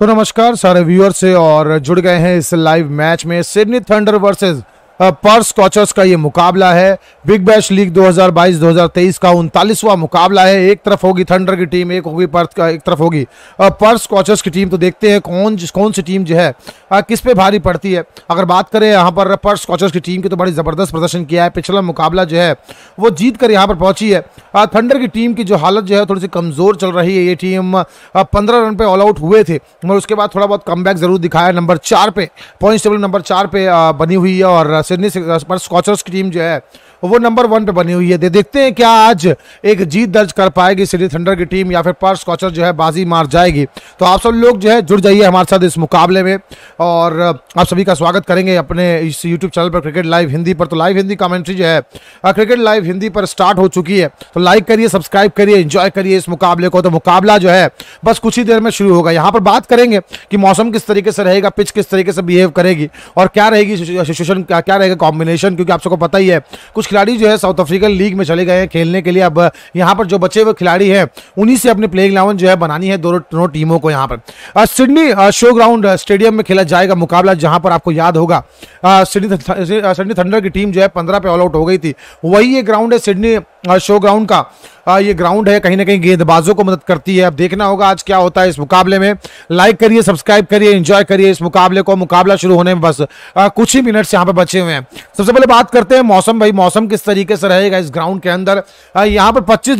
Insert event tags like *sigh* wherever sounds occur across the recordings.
तो नमस्कार सारे व्यूअर्स से और जुड़ गए हैं इस लाइव मैच में Sydney Thunder versus Perth Scorchers का ये मुकाबला है बिग बैश लीग 2022-2023 का उनतालीसवां मुकाबला है एक तरफ होगी थंडर की टीम एक होगी पर्थ का एक तरफ होगी पर्स कॉचर्स की टीम तो देखते हैं कौन कौन सी टीम जो है किस पे भारी पड़ती है अगर बात करें यहाँ पर पर्स कॉचर्स की टीम की तो बड़ी ज़बरदस्त प्रदर्शन किया है पिछला मुकाबला जो है वो जीत कर यहाँ पर पहुँची है थंडर की टीम की जो हालत जो है थोड़ी सी कमज़ोर चल रही है ये टीम पंद्रह रन पर ऑल आउट हुए थे मगर उसके बाद थोड़ा बहुत कम जरूर दिखाया नंबर चार पे पॉइंट टेबल नंबर चार पे बनी हुई है और सिडनी पर स्कॉचर्स टीम जो है वो नंबर वन पर बनी हुई है देखते हैं क्या आज एक जीत दर्ज कर पाएगी सिटी थंडर की टीम या फिर पर्स कॉचर जो है बाजी मार जाएगी तो आप सब लोग जो है जुड़ जाइए हमारे साथ इस मुकाबले में और आप सभी का स्वागत करेंगे अपने इस यूट्यूब चैनल पर क्रिकेट लाइव हिंदी पर तो लाइव हिंदी कमेंट्री जो है क्रिकेट लाइव हिंदी पर स्टार्ट हो चुकी है तो लाइक करिए सब्सक्राइब करिए इंजॉय करिए इस मुकाबले को तो मुकाबला जो है बस कुछ ही देर में शुरू होगा यहाँ पर बात करेंगे कि मौसम किस तरीके से रहेगा पिच किस तरीके से बिहेव करेगी और क्या रहेगी सिचुएशन क्या, क्या रहेगा कॉम्बिनेशन क्योंकि आप सबको पता ही है कुछ खिलाड़ी जो है साउथ अफ्रीकन लीग में चले गए हैं खेलने के लिए अब यहाँ पर जो बचे हुए खिलाड़ी हैं उन्हीं से अपने प्लेइंग इलेवन जो है बनानी है दोनों दोनों टीमों को यहाँ पर सिडनी शो ग्राउंड स्टेडियम में खेला जाएगा मुकाबला जहाँ पर आपको याद होगा सिडनी सिडनी थंडर की टीम जो है पंद्रह पे ऑल आउट हो गई थी वही ये ग्राउंड है सिडनी शो ग्राउंड का ये ग्राउंड है कहीं ना कहीं गेंदबाजों को मदद करती है अब देखना होगा आज क्या होता है इस मुकाबले में लाइक करिए सब्सक्राइब करिए इंजॉय करिए इस मुकाबले को मुकाबला शुरू होने में बस कुछ ही मिनट्स यहाँ पे बचे हुए हैं सबसे पहले बात करते हैं मौसम भाई मौसम किस तरीके से रहेगा इस ग्राउंड के अंदर यहाँ पर पच्चीस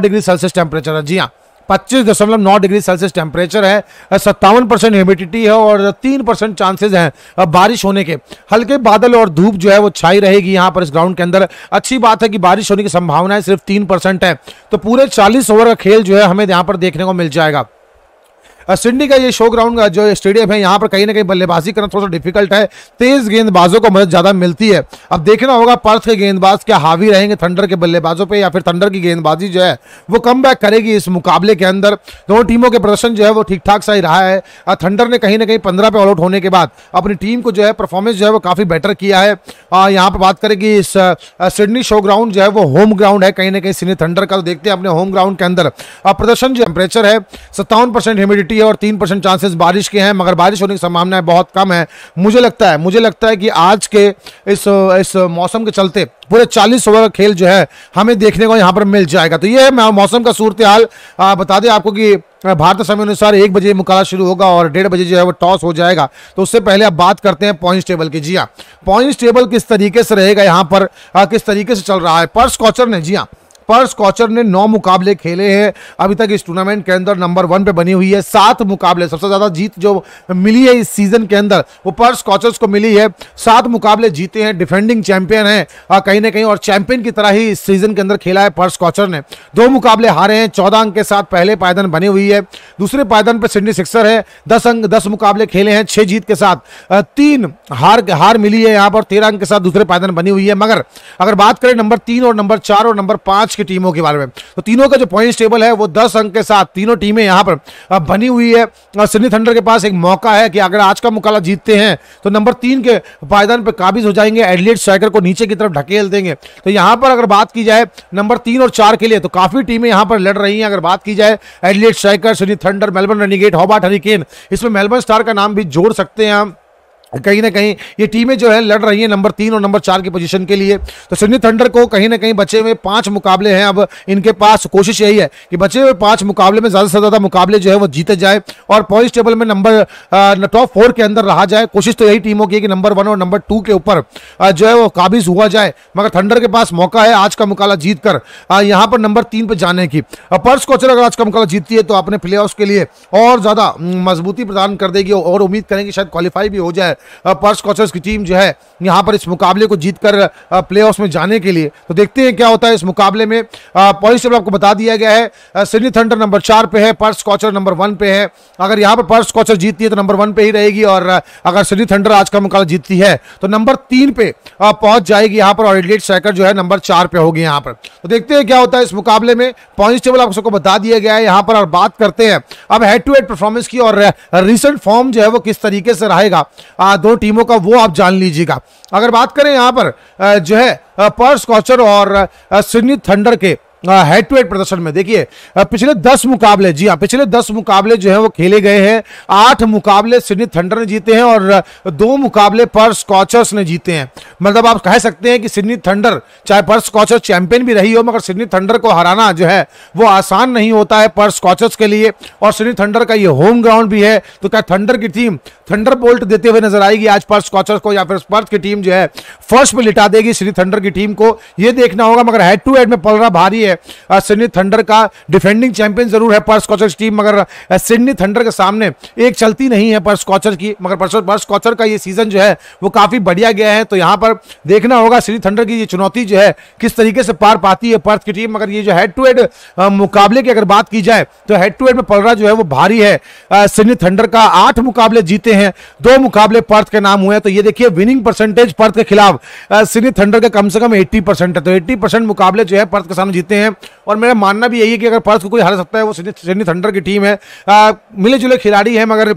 डिग्री सेल्सियस टेम्परेचर है जी हाँ पच्चीस दशमलव नौ डिग्री सेल्सियस टेम्परेचर है सत्तावन परसेंट ह्यूमिडिटी है और तीन परसेंट चांसेज हैं बारिश होने के हल्के बादल और धूप जो है वो छाई रहेगी यहाँ पर इस ग्राउंड के अंदर अच्छी बात है कि बारिश होने की संभावनाएं सिर्फ तीन परसेंट है तो पूरे चालीस ओवर का खेल जो है हमें यहाँ पर देखने को मिल जाएगा सिडनी का ये शो ग्राउंड का जो स्टेडियम है यहाँ पर कहीं ना कहीं बल्लेबाजी करना थोड़ा सा डिफिकल्ट है तेज गेंदबाजों को मदद ज़्यादा मिलती है अब देखना होगा पर्थ के गेंदबाज क्या हावी रहेंगे थंडर के बल्लेबाजों पर या फिर थंडर की गेंदबाजी जो है वो कम करेगी इस मुकाबले के अंदर दोनों टीमों के प्रदर्शन जो है वो ठीक ठाक सा ही रहा है थंडर ने कहीं ना कहीं पंद्रह पे ऑल आउट होने के बाद अपनी टीम को जो है परफॉर्मेंस जो है वो काफ़ी बेटर किया है यहाँ पर बात करेगी इस सिडनी शो ग्राउंड जो है वो होम ग्राउंड है कहीं ना कहीं सिडनी थंडर का तो देखते हैं अपने होम ग्राउंड के अंदर प्रदर्शन जो टेम्परेचर है सत्तावन ह्यूमिडिटी है और तीन परसेंट चांसेस बारिश के हैं मगर बारिश होने की संभावनाएं बहुत कम है मुझे लगता है मुझे लगता है कि आज के इस इस मौसम के चलते पूरे 40 ओवर का खेल जो है हमें देखने को यहाँ पर मिल जाएगा तो ये है मौसम का सूरत हाल बता दें आपको कि भारत समय अनुसार एक बजे मुकाबला शुरू होगा और डेढ़ बजे जो है वो टॉस हो जाएगा तो उससे पहले आप बात करते हैं पॉइंट्स टेबल की जी हाँ पॉइंट्स टेबल किस तरीके से रहेगा यहाँ पर किस तरीके से चल रहा है पर्स कॉचर ने जी हाँ पर स्कॉचर ने नौ मुकाबले खेले हैं अभी तक इस टूर्नामेंट के अंदर नंबर वन पे बनी हुई है सात मुकाबले सबसे ज़्यादा जीत जो मिली है इस सीजन के अंदर वो पर स्कॉचर्स को मिली है सात मुकाबले जीते हैं डिफेंडिंग चैंपियन है कहीं ना कहीं और चैंपियन की तरह ही इस सीजन के अंदर खेला है पर स्कॉचर ने दो मुकाबले हारे हैं चौदह अंक के साथ पहले पायदान बनी हुई है दूसरे पायदान पर सिडनी सिक्सर है दस अंक दस मुकाबले खेले हैं छह जीत के साथ तीन हार हार मिली है यहां पर तेरह अंक के साथ दूसरे पायदान बनी हुई है मगर अगर बात करें नंबर तीन और नंबर चार और नंबर पांच की टीमों के बारे में तो तीनों का जो पॉइंट टेबल है वो दस अंक के साथ तीनों टीमें यहाँ पर बनी हुई है और सिडनी थंडर के पास एक मौका है कि अगर आज का मुकाबला जीतते हैं तो नंबर तीन के पायदान पर काबिज हो जाएंगे एडलेट स्ट्राइकर को नीचे की तरफ ढकेल देंगे तो यहाँ पर अगर बात की जाए नंबर तीन और चार के लिए तो काफ़ी टीमें यहाँ पर लड़ रही हैं अगर बात की जाए Adelaide Strikers Sydney Thunder Melbourne Renegades Hobart Hurricanes इसमें मेलबर्न स्टार का नाम भी जोड़ सकते हैं हम कहीं ना कहीं ये टीमें जो है लड़ रही हैं नंबर तीन और नंबर चार की पोजीशन के लिए तो सिडनी थंडर को कहीं ना कहीं बचे हुए पांच मुकाबले हैं अब इनके पास कोशिश यही है कि बचे हुए पांच मुकाबले में ज़्यादा से ज़्यादा मुकाबले जो है वो जीते जाए और पॉइंट टेबल में नंबर टॉप फोर के अंदर रहा जाए कोशिश तो यही टीमों की है कि नंबर वन और नंबर टू के ऊपर जो है वो काबिज हुआ जाए मगर थंडर के पास मौका है आज का मुकाबला जीत कर यहाँ पर नंबर तीन पर जाने की पर्स कोचर अगर आज का मुकाबला जीतती है तो अपने प्ले के लिए और ज़्यादा मजबूती प्रदान कर देगी और उम्मीद करेंगे शायद क्वालिफाई भी हो जाए पर्स कॉचर्स की टीम जो है यहाँ पर इस मुकाबले को जीत कर प्ले में जाने के लिए तो देखते हैं क्या होता है इस मुकाबले में पॉइंट टेबल आपको बता दिया गया है सिडनी थंडर नंबर चार पे है पर्स कॉचर नंबर वन पे है अगर यहाँ पर पर्स कॉचर जीतती है तो नंबर वन पे ही रहेगी और अगर सिडनी थंडर आज का मुकाबला जीतती है तो नंबर तीन पे पहुंच जाएगी यहाँ पर और एडलेट सैकर जो है नंबर चार पे होगी यहाँ पर तो देखते हैं क्या होता है इस मुकाबले में पॉइंट टेबल आप सबको बता दिया गया है यहाँ पर और बात करते हैं अब हेड टू हेड परफॉर्मेंस की और रिसेंट फॉर्म जो है वो किस तरीके से रहेगा हाँ, दो टीमों का वो आप जान लीजिएगा अगर बात करें यहाँ पर जो है पर्स कॉचर और सिडनी थंडर के हेड टू हेड प्रदर्शन में देखिए पिछले दस मुकाबले जी हाँ पिछले दस मुकाबले जो है वो खेले गए हैं आठ मुकाबले सिडनी थंडर ने जीते हैं और दो मुकाबले पर स्कॉचर्स ने जीते हैं मतलब आप कह सकते हैं कि सिडनी थंडर चाहे पर स्कॉचर्स चैंपियन भी रही हो मगर सिडनी थंडर को हराना जो है वो आसान नहीं होता है पर स्कॉचर्स के लिए और सिडनी थंडर का ये होम ग्राउंड भी है तो क्या थंडर की टीम थंडर बोल्ट देते हुए नजर आएगी आज पर स्कॉचर्स को या फिर स्पर्स की टीम जो है फर्स्ट में लिटा देगी सिडनी थंडर की टीम को यह देखना होगा मगर हेड टू हेड में पलरा भारी है है सिडनी थंडर का डिफेंडिंग चैंपियन जरूर है पर्स कॉचर टीम मगर सिडनी थंडर के सामने एक चलती नहीं है पर्स कॉचर की मगर पर्स कॉचर का ये सीजन जो है वो काफ़ी बढ़िया गया है तो यहाँ पर देखना होगा सिडनी थंडर की ये चुनौती जो है किस तरीके से पार पाती है पर्स की टीम मगर ये जो हेड टू हेड मुकाबले की अगर बात की जाए तो हेड टू हेड में पलरा जो है वो भारी है सिडनी थंडर का आठ मुकाबले जीते हैं दो मुकाबले पर्थ के नाम हुए हैं तो ये देखिए विनिंग परसेंटेज पर्थ के खिलाफ सिडनी थंडर का कम से कम एट्टी परसेंट है तो एट्टी परसेंट मुकाबले जो है पर्थ के सामने जीते हैं हैं और मेरा मानना भी यही है कि अगर पर्स को कोई हरा सकता है वो सिडनी थंडर की टीम है मिले जुले खिलाड़ी हैं मगर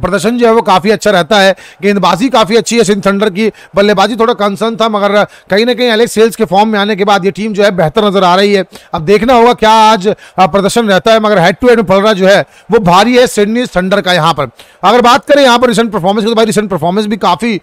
प्रदर्शन जो है वो काफ़ी अच्छा रहता है गेंदबाजी काफ़ी अच्छी है सिंध थंडर की बल्लेबाजी थोड़ा कंसर्न था मगर कहीं ना कहीं एलेक्स सेल्स के फॉर्म में आने के बाद ये टीम जो है बेहतर नजर आ रही है अब देखना होगा क्या आज प्रदर्शन रहता है मगर हेड टू हेड फलरा जो है वो भारी है सिडनी थंडर का यहाँ पर अगर बात करें यहाँ पर रिसेंट परफॉर्मेंस की तो भाई रिसेंट परफॉर्मेंस भी काफ़ी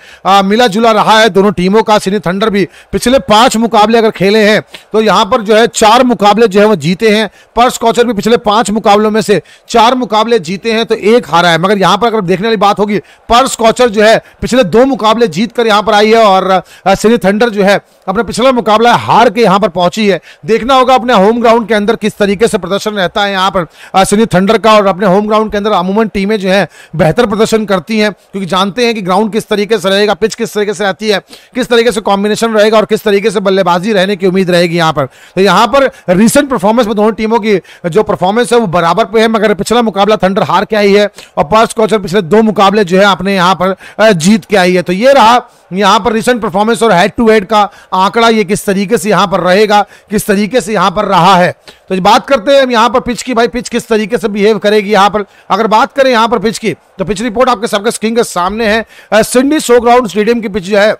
मिला जुला रहा है दोनों टीमों का सिडनी थंडर भी पिछले पाँच मुकाबले अगर खेले हैं तो यहाँ पर जो है चार मुकाबले जो है वो जीते हैं पर्स कॉचर भी पिछले पाँच मुकाबलों में से चार मुकाबले जीते हैं तो एक हारा है मगर यहाँ पर अगर पर देखने वाली बात होगी पर स्कॉचर जो है पिछले दो मुकाबले जीत कर यहाँ पर आई है और सिनी थंडर जो है अपना पिछला मुकाबला हार के यहाँ पर पहुंची है देखना होगा अपने होम ग्राउंड के अंदर किस तरीके से प्रदर्शन रहता है यहाँ पर सिनी थंडर का और अपने होम ग्राउंड के अंदर अमूमन टीमें जो है बेहतर प्रदर्शन करती हैं क्योंकि जानते हैं कि ग्राउंड किस तरीके से रहेगा पिच किस तरीके से रहती है किस तरीके से कॉम्बिनेशन रहेगा और किस तरीके से बल्लेबाजी रहने की उम्मीद रहेगी यहाँ पर तो यहाँ पर रिसेंट परफॉर्मेंस में दोनों टीमों की जो परफॉर्मेंस है वो बराबर पे है मगर पिछला मुकाबला थंडर हार के आई है और पर्स कॉचर पिछले दो मुकाबले जो है आपने यहाँ पर जीत के आई है तो ये रहा यहाँ पर रिसेंट परफॉर्मेंस और हेड टू हेड का आंकड़ा ये किस तरीके से यहाँ पर रहेगा किस तरीके से यहाँ पर रहा है तो बात करते हैं हम यहाँ पर पिच की भाई पिच किस तरीके से बिहेव करेगी यहाँ पर अगर बात करें यहाँ पर पिच की तो पिच रिपोर्ट आपके सबके स्क्रीन के सामने है सिडनी शो ग्राउंड स्टेडियम की पिच जो है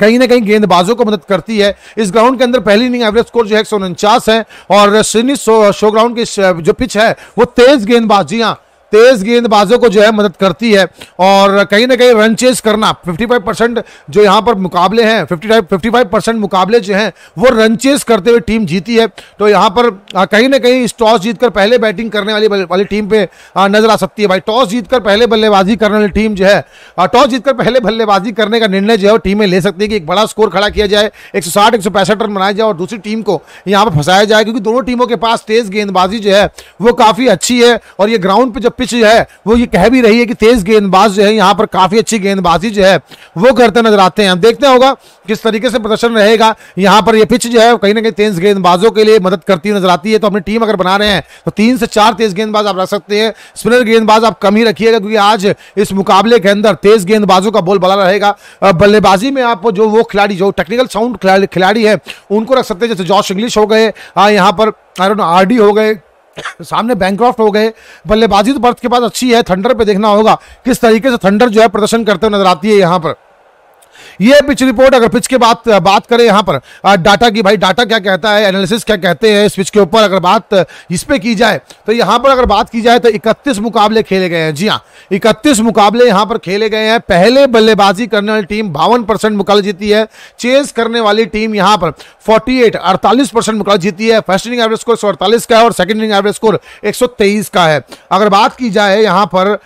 कहीं ना कहीं गेंदबाजों को मदद करती है इस ग्राउंड के अंदर पहली इनिंग एवरेज स्कोर जो है एक है और सिडनी शो, ग्राउंड की जो पिच है वो तेज गेंदबाजियां हाँ, तेज गेंदबाजों को जो है मदद करती है और कहीं ना कहीं रन चेस करना 55 परसेंट जो यहाँ पर मुकाबले हैं 55 55 परसेंट मुकाबले जो हैं वो रन चेस करते हुए टीम जीती है तो यहाँ पर कहीं ना कहीं इस टॉस जीतकर पहले बैटिंग करने वाली वाली टीम पे नजर आ सकती है भाई टॉस जीतकर पहले बल्लेबाजी करने वाली टीम जो है टॉस जीतकर पहले बल्लेबाजी करने का निर्णय जो है टीमें ले सकती है कि एक बड़ा स्कोर खड़ा किया जाए एक सौ रन बनाया जाए और दूसरी टीम को यहाँ पर फंसाया जाए क्योंकि दोनों टीमों के पास तेज गेंदबाजी जो है वो काफ़ी अच्छी है और ये ग्राउंड पर जब पिच है वो ये कह भी रही है कि तेज गेंदबाज जो है यहाँ पर काफी अच्छी गेंदबाजी जो है वो करते नजर आते हैं हम देखते होगा किस तरीके से प्रदर्शन रहेगा यहाँ पर यह पिच जो है कहीं ना कहीं तेज गेंदबाजों के लिए मदद करती नजर आती है तो अपनी टीम अगर बना रहे हैं तो तीन से चार तेज गेंदबाज आप रख सकते हैं स्पिनर गेंदबाज आप कम ही रखिएगा क्योंकि आज इस मुकाबले के अंदर तेज गेंदबाजों का बोल बला रहेगा बल्लेबाजी में आप जो वो खिलाड़ी जो टेक्निकल साउंड खिलाड़ी है उनको रख सकते हैं जैसे जॉश इंग्लिश हो गए यहाँ पर आर डी हो गए सामने बैंक्रॉफ्ट हो गए बल्लेबाजी तो बर्थ के बाद अच्छी है थंडर पे देखना होगा किस तरीके से थंडर जो है प्रदर्शन करते हुए नजर आती है यहाँ पर ये पिच रिपोर्ट अगर पिच के बात बात करें यहां पर डाटा की भाई डाटा क्या कहता है एनालिसिस क्या कहते हैं इस पिच के ऊपर अगर बात इस पर की जाए तो यहां पर अगर बात की जाए तो इकतीस मुकाबले खेले गए हैं जी हाँ इकतीस मुकाबले यहां पर खेले गए हैं पहले बल्लेबाजी करने वाली टीम बावन परसेंट मुकाबले जीती है चेंज करने वाली टीम यहाँ पर फोर्टी एट अड़तालीस परसेंट मुकाबले जीती है फर्स्ट इनिंग एवरेज स्कोर सौ का है और सेकंड इनिंग एवरेज स्कोर एक का है अगर बात की जाए यहां पर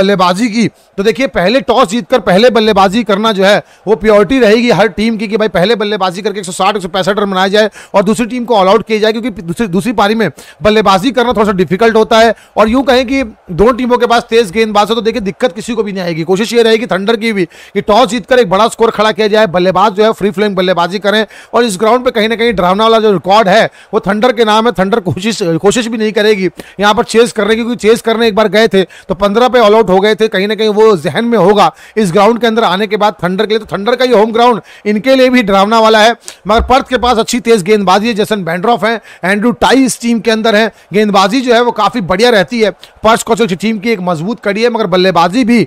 बल्लेबाजी की तो देखिए पहले टॉस जीतकर पहले बल्लेबाजी करना जो है वो प्योरिटी रहेगी हर टीम की कि भाई पहले बल्लेबाजी करके 160 165 रन बनाया जाए और दूसरी टीम को ऑल आउट किया जाए क्योंकि दूसरी दूसरी पारी में बल्लेबाजी करना थोड़ा सा डिफिकल्ट होता है और यूँ कहें कि दोनों टीमों के पास तेज गेंदबाज है तो देखिए दिक्कत किसी को भी नहीं आएगी कोशिश ये रहेगी थंडर की भी कि टॉस जीतकर एक बड़ा स्कोर खड़ा किया जाए बल्लेबाज जो है फ्री फ्लोइंग बल्लेबाजी करें और इस ग्राउंड पर कहीं ना कहीं ड्रावना वाला जो रिकॉर्ड है वो थंडर के नाम है थंडर कोशिश कोशिश भी नहीं करेगी यहाँ पर चेस करने की क्योंकि चेस करने एक बार गए थे तो पंद्रह पे ऑल आउट हो गए थे कहीं ना कहीं वो जहन में होगा इस ग्राउंड के अंदर आने के बाद थंडर के लिए तो थंडर का ये होम ग्राउंड इनके लिए भी डरावना वाला है मगर पर्थ के पास अच्छी तेज गेंदबाजी है जैसन बैंड्रॉफ है एंड्रू टाई इस टीम के अंदर है गेंदबाजी जो है वो काफ़ी बढ़िया रहती है पर्थ कोचल टीम की एक मजबूत कड़ी है मगर बल्लेबाजी भी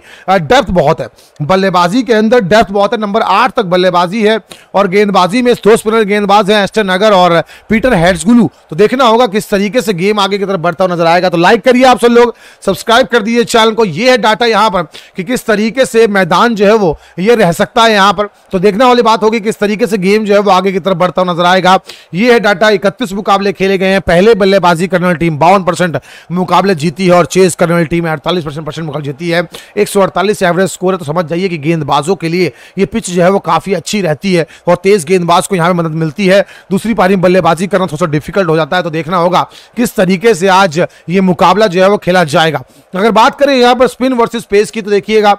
डेप्थ बहुत है बल्लेबाजी के अंदर डेप्थ बहुत है नंबर आठ तक बल्लेबाजी है और गेंदबाजी में दो स्पिनर गेंदबाज हैं एस्टन नगर और पीटर हेड्सगुलू तो देखना होगा किस तरीके से गेम आगे की तरफ बढ़ता हुआ नजर आएगा तो लाइक करिए आप सब लोग सब्सक्राइब कर दीजिए चैनल को यह है डाटा यहां पर कि किस तरीके से मैदान जो है वो ये रह सकता है यहाँ पर तो देखने वाली बात होगी किस तरीके से गेम जो है वो आगे की तरफ बढ़ता नजर आएगा ये है डाटा इकतीस मुकाबले खेले गए हैं पहले बल्लेबाजी करने वाली टीम बावन परसेंट मुकाबले जीती है और चेस करने वाली टीम अड़तालीस परसेंट मुकाबले जीती है एक एवरेज स्कोर है तो समझ जाइए कि गेंदबाजों के लिए ये पिच जो है वो काफ़ी अच्छी रहती है और तेज़ गेंदबाज को यहाँ पर मदद मिलती है दूसरी पारी में बल्लेबाजी करना थोड़ा सा डिफिकल्ट हो जाता है तो देखना होगा किस तरीके से आज ये मुकाबला जो है वो खेला जाएगा अगर बात करें यहाँ पर स्पिन वर्सेज पेस की तो देखिएगा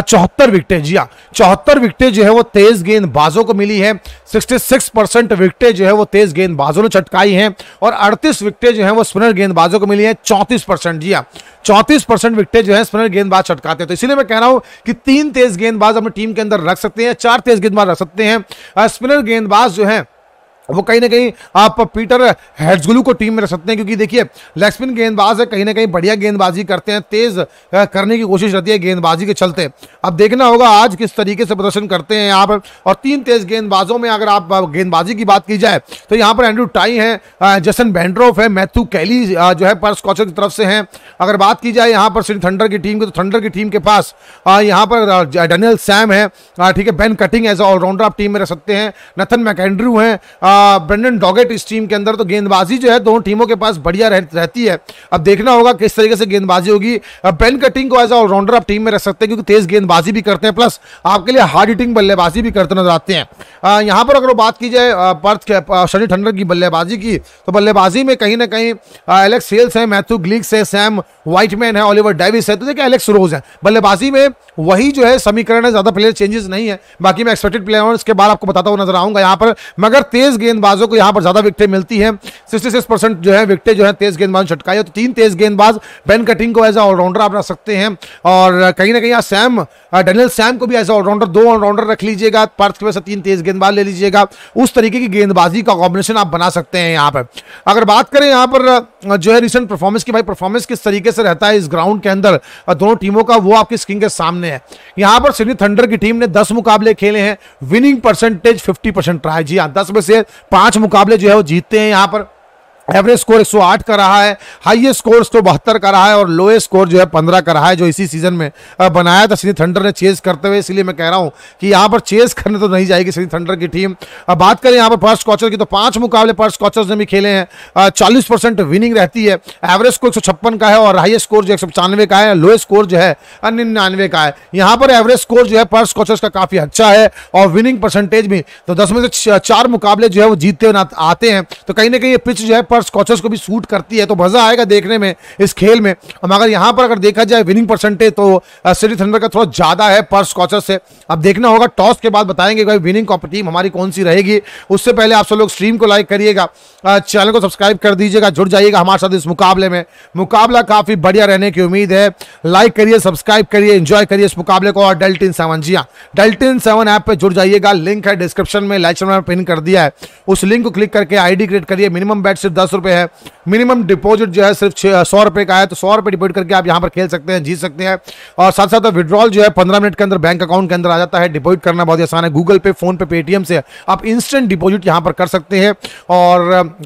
चौहत्तर विकटें जी हाँ चौहत्तर विकटें विकटे जो है वो तेज गेंदबाजों को मिली है 66 परसेंट विकटे जो है वो तेज गेंदबाजों ने चटकाई हैं और 38 विकटे जो है वो स्पिनर गेंदबाजों को मिली है 34 परसेंट जी हाँ चौंतीस परसेंट विकटे जो है स्पिनर गेंदबाज चटकाते हैं तो इसलिए मैं कह रहा हूं कि तीन तेज गेंदबाज अपनी टीम के अंदर रख सकते हैं चार तेज गेंदबाज रख सकते हैं स्पिनर गेंदबाज जो है वो कहीं ना कहीं आप पीटर हेड्सगुलू को टीम में रख सकते हैं क्योंकि देखिए लेग गेंदबाज है कहीं ना कहीं बढ़िया गेंदबाजी करते हैं तेज करने की कोशिश रहती है गेंदबाजी के चलते अब देखना होगा आज किस तरीके से प्रदर्शन करते हैं यहाँ पर और तीन तेज गेंदबाजों में अगर आप गेंदबाजी की बात की जाए तो यहाँ पर एंड्रू टाई हैं जसन बैंड्रोफ है मैथ्यू कैली जो है पर्स कॉचर की तरफ से हैं अगर बात की जाए यहाँ पर सिर्फ थंडर की टीम की तो थंडर की टीम के पास यहाँ पर डैनियल सैम है ठीक है बैन कटिंग एज ऑलराउंडर आप टीम में रख सकते हैं नथन मैकेंड्रू हैं ब्रेंडन डॉगेट इस टीम के अंदर तो गेंदबाजी जो है दोनों टीमों के पास बढ़िया रह, रहती है अब देखना होगा किस तरीके से गेंदबाजी होगी ब्रेन कटिंग को एज ऑलराउंडर आप टीम में रह सकते हैं क्योंकि तेज गेंदबाजी भी करते हैं प्लस आपके लिए हार्ड हिटिंग बल्लेबाजी भी करते नजर आते हैं यहाँ पर अगर बात की जाए पर्थ शनि ठंडर की बल्लेबाजी की तो बल्लेबाजी में कहीं ना कहीं एलेक्स सेल्स है मैथ्यू ग्लिक्स है सैम व्हाइटमैन है ओलिवर डेविस है तो देखिए एलेक्स रोज है बल्लेबाजी में वही जो है समीकरण है ज़्यादा प्लेयर चेंजेस नहीं है बाकी मैं एक्सपेक्टेड प्लेयर इसके बाद आपको बताता हुआ नजर आऊंगा यहाँ पर मगर तेज गेंदबाजों को यहां पर ज़्यादा विकटें मिलती हैं सिक्सटी सिक्स परसेंट जो है विकटें जो है तेज़ गेंदबाज छटकाई तो तीन तेज़ गेंदबाज बेन कटिंग को एज ऑलराउंडर आप रख सकते हैं और कहीं ना कहीं यहाँ सैम डेनियल सैम को भी एज ऑलराउंडर दो ऑलराउंडर रख लीजिएगा पार्थ की वजह से तीन तेज़ गेंदबाज ले लीजिएगा उस तरीके की गेंदबाजी का कॉम्बिनेशन आप बना सकते हैं यहाँ पर अगर बात करें यहाँ पर जो है रिसेंट परफॉर्मेंस की भाई परफॉर्मेंस किस तरीके से रहता है इस ग्राउंड के अंदर दोनों टीमों का वो आपकी स्क्रीन के सामने है यहाँ पर सिडनी थंडर की टीम ने दस मुकाबले खेले हैं विनिंग परसेंटेज फिफ्टी परसेंट रहा है जी हाँ दस में से पांच मुकाबले जो है वो जीतते हैं यहाँ पर एवरेज स्कोर 108 का रहा है हाईएस्ट स्कोर तो बहत्तर का रहा है और लोएस्ट स्कोर जो है 15 का रहा है जो इसी सीजन में बनाया था सिनी थंडर ने चेज करते हुए इसलिए मैं कह रहा हूं कि यहां पर चेज करने तो नहीं जाएगी सिनी थंडर की टीम अब बात करें यहां पर फर्स्ट कॉचर की तो पांच मुकाबले फर्स्ट कॉचर्स ने भी खेले हैं चालीस विनिंग रहती है एवरेज स्कोर एक का है और हाइएस्ट स्कोर जो एक का है लोएस्ट स्कोर जो है निन्यानवे का है यहाँ पर एवरेज स्कोर जो है फर्स्ट कॉचर्स का काफ़ी अच्छा है और विनिंग परसेंटेज भी तो दस में से चार मुकाबले जो है वो जीतते आते हैं तो कहीं ना कहीं ये पिच जो है पर स्कॉचर्स को भी सूट करती है तो मज़ा आएगा देखने में इस खेल में हम अगर यहाँ पर अगर देखा जाए विनिंग परसेंटेज तो सिटी थंडर का थोड़ा ज़्यादा है पर स्कॉचर्स से अब देखना होगा टॉस के बाद बताएंगे भाई विनिंग कॉपी टीम हमारी कौन सी रहेगी उससे पहले आप सब लोग स्ट्रीम को लाइक करिएगा चैनल को सब्सक्राइब कर दीजिएगा जुड़ जाइएगा हमारे साथ इस मुकाबले में मुकाबला काफ़ी बढ़िया रहने की उम्मीद है लाइक करिए सब्सक्राइब करिए इंजॉय करिए इस मुकाबले को और डेल्टिन सेवन जी हाँ डेल्टिन सेवन ऐप पर जुड़ जाइएगा लिंक है डिस्क्रिप्शन में लाइक पिन कर दिया है उस लिंक को क्लिक करके आईडी क्रिएट करिए मिनिमम बैट सिर्फ दस रुपये है मिनिमम डिपॉजिट जो है सिर्फ छः सौ रुपये का है तो सौ रुपये डिपॉजिट करके आप यहाँ पर खेल सकते हैं जीत सकते हैं और साथ साथ विड्रॉल जो है पंद्रह मिनट के अंदर बैंक अकाउंट के अंदर आ जाता है डिपॉजिट करना बहुत आसान है गूगल पे फोन पे पेटीएम से आप इंस्टेंट डिपॉजिट यहाँ पर कर सकते हैं और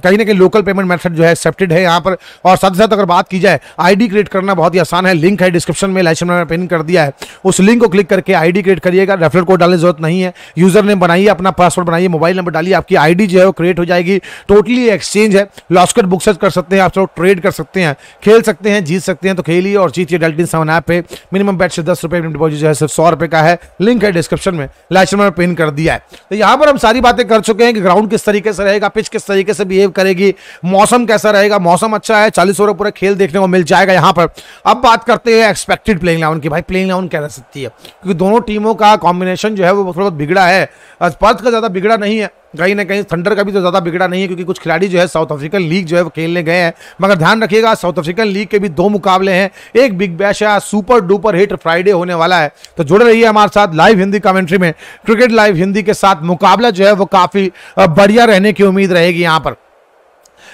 कहीं ना कहीं लोकल पेमेंट मैथड जो है एक्सेप्टेड है यहाँ पर और साथ साथ अगर बात की जाए आई क्रिएट करना बहुत ही आसान है लिंक है डिस्क्रिप्शन में लाइशन में पिन कर दिया है उस लिंक को क्लिक करके आई क्रिएट करिएगा रेफरल कोड डालने की जरूरत नहीं है यूजर ने बनाइए अपना पासवर्ड बनाइए मोबाइल नंबर डालिए आपकी आईडी जो है वो क्रिएट हो जाएगी टोटली एक्सचेंज है बुक बुक्सेस कर सकते हैं आप लोग ट्रेड कर सकते हैं खेल सकते हैं जीत सकते हैं तो खेलिए और जीतिए डेल्टिन सेवन ऐप पे मिनिमम बैट से दस रुपये डिपॉजिट जो है सिर्फ सौ रुपये का है लिंक है डिस्क्रिप्शन में लास्ट में पिन कर दिया है तो यहाँ पर हम सारी बातें कर चुके हैं कि ग्राउंड किस तरीके से रहेगा पिच किस तरीके से बिहेव करेगी मौसम कैसा रहेगा मौसम अच्छा है चालीस ओवर पूरा खेल देखने को मिल जाएगा यहाँ पर अब बात करते हैं एक्सपेक्टेड प्लेइंग इलेवन की भाई प्लेइंग इलेवन क्या रह सकती है क्योंकि दोनों टीमों का कॉम्बिनेशन जो है वो थोड़ा बहुत बिगड़ा है पर्थ का ज़्यादा बिगड़ा नहीं है कहीं ना कहीं थंडर का भी तो ज़्यादा बिगड़ा नहीं है क्योंकि कुछ खिलाड़ी जो है साउथ अफ्रीकन लीग जो है वो खेलने गए हैं मगर ध्यान रखिएगा साउथ अफ्रीकन लीग के भी दो मुकाबले हैं एक बिग बैश है सुपर डुपर हिट फ्राइडे होने वाला है तो जुड़े रहिए हमारे साथ लाइव हिंदी कमेंट्री में क्रिकेट लाइव हिंदी के साथ मुकाबला जो है वो काफ़ी बढ़िया रहने की उम्मीद रहेगी यहाँ पर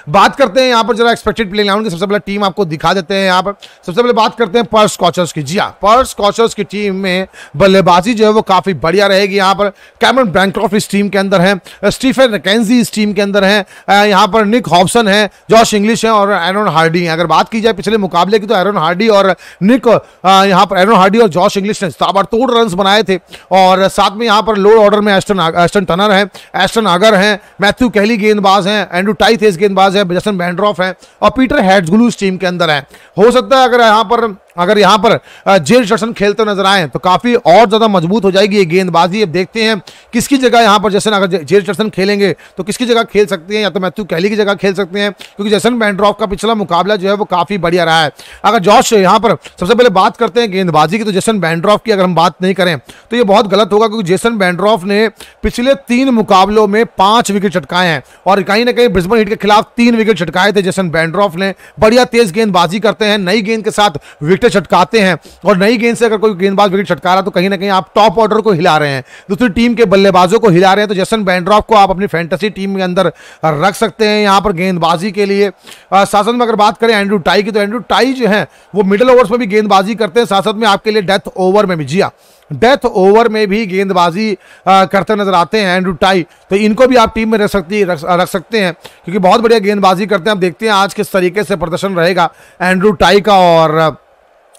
बात करते हैं यहाँ पर जरा एक्सपेक्टेड प्ले इलेवन की सबसे पहले टीम आपको दिखा देते हैं यहाँ पर सबसे पहले बात करते हैं पर्स कॉचर्स की जी हाँ पर्स कॉचर्स की टीम में बल्लेबाजी जो है वो काफ़ी बढ़िया रहेगी यहाँ पर कैमरन ब्रैंक्रॉफ्ट इस टीम के अंदर है स्टीफन कैंजी इस टीम के अंदर है यहाँ पर निक हॉब्सन है जॉश इंग्लिश है और एरन हार्डी हैं अगर बात की जाए पिछले मुकाबले की तो एरन हार्डी और निक यहाँ पर एरन हार्डी और जॉश इंग्लिश ने ताबड़तोड़ रन बनाए थे और साथ में यहाँ पर लोअर ऑर्डर में एस्टन एस्टन टनर है एस्टन अगर हैं मैथ्यू कहली गेंदबाज हैं एंड्रू टाइथेस गेंदबाज है जसन बैंड्रॉफ है और पीटर इस टीम के अंदर है हो सकता है अगर यहाँ पर अगर यहाँ पर जेल रिचर्डसन खेलते नजर आए तो काफ़ी और ज़्यादा मजबूत हो जाएगी ये गेंदबाजी अब देखते हैं किसकी जगह यहाँ पर जैसन अगर जेल रिचर्डसन खेलेंगे तो किसकी जगह खेल सकते हैं या तो मैथ्यू कैली की जगह खेल सकते हैं क्योंकि जैसन बैंड्रॉफ का पिछला मुकाबला जो है वो काफ़ी बढ़िया रहा है अगर जॉश यहाँ पर सबसे पहले बात करते हैं गेंदबाजी की तो जैसन बैंड्रॉफ की अगर हम बात नहीं करें तो ये बहुत गलत होगा क्योंकि जैसन बैंड्रॉफ ने पिछले तीन मुकाबलों में पाँच विकेट चटकाए हैं और कहीं ना कहीं ब्रिस्बन हिट के खिलाफ तीन विकेट चटकाए थे जैसन बैंड्रॉफ ने बढ़िया तेज गेंदबाजी करते हैं नई गेंद के साथ विकेट विकेट छटकाते हैं और नई गेंद से अगर कोई गेंदबाज विकेट छटका रहा तो कहीं ना कहीं आप टॉप ऑर्डर को हिला रहे हैं दूसरी टीम के बल्लेबाजों को हिला रहे हैं तो जैसन बैंड्रॉफ को आप अपनी फैंटेसी टीम के अंदर रख सकते हैं यहाँ पर गेंदबाजी के लिए साथ में अगर बात करें एंड्रू टाई की तो एंड्रू टाई जो है वो मिडिल ओवर्स में भी गेंदबाजी करते हैं साथ साथ में आपके लिए डेथ ओवर में भी जिया डेथ ओवर में भी गेंदबाजी करते नजर आते हैं एंड्रू टाई तो इनको भी आप टीम में रख सकती रख, रख सकते हैं क्योंकि बहुत बढ़िया गेंदबाजी करते हैं आप देखते हैं आज किस तरीके से प्रदर्शन रहेगा एंड्रू टाई का और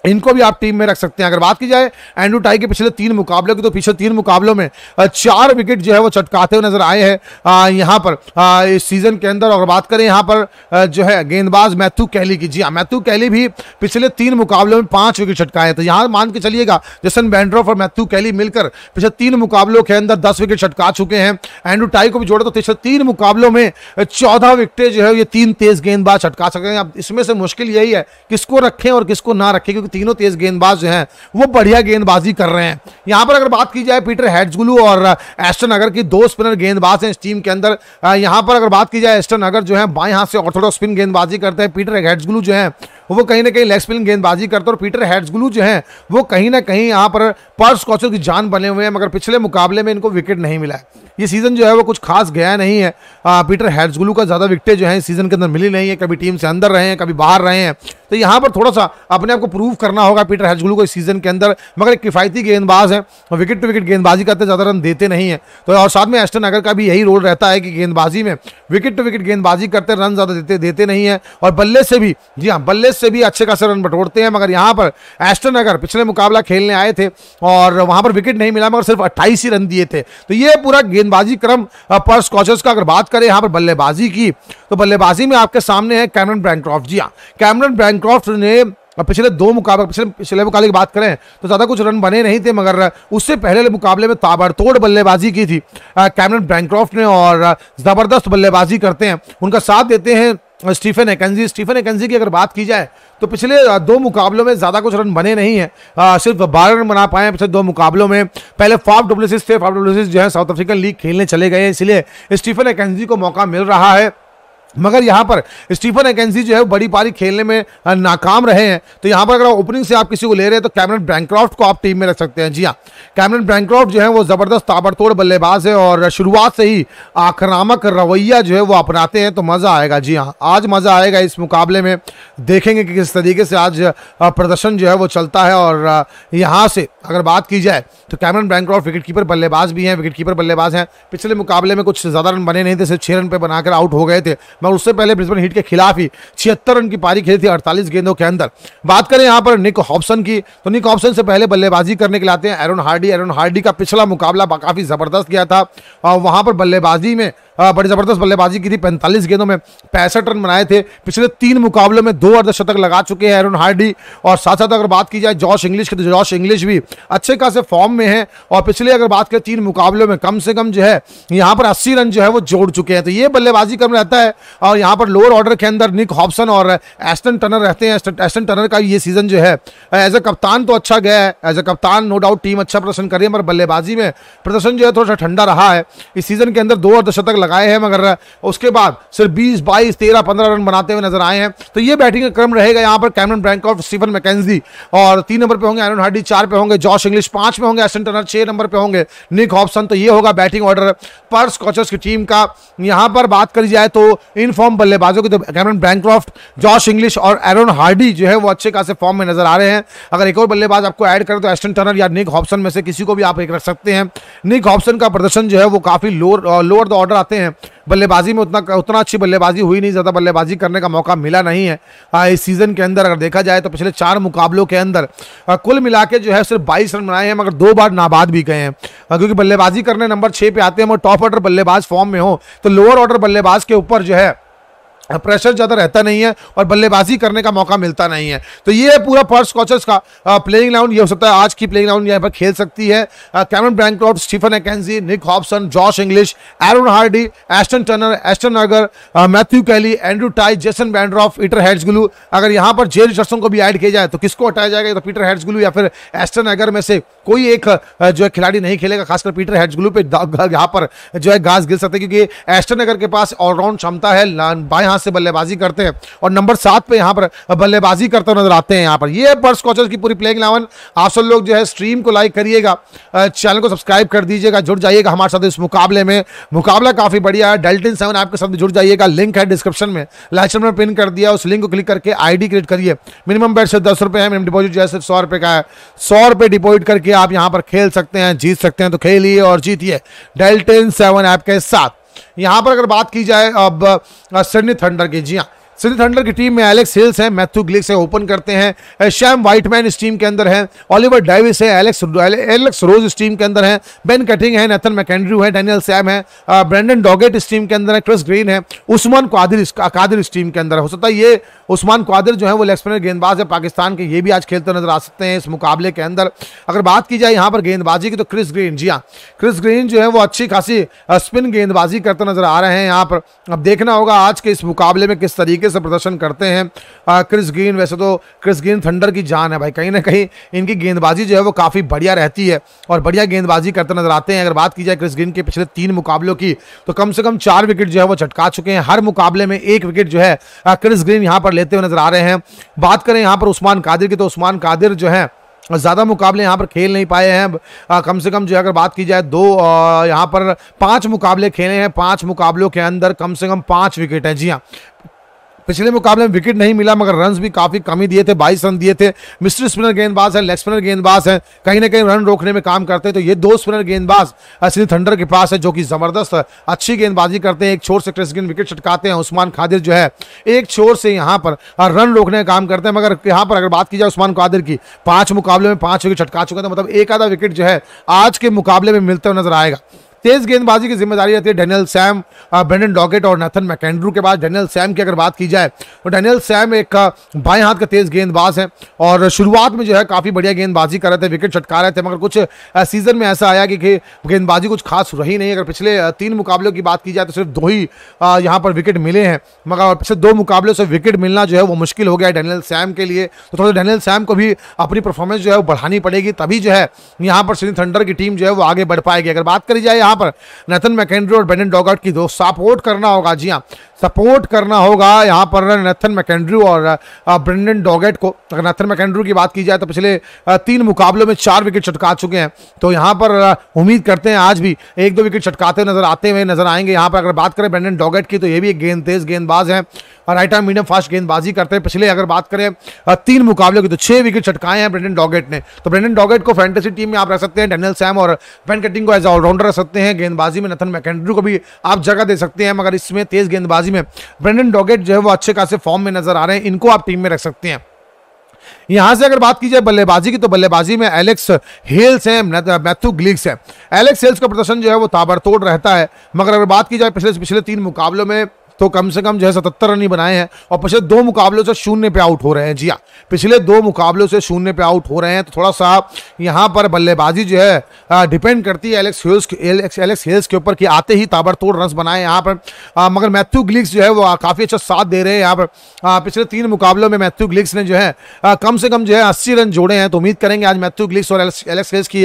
इनको भी आप टीम में रख सकते हैं अगर बात की जाए एंड्रू टाई के पिछले तीन मुकाबलों की तो पिछले तीन मुकाबलों में चार विकेट जो है वो चटकाते हुए नजर आए हैं यहाँ पर आ, इस सीजन के अंदर अगर बात करें यहाँ पर आ, जो है गेंदबाज मैथ्यू कैली की जी हाँ मैथ्यू कैली भी पिछले तीन मुकाबलों में पांच विकेट चटकाए तो यहाँ मान के चलिएगा जसन बैंड्रोफ और मैथ्यू कहली मिलकर पिछले तीन मुकाबलों के अंदर दस विकेट छटका चुके हैं एंड्रू टाई को भी जोड़े तो पिछले तीन मुकाबलों में चौदह विकेटें जो है ये तीन तेज गेंदबाज छटका सकते हैं अब इसमें से मुश्किल यही है किसको रखें और किसको ना रखें क्योंकि में तीनों तेज गेंदबाज जो हैं वो बढ़िया गेंदबाजी कर रहे हैं यहाँ पर अगर बात की जाए पीटर हेड्सगुलू और एस्टन अगर की दो स्पिनर गेंदबाज हैं इस टीम के अंदर यहाँ पर अगर बात की जाए एस्टन अगर जो है बाएं हाथ से ऑर्थोडॉक्स स्पिन गेंदबाजी करते हैं पीटर हेड्सगुलू जो है वो कहीं ना कहीं लेग स्पिन गेंदबाजी करते और पीटर हेड्सग्लू जो हैं वो कहीं ना कहीं यहाँ पर पर्स कॉचर की जान बने हुए हैं मगर पिछले मुकाबले में इनको विकेट नहीं मिला है ये सीज़न जो है वो कुछ खास गया नहीं है आ, पीटर हेड्सग्लू का ज़्यादा विकटें जो है इस सीज़न के अंदर मिली नहीं है कभी टीम से अंदर रहे हैं कभी बाहर रहे हैं तो यहाँ पर थोड़ा सा अपने आप को प्रूव करना होगा पीटर हेड्सग्लू को इस सीज़न के अंदर मगर एक किफ़ायती गेंदबाज है विकेट टू विकेट गेंदबाजी करते ज़्यादा रन देते नहीं है तो और साथ में एस्टन अगर का भी यही रोल रहता है कि गेंदबाजी में विकेट टू विकेट गेंदबाजी करते रन ज़्यादा देते देते नहीं है और बल्ले से भी जी हाँ बल्ले से भी अच्छे खासे रन बटोरते हैं मगर यहाँ पर एस्टन अगर पिछले मुकाबला खेलने आए थे और वहाँ पर विकेट नहीं मिला मगर सिर्फ अट्ठाईस ही रन दिए थे तो ये पूरा गेंदबाजी क्रम पर स्कॉचर्स का अगर बात करें यहाँ पर बल्लेबाजी की तो बल्लेबाजी में आपके सामने है कैमरन ब्रैंक्रॉफ्ट जी हाँ कैमरन ब्रैंक्रॉफ्ट ने पिछले दो मुकाबले पिछले पिछले मुकाबले की बात करें तो ज़्यादा कुछ रन बने नहीं थे मगर उससे पहले मुकाबले में ताबड़तोड़ बल्लेबाजी की थी कैमरन ब्रैंक्रॉफ्ट ने और ज़बरदस्त बल्लेबाजी करते हैं उनका साथ देते हैं स्टीफन एकेंजी स्टीफन एकेंजी की अगर बात की जाए तो पिछले दो मुकाबलों में ज़्यादा कुछ रन बने नहीं हैं सिर्फ बारह रन बना पाए हैं पिछले दो मुकाबलों में पहले फाफ डब्ल्यू थे फाफ डब्ल्यू जो है साउथ अफ्रीकन लीग खेलने चले गए हैं इसलिए स्टीफन एकेंजी को मौका मिल रहा है मगर यहाँ पर स्टीफन एकेंसी जो है बड़ी पारी खेलने में नाकाम रहे हैं तो यहाँ पर अगर ओपनिंग से आप किसी को ले रहे हैं तो कैमरन ब्रैंक्रॉफ्ट को आप टीम में रख सकते हैं जी हाँ कैमरन ब्रैंक्रॉफ्ट जो है वो ज़बरदस्त ताबड़तोड़ बल्लेबाज है और शुरुआत से ही आक्रामक रवैया जो है वो अपनाते हैं तो मज़ा आएगा जी हाँ आज मज़ा आएगा इस मुकाबले में देखेंगे कि किस तरीके से आज प्रदर्शन जो है वो चलता है और यहाँ से अगर बात की जाए तो कैमरन ब्रैंक्रॉफ्ट विकेट कीपर बल्लेबाज भी हैं विकेट कीपर बल्लेबाज हैं पिछले मुकाबले में कुछ ज़्यादा रन बने नहीं थे सिर्फ छः रन पर बनाकर आउट हो गए थे और उससे पहले ब्रिस्बेन हीट के खिलाफ ही छिहत्तर रन की पारी खेली थी अड़तालीस गेंदों के अंदर बात करें यहाँ पर निक हॉप्सन की तो निक हॉप्सन से पहले बल्लेबाजी करने के लिए आते हैं एरन हार्डी एरन हार्डी का पिछला मुकाबला काफ़ी ज़बरदस्त गया था और वहाँ पर बल्लेबाजी में हाँ, बड़ी ज़बरदस्त बल्लेबाजी की थी पैंतालीस गेंदों में पैंसठ रन बनाए थे पिछले तीन मुकाबलों में दो अर्धशतक लगा चुके हैं एरन हार्डी और साथ साथ अगर बात की जाए जॉश इंग्लिश की तो जॉश इंग्लिश भी अच्छे खासे फॉर्म में है और पिछले अगर बात करें तीन मुकाबलों में कम से कम जो है यहाँ पर अस्सी रन जो है वो जोड़ चुके हैं तो ये बल्लेबाजी कम रहता है और यहाँ पर लोअर ऑर्डर के अंदर निक हॉप्सन और एस्टन टनर रहते हैं एस्टन टनर का ये सीजन जो है एज अ कप्तान तो अच्छा गया है एज अ कप्तान नो डाउट टीम अच्छा प्रदर्शन कर रही है पर बल्लेबाजी में प्रदर्शन जो है थोड़ा सा ठंडा रहा है इस सीजन के अंदर दो अर्धशतक लगाए हैं मगर उसके बाद सिर्फ बीस बाईस तेरह पंद्रह रन बनाते हुए नजर आए हैं तो ये बैटिंग का क्रम रहेगा यहाँ पर Cameron Bancroft Stephen McKenzie और तीन नंबर पे होंगे एरन हार्डी चार पे होंगे जॉश इंग्लिश पांच में होंगे एसन टनर छह नंबर पे होंगे निक हॉपसन तो ये होगा बैटिंग ऑर्डर पर स्कॉचर्स की टीम का यहाँ पर बात करी जाए तो इन फॉर्म बल्लेबाजों की तो कैमरन ब्रैंक्रॉफ्ट जॉश इंग्लिश और एरन हार्डी जो है वो अच्छे खासे फॉर्म में नजर आ रहे हैं अगर एक और बल्लेबाज आपको ऐड करें तो एस्टन टर्नर या निक हॉपसन में से किसी को भी आप एक रख सकते हैं निक हॉपसन का प्रदर्शन जो है वो काफी लोअर लोअर द ऑर्डर आते हैं हैं बल्लेबाजी में उतना उतना अच्छी बल्लेबाजी हुई नहीं ज़्यादा बल्लेबाजी करने का मौका मिला नहीं है इस सीज़न के अंदर अगर देखा जाए तो पिछले चार मुकाबलों के अंदर कुल मिला जो है सिर्फ बाईस रन बनाए हैं मगर दो बार नाबाद भी गए हैं क्योंकि बल्लेबाजी करने नंबर छः पे आते हैं और टॉप ऑर्डर बल्लेबाज फॉर्म में हो तो लोअर ऑर्डर बल्लेबाज के ऊपर जो है प्रेशर ज़्यादा रहता नहीं है और बल्लेबाजी करने का मौका मिलता नहीं है तो ये है पूरा पर्स कॉचर्स का प्लेइंग राउंड ये हो सकता है आज की प्लेइंग राउंड यहाँ पर खेल सकती है Cameron Bancroft Stephen McKenzie Nick Hobson Josh Inglis Aaron Hardie Ashton Turner Ashton Agar Matthew Kelly Andrew Tye Jason Behrendorff Peter Hatzoglou अगर यहाँ पर जेल जर्सन को भी ऐड किया जाए तो किसको हटाया जाएगा तो पीटर हेड्स गुलू या फिर एस्टन अगर में से कोई एक जो है खिलाड़ी नहीं खेलेगा खासकर पीटर हेड्स गुलू यहाँ पर जो है घास गिर सकते क्योंकि एस्टन अगर के पास ऑलराउंड क्षमता है बाएँ यहां से बल्लेबाजी करते हैं और नंबर सात पे यहां पर बल्लेबाजी करते नजर आते हैं यहां पर ये पर्स कॉचर्स की पूरी प्लेइंग इलेवन आप सब लोग जो है स्ट्रीम को लाइक करिएगा चैनल को सब्सक्राइब कर दीजिएगा जुड़ जाइएगा हमारे साथ इस मुकाबले में मुकाबला काफ़ी बढ़िया है डेल्टिन सेवन आपके साथ जुड़ जाइएगा लिंक है डिस्क्रिप्शन में लाइचर में पिन कर दिया उस लिंक को क्लिक करके आई क्रिएट करिए मिनिमम बैट से दस रुपये है मिनिमम डिपॉजिट जो है सिर्फ सौ रुपये का है सौ रुपये डिपोजिट करके आप यहाँ पर खेल सकते हैं जीत सकते हैं तो खेलिए और जीतिए डेल्टिन सेवन ऐप के साथ यहाँ पर अगर बात की जाए अब सिडनी थंडर की जी हाँ सिंध थंडर की टीम में एलेक्स हिल्स है मैथ्यू ग्लिक्स है ओपन करते हैं श्याम वाइटमैन इस टीम के अंदर है ऑलिवर डाइविस है एलेक्स एलेक्स रोज इस टीम के अंदर है बेन कटिंग है नेथन मैकेंड्रू है डैनियल सैम है ब्रेंडन डॉगेट इस टीम के अंदर है क्रिस ग्रीन है उस्मान कादिर इस कादिर इस टीम के अंदर हो सकता है ये उस्मान कादिर जो है वो लेग स्पिनर गेंदबाज है पाकिस्तान के ये भी आज खेलते नजर आ सकते हैं इस मुकाबले के अंदर अगर बात की जाए यहाँ पर गेंदबाजी की तो क्रिस ग्रीन जी हाँ क्रिस ग्रीन जो है वो अच्छी खासी स्पिन गेंदबाजी करते नजर आ रहे हैं यहाँ पर अब देखना होगा आज के इस मुकाबले में किस तरीके तरीके से प्रदर्शन करते हैं आ, क्रिस ग्रीन वैसे तो क्रिस ग्रीन थंडर की जान है भाई कहीं ना कहीं इनकी गेंदबाजी जो है वो काफ़ी बढ़िया रहती है और बढ़िया गेंदबाजी करते नजर आते हैं अगर बात की जाए क्रिस ग्रीन के पिछले तीन मुकाबलों की तो कम से कम चार विकेट जो है वो झटका चुके हैं हर मुकाबले में एक विकेट जो है क्रिस ग्रीन यहाँ पर लेते हुए नजर आ रहे हैं बात करें यहाँ पर उस्मान कादिर की तो उस्मान कादिर जो है ज़्यादा मुकाबले यहाँ पर खेल नहीं पाए हैं आ, कम से कम जो अगर बात की जाए दो यहाँ पर पांच मुकाबले खेले हैं पांच मुकाबलों के अंदर कम से कम पांच विकेट हैं जी हाँ पिछले मुकाबले में विकेट नहीं मिला मगर रन भी काफ़ी कमी दिए थे बाईस रन दिए थे मिस्ट्री स्पिनर गेंदबाज है लेग स्पिनर गेंदबाज है कहीं ना कहीं रन रोकने में काम करते हैं तो ये दो स्पिनर गेंदबाज असली थंडर के पास है जो कि ज़बरदस्त अच्छी गेंदबाजी करते हैं एक छोर से क्रिस गेंद विकेट छटकाते हैं उस्मान खादिर जो है एक छोर से यहाँ पर रन रोकने का काम करते हैं मगर यहाँ पर अगर बात की जाए उस्मान खादिर की पाँच मुकाबले में पाँच विकेट छटका चुका था तो मतलब एक आधा विकेट जो है आज के मुकाबले में मिलते हुए नजर आएगा तेज गेंदबाजी की जिम्मेदारी रहती है डेनियल सैम ब्रेंडन डॉकेट और नथन मैकेंड्रू के बाद डेनियल सैम की अगर बात की जाए तो डेनियल सैम एक बाएं हाथ का तेज गेंदबाज है और शुरुआत में जो है काफ़ी बढ़िया गेंदबाजी कर रहे थे विकेट छटका रहे थे मगर कुछ सीजन में ऐसा आया कि गेंदबाजी कुछ खास रही नहीं अगर पिछले तीन मुकाबलों की बात की जाए तो सिर्फ दो ही यहाँ पर विकेट मिले हैं मगर पिछले दो मुकाबलों से विकेट मिलना जो है वो मुश्किल हो गया डेनियल सैम के लिए तो थोड़ा डेनियल सैम को भी अपनी परफॉर्मेंस जो है वो बढ़ानी पड़ेगी तभी जो है यहाँ पर सिनी थंडर की टीम जो है वो आगे बढ़ पाएगी अगर बात करी जाए यहाँ पर नथन मैकेंड्री और बेंडन डॉगर्ट की दोस्त सपोर्ट करना होगा जी हाँ सपोर्ट करना होगा यहाँ पर नथन मैकेंड्रू और ब्रेंडन डॉगेट को अगर नथन मैकेंड्रू की बात की जाए तो पिछले तीन मुकाबलों में चार विकेट चटका चुके हैं तो यहाँ पर उम्मीद करते हैं आज भी एक दो विकेट चटकाते नजर आते हुए नजर आएंगे यहाँ पर अगर बात करें ब्रेंडन डॉगेट की तो ये भी एक गेंद तेज गेंदबाज है और राइट आर्म मीडियम फास्ट गेंदबाजी करते हैं पिछले अगर बात करें तीन मुकाबले की तो छह विकेट छटकाए हैं ब्रेंडन डॉगेट ने तो ब्रेंडन डॉगेट को फैंटेसी टीम में आप रख सकते हैं डेनियल सैम और वैन कटिंग को एज ऑलराउंडर रख सकते हैं गेंदबाजी में नथन मैकेंड्रू को भी आप जगह दे सकते हैं मगर इसमें तेज गेंदबाजी में ब्रेंडन डॉगेट जो है वो अच्छे खासे फॉर्म में नजर आ रहे हैं इनको आप टीम में रख सकते हैं यहां से अगर बात की जाए बल्लेबाजी की तो बल्लेबाजी में एलेक्स हेल्स हैं मैथ्यू ग्लिक्स हैं एलेक्स हेल्स का प्रदर्शन जो है वो ताबड़तोड़ रहता है मगर अगर बात की जाए पिछले पिछले तीन मुकाबलों में तो कम से कम जो है सतहत्तर रन ही बनाए हैं और पिछले दो मुकाबलों से शून्य पे आउट हो रहे हैं जी हाँ पिछले दो मुकाबलों से शून्य पे आउट हो रहे हैं तो थोड़ा सा यहाँ पर बल्लेबाजी जो है डिपेंड करती है Alex Hales Alex Alex Hales के ऊपर कि आते ही ताबड़तोड़ रन बनाए यहाँ पर मगर मैथ्यू ग्लिक्स जो है वो काफ़ी अच्छा साथ दे रहे हैं यहाँ पर पिछले तीन मुकाबलों में मैथ्यू ग्लिक्स ने जो है कम से कम जो है अस्सी रन जोड़े हैं तो उम्मीद करेंगे आज मैथ्यू ग्लिक्स और एलेक्स हिल्स की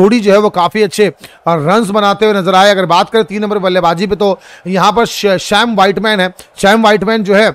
जोड़ी जो है वो काफ़ी अच्छे रन बनाते हुए नजर आए अगर बात करें तीन नंबर बल्लेबाजी पर तो यहाँ पर शैम वाइट व्हाइटमैन है शैम व्हाइटमैन जो है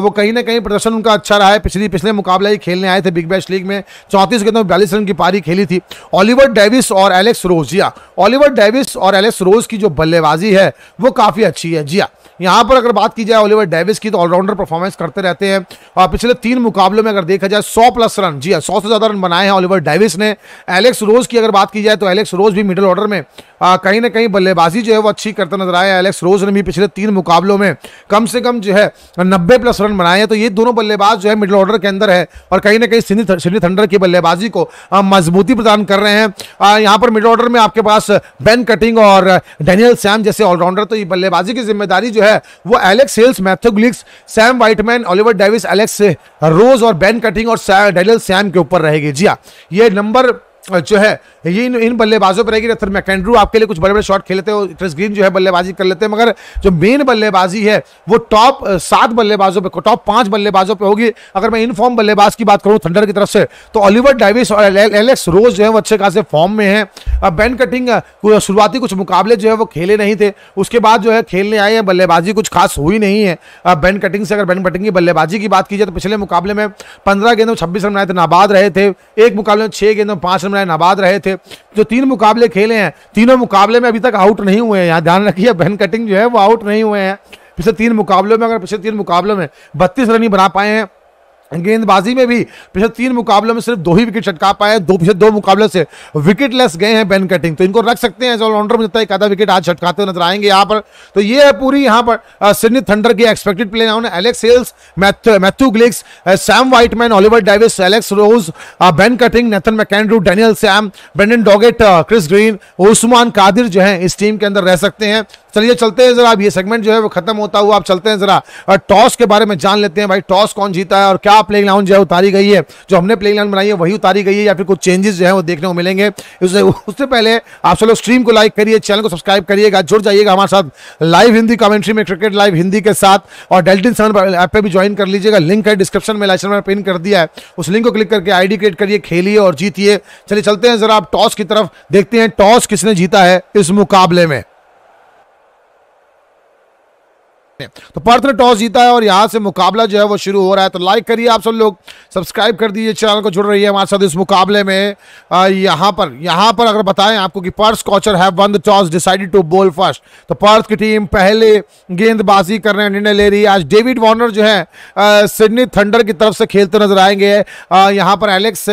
वो कहीं ना कहीं प्रदर्शन उनका अच्छा रहा है पिछली पिछले मुकाबले ही खेलने आए थे बिग बैश लीग में चौंतीस गेंदों में बयालीस रन की पारी खेली थी ऑलिवर डेविस और एलेक्स रोज जिया ऑलिवर डेविस और एलेक्स रोज की जो बल्लेबाजी है वो काफ़ी अच्छी है जिया यहाँ पर अगर बात की जाए ऑलिवर डेविस की तो ऑलराउंडर परफॉर्मेंस करते रहते हैं और पिछले तीन मुकाबलों में अगर देखा जाए सौ प्लस रन जी हाँ सौ से ज़्यादा रन बनाए हैं ऑलिवर डेविस ने एलेक्स रोज की अगर बात की जाए तो एलेक्स रोज भी मिडिल ऑर्डर में कहीं ना कहीं बल्लेबाजी जो है वो अच्छी करता नजर आया एलेक्स रोज ने भी पिछले तीन मुकाबलों में कम से कम जो है नब्बे प्लस रन बनाए हैं तो ये दोनों बल्लेबाज जो है मिडिल ऑर्डर के अंदर है और कहीं ना कहीं सिडनी थंडर की बल्लेबाजी को मजबूती प्रदान कर रहे हैं यहाँ पर मिडिल ऑर्डर में आपके पास बेन कटिंग और डेनियल सैम जैसे ऑलराउंडर तो ये बल्लेबाजी की जिम्मेदारी जो है वो Alex Hales Matthew Gilkes Sam Whiteman Oliver Davies Alex Ross और बेन कटिंग और डेनियल सैम के ऊपर रहेगी जी हाँ ये नंबर जो है ये इन इन बल्लेबाजों पर रहेगी रथर मैकेंड्रू आपके लिए कुछ बड़े बड़े शॉट खेलते हो क्रिस ग्रीन जो है बल्लेबाजी कर लेते हैं मगर जो मेन बल्लेबाजी है वो टॉप सात बल्लेबाजों पर टॉप पांच बल्लेबाजों पर होगी अगर मैं इन फॉर्म बल्लेबाज की बात करूँ थंडर की तरफ से तो ऑलिवर डाइविस और एलेक्स रोज जो है वो अच्छे खासे फॉर्म में है बैन कटिंग शुरुआती कुछ मुकाबले जो है वो खेले नहीं थे उसके बाद जो है खेलने आए हैं बल्लेबाजी कुछ खास हुई नहीं है बैन कटिंग से अगर बैन कटिंग की बल्लेबाजी की बात की जाए तो पिछले मुकाबले में पंद्रह गेंदों छब्बीस रन बनाए थे नाबाद रहे थे एक मुकाबले में छह गेंदों पांच रन बनाए नाबाद रहे थे के जो तीन मुकाबले खेले हैं तीनों मुकाबले में अभी तक आउट नहीं हुए हैं यहाँ ध्यान रखिए बहन कटिंग जो है वो आउट नहीं हुए हैं पिछले तीन मुकाबलों में अगर पिछले तीन मुकाबलों में बत्तीस रन ही बना पाए हैं गेंदबाजी में भी पिछले तीन मुकाबलों में सिर्फ दो ही विकेट चटका पाए दो पिछले दो मुकाबले से विकेट लेस गए हैं बेन कटिंग तो इनको रख सकते हैं ऑलराउंडर जितना एक आधा विकेट आज छटकाते हुए नजर आएंगे यहाँ पर तो ये है पूरी यहाँ पर सिडनी थंडर की एक्सपेक्टेड प्लेयर उन्होंने Alex Hales Matthew Gilkes Sam Whiteman Oliver Davies Alex Ross Ben Cutting Nathan McAndrew Daniel Sams Brendan Doggett Chris Green Usman Qadir जो है इस टीम के अंदर रह सकते हैं चलिए चलते हैं जरा अब ये सेगमेंट जो है वो खत्म होता हुआ आप चलते हैं जरा और टॉस के बारे में जान लेते हैं भाई टॉस कौन जीता है और क्या प्ले ग्राउंड जो है उतारी गई है जो हमने प्ले ग्राउंड बनाई है वही उतारी गई है या फिर कुछ चेंजेस जो है वो देखने को मिलेंगे उससे उससे पहले आप चलो स्ट्रीम को लाइक करिए चैनल को सब्सक्राइब करिएगा जुड़ जाइएगा हमारे साथ लाइव हिंदी कमेंट्री में क्रिकेट लाइव हिंदी के साथ और डेल्टिन सेवन ऐप पर भी ज्वाइन कर लीजिएगा लिंक है डिस्क्रिप्शन में लाइसन में पिन कर दिया है उस लिंक को क्लिक करके आईडी क्रिएट करिए खेलिए और जीतिए चलिए चलते हैं जरा आप टॉस की तरफ देखते हैं टॉस किसने जीता है इस मुकाबले में सकते हैं तो पर्थ ने टॉस जीता है और यहाँ से मुकाबला जो है वो शुरू हो रहा है तो लाइक करिए आप सब लोग सब्सक्राइब कर दीजिए चैनल को जुड़ रही है हमारे साथ इस मुकाबले में यहाँ पर यहाँ पर अगर बताएं आपको कि Perth Scorchers have won the toss decided to bowl first तो पर्थ की टीम पहले गेंदबाजी करने का निर्णय ले रही है आज डेविड वार्नर जो है सिडनी थंडर की तरफ से खेलते नजर आएंगे यहाँ पर एलेक्स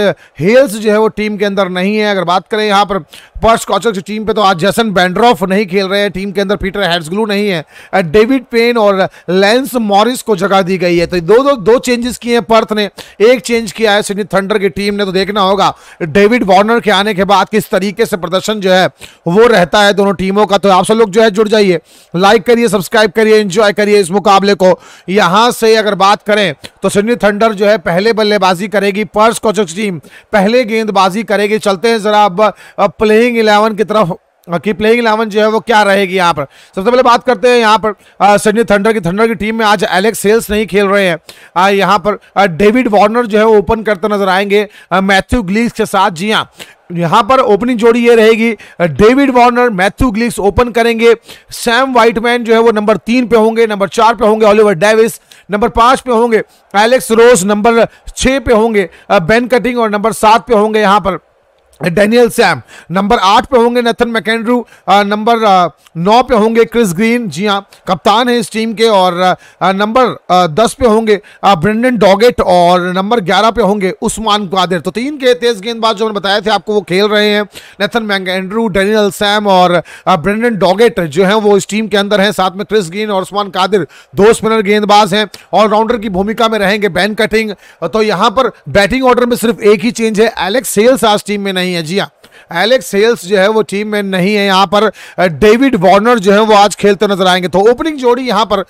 हेल्स जो है वो टीम के अंदर नहीं है अगर बात करें यहाँ पर पर्स कॉचर की टीम पर तो आज जैसन बैंड्रॉफ नहीं खेल रहे हैं टीम के अंदर पीटर हेड्सग्लू नहीं है डेविड पेन और लेंस मॉरिस को जगह दी गई है तो दो दो दो चेंजेस किए हैं पर्थ ने एक चेंज किया है सिडनी थंडर की टीम ने तो देखना होगा डेविड वार्नर के आने के बाद किस तरीके से प्रदर्शन जो है वो रहता है दोनों टीमों का तो आप सब लोग जो है जुड़ जाइए लाइक करिए सब्सक्राइब करिए इंजॉय करिए इस मुकाबले को यहां से अगर बात करें तो सिडनी थंडर जो है पहले बल्लेबाजी करेगी पर्स कोचक टीम पहले गेंदबाजी करेगी चलते हैं जरा अब प्लेइंग इलेवन की तरफ की प्लेइंग इलेवन जो है वो क्या रहेगी यहाँ पर सबसे पहले बात करते हैं यहाँ पर सिडनी थंडर की थंडर की टीम में आज एलेक्स सेल्स नहीं खेल रहे हैं यहाँ पर डेविड वार्नर जो है ओपन करते नजर आएंगे मैथ्यू ग्लीस के साथ जी हाँ यहाँ पर ओपनिंग जोड़ी ये रहेगी David Warner Matthew Gilkes open करेंगे सैम वाइटमैन जो है वो नंबर तीन पे होंगे नंबर चार पे होंगे ऑलिवर डेविस नंबर पाँच पे होंगे एलेक्स रोज नंबर छः पे होंगे बेन कटिंग और नंबर सात पे होंगे यहाँ पर डेनियल सैम नंबर आठ पे होंगे नथन मैकेंड्रू नंबर नौ पे होंगे क्रिस ग्रीन जी हाँ कप्तान हैं इस टीम के और नंबर दस पे होंगे ब्रेंडन डॉगेट और नंबर ग्यारह पे होंगे उस्मान कादिर तो तीन के तेज गेंदबाज जो मैंने बताए थे आपको वो खेल रहे हैं नथन मैकेंड्रू डेनियल सैम और ब्रेंडन डॉगेट जो हैं वो इस टीम के अंदर हैं साथ में क्रिस ग्रीन और उस्मान कादिर दो स्पिनर गेंदबाज हैं ऑलराउंडर की भूमिका में रहेंगे बैन कटिंग तो यहाँ पर बैटिंग ऑर्डर में सिर्फ एक ही चेंज है एलेक्स सेल्स आज टीम में नहीं नहीं है जी हाँ एलेक्स हेल्स जो है वो टीम में नहीं है यहाँ पर डेविड वार्नर जो है वो आज खेलते नजर आएंगे तो ओपनिंग जोड़ी यहाँ पर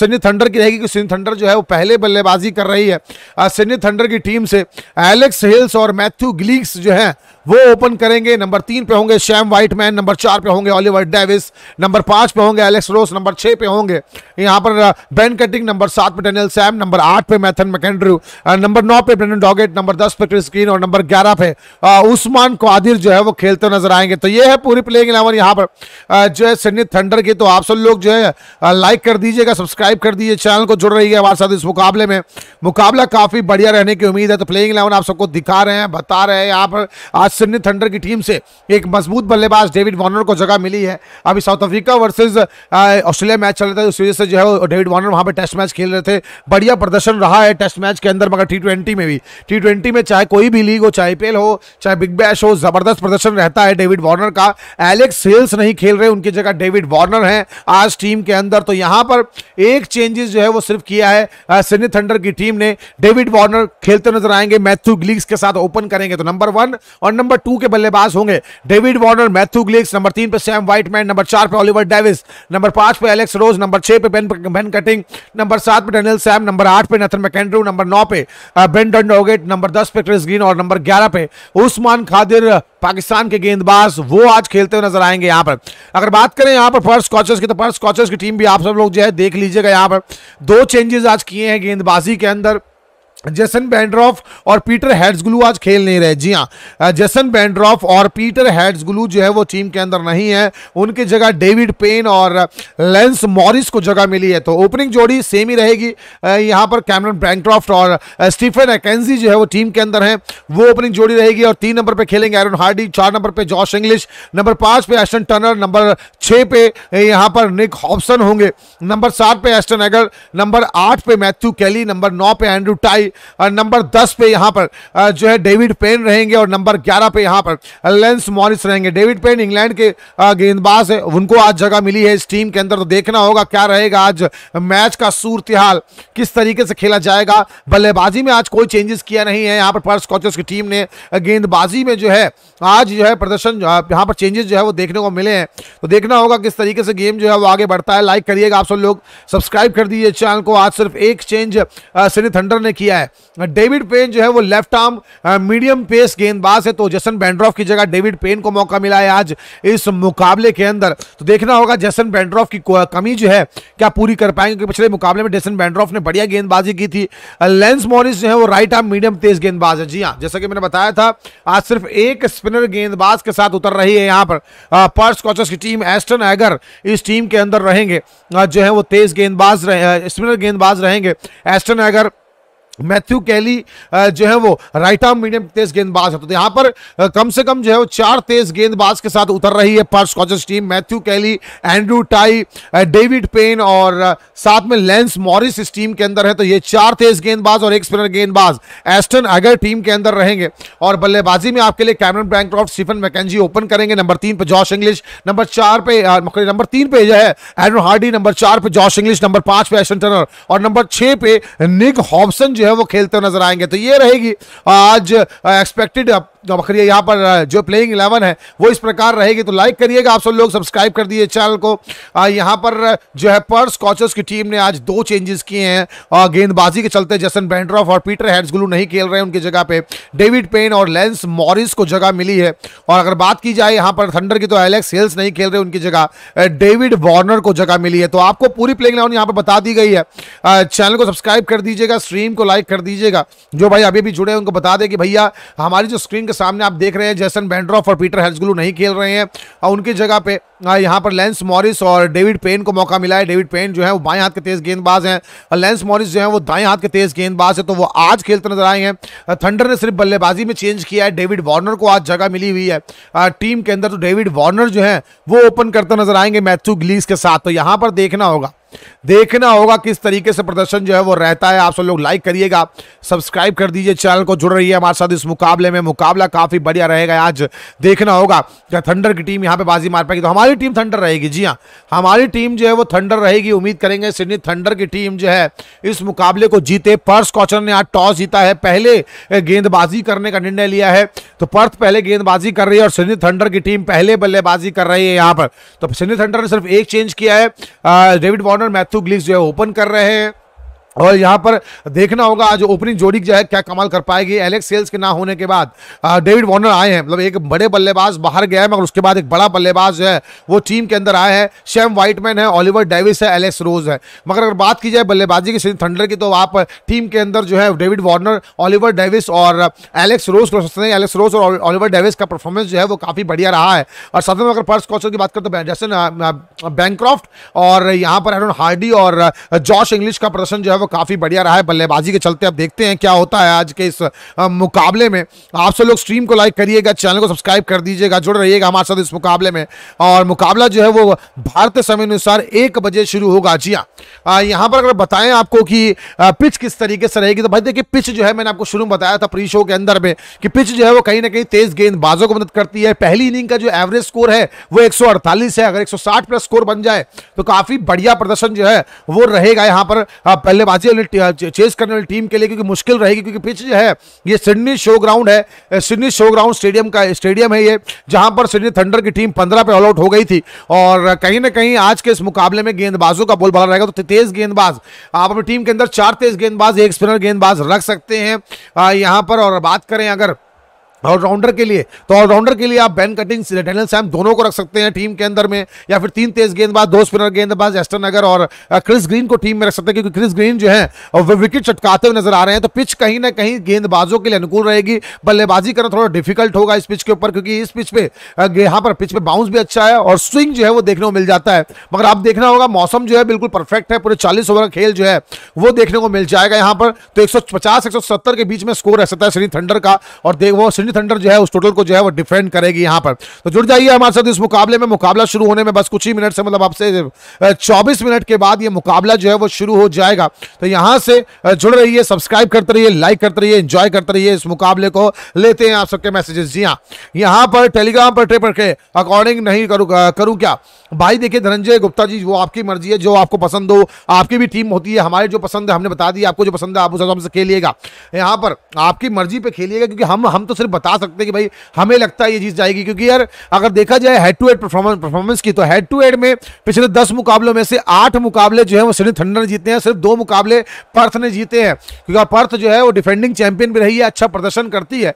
सिनी थंडर की रहेगी क्योंकि थंडर जो है वो पहले बल्लेबाजी कर रही है सिनी थंडर की टीम से एलेक्स हेल्स और मैथ्यू ग्लीक्स जो है वो ओपन करेंगे नंबर तीन पे होंगे शैम मैन नंबर चार पे होंगे ऑलिवर डेविस नंबर पांच पे होंगे एलेक्स रोस नंबर छह पे होंगे यहाँ पर बेन कटिंग नंबर सात पे डेनियल सैम नंबर आठ पे मैथन मैकेंड्रू नंबर नौ पे ब्रेंडन डॉगेट नंबर दस पे क्रिस और नंबर ग्यारह पे उस्मान क्वादिर जो है वो खेलते नजर आएंगे तो ये है पूरी प्लेइंग इलेवन यहाँ पर जो है सिडनी थंडर की तो आप सब लोग जो है लाइक कर दीजिएगा सब्सक्राइब कर दीजिए चैनल को जुड़ रही है हमारे साथ इस मुकाबले में मुकाबला काफ़ी बढ़िया रहने की उम्मीद है तो प्लेइंग इलेवन आप सबको दिखा रहे हैं बता रहे हैं यहाँ पर आज सिडनी थंडर की टीम से एक मजबूत बल्लेबाज डेविड वार्नर को जगह मिली है अभी South Africa versus Australia match चल रहा था उस वजह से जो है डेविड वार्नर वहाँ पर टेस्ट मैच खेल रहे थे बढ़िया प्रदर्शन रहा है टेस्ट मैच के अंदर मगर टी में भी टी में चाहे कोई भी लीग हो चाहे आई हो चाहे बिग बैश हो जबरदस्त प्रदर्शन रहता है डेविड वार्नर का एलेक्स सेल्स नहीं खेल रहे उनकी जगह डेविड वार्नर है आज टीम के अंदर तो यहाँ पर एक चेंजेस जो है वो सिर्फ किया है सिडनी थंडर की टीम ने डेविड वार्नर खेलते नजर आएंगे मैथ्यू ग्लिक्स के साथ ओपन करेंगे तो नंबर वन और नंबर नंबर टू के बल्लेबाज होंगे David Warner Matthew Gilkes number तीन पे सैम व्हाइटमैन नंबर चार पे ऑलिवर डेविस नंबर पांच पे एलेक्स रोज नंबर छह पे बेन बेन कटिंग नंबर सात पे डेनियल सैम नंबर आठ पे नथन मैकेंड्रू नंबर नौ पे बेन डंडोगेट नंबर दस पे क्रिस ग्रीन और नंबर ग्यारह पे उस्मान खादिर पाकिस्तान के गेंदबाज वो आज खेलते हुए नजर आएंगे यहां पर अगर बात करें यहां पर पर्स कॉचर्स की तो पर्स कॉचर्स की टीम भी आप सब लोग जो है देख लीजिएगा यहां पर दो चेंजेस आज किए हैं गेंदबाजी के अंदर जेसन बैंड्रॉफ और पीटर हेड्सग्लू आज खेल नहीं रहे जी हाँ जेसन बैंड्रॉफ और पीटर हेड्सग्लू जो है वो टीम के अंदर नहीं है उनकी जगह डेविड पेन और लेंस मॉरिस को जगह मिली है तो ओपनिंग जोड़ी सेम ही रहेगी यहाँ पर कैमरन ब्रैंक्रॉफ्ट और स्टीफन एकेंजी जो है वो टीम के अंदर है वो ओपनिंग जोड़ी रहेगी और तीन नंबर पर खेलेंगे एरन हार्डी चार नंबर पर जॉश इंग्लिश नंबर पाँच पे एस्टन टनर नंबर छः पे यहाँ पर निक हॉप्सन होंगे नंबर सात पे एस्टन एगर नंबर आठ पे मैथ्यू कैली नंबर नौ पे एंड्रू टाई भाई नंबर दस पे यहाँ पर जो है डेविड पेन रहेंगे और नंबर ग्यारह पे यहाँ पर लेंस मॉरिस रहेंगे डेविड पेन इंग्लैंड के गेंदबाज है उनको आज जगह मिली है इस टीम के अंदर तो देखना होगा क्या रहेगा आज मैच का सूरत हाल किस तरीके से खेला जाएगा बल्लेबाजी में आज कोई चेंजेस किया नहीं है यहाँ पर पर्स कॉचेस की टीम ने गेंदबाजी में जो है आज जो है प्रदर्शन यहाँ पर चेंजेस जो है वो देखने को मिले हैं तो देखना होगा किस तरीके से गेम जो है वो आगे बढ़ता है लाइक करिएगा आप सब लोग सब्सक्राइब कर दीजिए चैनल को आज सिर्फ एक चेंज सिनी थंडर ने किया किया है डेविड पेन जो है वो लेफ्ट आर्म मीडियम पेस गेंदबाज है तो जसन बैंड्रॉफ की जगह डेविड पेन को मौका मिला है आज इस मुकाबले के अंदर तो देखना होगा जसन बैंड्रॉफ की कमी जो है क्या पूरी कर पाएंगे क्योंकि पिछले मुकाबले में जसन बैंड्रॉफ ने बढ़िया गेंदबाजी की थी लेंस uh, मॉरिस जो है वो राइट आर्म मीडियम तेज गेंदबाज है जी हाँ जैसा कि मैंने बताया था आज सिर्फ एक स्पिनर गेंदबाज के साथ उतर रही है यहाँ पर पर्स uh, कॉचर्स की टीम एस्टन एगर इस टीम के अंदर रहेंगे uh, जो है वो तेज गेंदबाज रहे स्पिनर गेंदबाज रहेंगे एस्टन एगर मैथ्यू कैली जो है वो राइट आर्म मीडियम तेज गेंदबाज है तो यहाँ पर कम से कम जो है वो चार तेज गेंदबाज के साथ उतर रही है Perth Scorchers team Matthew Kelly Andrew Tye David Payne और साथ में लेंस मॉरिस इस टीम के अंदर है तो ये चार तेज गेंदबाज और एक स्पिनर गेंदबाज एस्टन अगर टीम के अंदर रहेंगे और बल्लेबाजी में आपके लिए Cameron Bancroft Stephen McKenzie open करेंगे नंबर तीन पर जॉश इंग्लिश नंबर चार पे नंबर तीन पे जो है एंड्रू हार्डी नंबर चार पे जॉश इंग्लिश नंबर पांच पे एस्टन टनर और नंबर छह पे निक हॉबसन जो जो है वो खेलते नजर आएंगे तो ये रहेगी आज एक्सपेक्टेड uh, जो बकरिया यहाँ पर जो प्लेइंग इलेवन है वो इस प्रकार रहेगी तो लाइक करिएगा आप सब लोग सब्सक्राइब कर दिए चैनल को यहाँ पर जो है पर्स कॉचर्स की टीम ने आज दो चेंजेस किए हैं और गेंदबाजी के चलते जसन बैंड्रॉफ और पीटर हेड्सगुलू नहीं खेल रहे हैं उनकी जगह पे डेविड पेन और लेंस मॉरिस को जगह मिली है और अगर बात की जाए यहाँ पर थंडर की तो एलेक्स हेल्स नहीं खेल रहे उनकी जगह डेविड वार्नर को जगह मिली है तो आपको पूरी प्लेइंग इलेवन यहाँ पर बता दी गई है चैनल को सब्सक्राइब कर दीजिएगा स्ट्रीम को लाइक कर दीजिएगा जो भाई अभी भी जुड़े हैं उनको बता दें कि भैया हमारी जो स्क्रीन के सामने आप देख रहे हैं जैसन बैंड्रॉफ और पीटर हेल्सगुलू नहीं खेल रहे हैं और उनकी जगह पे यहाँ पर लेंस मॉरिस और डेविड पेन को मौका मिला है डेविड पेन जो है वो बाएं हाथ के तेज गेंदबाज हैं और लेंस मॉरिस जो है वो दाएं हाथ के तेज गेंदबाज है तो वो आज खेलते नजर आए हैं थंडर ने सिर्फ बल्लेबाजी में चेंज किया है डेविड वार्नर को आज जगह मिली हुई है टीम के अंदर तो डेविड वार्नर जो है वो ओपन करते नजर आएंगे मैथ्यू ग्लीस के साथ तो यहाँ पर देखना होगा देखना होगा किस तरीके से प्रदर्शन जो है वो रहता है आप सब लोग लाइक करिएगा सब्सक्राइब कर दीजिए चैनल को जुड़ रही है हमारे साथ इस मुकाबले में मुकाबला काफ़ी बढ़िया रहेगा आज देखना होगा क्या थंडर की टीम यहाँ पे बाजी मार पाएगी तो हमारी टीम थंडर रहेगी जी हाँ हमारी टीम जो है वो थंडर रहेगी उम्मीद करेंगे सिडनी थंडर की टीम जो है इस मुकाबले को जीते पर्स कॉचर ने आज टॉस जीता है पहले गेंदबाजी करने का निर्णय लिया है तो पर्थ पहले गेंदबाजी कर रही है और सिडनी थंडर की टीम पहले बल्लेबाजी कर रही है यहाँ पर तो सिडनी थंडर ने सिर्फ एक चेंज किया है David Warner partner Matthew Gilkes जो है ओपन कर रहे हैं और यहाँ पर देखना होगा आज ओपनिंग जोड़ी जो है क्या कमाल कर पाएगी एलेक्स सेल्स के ना होने के बाद डेविड वार्नर आए हैं मतलब एक बड़े बल्लेबाज बाहर गया है मगर उसके बाद एक बड़ा बल्लेबाज जो है वो टीम के अंदर आया है शैम वाइटमैन है ओलिवर डेविस है एलेक्स रोज है मगर अगर बात की जाए बल्लेबाजी की थंडर की तो आप टीम के अंदर जो है डेविड वार्नर ऑलिवर डेविस और एलेक्स रोज को सकते हैं एलेक्स रोज और ऑलिवर डेविस का परफॉर्मेंस जो है वो काफ़ी बढ़िया रहा है और साथ में अगर पर्स कौशल की बात करें तो जैसे बैंक्रॉफ्ट और यहाँ पर एरोन हार्डी और जॉश इंग्लिश का प्रदर्शन जो है वो काफ़ी बढ़िया रहा है बल्लेबाजी के चलते अब देखते हैं क्या होता है आज के इस मुकाबले में आप सब लोग स्ट्रीम को लाइक करिएगा चैनल को सब्सक्राइब कर दीजिएगा जुड़ रहिएगा हमारे साथ इस मुकाबले में और मुकाबला जो है वो भारतीय समय अनुसार एक बजे शुरू होगा जी हाँ यहाँ पर अगर बताएं आपको कि पिच किस तरीके से रहेगी तो भाई देखिए पिच जो है मैंने आपको शुरू में बताया था प्री शो के अंदर में कि पिच जो है वो कहीं ना कहीं तेज गेंदबाजों को मदद करती है पहली इनिंग का जो एवरेज स्कोर है वो एक है अगर एक प्लस स्कोर बन जाए तो काफी बढ़िया प्रदर्शन जो है वो रहेगा यहाँ पर पहले बाजी वाली चेस करने वाली टीम के लिए क्योंकि मुश्किल रहेगी क्योंकि पिच जो है ये सिडनी शो ग्राउंड है सिडनी शो ग्राउंड स्टेडियम का स्टेडियम है ये जहां पर सिडनी थंडर की टीम पंद्रह पे ऑल आउट हो गई थी और कहीं ना कहीं आज के इस मुकाबले में गेंदबाजों का बोल बड़ा रहेगा तो तेज गेंदबाज आप अपनी टीम के अंदर चार तेज गेंदबाज एक स्पिनर गेंदबाज रख सकते हैं यहाँ पर और बात करें अगर ऑलराउंडर के लिए तो ऑलराउंडर के लिए आप बैन कटिंग डेनल सैम दोनों को रख सकते हैं टीम के अंदर में या फिर तीन तेज गेंदबाज दो स्पिनर गेंदबाज एस्टन नगर और क्रिस ग्रीन को टीम में रख सकते हैं क्योंकि क्रिस ग्रीन जो है वो विकेट चटकाते हुए नजर आ रहे हैं तो पिच कहीं ना कहीं गेंदबाजों के लिए अनुकूल रहेगी बल्लेबाजी करना थोड़ा डिफिकल्ट होगा इस पिच के ऊपर क्योंकि इस पिच पे यहाँ पर पिच पे बाउंस भी अच्छा है और स्विंग जो है वो देखने को मिल जाता है मगर आप देखना होगा मौसम जो है बिल्कुल परफेक्ट है पूरे चालीस ओवर का खेल जो है वो देखने को मिल जाएगा यहाँ पर तो एक सौ के बीच में स्कोर रह सकता है श्री थंडर का और वो श्री थंडर जो है उस टोटल को जो है वो डिफेंड करेगी यहाँ पर तो जुड़ जाइए हमारे साथ इस मुकाबले में मुकाबला शुरू होने में बस कुछ ही मिनट से मतलब आपसे चौबीस मिनट के बाद ये मुकाबला जो है वो शुरू हो जाएगा तो यहाँ से जुड़ रहिए सब्सक्राइब करते रहिए लाइक करते रहिए इंजॉय करते रहिए इस मुकाबले को लेते हैं आप सबके मैसेजेस जी हाँ यहाँ पर टेलीग्राम पर ट्रेपर के अकॉर्डिंग नहीं करूँ करूँ क्या भाई देखिए धनंजय गुप्ता जी वो आपकी मर्जी है जो आपको पसंद हो आपकी भी टीम होती है हमारे जो पसंद है हमने बता दी आपको जो पसंद है आप उस हिसाब से खेलिएगा यहाँ पर आपकी मर्जी पे खेलिएगा क्योंकि हम हम तो सिर्फ बता सकते हैं कि भाई हमें लगता है ये चीज जाएगी क्योंकि यार अगर देखा जाए हेड टू हेड परफॉर्मेंस की तो हेड टू हेड में पिछले दस मुकाबलों में से आठ मुकाबले जो है वो सिडनी थंडर ने जीते हैं सिर्फ दो मुकाबले पर्थ ने जीते हैं क्योंकि पर्थ जो है वो डिफेंडिंग चैंपियन भी रही है अच्छा प्रदर्शन करती है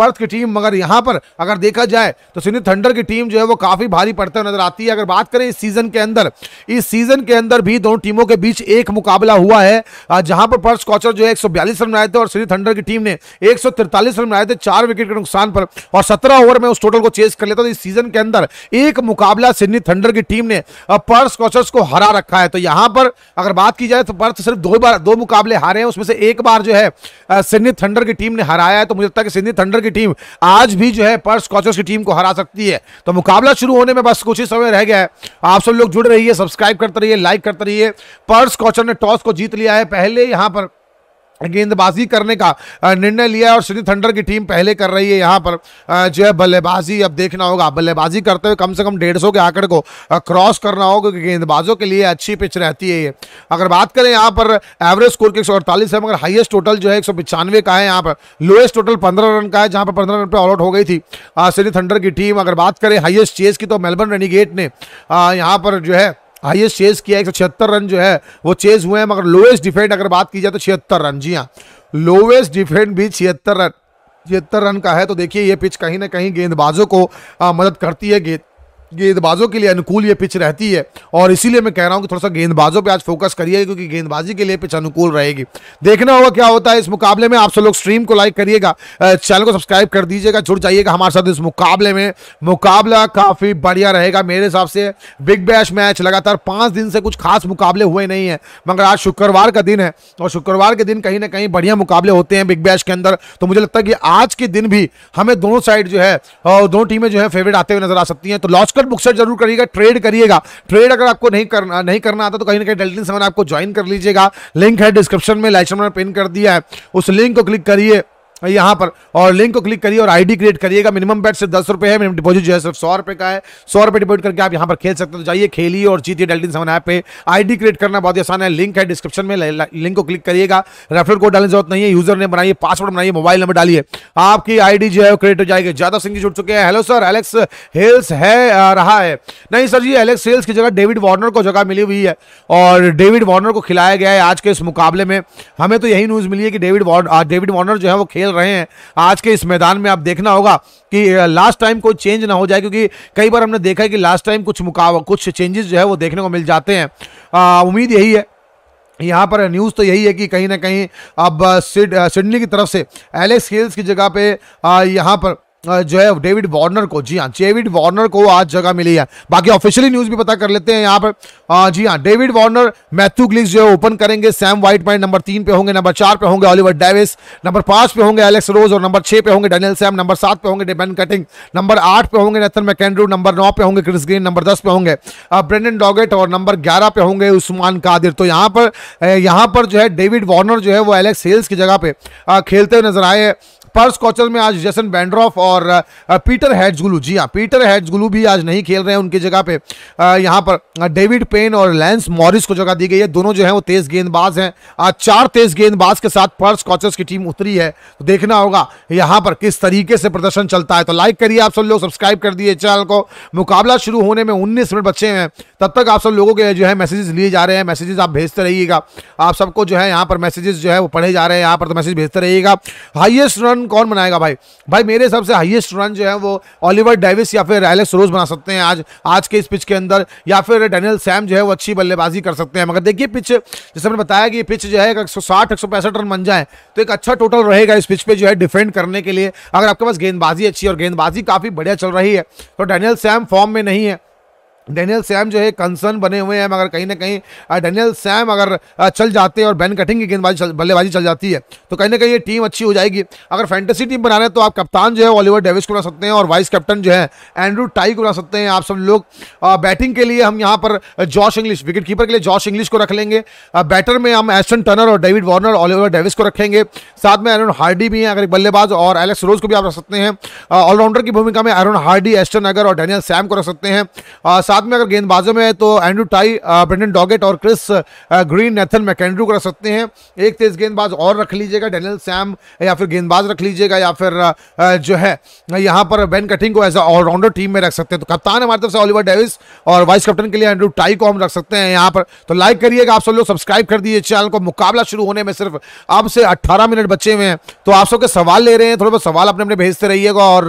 पर्थ की टीम मगर यहाँ पर अगर देखा जाए तो सिडनी थंडर की टीम जो है वो काफ़ी भारी पड़ते हुए नजर आती है अगर बात करें इस सीज़न के अंदर इस सीज़न के अंदर भी दोनों टीमों के बीच एक मुकाबला हुआ है जहां पर पर्थ कॉचर जो है एक रन बनाए थे और सिडनी थंडर की टीम ने एक रन बनाए थे चार विकेट विकेट के नुकसान पर और सत्रह ओवर में उस टोटल को चेस कर लेता तो इस सीजन के अंदर एक मुकाबला सिडनी थंडर की टीम ने पर्स कॉचर्स को हरा रखा है तो यहां पर अगर बात की जाए तो पर्थ सिर्फ दो बार दो मुकाबले हारे हैं उसमें से एक बार जो है सिडनी थंडर की टीम ने हराया है तो मुझे लगता है कि सिडनी थंडर की टीम आज भी जो है पर्स कॉचर्स की टीम को हरा सकती है तो मुकाबला शुरू होने में बस कुछ ही समय रह गया है आप सब लोग जुड़ रही है सब्सक्राइब करते रहिए लाइक करते रहिए पर्स कॉचर ने टॉस को जीत लिया है पहले यहां पर गेंदबाजी करने का निर्णय लिया है और सिटी थंडर की टीम पहले कर रही है यहाँ पर जो है बल्लेबाजी अब देखना होगा बल्लेबाजी करते हुए कम से कम डेढ़ सौ के आंकड़े को क्रॉस करना होगा क्योंकि गेंदबाजों के लिए अच्छी पिच रहती है ये अगर बात करें यहाँ पर एवरेज स्कोर की एक है मगर हाइएस्ट टोटल जो है एक का है यहाँ पर लोएस्ट टोटल पंद्रह रन का है जहाँ पर पंद्रह रन पर ऑल आउट हो गई थी सिटी थंडर की टीम अगर बात करें हाइएस्ट चेज की तो मेलबर्न रेनीगेट ने यहाँ पर जो है हाइएस्ट चेज किया एक सौ रन जो है वो चेज हुए हैं मगर लोएस्ट डिफेंड अगर बात की जाए तो छिहत्तर रन जी हाँ लोएस्ट डिफेंड भी छिहत्तर रन छिहत्तर रन का है तो देखिए ये पिच कहीं ना कहीं गेंदबाजों को आ, मदद करती है गेंद गेंदबाजों के लिए अनुकूल ये पिच रहती है और इसीलिए मैं कह रहा हूँ कि थोड़ा सा गेंदबाजों पे आज फोकस करिए क्योंकि गेंदबाजी के लिए पिच अनुकूल रहेगी देखना होगा क्या होता है इस मुकाबले में आप सब लोग स्ट्रीम को लाइक करिएगा चैनल को सब्सक्राइब कर दीजिएगा जुड़ जाइएगा हमारे साथ इस मुकाबले में मुकाबला काफ़ी बढ़िया रहेगा मेरे हिसाब से बिग बैश मैच लगातार पाँच दिन से कुछ खास मुकाबले हुए नहीं है मगर आज शुक्रवार का दिन है और शुक्रवार के दिन कहीं ना कहीं बढ़िया मुकाबले होते हैं बिग बैश के अंदर तो मुझे लगता है कि आज के दिन भी हमें दोनों साइड जो है दोनों टीमें जो है फेवरेट आते हुए नजर आ सकती हैं तो लॉस बुक बुकसेट जरूर करिएगा ट्रेड करिएगा ट्रेड अगर आपको नहीं करना नहीं करना आता तो कहीं ना कहीं डेल्टिन समय आपको ज्वाइन कर लीजिएगा लिंक है डिस्क्रिप्शन में लाइस पिन कर दिया है उस लिंक को क्लिक करिए यहाँ पर और लिंक को क्लिक करिए और आईडी क्रिएट करिएगा मिनिमम बैट सिर्फ दस रुपये है मिनिमम डिपॉजिट जो है सिर्फ सौ रुपये का है सौ रुपये डिपॉजिट करके आप यहाँ पर खेल सकते हो तो जाइए खेलिए और जीतिए डेल्टिन सेवन ऐप पे आईडी क्रिएट करना बहुत आसान है लिंक है डिस्क्रिप्शन में लिंक को क्लिक करिएगा रेफर कोड डालने जरूरत नहीं है यूजर ने बनाइए पासवर्ड बनाइए मोबाइल नंबर डालिए आपकी आई जो है क्रिएट हो जाएगी ज्यादा सिंह जी जुड़ चुके हैं हेलो सर एलेक्स हेल्स है रहा है नहीं सर जी एलेक्स हेल्स की जगह डेविड वार्नर को जगह मिली हुई है और डेविड वार्नर को खिलाया गया है आज के इस मुकाबले में हमें तो यही न्यूज मिली है कि डेविड डेविड वार्नर जो है वो खेल रहे हैं आज के इस मैदान में आप देखना होगा कि लास्ट टाइम कोई चेंज ना हो जाए क्योंकि कई बार हमने देखा है कि लास्ट टाइम कुछ मुकाव कुछ चेंजेस जो है वो देखने को मिल जाते हैं उम्मीद यही है यहाँ पर न्यूज़ तो यही है कि कहीं ना कहीं अब सिड सिडनी की तरफ से एलेक्स हिल्स की जगह पे यहाँ पर जो है डेविड वार्नर को जी हाँ डेविड वार्नर को आज जगह मिली है बाकी ऑफिशियली न्यूज भी पता कर लेते हैं यहाँ पर जी हाँ डेविड वार्नर मैथ्यू ग्लिक्स जो है ओपन करेंगे सैम वाइट माइंड नंबर तीन पे होंगे नंबर चार पे होंगे ऑलिवर डेविस नंबर पांच पे होंगे एलेक्स रोज और नंबर छह पे होंगे डेनियल सैम नंबर सात पे होंगे डेबेन कटिंग नंबर आठ पे होंगे नेथन मैकेंड्रू नंबर नौ पे होंगे क्रिस ग्रीन नंबर दस पे होंगे ब्रेंडन डॉगेट और नंबर ग्यारह पे होंगे उस्मान कादिर तो यहाँ पर यहाँ पर जो है डेविड वार्नर जो है वो एलेक्स हेल्स की जगह पे खेलते हुए नजर आए हैं पर्स कॉचर में आज जैसन बैंड्रॉफ और पीटर हेड्सगुलू जी हाँ पीटर हेड्सगुलू भी आज नहीं खेल रहे हैं उनकी जगह पे यहाँ पर डेविड पेन और लैंस मॉरिस को जगह दी गई है दोनों जो है वो तेज गेंदबाज हैं आज चार तेज गेंदबाज के साथ पर्स कॉचर्स की टीम उतरी है तो देखना होगा यहाँ पर किस तरीके से प्रदर्शन चलता है तो लाइक करिए आप सब लोग सब्सक्राइब कर दिए चैनल को मुकाबला शुरू होने में उन्नीस मिनट बच्चे हैं तब तक आप सब लोगों के जो है मैसेजेस लिए जा रहे हैं मैसेजेस आप भेजते रहिएगा आप सबको जो है यहाँ पर मैसेजेस जो है वो पढ़े जा रहे हैं यहाँ पर तो मैसेज भेजते रहिएगा हाइएस्ट रन रन कौन बनाएगा भाई भाई मेरे हिसाब से हाइएस्ट रन जो है वो ओलिवर डेविस या फिर एलेक्स रोज बना सकते हैं आज आज के इस पिच के अंदर या फिर डेनियल सैम जो है वो अच्छी बल्लेबाजी कर सकते हैं मगर देखिए पिच जैसे मैंने बताया कि पिच जो है एक सौ रन बन जाए तो एक अच्छा टोटल रहेगा इस पिच पर जो है डिफेंड करने के लिए अगर आपके पास गेंदबाजी अच्छी और गेंदबाजी काफ़ी बढ़िया चल रही है तो डैनियल सैम फॉर्म में नहीं है डेनियल सैम जो है कंसर्न बने हुए हैं मगर कहीं ना कहीं डेनियल सैम अगर चल जाते हैं और बैन कटिंग की गेंदबाजी बल्लेबाजी चल जाती है तो कहीं ना कहीं ये टीम अच्छी हो जाएगी अगर फैंटेसी टीम बना रहे हैं तो आप कप्तान जो है ओलिवर डेविस को बना सकते हैं और वाइस कैप्टन जो है एंड्रू टाई को बना सकते हैं आप सब लोग बैटिंग के लिए हम यहाँ पर जॉश इंग्लिश विकेट कीपर के लिए जॉश इंग्लिश को रख लेंगे बैटर में हम एस्टन टर्नर और डेविड वार्नर ओलिवर डेविस को रखेंगे साथ में एरन हार्डी भी हैं अगर बल्लेबाज और एलेक्स रोज को भी आप रख सकते हैं ऑलराउंडर की भूमिका में एरन हार्डी एस्टन अगर और डेनियल सैम को रख सकते हैं साथ बाद में अगर गेंदबाजों में तो एंड्रू टाई ब्रेंडन डॉगेट और क्रिस ग्रीन नेथन मैकेंड्रू को रख सकते हैं एक तेज गेंदबाज और रख लीजिएगा डेनियल सैम या फिर गेंदबाज रख लीजिएगा या फिर जो है यहाँ पर बेन कटिंग को एज ऑलराउंडर टीम में रख सकते हैं तो कप्तान हमारे तरफ से ऑलिवर डेविस और वाइस कैप्टन के लिए एंड्रू टाई को हम रख सकते हैं यहाँ पर तो लाइक करिएगा आप सब लोग सब्सक्राइब कर दिए चैनल को मुकाबला शुरू होने में सिर्फ अब से अट्ठारह मिनट बचे हुए हैं तो आप सबके सवाल ले रहे हैं थोड़े बहुत सवाल अपने अपने भेजते रहिएगा और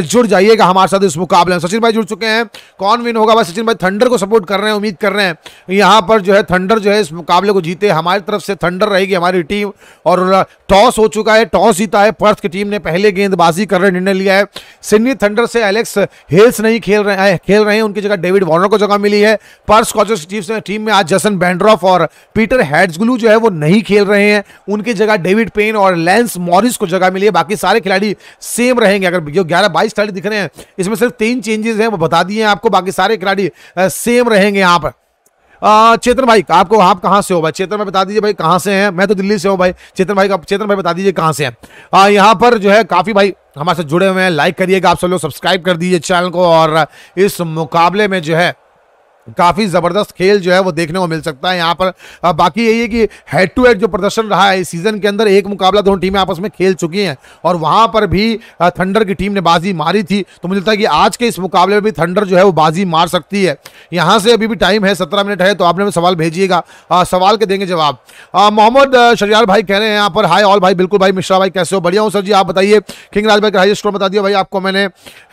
जुड़ जाइएगा हमारे साथ इस मुकाबले में सचिन भाई जुड़ चुके हैं कौन विन होगा अलावा सचिन भाई थंडर को सपोर्ट कर रहे हैं उम्मीद कर रहे हैं यहाँ पर जो है थंडर जो है इस मुकाबले को जीते हमारी तरफ से थंडर रहेगी हमारी टीम और टॉस हो चुका है टॉस जीता है पर्थ की टीम ने पहले गेंदबाजी कर रहे निर्णय लिया है सिडनी थंडर से एलेक्स हेल्स नहीं खेल रहे हैं खेल रहे हैं उनकी जगह डेविड वार्नर को जगह मिली है पर्स कॉचर्स टीम से टीम में आज जसन बैंड्रॉफ और पीटर हेड्सग्लू जो है वो नहीं खेल रहे हैं उनकी जगह डेविड पेन और लैंस मॉरिस को जगह मिली है बाकी सारे खिलाड़ी सेम रहेंगे अगर जो ग्यारह बाईस खिलाड़ी दिख रहे हैं इसमें सिर्फ तीन चेंजेस हैं वो बता दिए आपको बाकी सारे खिलाड़ी सेम रहेंगे यहाँ पर चेतन भाई आपको आप कहाँ से हो भाई चेतन भाई बता दीजिए भाई कहाँ से हैं मैं तो दिल्ली से हूँ भाई चेतन भाई का चेतन भाई बता दीजिए कहाँ से हैं यहाँ पर जो है काफ़ी भाई हमारे साथ जुड़े हुए हैं लाइक करिएगा आप सब लोग सब्सक्राइब कर दीजिए चैनल को और इस मुकाबले में जो है काफ़ी ज़बरदस्त खेल जो है वो देखने को मिल सकता है यहाँ पर बाकी यही है कि हेड टू हेड जो प्रदर्शन रहा है इस सीज़न के अंदर एक मुकाबला दोनों टीमें आपस में खेल चुकी हैं और वहाँ पर भी थंडर की टीम ने बाजी मारी थी तो मुझे लगता है कि आज के इस मुकाबले में भी थंडर जो है वो बाजी मार सकती है यहाँ से अभी भी टाइम है सत्रह मिनट है तो आपने सवाल भेजिएगा सवाल के देंगे जवाब मोहम्मद शरियाल भाई कह रहे हैं यहाँ पर हाय ऑल भाई बिल्कुल भाई मिश्रा भाई कैसे हो बढ़िया हूँ सर जी आप बताइए किंग राज भाई का हाई स्कोर बता दिया भाई आपको मैंने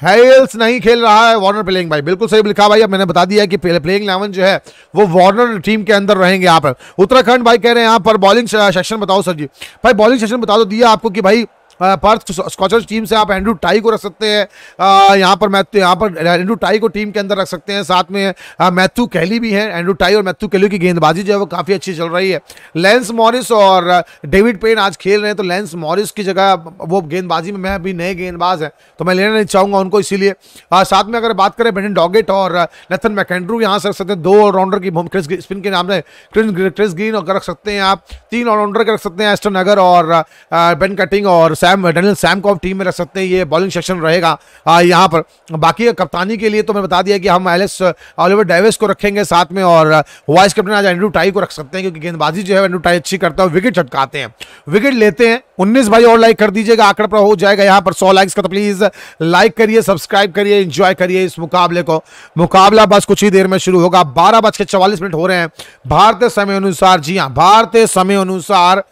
हेल्स नहीं खेल रहा है वार्नर प्लेइंग भाई बिल्कुल सही लिखा भाई अब मैंने बता दिया कि प्लेइंग इलेवन जो है वो वार्नर टीम के अंदर रहेंगे यहाँ पर उत्तराखंड भाई कह रहे हैं यहाँ पर बॉलिंग सेक्शन बताओ सर जी भाई बॉलिंग सेक्शन बता दो तो दिया आपको कि भाई पर्थ स्कॉचर्स टीम से आप एंड्रू टाई को रख सकते हैं यहाँ पर मैथ्यू यहाँ पर एंड्रू टाई को टीम के अंदर रख सकते हैं साथ में मैथ्यू कैली भी हैं एंड्रू टाई और मैथ्यू कहली की गेंदबाजी जो है वो काफ़ी अच्छी चल रही है लेंस मॉरिस और डेविड पेन आज खेल रहे हैं तो लेंस मॉरिस की जगह वो गेंदबाजी में मैं अभी नए गेंदबाज हैं तो मैं लेना नहीं चाहूँगा उनको इसीलिए साथ में अगर बात करें बेनिन डॉगेट और नथन मैकेंड्रू यहाँ से रख सकते हैं दो ऑलराउंडर की क्रिस स्पिन के नाम से क्रिस ग्रीन और रख सकते हैं आप तीन ऑलराउंडर के रख सकते हैं एस्टन नगर और बेन कटिंग और सैम डैनियल सैम को आप टीम में रख सकते हैं ये बॉलिंग सेक्शन रहेगा यहाँ पर बाकी कप्तानी के लिए तो मैंने बता दिया कि हम एलिस ऑलिवर डेविस को रखेंगे साथ में और वाइस कैप्टन आज एंड्रू टाई को रख सकते हैं क्योंकि गेंदबाजी जो है एंड्रू टाई अच्छी करता है विकेट छटकाते हैं विकेट लेते हैं उन्नीस भाई और लाइक कर दीजिएगा आंकड़ा पर हो जाएगा यहाँ पर सौ लाइक्स का तो प्लीज लाइक करिए सब्सक्राइब करिए इंजॉय करिए इस मुकाबले को मुकाबला बस कुछ ही देर में शुरू होगा बारह बज के चौवालीस मिनट हो रहे हैं भारतीय समय अनुसार जी हाँ भारतीय समय अनुसार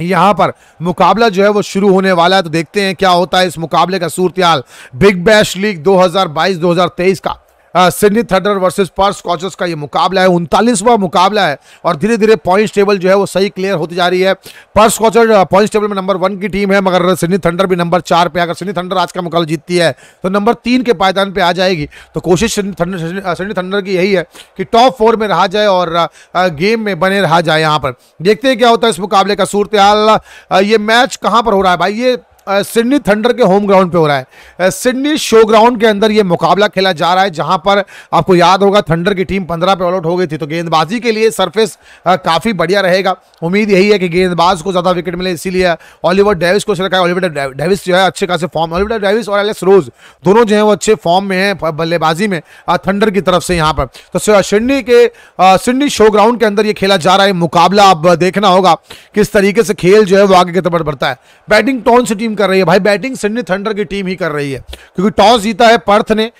यहाँ पर मुकाबला जो है वो शुरू होने वाला है तो देखते हैं क्या होता है इस मुकाबले का सूरत बिग बैश लीग 2022-2023 का Sydney Thunder versus Perth Scorchers का ये मुकाबला है उनतालीसवां मुकाबला है और धीरे धीरे पॉइंट्स टेबल जो है वो सही क्लियर होती जा रही है पर्स कॉचर पॉइंट टेबल में नंबर वन की टीम है मगर सिडनी थंडर भी नंबर चार पे अगर सिडनी थंडर आज का मुकाबला जीतती है तो नंबर तीन के पायदान पर आ जाएगी तो कोशिश सिडनी थंडर की यही है कि टॉप फोर में रहा जाए और गेम में बने रहा जाए यहाँ पर देखते हैं क्या होता है इस मुकाबले का सूरत हाल ये मैच कहाँ पर हो रहा है भाई ये सिडनी थंडर के होम ग्राउंड पे हो रहा है सिडनी शो ग्राउंड के अंदर ये मुकाबला खेला जा रहा है जहां पर आपको याद होगा थंडर की टीम पंद्रह पे ऑल आउट हो गई थी तो गेंदबाजी के लिए सरफेस काफ़ी बढ़िया रहेगा उम्मीद यही है कि गेंदबाज को ज़्यादा विकेट मिले इसीलिए ऑलिवर डेविस को रखा है ऑलिवर डेविस जो है अच्छे खासे फॉर्म ऑलिवर डेविस और एलेक्स रोज दोनों जो है वो अच्छे फॉर्म में हैं बल्लेबाजी में थंडर की तरफ से यहाँ पर तो सिडनी के सिडनी शो ग्राउंड के अंदर ये खेला जा रहा है मुकाबला अब देखना होगा किस तरीके से खेल जो है वो आगे की तरफ बढ़ता है बैटिंग टॉन से टीम टीम कर रही है भाई बैटिंग सिडनी थंडर की टीम ही कर रही है क्योंकि टॉस जीता है पर्थ ने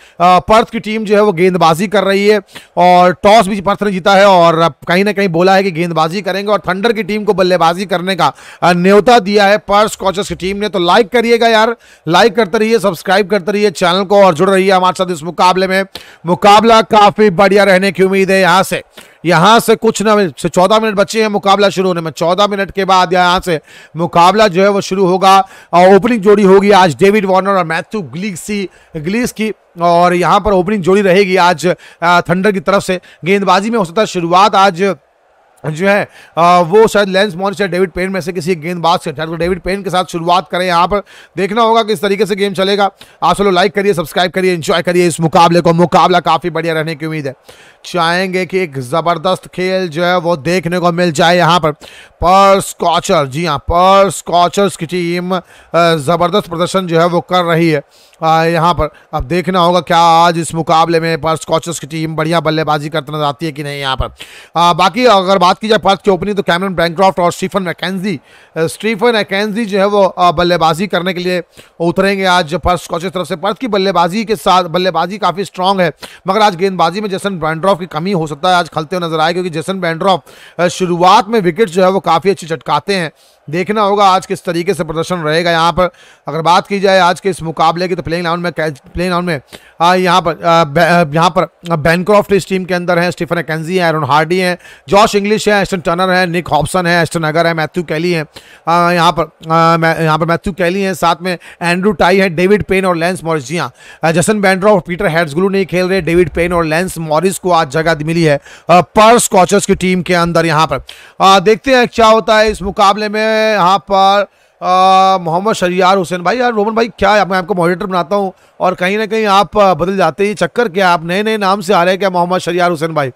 पर्थ की टीम जो है वो गेंदबाजी कर रही है और टॉस भी पर्थ ने जीता है और कहीं ना कहीं बोला है कि गेंदबाजी करेंगे और थंडर की टीम को बल्लेबाजी करने का न्योता दिया है पर्स कॉचर्स की टीम ने तो लाइक करिएगा यार लाइक करते रहिए सब्सक्राइब करते रहिए चैनल को और जुड़ रही है हमारे साथ इस मुकाबले में मुकाबला काफ़ी बढ़िया रहने की उम्मीद है यहाँ से यहाँ से कुछ ना से चौदह मिनट बचे हैं मुकाबला शुरू होने में चौदह मिनट के बाद यहाँ से मुकाबला जो है वो शुरू होगा और ओपनिंग जोड़ी होगी आज डेविड वार्नर और मैथ्यू ग्लीसी ग्लीस की और यहाँ पर ओपनिंग जोड़ी रहेगी आज थंडर की तरफ से गेंदबाजी में हो सकता है शुरुआत आज जो है वो शायद लेंस मॉरिस या डेविड पेन में से किसी गेंदबाज से तो डेविड पेन के साथ शुरुआत करें यहाँ पर देखना होगा किस तरीके से गेम चलेगा आप लोग लाइक करिए सब्सक्राइब करिए एंजॉय करिए इस मुकाबले को मुकाबला काफ़ी बढ़िया रहने की उम्मीद है चाहेंगे कि एक ज़बरदस्त खेल जो है वो देखने को मिल जाए यहाँ पर पर स्कॉचर जी हाँ पर स्कॉचर्स की टीम ज़बरदस्त प्रदर्शन जो है वो कर रही है यहाँ पर अब देखना होगा क्या आज इस मुकाबले में पर स्कॉचर्स की टीम बढ़िया बल्लेबाजी करते नजर आती है कि नहीं यहाँ पर आ, बाकी अगर बात की जाए पर्थ की ओपनिंग तो कैमरन बैंक्रॉफ्ट और स्टीफन मैकेजी स्टीफन एकेजी जो है वो बल्लेबाजी करने के लिए उतरेंगे आज पर्थ स्कॉचर्स तरफ से पर्थ की बल्लेबाजी के साथ बल्लेबाजी काफ़ी स्ट्रांग है मगर आज गेंदबाजी में जैसन ब्रैंड्रॉफ बैंड्रॉफ की कमी हो सकता है आज खलते हुए नजर आए क्योंकि जेसन बैंड्रॉफ शुरुआत में विकेट जो है वो काफ़ी अच्छी चटकाते हैं देखना होगा आज किस तरीके से प्रदर्शन रहेगा यहाँ पर अगर बात की जाए आज के इस मुकाबले की तो प्लेइंग राउंड में प्लेइंग राउंड में यहाँ पर यहाँ पर बैनक्रॉफ्ट इस टीम के अंदर हैं स्टीफन एकेंजी हैं एरन हार्डी हैं जॉश इंग्लिश हैं एस्टन टर्नर हैं निक हॉप्सन हैं एस्टन अगर हैं मैथ्यू कैली हैं यहाँ पर यहाँ पर मैथ्यू कैली हैं साथ में एंड्रू टाई हैं डेविड पेन और लेंस मॉरिस जी हाँ जसन बैंड्रॉफ और पीटर हेड्सगुलू नहीं खेल रहे डेविड पेन और लेंस मॉरिस को आज जगह मिली है पर स्कॉचर्स की टीम के अंदर यहाँ पर देखते हैं क्या होता है इस मुकाबले में हैं यहाँ पर मोहम्मद शरियार हुसैन भाई यार रोमन भाई क्या है मैं आपको मॉडिटर बनाता हूँ और कहीं ना कहीं आप बदल जाते हैं चक्कर क्या आप नए नए नाम से आ रहे हैं क्या मोहम्मद शरियार हुसैन भाई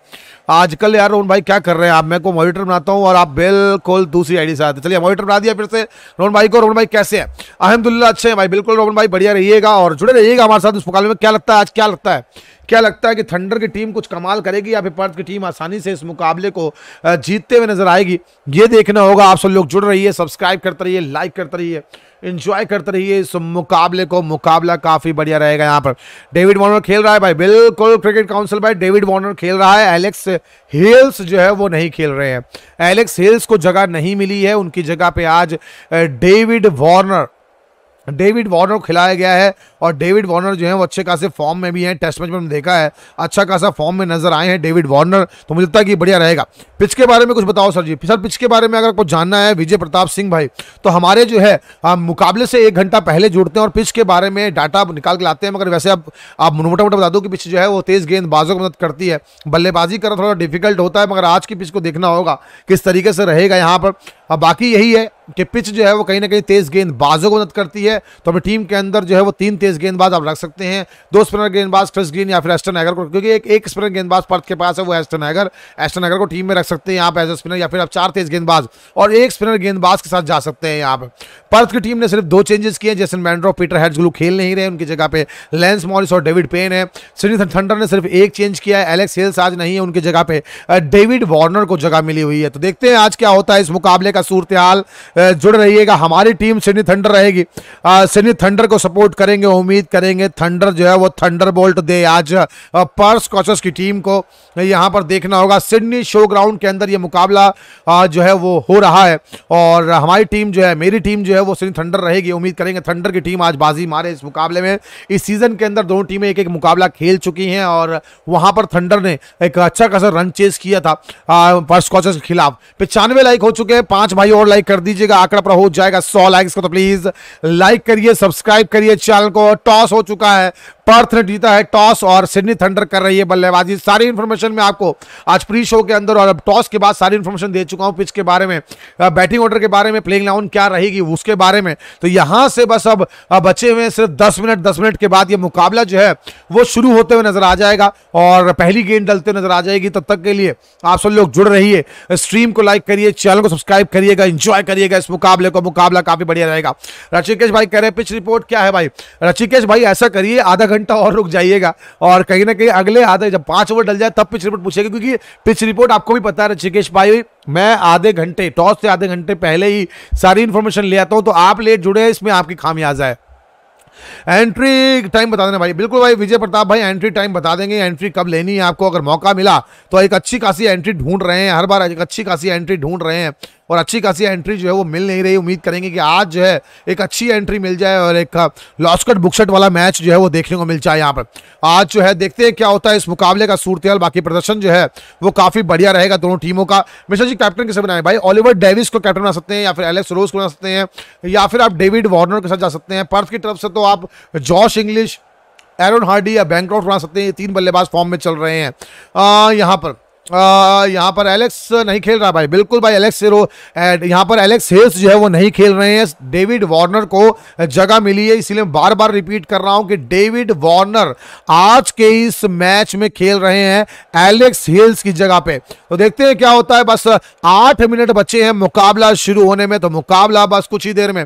आजकल यार रोहन भाई क्या कर रहे हैं आप मैं को मॉडिटर बनाता हूँ और आप बिल्कुल दूसरी आईडी से आते चलिए मॉडिटर बना दिया फिर से रोहन भाई को रोहन भाई कैसे हैं अहमदुल्ला अच्छे हैं भाई बिल्कुल रोहन भाई बढ़िया रहिएगा और जुड़े रहिएगा हमारे साथ उस मुकाबले में क्या लगता है आज क्या लगता है क्या लगता है कि थंडर की टीम कुछ कमाल करेगी या फिर पर्थ की टीम आसानी से इस मुकाबले को जीतते हुए नजर आएगी ये देखना होगा आप सब लोग जुड़ रही है सब्सक्राइब करते रहिए लाइक करते रहिए इंजॉय करते रहिए इस मुकाबले को मुकाबला काफी बढ़िया रहेगा यहाँ पर डेविड वार्नर खेल रहा है भाई बिल्कुल क्रिकेट काउंसिल भाई डेविड वार्नर खेल रहा है एलेक्स हिल्स जो है वो नहीं खेल रहे हैं एलेक्स हिल्स को जगह नहीं मिली है उनकी जगह पे आज डेविड वार्नर डेविड वार्नर खिलाया गया है और डेविड वार्नर जो है वो अच्छे खासे फॉर्म में भी हैं टेस्ट मैच में हमने देखा है अच्छा खासा फॉर्म में नजर आए हैं डेविड वार्नर तो मुझे लगता है कि बढ़िया रहेगा पिच के बारे में कुछ बताओ सर जी सर पिच के बारे में अगर कुछ जानना है विजय प्रताप सिंह भाई तो हमारे जो है मुकाबले से एक घंटा पहले जुड़ते हैं और पिच के बारे में डाटा निकाल के लाते हैं मगर वैसे अब आप मोटा मोटा बता दो कि पिच जो है वो तेज़ गेंदबाजों को मदद करती है बल्लेबाजी करना थोड़ा डिफिकल्ट होता है मगर आज की पिच को देखना होगा किस तरीके से रहेगा यहाँ पर अब बाकी यही है कि पिच जो है वो कहीं ना कहीं तेज़ गेंदबाजों को मदद करती है तो हमें टीम के अंदर जो है वो तीन तेज गेंदबाज आप रख सकते हैं दो स्पिनर गेंदबाज क्रिस ग्रीन या फिर एस्टन एगर को क्योंकि एक एक स्पिनर गेंदबाज पर्थ के पास है वो एस्टन एगर एस्टन एगर को टीम में रख सकते हैं आप एज ए स्पिनर या फिर आप चार तेज गेंदबाज और एक स्पिनर गेंदबाज के साथ जा सकते हैं यहाँ पर्थ की टीम ने सिर्फ दो चेंजेस किए जैसे मैंड्रो पीटर हेड्स ग्लू खेल नहीं रहे उनकी जगह पे लेंस मॉरिस और डेविड पेन है सिडनी थंडर ने सिर्फ एक चेंज किया है एलेक्स हेल्स आज नहीं है उनकी जगह पे डेविड वार्नर को जगह मिली हुई है तो देखते हैं आज क्या होता है इस मुकाबले का सूरत हाल जुड़ रहिएगा हमारी टीम सिडनी थंडर रहेगी सिडनी थंडर को सपोर्ट करेंगे उम्मीद करेंगे थंडर जो है वो थंडर बोल्ट दे आज पर्स कॉचर्स की टीम को यहाँ पर देखना होगा सिडनी शो ग्राउंड के अंदर ये मुकाबला जो है वो हो रहा है और हमारी टीम जो है मेरी टीम जो है वो सिडनी थंडर रहेगी उम्मीद करेंगे थंडर की टीम आज बाजी मारे इस मुकाबले में इस सीजन के अंदर दोनों टीमें एक एक मुकाबला खेल चुकी हैं और वहाँ पर थंडर ने एक अच्छा खासा रन चेस किया था पर्स कॉचर्स के खिलाफ पचानवे लाइक हो चुके हैं पाँच भाई और लाइक कर दीजिएगा आंकड़ा पर हो जाएगा सौ लाइक्स को तो प्लीज़ लाइक करिए सब्सक्राइब करिए चैनल को टॉस हो चुका है पर्थ ने जीता है टॉस और सिडनी थंडर कर रही है बल्लेबाजी सारी इन्फॉर्मेशन मैं आपको आज प्री शो के अंदर और अब टॉस के बाद सारी इन्फॉर्मेशन दे चुका हूं पिच के बारे में बैटिंग ऑर्डर के बारे में प्लेइंग लाउन क्या रहेगी उसके बारे में तो यहां से बस अब बचे हुए सिर्फ दस मिनट दस मिनट के बाद ये मुकाबला जो है वो शुरू होते हुए नजर आ जाएगा और पहली गेंद डलते नजर आ जाएगी तब तक के लिए आप सब लोग जुड़ रही स्ट्रीम को लाइक करिए चैनल को सब्सक्राइब करिएगा इंजॉय करिएगा इस मुकाबले को मुकाबला काफी बढ़िया रहेगा रचिकेश भाई कह रहे पिच रिपोर्ट क्या है भाई नचिकेश भाई ऐसा करिए आधा घंटा और रुक जाइएगा और कहीं ना कहीं अगले आधे जब पांच ओवर डल जाए तब पिच रिपोर्ट पूछेगा क्योंकि पिच रिपोर्ट आपको भी पता है नचिकेश भाई मैं आधे घंटे टॉस से आधे घंटे पहले ही सारी इंफॉर्मेशन ले आता हूं तो आप लेट जुड़े हैं इसमें आपकी खामियाजा है एंट्री टाइम बता देना भाई बिल्कुल भाई विजय प्रताप भाई एंट्री टाइम बता देंगे एंट्री कब लेनी है आपको अगर मौका मिला तो एक अच्छी खासी एंट्री ढूंढ रहे हैं हर बार एक अच्छी खासी एंट्री ढूंढ रहे हैं और अच्छी खासी एंट्री जो है वो मिल नहीं रही उम्मीद करेंगे कि आज जो है एक अच्छी एंट्री मिल जाए और एक लॉस्कट हाँ, बुकशट वाला मैच जो है वो देखने को मिल जाए यहाँ पर आज जो है देखते हैं क्या होता है इस मुकाबले का सूरत बाकी प्रदर्शन जो है वो काफ़ी बढ़िया रहेगा दोनों टीमों का मिश्रा जी कैप्टन किसे बनाए भाई ऑलिवर डेविस को कैप्टन बना सकते हैं या फिर एलेक्स रोज को बना सकते हैं या फिर आप डेविड वार्नर के साथ जा सकते हैं पर्थ की तरफ से तो आप जॉश इंग्लिश एरोन हार्डी या बैंक्रॉफ्ट बना सकते हैं ये तीन बल्लेबाज फॉर्म में चल रहे हैं यहाँ पर यहाँ पर एलेक्स नहीं खेल रहा भाई बिल्कुल भाई एलेक्स से यहाँ पर एलेक्स हेल्स जो है वो नहीं खेल रहे हैं डेविड वार्नर को जगह मिली है इसीलिए बार बार रिपीट कर रहा हूँ कि डेविड वार्नर आज के इस मैच में खेल रहे हैं एलेक्स हेल्स की जगह पे तो देखते हैं क्या होता है बस आठ मिनट बचे हैं मुकाबला शुरू होने में तो मुकाबला बस कुछ ही देर में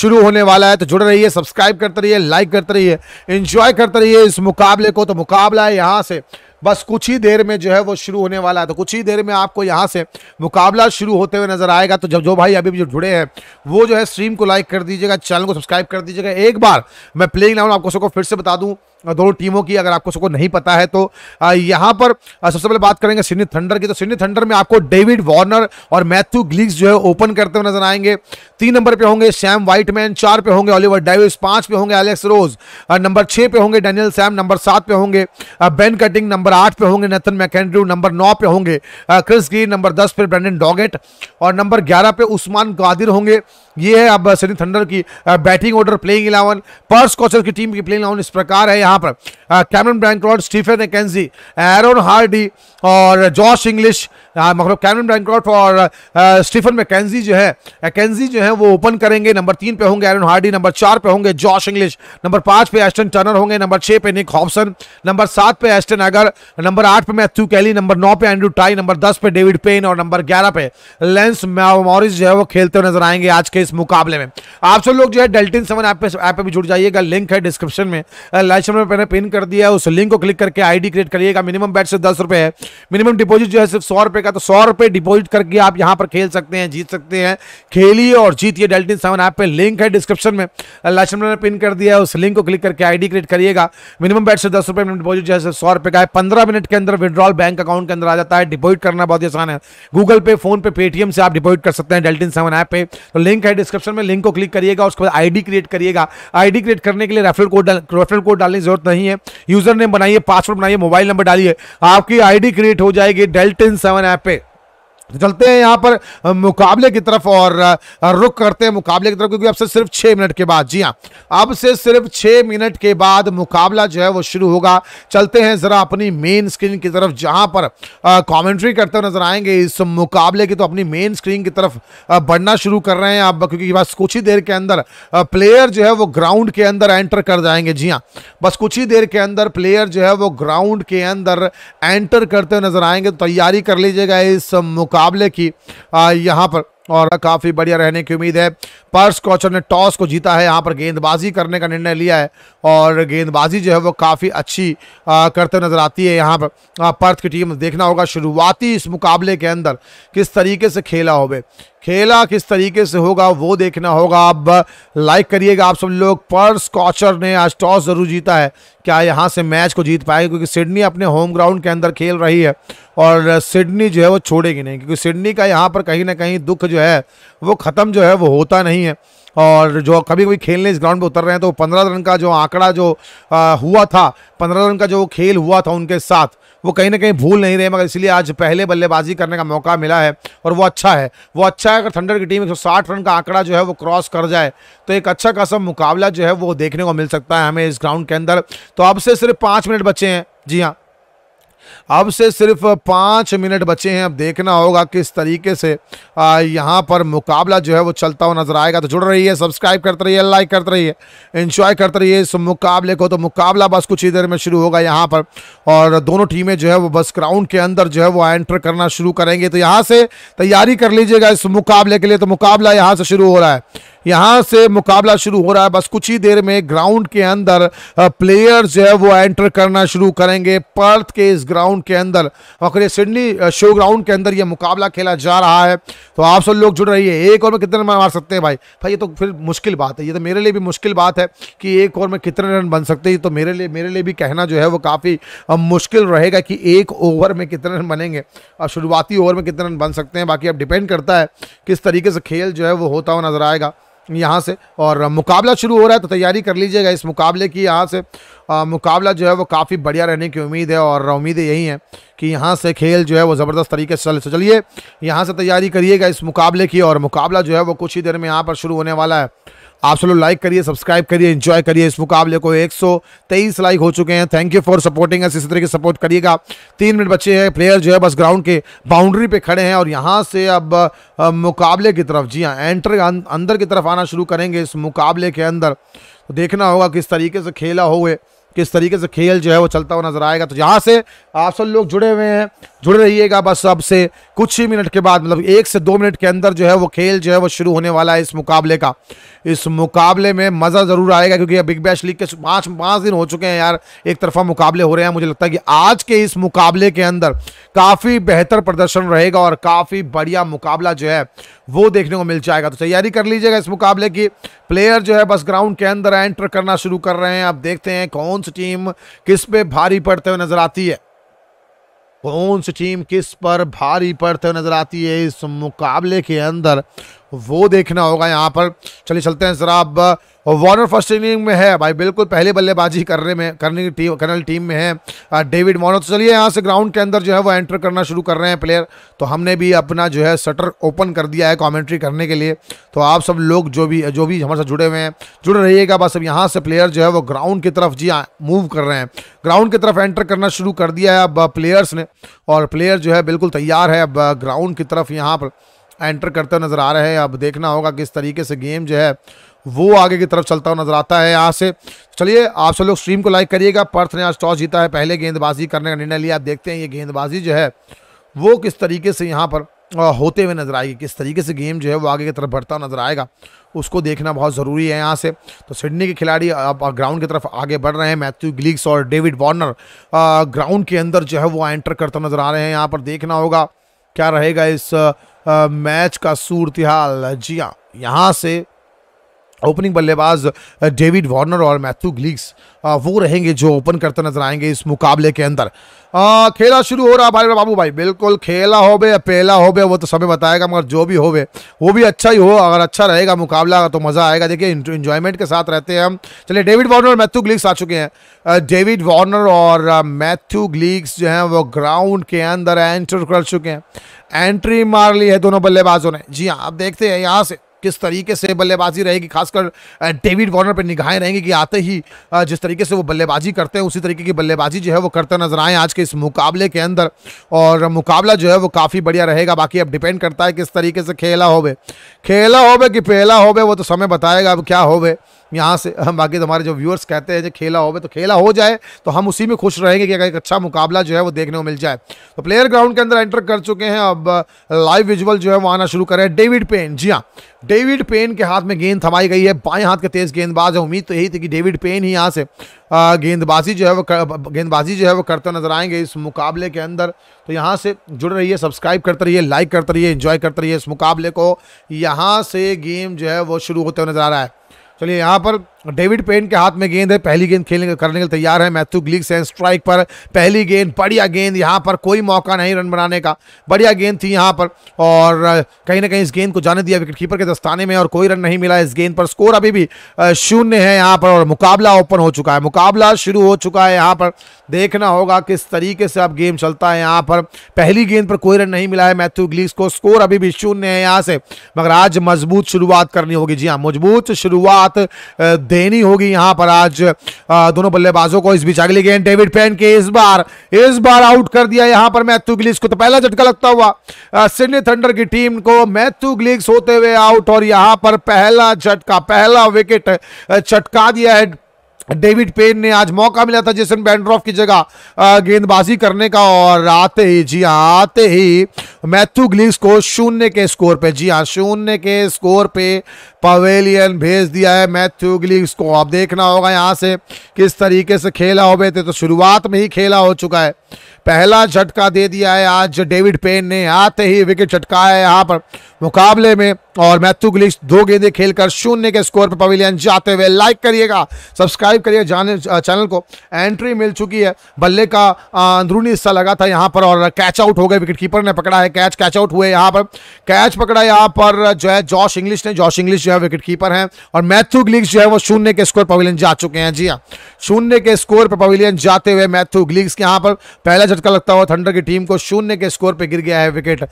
शुरू होने वाला है तो जुड़ रही है सब्सक्राइब करते रहिए लाइक करते रहिए इंजॉय करते रहिए इस मुकाबले को तो मुकाबला है यहाँ से बस कुछ ही देर में जो है वो शुरू होने वाला है तो कुछ ही देर में आपको यहाँ से मुकाबला शुरू होते हुए नजर आएगा तो जब जो भाई अभी भी जो जुड़े हैं वो जो है स्ट्रीम को लाइक कर दीजिएगा चैनल को सब्सक्राइब कर दीजिएगा एक बार मैं प्लेइंग ग्राउंड आपको सबको फिर से बता दूँ दोनों टीमों की अगर आपको सबको नहीं पता है तो यहाँ पर सबसे पहले बात करेंगे सिडनी थंडर की तो सिडनी थंडर में आपको डेविड वार्नर और मैथ्यू ग्लिक्स जो है ओपन करते हुए नजर आएंगे तीन नंबर पे होंगे सैम वाइटमैन चार पे होंगे ऑलिवर डेविस पांच पे होंगे एलेक्स रोज नंबर छः पे होंगे डैनियल सैम नंबर सात पे होंगे बेन कटिंग नंबर आठ पे होंगे नेथन मैकेंड्रू नंबर नौ पे होंगे क्रिस ग्रीन नंबर दस पे ब्रैंडन डॉगेट और नंबर ग्यारह पे उस्मान गादिर होंगे ये है अब सनी थंडर की batting order playing eleven Perth Scorcher की टीम की प्लेइंग इलेवन इस प्रकार है यहाँ पर Cameron Bancroft Stephen McKenzie Aaron Hardie और जॉश इंग्लिश मतलब कैमरन ब्रैंक्रॉड और स्टीफन मैकेजी जो है एकेंजी जो है वो ओपन करेंगे नंबर तीन पे होंगे एरन हार्डी नंबर चार पे होंगे जॉश इंग्लिश नंबर पाँच पे एस्टन टर्नर होंगे नंबर छः पे निक हॉपसन नंबर सात पे एस्टन अगर नंबर आठ पे मैथ्यू कैली नंबर नौ पे एंड्रू टाई नंबर दस पे डेविड पेन और नंबर ग्यारह पे लेंस मॉरिस जो है वो खेलते नजर आएंगे आज के इस मुकाबले में आप सब लोग जो है डेल्टिन सेवन ऐप ऐप पे भी जुड़ जाइएगा लिंक है डिस्क्रिप्शन में लास्ट में मैंने पिन कर दिया उस लिंक को क्लिक करके आईडी क्रिएट करिएगा मिनिमम बैट से दस रुपये है मिनिमम डिपोजिट जो है सिर्फ सौ रुपये का तो सौ रुपये डिपॉजिट करके आप यहाँ पर खेल सकते हैं जीत सकते हैं खेलिए और जीतिए डेल्टिन सेवन ऐप पर लिंक है डिस्क्रिप्शन में लास्ट में मैंने पिन कर दिया उस लिंक को क्लिक करके आई क्रिएट करिएगा मिनिमम बैट से दस रुपये मिनिमम डिपोजिट जो है सिर्फ सौ रुपये का है पंद्रह मिनट के अंदर विड्रॉल बैंक अकाउंट के अंदर आ जाता है डिपोजिट करना बहुत आसान है गूगल पे फोन पे पेटीएम से आप डिपोजिट कर सकते हैं डेल्टिन सेवन ऐप पे तो लिंक है है डिस्क्रिप्शन में लिंक को क्लिक करिएगा उसके बाद आईडी क्रिएट करिएगा आईडी क्रिएट करने के लिए रेफरल कोड रेफरल कोड डालने की जरूरत नहीं है यूजर नेम बनाइए पासवर्ड बनाइए मोबाइल नंबर डालिए आपकी आईडी क्रिएट हो जाएगी डेल्टिन सेवन ऐप पर तो चलते हैं यहाँ पर मुकाबले की तरफ और रुक करते हैं मुकाबले की तरफ क्योंकि अब से सिर्फ छः मिनट के बाद जी हाँ अब से सिर्फ छः मिनट के बाद मुकाबला जो है वो शुरू होगा चलते हैं ज़रा अपनी मेन स्क्रीन की तरफ जहाँ पर कमेंट्री करते हुए नजर आएंगे इस मुकाबले की तो अपनी मेन स्क्रीन की तरफ बढ़ना शुरू कर रहे हैं अब क्योंकि बस कुछ ही देर के अंदर प्लेयर जो है वो ग्राउंड के अंदर एंटर कर जाएंगे जी हाँ बस कुछ ही देर के अंदर प्लेयर जो है वो ग्राउंड के अंदर एंटर करते हुए नजर आएंगे तो तैयारी कर लीजिएगा इस मुकाबले की यहाँ पर और काफ़ी बढ़िया रहने की उम्मीद है पर्स कॉचर ने टॉस को जीता है यहाँ पर गेंदबाजी करने का निर्णय लिया है और गेंदबाजी जो है वो काफ़ी अच्छी करते नज़र आती है यहाँ पर पर्थ की टीम देखना होगा शुरुआती इस मुकाबले के अंदर किस तरीके से खेला होवे खेला किस तरीके से होगा वो देखना होगा अब लाइक करिएगा आप सब लोग पर्स कॉचर ने आज टॉस ज़रूर जीता है क्या यहाँ से मैच को जीत पाएगी क्योंकि सिडनी अपने होम ग्राउंड के अंदर खेल रही है और सिडनी जो है वो छोड़ेगी नहीं क्योंकि सिडनी का यहाँ पर कहीं ना कहीं दुख जो है वो ख़त्म जो है वो होता नहीं है और जो कभी कभी खेलने इस ग्राउंड पे उतर रहे हैं तो पंद्रह रन का जो आंकड़ा जो आ, हुआ था पंद्रह रन का जो खेल हुआ था उनके साथ वो कहीं ना कहीं भूल नहीं रहे मगर इसलिए आज पहले बल्लेबाजी करने का मौका मिला है और वो अच्छा है वो अच्छा है अगर थंडर की टीम एक रन का आंकड़ा जो है वो क्रॉस कर जाए तो एक अच्छा खासा मुकाबला जो है वो देखने को मिल सकता है हमें इस ग्राउंड के अंदर तो अब से सिर्फ पाँच मिनट बचे हैं जी हाँ अब से सिर्फ पाँच मिनट बचे हैं अब देखना होगा किस तरीके से यहाँ पर मुकाबला जो है वो चलता हुआ नजर आएगा तो जुड़ रही है सब्सक्राइब करते रहिए लाइक करते रहिए इन्जॉय करते रहिए इस मुकाबले को तो मुकाबला बस कुछ ही देर में शुरू होगा यहाँ पर और दोनों टीमें जो है वो बस ग्राउंड के अंदर जो है वो एंटर करना शुरू करेंगे तो यहाँ से तैयारी कर लीजिएगा इस मुकाबले के लिए तो मुकाबला यहाँ से शुरू हो रहा है यहाँ से मुकाबला शुरू हो रहा है बस कुछ ही देर में ग्राउंड के अंदर प्लेयर्स जो है वो एंटर करना शुरू करेंगे पर्थ के इस ग्राउंड के अंदर और ये सिडनी शो ग्राउंड के अंदर ये मुकाबला खेला जा रहा है तो आप सब लोग जुड़ रही है एक ओवर में कितने रन मार सकते हैं भाई भाई ये तो फिर मुश्किल बात है ये तो मेरे लिए भी मुश्किल बात है कि एक ओवर में कितने रन बन सकते हैं तो मेरे लिए मेरे लिए भी कहना जो है वो काफ़ी मुश्किल रहेगा कि एक ओवर में कितने रन बनेंगे और शुरुआती ओवर में कितने रन बन सकते हैं बाकी अब डिपेंड करता है किस तरीके से खेल जो है वो होता हुआ नज़र आएगा यहाँ से और मुकाबला शुरू हो रहा है तो तैयारी कर लीजिएगा इस मुकाबले की यहाँ से मुकाबला जो है वो काफ़ी बढ़िया रहने की उम्मीद है और उम्मीदें यही हैं कि यहाँ से खेल जो है वो ज़बरदस्त तरीके से चल चलिए यहाँ से तैयारी करिएगा इस मुकाबले की और मुकाबला जो है वो कुछ ही देर में यहाँ पर शुरू होने वाला है आप सब लोग लाइक करिए सब्सक्राइब करिए इन्जॉय करिए इस मुकाबले को 123 लाइक हो चुके हैं थैंक यू फॉर सपोर्टिंग इसी तरीके सपोर्ट करिएगा तीन मिनट बच्चे हैं प्लेयर जो है बस ग्राउंड के बाउंड्री पे खड़े हैं और यहाँ से अब मुकाबले की तरफ जी हाँ एंटर अं, अंदर की तरफ आना शुरू करेंगे इस मुकाबले के अंदर तो देखना होगा किस तरीके से खेला हुए किस तरीके से खेल जो है वो चलता हुआ नजर आएगा तो यहाँ से आप सब लोग जुड़े हुए हैं जुड़े रहिएगा बस अब से कुछ ही मिनट के बाद मतलब एक से दो मिनट के अंदर जो है वो खेल जो है वो शुरू होने वाला है इस मुकाबले का इस मुकाबले में मज़ा ज़रूर आएगा क्योंकि बिग बैश लीग के पाँच पाँच दिन हो चुके हैं यार एक तरफा मुकाबले हो रहे हैं मुझे लगता है कि आज के इस मुकाबले के अंदर काफ़ी बेहतर प्रदर्शन रहेगा और काफ़ी बढ़िया मुकाबला जो है वो देखने को मिल जाएगा तो तैयारी कर लीजिएगा इस मुकाबले की प्लेयर जो है बस ग्राउंड के अंदर एंटर करना शुरू कर रहे हैं आप देखते हैं कौन सी टीम किस पे भारी पड़ते हुए नज़र आती है कौन सी टीम किस पर भारी पड़ते नजर आती है इस मुकाबले के अंदर वो देखना होगा यहाँ पर चलिए चलते हैं जरा अब वार्नर फर्स्ट इनिंग में है भाई बिल्कुल पहले बल्लेबाजी करने में करने की टीम करने टीम में है डेविड वार्नर तो चलिए यहाँ से ग्राउंड के अंदर जो है वो एंटर करना शुरू कर रहे हैं प्लेयर तो हमने भी अपना जो है शटर ओपन कर दिया है कॉमेंट्री करने के लिए तो आप सब लोग जो भी जो भी हमारे साथ जुड़े हुए हैं जुड़ रहिएगा बस अब यहाँ से प्लेयर जो है वो ग्राउंड की तरफ जी मूव कर रहे हैं ग्राउंड की तरफ एंटर करना शुरू कर दिया है अब प्लेयर्स ने और प्लेयर जो है बिल्कुल तैयार है अब ग्राउंड की तरफ यहाँ पर एंटर करते हुए नज़र आ रहे हैं अब देखना होगा किस तरीके से गेम जो है वो आगे की तरफ चलता हुआ नजर आता है यहाँ से चलिए आप सब लोग स्ट्रीम को लाइक करिएगा पर्थ ने आज टॉस जीता है पहले गेंदबाजी करने का निर्णय लिया आप देखते हैं ये गेंदबाजी जो है वो किस तरीके से यहाँ पर होते हुए नजर आएगी किस तरीके से गेम जो है वो आगे की तरफ बढ़ता नजर आएगा उसको देखना बहुत ज़रूरी है यहाँ से तो सिडनी के खिलाड़ी अब ग्राउंड की तरफ आगे बढ़ रहे हैं मैथ्यू ग्लिक्स और डेविड वार्नर ग्राउंड के अंदर जो है वो एंटर करता नजर आ रहे हैं यहाँ पर देखना होगा क्या रहेगा इस मैच का सूरत हाल जी हाँ यहाँ से ओपनिंग बल्लेबाज डेविड वार्नर और मैथ्यू ग्लिक्स वो रहेंगे जो ओपन करते नजर आएंगे इस मुकाबले के अंदर आ, खेला शुरू हो रहा भाई बाबू भाई बिल्कुल खेला होबे पहला होबे वो तो समय बताएगा मगर जो भी होबे वो भी अच्छा ही हो अगर अच्छा रहेगा मुकाबला तो मज़ा आएगा देखिए इन्जॉयमेंट के साथ रहते हैं हम चलिए डेविड वार्नर और मैथ्यू ग्लिक्स आ चुके हैं डेविड वार्नर और मैथ्यू ग्लिक्स जो हैं वो ग्राउंड के अंदर एंटर कर चुके हैं एंट्री मार ली है दोनों बल्लेबाजों ने जी हाँ आप देखते हैं यहाँ से किस तरीके से बल्लेबाजी रहेगी खासकर डेविड वार्नर पर निगाहें रहेंगी कि आते ही जिस तरीके से वो बल्लेबाजी करते हैं उसी तरीके की बल्लेबाजी जो है वो करते नजर आए आज के इस मुकाबले के अंदर और मुकाबला जो है वो काफ़ी बढ़िया रहेगा बाकी अब डिपेंड करता है किस तरीके से खेला होवे खेला होवे कि पहला होवे वो तो समय बताएगा अब क्या होवे यहाँ से हम बाकी तो हमारे जो व्यूअर्स कहते हैं जो खेला हो तो खेला हो जाए तो हम उसी में खुश रहेंगे कि अगर एक अच्छा मुकाबला जो है वो देखने को मिल जाए तो प्लेयर ग्राउंड के अंदर एंटर कर चुके हैं अब लाइव विजुअल जो है वो आना शुरू करें डेविड पेन जी हाँ डेविड पेन के हाथ में गेंद थमाई गई है बाएँ हाथ के तेज गेंदबाज है उम्मीद तो यही थी कि डेविड पेन ही यहाँ से गेंदबाजी जो है वो गेंदबाजी जो है वो करते नजर आएंगे इस मुकाबले के अंदर तो यहाँ से जुड़ रही है सब्सक्राइब करते रहिए लाइक करते रहिए इन्जॉय करते रहिए इस मुकाबले को यहाँ से गेम जो है वो शुरू होते हुए नजर आ रहा है चलिए यहाँ पर डेविड पेन के हाथ में गेंद है पहली गेंद खेलने करने के लिए तैयार है मैथ्यू ग्लिक्स एंड स्ट्राइक पर पहली गेंद बढ़िया गेंद यहाँ पर कोई मौका नहीं रन बनाने का बढ़िया गेंद थी यहाँ पर और कहीं ना कहीं इस गेंद को जाने दिया विकेटकीपर के दस्ताने में और कोई रन नहीं मिला इस गेंद पर स्कोर अभी भी शून्य है यहाँ पर और मुकाबला ओपन हो चुका है मुकाबला शुरू हो चुका है यहाँ पर देखना होगा किस तरीके से अब गेम चलता है यहाँ पर पहली गेंद पर कोई रन नहीं मिला है मैथ्यू ग्लिक्स को स्कोर अभी भी शून्य है यहाँ से मगर आज मजबूत शुरुआत करनी होगी जी हाँ मजबूत शुरुआत देनी होगी यहां पर आज दोनों बल्लेबाजों को इस बीच अगली गेंद डेविड पेन के इस बार इस बार आउट कर दिया यहां पर मैथ्यू ग्लिक्स को तो पहला झटका लगता हुआ सिडनी थंडर की टीम को मैथ्यू ग्लिक्स होते हुए आउट और यहां पर पहला झटका पहला विकेट चटका दिया है डेविड पेन ने आज मौका मिला था जेसन बैंड्रॉफ की जगह गेंदबाजी करने का और आते ही जी हाँ आते ही मैथ्यू ग्लिस को शून्य के स्कोर पे जी हाँ शून्य के स्कोर पे पवेलियन भेज दिया है मैथ्यू ग्लिस को अब देखना होगा यहाँ से किस तरीके से खेला हो गए थे तो शुरुआत में ही खेला हो चुका है पहला झटका दे दिया है आज डेविड पेन ने आते ही विकेट झटकाया है यहाँ पर मुकाबले में और मैथ्यू ग्लिक्स दो गेंदे खेलकर शून्य के स्कोर पर पवेलियन जाते हुए लाइक करिएगा सब्सक्राइब करिएगा चैनल को एंट्री मिल चुकी है बल्ले का अंदरूनी हिस्सा लगा था यहाँ पर और कैच आउट हो गए विकेट कीपर ने पकड़ा है कैच कैच आउट हुए यहाँ पर कैच पकड़ा यहाँ पर जो है जॉश इंग्लिश ने जॉश इंग्लिश जो है विकेट कीपर है और मैथ्यू ग्लिक्स जो है वो शून्य के स्कोर पवेलियन जा चुके हैं जी हाँ शून्य के स्कोर पर पवेलियन जाते हुए मैथ्यू ग्लिक्स के यहाँ पर पहला झटका लगता हुआ थंडर की टीम को शून्य के स्कोर पर गिर गया है विकेट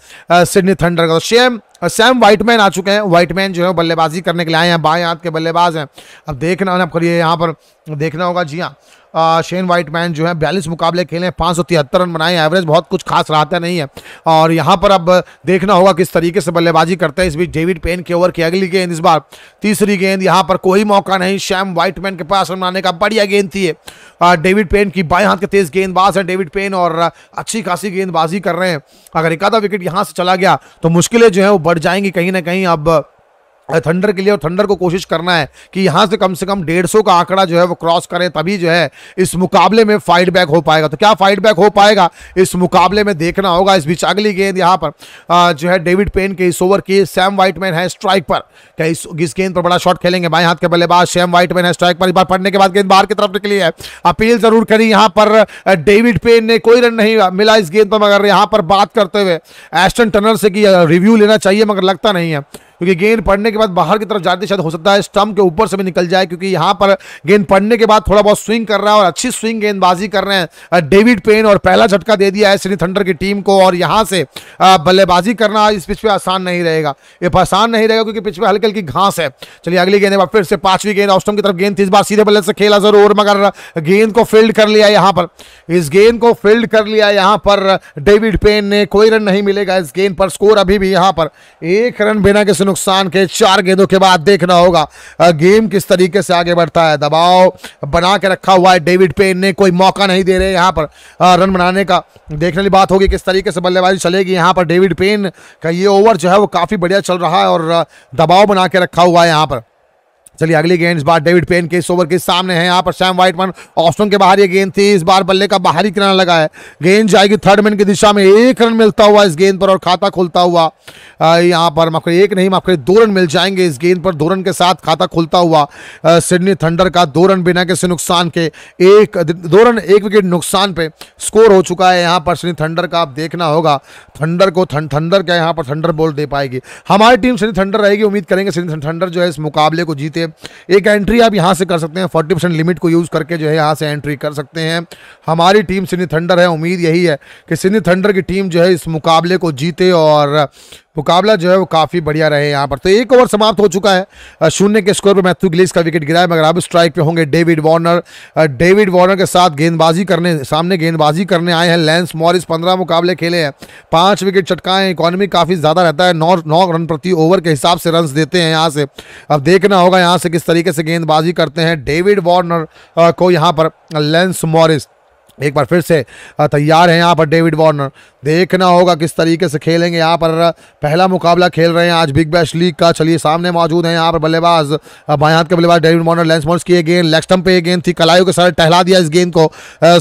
सिडनी थंडर का तो शेम सैम व्हाइटमैन आ चुके हैं व्हाइटमैन जो है बल्लेबाजी करने के लिए आए हैं बाएं हाथ के बल्लेबाज हैं अब देखना आप करिए यहाँ पर देखना होगा जी हाँ शेन मैन जो है बयालीस मुकाबले खेले हैं पाँच सौ तिहत्तर रन बनाए एवरेज बहुत कुछ खास रहता नहीं है और यहाँ पर अब देखना होगा किस तरीके से बल्लेबाजी करते हैं इस बीच डेविड पेन के ओवर की अगली गेंद इस बार तीसरी गेंद यहाँ पर कोई मौका नहीं वाइट मैन के पास रन बनाने का बढ़िया गेंद थी डेविड पेन की बाएँ हाथ के तेज गेंदबाज है डेविड पेन और अच्छी खासी गेंदबाजी कर रहे हैं अगर एक आधा विकेट यहाँ से चला गया तो मुश्किलें जो हैं वो बढ़ जाएंगी कहीं ना कहीं अब थंडर के लिए और थंडर को कोशिश करना है कि यहाँ से कम से कम डेढ़ सौ का आंकड़ा जो है वो क्रॉस करें तभी जो है इस मुकाबले में फाइट बैक हो पाएगा तो क्या फाइट बैक हो पाएगा इस मुकाबले में देखना होगा इस बीच अगली गेंद यहाँ पर जो है डेविड पेन के इस ओवर की सैम वाइटमैन है स्ट्राइक पर क्या इस गेंद पर बड़ा शॉट खेलेंगे बाएं हाथ के बल्लेबाज सैम वाइटमैन है स्ट्राइक पर इस बार पढ़ने के बाद गेंद बाहर की तरफ निकली है अपील जरूर करी यहाँ पर डेविड पेन ने कोई रन नहीं मिला इस गेंद पर मगर यहाँ पर बात करते हुए एस्टन टनर से कि रिव्यू लेना चाहिए मगर लगता नहीं है क्योंकि गेंद पड़ने के बाद बाहर की तरफ जाते शायद हो सकता है स्टम्प के ऊपर से भी निकल जाए क्योंकि यहाँ पर गेंद पड़ने के बाद थोड़ा बहुत स्विंग कर रहा है और अच्छी स्विंग गेंदबाजी कर रहे हैं डेविड पेन और पहला झटका दे दिया है श्री थंडर की टीम को और यहाँ से बल्लेबाजी करना इस पिच आसान नहीं रहेगा ये आसान नहीं रहेगा क्योंकि पिच हल्की हल्की घास है चलिए अगली गेंद फिर से पांचवी गेंद ऑस्टम की तरफ गेंद थी इस बार सीधे बल्ले से खेला जरूर मगर गेंद को फील्ड कर लिया यहाँ पर इस गेंद को फील्ड कर लिया यहाँ पर डेविड पेन ने कोई रन नहीं मिलेगा इस गेंद पर स्कोर अभी भी यहाँ पर एक रन बिना किसी नुकसान के चार गेंदों के बाद देखना होगा गेम किस तरीके से आगे बढ़ता है दबाव बना के रखा हुआ है डेविड पेन ने कोई मौका नहीं दे रहे यहाँ पर रन बनाने का देखने वाली बात होगी किस तरीके से बल्लेबाजी चलेगी यहाँ पर डेविड पेन का ये ओवर जो है वो काफ़ी बढ़िया चल रहा है और दबाव बना के रखा हुआ है यहाँ पर चलिए अगली गेंद इस बार डेविड पेन के इस ओवर के सामने है यहाँ पर सैम वाइटमैन ऑस्टन के बाहर ये गेंद थी इस बार बल्ले का बाहरी किनारा लगा है गेंद जाएगी थर्ड मैन की दिशा में एक रन मिलता हुआ इस गेंद पर और खाता खुलता हुआ यहाँ पर माफ एक नहीं माफ दो रन मिल जाएंगे इस गेंद पर दो रन के साथ खाता खुलता हुआ सिडनी थंडर का दो रन बिना किसी नुकसान के एक दो रन एक विकेट नुकसान पे स्कोर हो चुका है यहाँ पर सिडनी थंडर का आप देखना होगा थंडर को थंडर क्या यहाँ पर थंडर बोल दे पाएगी हमारी टीम सिडनी थंडर रहेगी उम्मीद करेंगे सिडनी थंडर जो है इस मुकाबले को जीते से एक एंट्री आप यहाँ से कर सकते हैं फोर्टी परसेंट लिमिट को यूज़ करके जो है यहाँ से एंट्री कर सकते हैं हमारी टीम सिनी थंडर है उम्मीद यही है कि सिनी थंडर की टीम जो है इस मुकाबले को जीते और मुकाबला जो है वो काफ़ी बढ़िया रहे यहाँ पर तो एक ओवर समाप्त हो चुका है शून्य के स्कोर पर मैथ्यू गिलिस का विकेट गिरा है मगर अब स्ट्राइक पे होंगे डेविड वार्नर डेविड वार्नर के साथ गेंदबाजी करने सामने गेंदबाजी करने आए हैं लेंस मॉरिस पंद्रह मुकाबले खेले हैं पाँच विकेट चटकाए हैं इकॉनमी काफ़ी ज़्यादा रहता है नौ नौ रन प्रति ओवर के हिसाब से रन देते हैं यहाँ से अब देखना होगा यहाँ से किस तरीके से गेंदबाजी करते हैं डेविड वार्नर को यहाँ पर लेंस मॉरिस एक बार फिर से तैयार हैं यहाँ पर डेविड वार्नर देखना होगा किस तरीके से खेलेंगे यहाँ पर पहला मुकाबला खेल रहे हैं आज बिग बैश लीग का चलिए सामने मौजूद है यहाँ पर बल्लेबाज बाएं हाथ के बल्लेबाज डेविड वार्नर लेंस मॉर्स की गेंद लेक्सटम पे गेंद थी कलायू के साथ टहला दिया इस गेंद को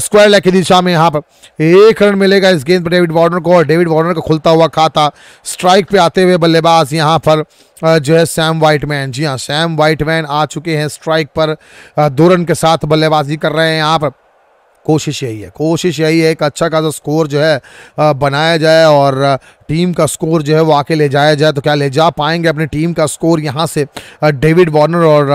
स्क्वायर लेग की दिशा में यहाँ पर एक रन मिलेगा इस गेंद पर डेविड वार्नर को और डेविड वार्नर का खुलता हुआ खाता स्ट्राइक पर आते हुए बल्लेबाज यहाँ पर जो है सैम वाइटमैन जी हाँ सैम वाइटमैन आ चुके हैं स्ट्राइक पर दो रन के साथ बल्लेबाजी कर रहे हैं यहाँ पर कोशिश यही है कोशिश यही है एक अच्छा खासा स्कोर जो है बनाया जाए और टीम का स्कोर जो है वो आके ले जाया जाए तो क्या ले जा पाएंगे अपनी टीम का स्कोर यहाँ से डेविड वार्नर और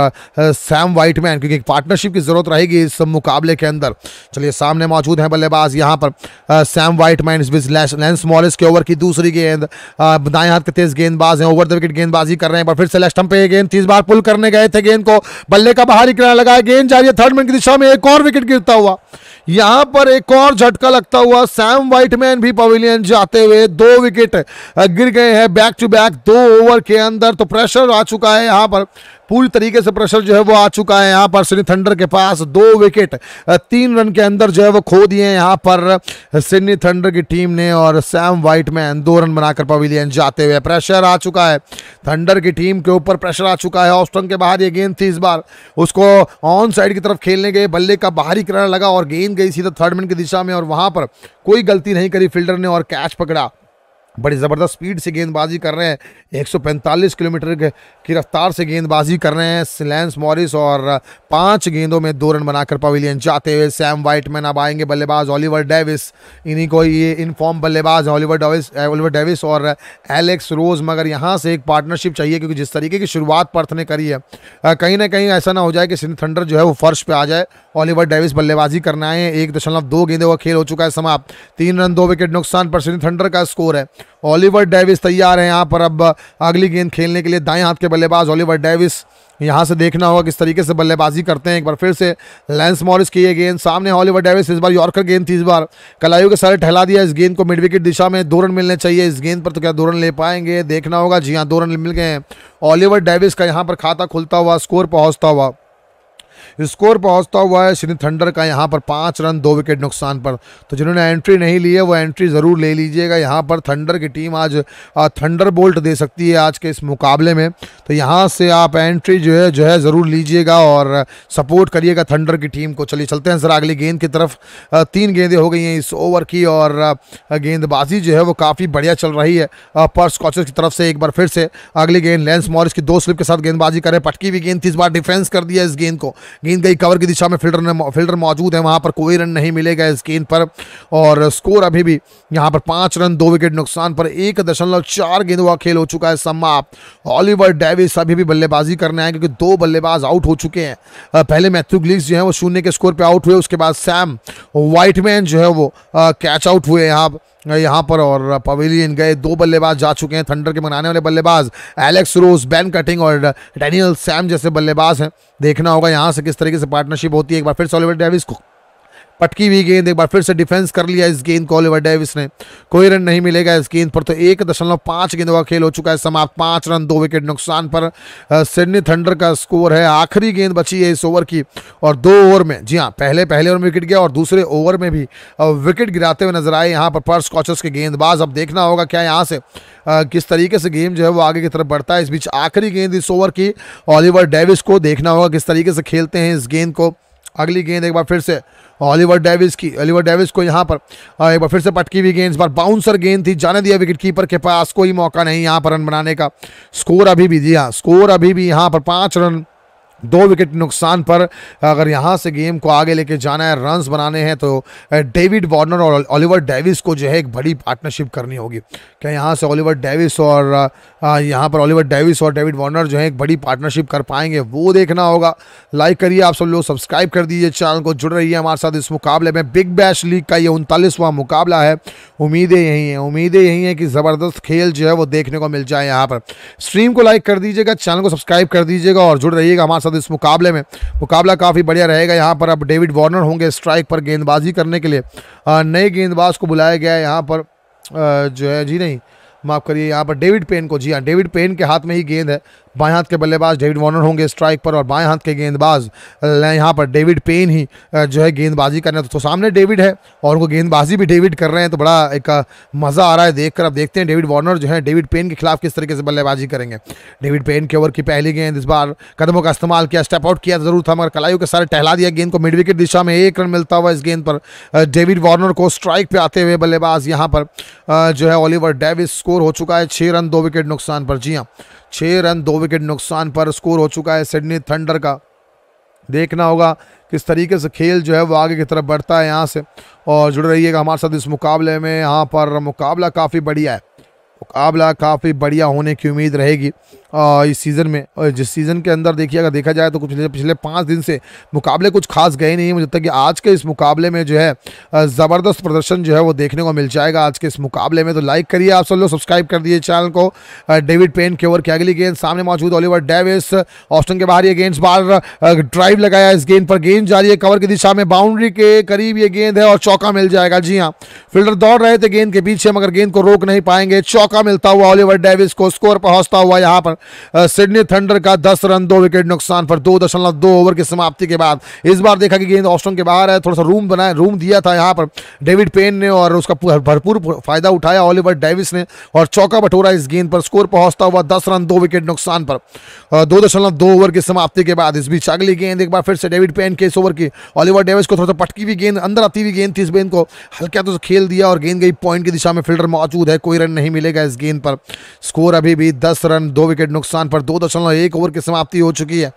सैम वाइटमैन क्योंकि पार्टनरशिप की ज़रूरत रहेगी इस मुकाबले के अंदर चलिए सामने मौजूद हैं बल्लेबाज यहाँ पर सैम वाइटमैन इस बीच लेंस मॉलिस के ओवर की दूसरी गेंद दाएँ हाथ के तेज गेंदबाज हैं ओवर द विकेट गेंदबाजी कर रहे हैं पर फिर से लेफ्ट पे गेंद तीस बार पुल करने गए थे गेंद को बल्ले का बाहरी किनारा लगाया गेंद जा रही है थर्ड मैन की दिशा में एक और विकेट गिरता हुआ यहाँ पर एक और झटका लगता हुआ सैम वाइटमैन भी पवेलियन जाते हुए दो विकेट विकेट गिर गए हैं बैक टू बैक दो ओवर के अंदर तो प्रेशर आ चुका है यहाँ पर पूरी तरीके से प्रेशर जो है वो आ चुका है यहाँ पर सिनी थंडर के पास दो विकेट तीन रन के अंदर जो है वो खो दिए हैं यहाँ पर सिनी थंडर की टीम ने और सैम वाइट में दो रन बनाकर पवेलियन जाते हुए प्रेशर आ चुका है थंडर की टीम के ऊपर प्रेशर आ चुका है ऑफ के बाहर ये गेंद थी इस बार उसको ऑन साइड की तरफ खेलने गए बल्ले का बाहरी किनारा लगा और गेंद गई सीधा थर्ड मैन की दिशा में और वहाँ पर कोई गलती नहीं करी फील्डर ने और कैच पकड़ा बड़ी ज़बरदस्त स्पीड से गेंदबाजी कर रहे हैं 145 किलोमीटर की रफ्तार से गेंदबाजी कर रहे हैं सिलेंस मॉरिस और पांच गेंदों में दो रन बनाकर पवेलियन जाते हुए सैम वाइटमैन अब आएंगे बल्लेबाज ऑलिवर डेविस इन्हीं को ये इन फॉर्म बल्लेबाज ऑलिवर डेविस ऑलिवर डेविस और एलेक्स रोज मगर यहाँ से एक पार्टनरशिप चाहिए क्योंकि जिस तरीके की शुरुआत पर्थ ने करी है कहीं ना कहीं ऐसा ना हो जाए कि सिंध थंडर जो है वो फर्श पर आ जाए ऑलिवर डेविस बल्लेबाजी करना है एक दशमलव दो गेंदों का खेल हो चुका है समाप्त तीन रन दो विकेट नुकसान पर सिंध थंडर का स्कोर है ओलिवर डेविस तैयार हैं यहाँ पर अब अगली गेंद खेलने के लिए दाएं हाथ के बल्लेबाज ओलिवर डेविस यहाँ से देखना होगा किस तरीके से बल्लेबाजी करते हैं एक बार फिर से लेंस मॉरिस की ये गेंद सामने ओलिवर डेविस इस बार यॉर्कर गेंद थी इस बार कलायु के सारे ठहला दिया इस गेंद को मिड विकेट दिशा में दो रन मिलने चाहिए इस गेंद पर तो क्या दो रन ले पाएंगे देखना होगा जी हाँ दो रन मिल गए हैं ओलिवर डेविस का यहाँ पर खाता खुलता हुआ स्कोर पहुँचता हुआ स्कोर पहुंचता हुआ है श्री थंडर का यहाँ पर पाँच रन दो विकेट नुकसान पर तो जिन्होंने एंट्री नहीं ली है वो एंट्री ज़रूर ले लीजिएगा यहाँ पर थंडर की टीम आज थंडर बोल्ट दे सकती है आज के इस मुकाबले में तो यहाँ से आप एंट्री जो है जो है ज़रूर लीजिएगा और सपोर्ट करिएगा थंडर की टीम को चलिए चलते हैं सर अगली गेंद की तरफ तीन गेंदें हो गई हैं इस ओवर की और गेंदबाजी जो है वो काफ़ी बढ़िया चल रही है पर स्कॉचर्स की तरफ से एक बार फिर से अगली गेंद लेंस मॉरिस की दो स्लिप के साथ गेंदबाजी करें पटकी हुई गेंद थी इस बार डिफेंस कर दिया इस गेंद को गेंद गई कवर की दिशा में फील्डर ने फील्डर मौजूद है वहाँ पर कोई रन नहीं मिलेगा इस गेंद पर और स्कोर अभी भी यहाँ पर पाँच रन दो विकेट नुकसान पर एक दशमलव चार गेंद हुआ खेल हो चुका है समाप्त ऑलिवर डेविस अभी भी बल्लेबाजी करने आए क्योंकि दो बल्लेबाज आउट हो चुके हैं पहले मैथ्यू ग्लिक्स जो है वो शून्य के स्कोर पर आउट हुए उसके बाद सैम वाइटमैन जो है वो कैच आउट हुए यहाँ यहाँ पर और पवेलियन गए दो बल्लेबाज जा चुके हैं थंडर के मनाने वाले बल्लेबाज एलेक्स रोज बैन कटिंग और डैनियल सैम जैसे बल्लेबाज हैं देखना होगा यहाँ से किस तरीके से पार्टनरशिप होती है एक बार फिर सॉलिवर डेविस को पटकी हुई गेंद एक बार फिर से डिफेंस कर लिया इस गेंद को ओलिवर डेविस ने कोई रन नहीं मिलेगा इस गेंद पर तो एक दशमलव पाँच गेंदों का खेल हो चुका है समाप्त पाँच रन दो विकेट नुकसान पर सिडनी थंडर का स्कोर है आखिरी गेंद बची है इस ओवर की और दो ओवर में जी हाँ पहले पहले ओवर में विकेट गया और दूसरे ओवर में भी विकेट गिराते हुए नजर आए यहाँ पर पर्स कॉचर्स के गेंदबाज अब देखना होगा क्या यहाँ से किस तरीके से गेम जो है वो आगे की तरफ बढ़ता है इस बीच आखिरी गेंद इस ओवर की ओलिवर डेविस को देखना होगा किस तरीके से खेलते हैं इस गेंद को अगली गेंद एक बार फिर से ऑलिवर डेविस की ऑलिवर डेविस को यहाँ पर एक बार फिर से पटकी हुई गेंद इस बार बाउंसर गेंद थी जाने दिया विकेट कीपर के पास कोई मौका नहीं यहाँ पर रन बनाने का स्कोर अभी भी दिया हाँ स्कोर अभी भी यहाँ पर पाँच रन दो विकेट नुकसान पर अगर यहाँ से गेम को आगे लेके जाना है रन्स बनाने हैं तो डेविड वार्नर और ओलिवर डेविस को जो है एक बड़ी पार्टनरशिप करनी होगी क्या यहाँ से ओलिवर डेविस और यहाँ पर ओलिवर डेविस और डेविड वार्नर जो है एक बड़ी पार्टनरशिप कर पाएंगे वो देखना होगा लाइक करिए आप सब लोग सब्सक्राइब कर दीजिए चैनल को जुड़ रही है हमारे साथ इस मुकाबले में बिग बैश लीग का ये उनतालीसवां मुकाबला है उम्मीदें यही हैं उम्मीदें यही हैं कि ज़बरदस्त खेल जो है वो देखने को मिल जाए यहाँ पर स्ट्रीम को लाइक कर दीजिएगा चैनल को सब्सक्राइब कर दीजिएगा और जुड़ रहिएगा हमारे साथ इस मुकाबले में मुकाबला काफ़ी बढ़िया रहेगा यहाँ पर अब डेविड वार्नर होंगे स्ट्राइक पर गेंदबाजी करने के लिए नए गेंदबाज को बुलाया गया है यहाँ पर जो है जी नहीं माफ़ करिए यहाँ पर डेविड पेन को जी हाँ डेविड पेन के हाथ में ही गेंद है बाएं हाथ के बल्लेबाज डेविड वॉर्नर होंगे स्ट्राइक पर और बाएं हाथ के गेंदबाज यहाँ पर डेविड पेन ही जो है गेंदबाजी करने तो सामने डेविड है और उनको गेंदबाजी भी डेविड कर रहे हैं तो बड़ा एक मज़ा आ रहा है देख अब देखते हैं डेविड वार्नर जो है डेविड पेन के खिलाफ किस तरीके से बल्लेबाजी करेंगे डेविड पेन के ओवर की पहली गेंद इस बार कदमों का इस्तेमाल किया स्टेप आउट किया जरूर था मगर कलाइयों के सारे टहला दिया गेंद को मिड विकेट दिशा में एक रन मिलता हुआ इस गेंद पर डेविड वार्नर को स्ट्राइक पर आते हुए बल्लेबाज यहाँ पर जो है ओलिवर डेविस स्कोर हो चुका है छः रन दो विकेट नुकसान पर जी हाँ छः रन दो विकेट नुकसान पर स्कोर हो चुका है सिडनी थंडर का देखना होगा किस तरीके से खेल जो है वो आगे की तरफ बढ़ता है यहाँ से और जुड़ रहिएगा हमारे साथ इस मुकाबले में यहाँ पर मुकाबला काफ़ी बढ़िया है मुकाबला काफ़ी बढ़िया होने की उम्मीद रहेगी इस सीज़न में और जिस सीज़न के अंदर देखिए अगर देखा जाए तो पिछले पिछले पाँच दिन से मुकाबले कुछ खास गए नहीं मुझे लगता कि आज के इस मुकाबले में जो है ज़बरदस्त प्रदर्शन जो है वो देखने को मिल जाएगा आज के इस मुकाबले में तो लाइक करिए आप सब लोग सब्सक्राइब कर दिए चैनल को डेविड पेन के ओवर की अगली गेंद सामने मौजूद ओलिवर डेविस ऑस्टन के बाहर ये गेंद बार ड्राइव लगाया इस गेंद पर गेंद जारी है कवर की दिशा में बाउंड्री के करीब ये गेंद है और चौका मिल जाएगा जी हाँ फील्डर दौड़ रहे थे गेंद के पीछे मगर गेंद को रोक नहीं पाएंगे चौका मिलता हुआ ओलिवर डेविस को स्कोर पहुँचता हुआ यहाँ पर सिडनी थंडर का दस रन दो विकेट नुकसान पर दो दशमलव दो ओवर की समाप्ति के बाद इस बार देखा कि गेंद ऑप्शन के बाहर है थोड़ा सा रूम बनाया रूम दिया था यहाँ पर डेविड पेन ने और उसका भरपूर फायदा उठाया ऑलिवर डेविस ने और चौका बटोरा इस गेंद पर स्कोर पहुंचता हुआ दस रन दो विकेट नुकसान पर दो दशमलव दो ओवर की समाप्ति के बाद इस बीच अगली गेंद एक बार फिर से डेविड पेन के इस ओवर की ऑलिवर डेविस को थोड़ा सा पटकी हुई गेंद अंदर आती हुई गेंद थी इस गेंद को हल्का तो खेल दिया और गेंद गई पॉइंट की दिशा में फील्डर मौजूद है कोई रन नहीं मिलेगा इस गेंद पर स्कोर अभी भी दस रन दो विकेट विकेट नुकसान पर दो दशमलव एक ओवर की समाप्ति हो चुकी है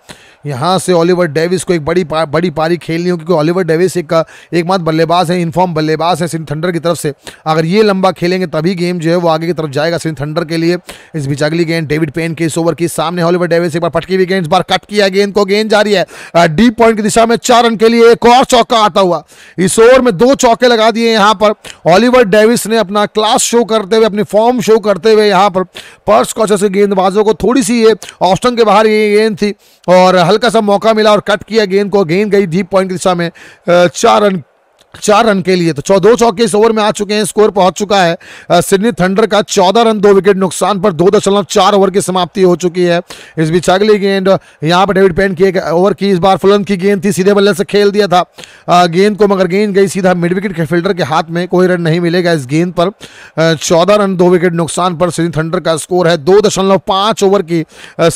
यहाँ से ओलिवर डेविस को एक बड़ी पा, बड़ी पारी खेलनी होगी क्योंकि ओलिवर डेविस एक एकमात्र बल्लेबाज है इनफॉर्म बल्लेबाज है सिन थंडर की तरफ से अगर ये लंबा खेलेंगे तभी गेम जो है वो आगे की तरफ जाएगा सिन थंडर के लिए इस बीच अगली गेंद डेविड पेन के इस ओवर की सामने ओलिवर डेविस एक बार फटकी हुई गेंद इस बार कट किया गेंद को गेंद जारी है डीप पॉइंट की दिशा में चार रन के लिए एक और चौका आता हुआ इस ओवर में दो चौके लगा दिए यहाँ पर ओलिवर डेविस ने अपना क्लास शो करते हुए अपनी फॉर्म शो करते हुए यहाँ पर पर्स कॉचर से गेंदबाजों को थोड़ी सी ये ऑस्टन के बाहर ये गेंद थी और हल्का सा मौका मिला और कट किया गेंद को गेंद गई डीप पॉइंट की दिशा में चार रन चार रन के लिए तो दो चौके इस ओवर में आ चुके हैं स्कोर पहुंच चुका है सिडनी थंडर का चौदह रन दो विकेट नुकसान पर दो दशमलव चार ओवर की समाप्ति हो चुकी है इस बीच अगली गेंद यहाँ पर डेविड पेन की एक ओवर की इस बार फुलन की गेंद थी सीधे बल्ले से खेल दिया था गेंद को मगर गेंद गई सीधा मिड विकेट के फील्डर के हाथ में कोई रन नहीं मिलेगा इस गेंद पर चौदह रन दो विकेट नुकसान पर सिडनी थंडर का स्कोर है दो ओवर की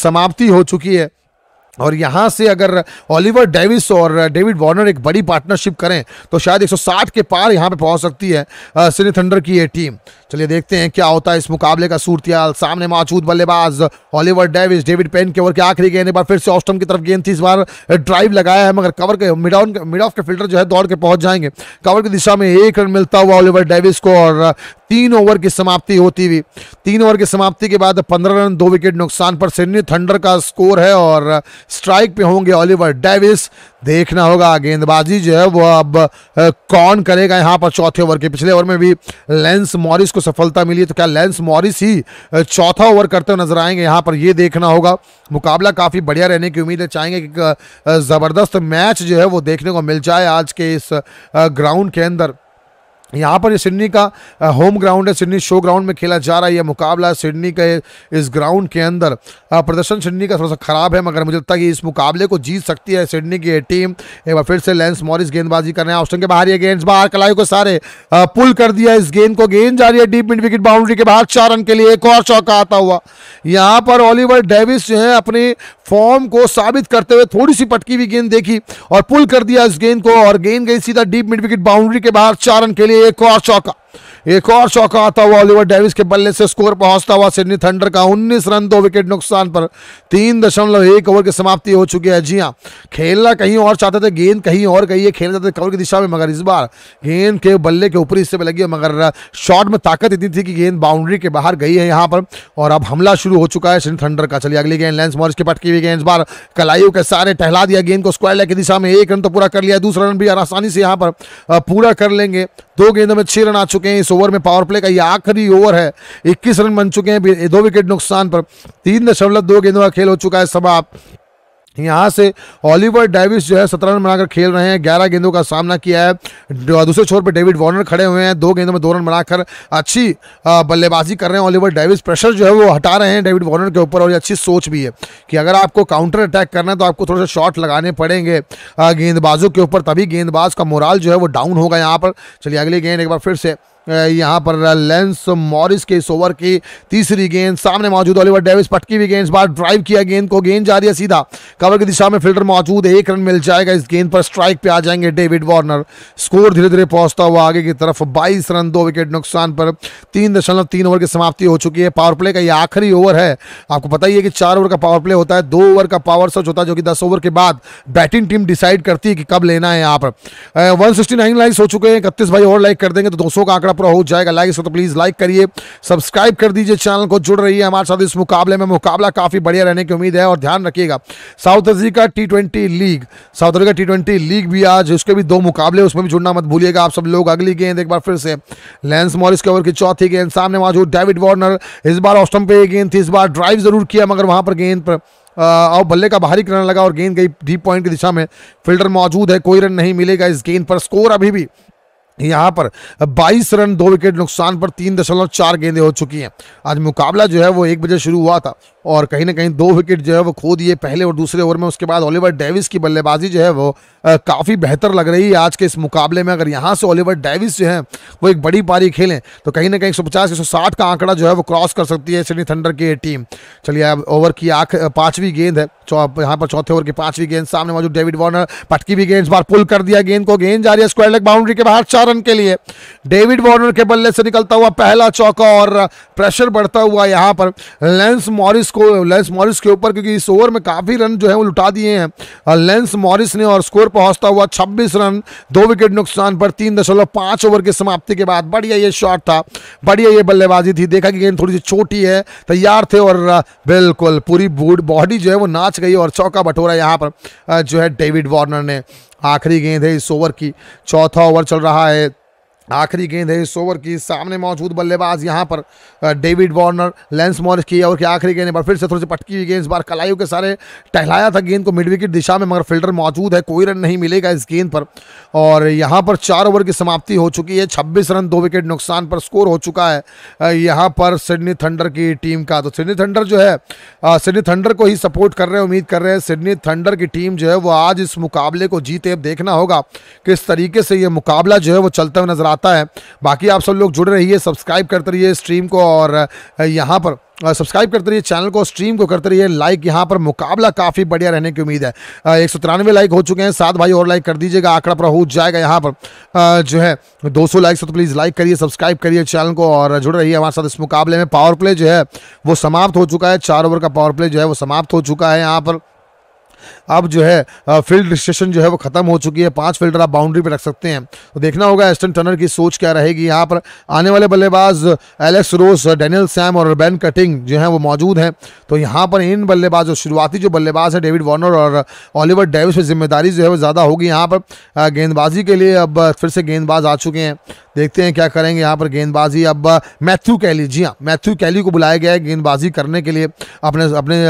समाप्ति हो चुकी है और यहाँ से अगर ओलिवर डेविस और डेविड वार्नर एक बड़ी पार्टनरशिप करें तो शायद 160 के पार यहाँ पे पहुँच सकती है सिनी थंडर की ये टीम चलिए देखते हैं क्या होता है इस मुकाबले का सूरतियाल सामने मौजूद बल्लेबाज ओलिवर डेविस डेविड पेन के ओवर के आखिरी गेंद एक बार फिर से ऑस्टम की तरफ गेंद थी इस बार ड्राइव लगाया है मगर कवर के मिड ऑन मिड ऑफ के फिल्टर जो है दौड़ के पहुँच जाएंगे कवर की दिशा में एक रन मिलता हुआ ओलिवर डेविस को और तीन ओवर की समाप्ति होती हुई तीन ओवर की समाप्ति के बाद पंद्रह रन दो विकेट नुकसान पर सिडनी थंडर का स्कोर है और स्ट्राइक पे होंगे ओलिवर डेविस देखना होगा गेंदबाजी जो है वो अब कौन करेगा यहाँ पर चौथे ओवर के पिछले ओवर में भी लेंस मॉरिस को सफलता मिली तो क्या लेंस मॉरिस ही चौथा ओवर करते हुए नजर आएंगे यहाँ पर ये देखना होगा मुकाबला काफ़ी बढ़िया रहने की उम्मीद है चाहेंगे कि ज़बरदस्त मैच जो है वो देखने को मिल जाए आज के इस ग्राउंड के अंदर यहाँ पर ये सिडनी का होम ग्राउंड है सिडनी शो ग्राउंड में खेला जा रहा है यह मुकाबला सिडनी के इस ग्राउंड के अंदर प्रदर्शन सिडनी का थोड़ा सा खराब है मगर मुझे लगता है कि इस मुकाबले को जीत सकती है सिडनी की टीम एक बार फिर से लेंस मॉरिस गेंदबाजी कर रहे हैं ऑप्शन के बाहर ये गेंद बाहर कलाई को सारे पुल कर दिया इस गेंद को गेंद जा रही है डीप मिड विकेट बाउंड्री के बाहर चार रन के लिए एक और चौका आता हुआ यहाँ पर ऑलिवर डेविस जो है अपनी फॉर्म को साबित करते हुए थोड़ी सी पटकी हुई गेंद देखी और पुल कर दिया इस गेंद को और गेंद गई सीधा डीप मिड विकेट बाउंड्री के बाहर चार रन के लिए एक और चौका एक और चौका आता हुआ ओलिवर डेविस के बल्ले से स्कोर पहुंचता हुआ सिडनी थंडर का 19 रन दो विकेट नुकसान पर तीन दशमलव एक ओवर की समाप्ति हो चुकी है जी हाँ खेलना कहीं और चाहते थे गेंद कहीं और कहीं है खेलना चाहते थे कवर की दिशा में मगर इस बार गेंद के बल्ले के ऊपरी हिस्से में लगी है मगर शॉट में ताकत इतनी थी कि गेंद बाउंड्री के बाहर गई है यहाँ पर और अब हमला शुरू हो चुका है सिडनी थंडर का चलिए अगली गेंद लेंस मॉरिस की पटकी हुई गेंद इस बार कलाइयों के सारे टहला दिया गेंद को स्क्वायर लेग की दिशा में एक रन तो पूरा कर लिया दूसरा रन भी आसानी से यहाँ पर पूरा कर लेंगे दो गेंदों में छह रन आ चुके हैं इस ओवर में पावर प्ले का ये आखिरी ओवर है इक्कीस रन बन चुके हैं दो विकेट नुकसान पर तीन दशमलव दो गेंदों का खेल हो चुका है समाप्त यहाँ से ऑलिवर डेविस जो है सत्रह रन बनाकर खेल रहे हैं ग्यारह गेंदों का सामना किया है दूसरे छोर पर डेविड वार्नर खड़े हुए हैं दो गेंदों में दो रन बनाकर अच्छी बल्लेबाजी कर रहे हैं ऑलिवर डेविस प्रेशर जो है वो हटा रहे हैं डेविड वार्नर के ऊपर और ये अच्छी सोच भी है कि अगर आपको काउंटर अटैक करना है तो आपको थोड़े से शॉट लगाने पड़ेंगे गेंदबाजों के ऊपर तभी गेंदबाज का मोराल जो है वो डाउन होगा यहाँ पर चलिए अगली गेंद एक बार फिर से यहाँ पर लेंस uh, मॉरिस के इस ओवर की तीसरी गेंद सामने मौजूद ओलिवर डेविस पटकी भी गेंद बार ड्राइव किया गेंद को गेंद जा रही है सीधा कवर की दिशा में फील्डर मौजूद है एक रन मिल जाएगा इस गेंद पर स्ट्राइक पे आ जाएंगे डेविड वार्नर स्कोर धीरे धीरे पहुंचता हुआ आगे की तरफ बाईस रन दो विकेट नुकसान पर तीन दशमलव तीन ओवर की समाप्ति हो चुकी है पावर प्ले का यह आखिरी ओवर है आपको पता ही है कि चार ओवर का पावर प्ले होता है दो ओवर का पावर सर्च होता है जो कि दस ओवर के बाद बैटिंग टीम डिसाइड करती है कि कब लेना है यहाँ पर वन सिक्सटी नाइन हो चुके हैं इकतीस भाई ओवर लाइक कर देंगे तो दो का आंकड़ा पूरा हो जाएगा लाइक इसको तो प्लीज़ लाइक करिए सब्सक्राइब कर दीजिए चैनल को जुड़ रही है हमारे साथ इस मुकाबले में मुकाबला काफ़ी बढ़िया रहने की उम्मीद है और ध्यान रखिएगा South Africa T twenty league South Africa T twenty league भी आज उसके भी दो मुकाबले उसमें भी जुड़ना मत भूलिएगा आप सब लोग अगली गेंद एक बार फिर से लेंस मॉरिस के ओवर की चौथी गेंद सामने मौजूद डेविड वार्नर इस बार ऑस्टम पे गेंद थी इस बार ड्राइव जरूर किया मगर वहां पर गेंद पर और बल्ले का बाहरी करने लगा और गेंद गई डीप पॉइंट की दिशा में फील्डर मौजूद है कोई रन नहीं मिलेगा इस गेंद पर स्कोर अभी भी यहाँ पर 22 रन दो विकेट नुकसान पर तीन दशमलव चार गेंदे हो चुकी हैं आज मुकाबला जो है वो एक बजे शुरू हुआ था और कहीं ना कहीं दो विकेट जो है वो खो दिए पहले और दूसरे ओवर में उसके बाद ओलिवर डेविस की बल्लेबाजी जो है वो काफ़ी बेहतर लग रही है आज के इस मुकाबले में अगर यहाँ से ओलिवर डेविस जो है वो एक बड़ी पारी खेलें तो कहीं ना कहीं एक सौ का आंकड़ा जो है वो क्रॉस कर सकती है सिडनी थंडर की टीम चलिए अब ओवर की आख पाँचवीं गेंद है यहाँ पर चौथे ओवर की पाँचवीं गेंद सामने मौजूद डेविड वार्नर पटकी भी गेंद बार पुल कर दिया गेंद को गेंद जा रही है स्क्वायर लेग बाउंड्री के बाहर चार रन के लिए डेविड वार्नर के बल्ले से निकलता हुआ पहला चौका और प्रेशर बढ़ता हुआ यहाँ पर लेंस मॉरिस को लेंस मॉरिस के ऊपर क्योंकि इस ओवर में काफ़ी रन जो है वो लुटा दिए हैं लेंस मॉरिस ने और स्कोर पहुंचता हुआ 26 रन दो विकेट नुकसान पर तीन दशमलव पाँच ओवर की समाप्ति के बाद बढ़िया ये शॉट था बढ़िया ये बल्लेबाजी थी देखा कि गेंद थोड़ी सी छोटी है तैयार थे और बिल्कुल पूरी बॉडी जो है वो नाच गई और चौका बटोरा यहाँ पर जो है डेविड वार्नर ने आखिरी गेंद है इस ओवर की चौथा ओवर चल रहा है आखिरी गेंद है इस ओवर की सामने मौजूद बल्लेबाज यहां पर डेविड वार्नर लेंस मॉरिस की और की आखिरी गेंद पर फिर से थोड़ी सी पटकी हुई गेंद इस बार कलाइयों के सारे टहलाया था गेंद को मिड विकेट दिशा में मगर फील्डर मौजूद है कोई रन नहीं मिलेगा इस गेंद पर और यहां पर चार ओवर की समाप्ति हो चुकी है छब्बीस रन दो विकेट नुकसान पर स्कोर हो चुका है यहाँ पर सिडनी थंडर की टीम का तो सिडनी थंडर जो है सिडनी थंडर को ही सपोर्ट कर रहे हैं उम्मीद कर रहे हैं सिडनी थंडर की टीम जो है वो आज इस मुकाबले को जीते देखना होगा किस तरीके से ये मुकाबला जो है वो चलते हुए नजर आ आता है बाकी आप सब लोग जुड़ रहिए सब्सक्राइब करते रहिए स्ट्रीम को और यहाँ पर सब्सक्राइब करते रहिए चैनल को स्ट्रीम को करते रहिए लाइक यहाँ पर मुकाबला काफ़ी बढ़िया रहने की उम्मीद है एक सौ तिरानवे लाइक हो चुके हैं सात भाई और लाइक कर दीजिएगा आंकड़ा पहुँच जाएगा यहाँ पर जो है दो सौ लाइक्स तो प्लीज़ लाइक करिए सब्सक्राइब करिए चैनल को और जुड़ रहिए हमारे साथ इस मुकाबले में पावर प्ले जो है वो समाप्त हो चुका है चार ओवर का पावर प्ले जो है वो समाप्त हो चुका है यहाँ पर अब जो है फील्ड रिस्ट्रिक्शन जो है वो खत्म हो चुकी है पांच फील्डर आप बाउंड्री पे रख सकते हैं तो देखना होगा एस्टन टनर की सोच क्या रहेगी यहाँ पर आने वाले बल्लेबाज एलेक्स रोस डेनियल सैम और बैन कटिंग जो है वो मौजूद हैं तो यहाँ पर इन बल्लेबाज शुरुआती जो बल्लेबाज है डेविड वार्नर और ऑलिवर डेविस की जिम्मेदारी जो है वो ज़्यादा होगी यहाँ पर गेंदबाजी के लिए अब फिर से गेंदबाज आ चुके हैं देखते हैं क्या करेंगे यहाँ पर गेंदबाजी अब मैथ्यू कैली जी हाँ मैथ्यू कैली को बुलाया गया है गेंदबाजी करने के लिए अपने अपने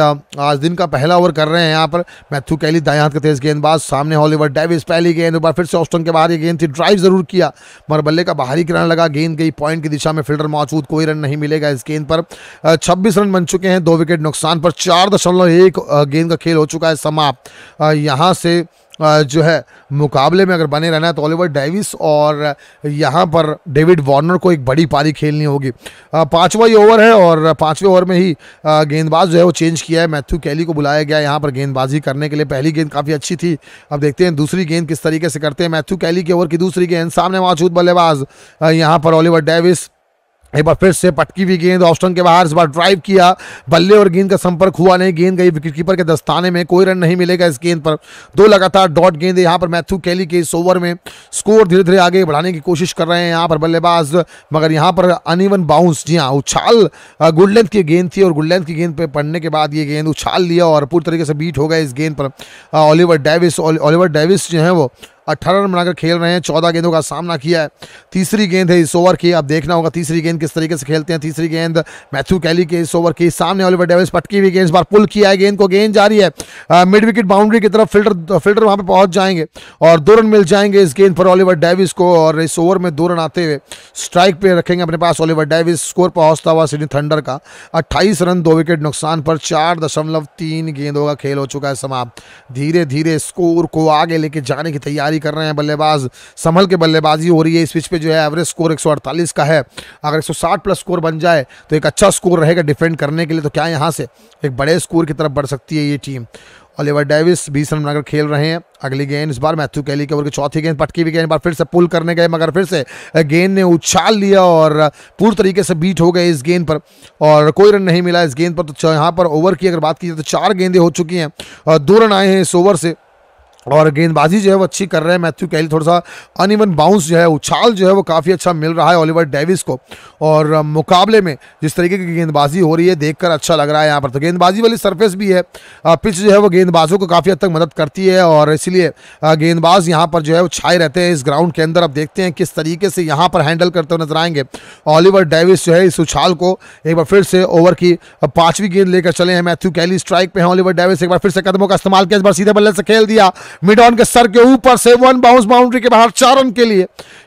आज दिन का पहला ओवर कर रहे हैं यहाँ पर मैथ्यू मैथ्यू कैली दाएं हाथ का तेज गेंदबाज सामने हॉलीवर डेविस पहली गेंद बार फिर से ऑस्टन के बाहर ये गेंद थी ड्राइव जरूर किया मगर बल्ले का बाहरी किरण लगा गेंद गई पॉइंट की दिशा में फील्डर मौजूद कोई रन नहीं मिलेगा इस गेंद पर छब्बीस रन बन चुके हैं दो विकेट नुकसान पर चार गेंद का खेल हो चुका है समाप्त यहाँ से जो है मुकाबले में अगर बने रहना है तो ओलिवर डेविस और यहाँ पर डेविड वार्नर को एक बड़ी पारी खेलनी होगी पाँचवा ही ओवर है और पाँचवें ओवर में ही गेंदबाज जो है वो चेंज किया है मैथ्यू कैली को बुलाया गया यहाँ पर गेंदबाजी करने के लिए पहली गेंद काफ़ी अच्छी थी अब देखते हैं दूसरी गेंद किस तरीके से करते हैं मैथ्यू कैली के ओवर की दूसरी गेंद सामने मौजूद बल्लेबाज यहाँ पर ओलिवर डेविस एक बार फिर से पटकी हुई गेंद ऑस्टन के बाहर इस बार ड्राइव किया बल्ले और गेंद का संपर्क हुआ नहीं गेंद गई विकेट कीपर के दस्ताने में कोई रन नहीं मिलेगा इस गेंद पर दो लगातार डॉट गेंद यहाँ पर मैथ्यू कैली के इस ओवर में स्कोर धीरे धीरे आगे बढ़ाने की कोशिश कर रहे हैं यहाँ पर बल्लेबाज मगर यहाँ पर अनइवन बाउंस जी हाँ उछाल गुड लेंथ की गेंद थी और गुड लेंथ की गेंद पर पड़ने के बाद ये गेंद उछाल लिया और पूरी तरीके से बीट हो गया इस गेंद पर ऑलिवर डेविस ऑलिवर डेविस जो है वो अट्ठारह रन बनाकर खेल रहे हैं चौदह गेंदों का सामना किया है तीसरी गेंद है इस ओवर की अब देखना होगा तीसरी गेंद किस तरीके से खेलते हैं तीसरी गेंद मैथ्यू कैली के इस ओवर की सामने ओलिवर डेविस पटकी हुई गेंद बार पुल किया है गेंद को गेंद जारी है मिड विकेट बाउंड्री की तरफ फिल्टर फिल्टर वहाँ पर पहुँच जाएंगे और दो रन मिल जाएंगे इस गेंद पर ऑलिवर डेविस को और इस ओवर में दो रन आते हुए स्ट्राइक पे रखेंगे अपने पास ऑलिवर डेविस स्कोर पहुंचता हुआ सिडनी थंडर का 28 रन दो विकेट नुकसान पर चार दशमलव तीन गेंदों का खेल हो चुका है समाप्त धीरे धीरे स्कोर को आगे लेके जाने की तैयारी पारी कर रहे हैं बल्लेबाज संभल के बल्लेबाजी हो रही है इस पिच पे जो है एवरेज स्कोर 148 का है अगर 160 प्लस स्कोर बन जाए तो एक अच्छा स्कोर रहेगा डिफेंड करने के लिए तो क्या यहाँ से एक बड़े स्कोर की तरफ बढ़ सकती है ये टीम ओलिवर डेविस बीस रन बनाकर खेल रहे हैं अगली गेंद इस बार मैथ्यू कैली के ओवर की चौथी गेंद पटकी भी गेंद बार फिर से पुल करने गए मगर फिर से गेंद ने उछाल लिया और पूरी तरीके से बीट हो गए इस गेंद पर और कोई रन नहीं मिला इस गेंद पर तो यहाँ पर ओवर की अगर बात की जाए तो चार गेंदें हो चुकी हैं और दो रन आए हैं इस ओवर से और गेंदबाजी जो है वो अच्छी कर रहे हैं मैथ्यू कैली थोड़ा सा अनइवन बाउंस जो है उछाल जो है वो काफ़ी अच्छा मिल रहा है ओलिवर डेविस को और मुकाबले में जिस तरीके की गेंदबाजी हो रही है देखकर अच्छा लग रहा है यहाँ पर तो गेंदबाजी वाली सरफेस भी है पिच जो है वो गेंदबाजों को काफ़ी हद तक मदद करती है और इसलिए गेंदबाज यहाँ पर जो है वो छाए रहते हैं इस ग्राउंड के अंदर अब देखते हैं किस तरीके से यहाँ पर हैंडल करते हुए नजर आएंगे ऑलिवर डेविस जो है इस उछाल को एक बार फिर से ओवर की पाँचवीं गेंद लेकर चले हैं मैथ्यू कैली स्ट्राइक पर हैं ओलिवर डेविस एक बार फिर से कदमों का इस्तेमाल किया इस बार सीधे बल्ले से खेल दिया मिडॉन के सर के ऊपर से वन बाउंस बाउंड्री के बाहर चार रन के लिए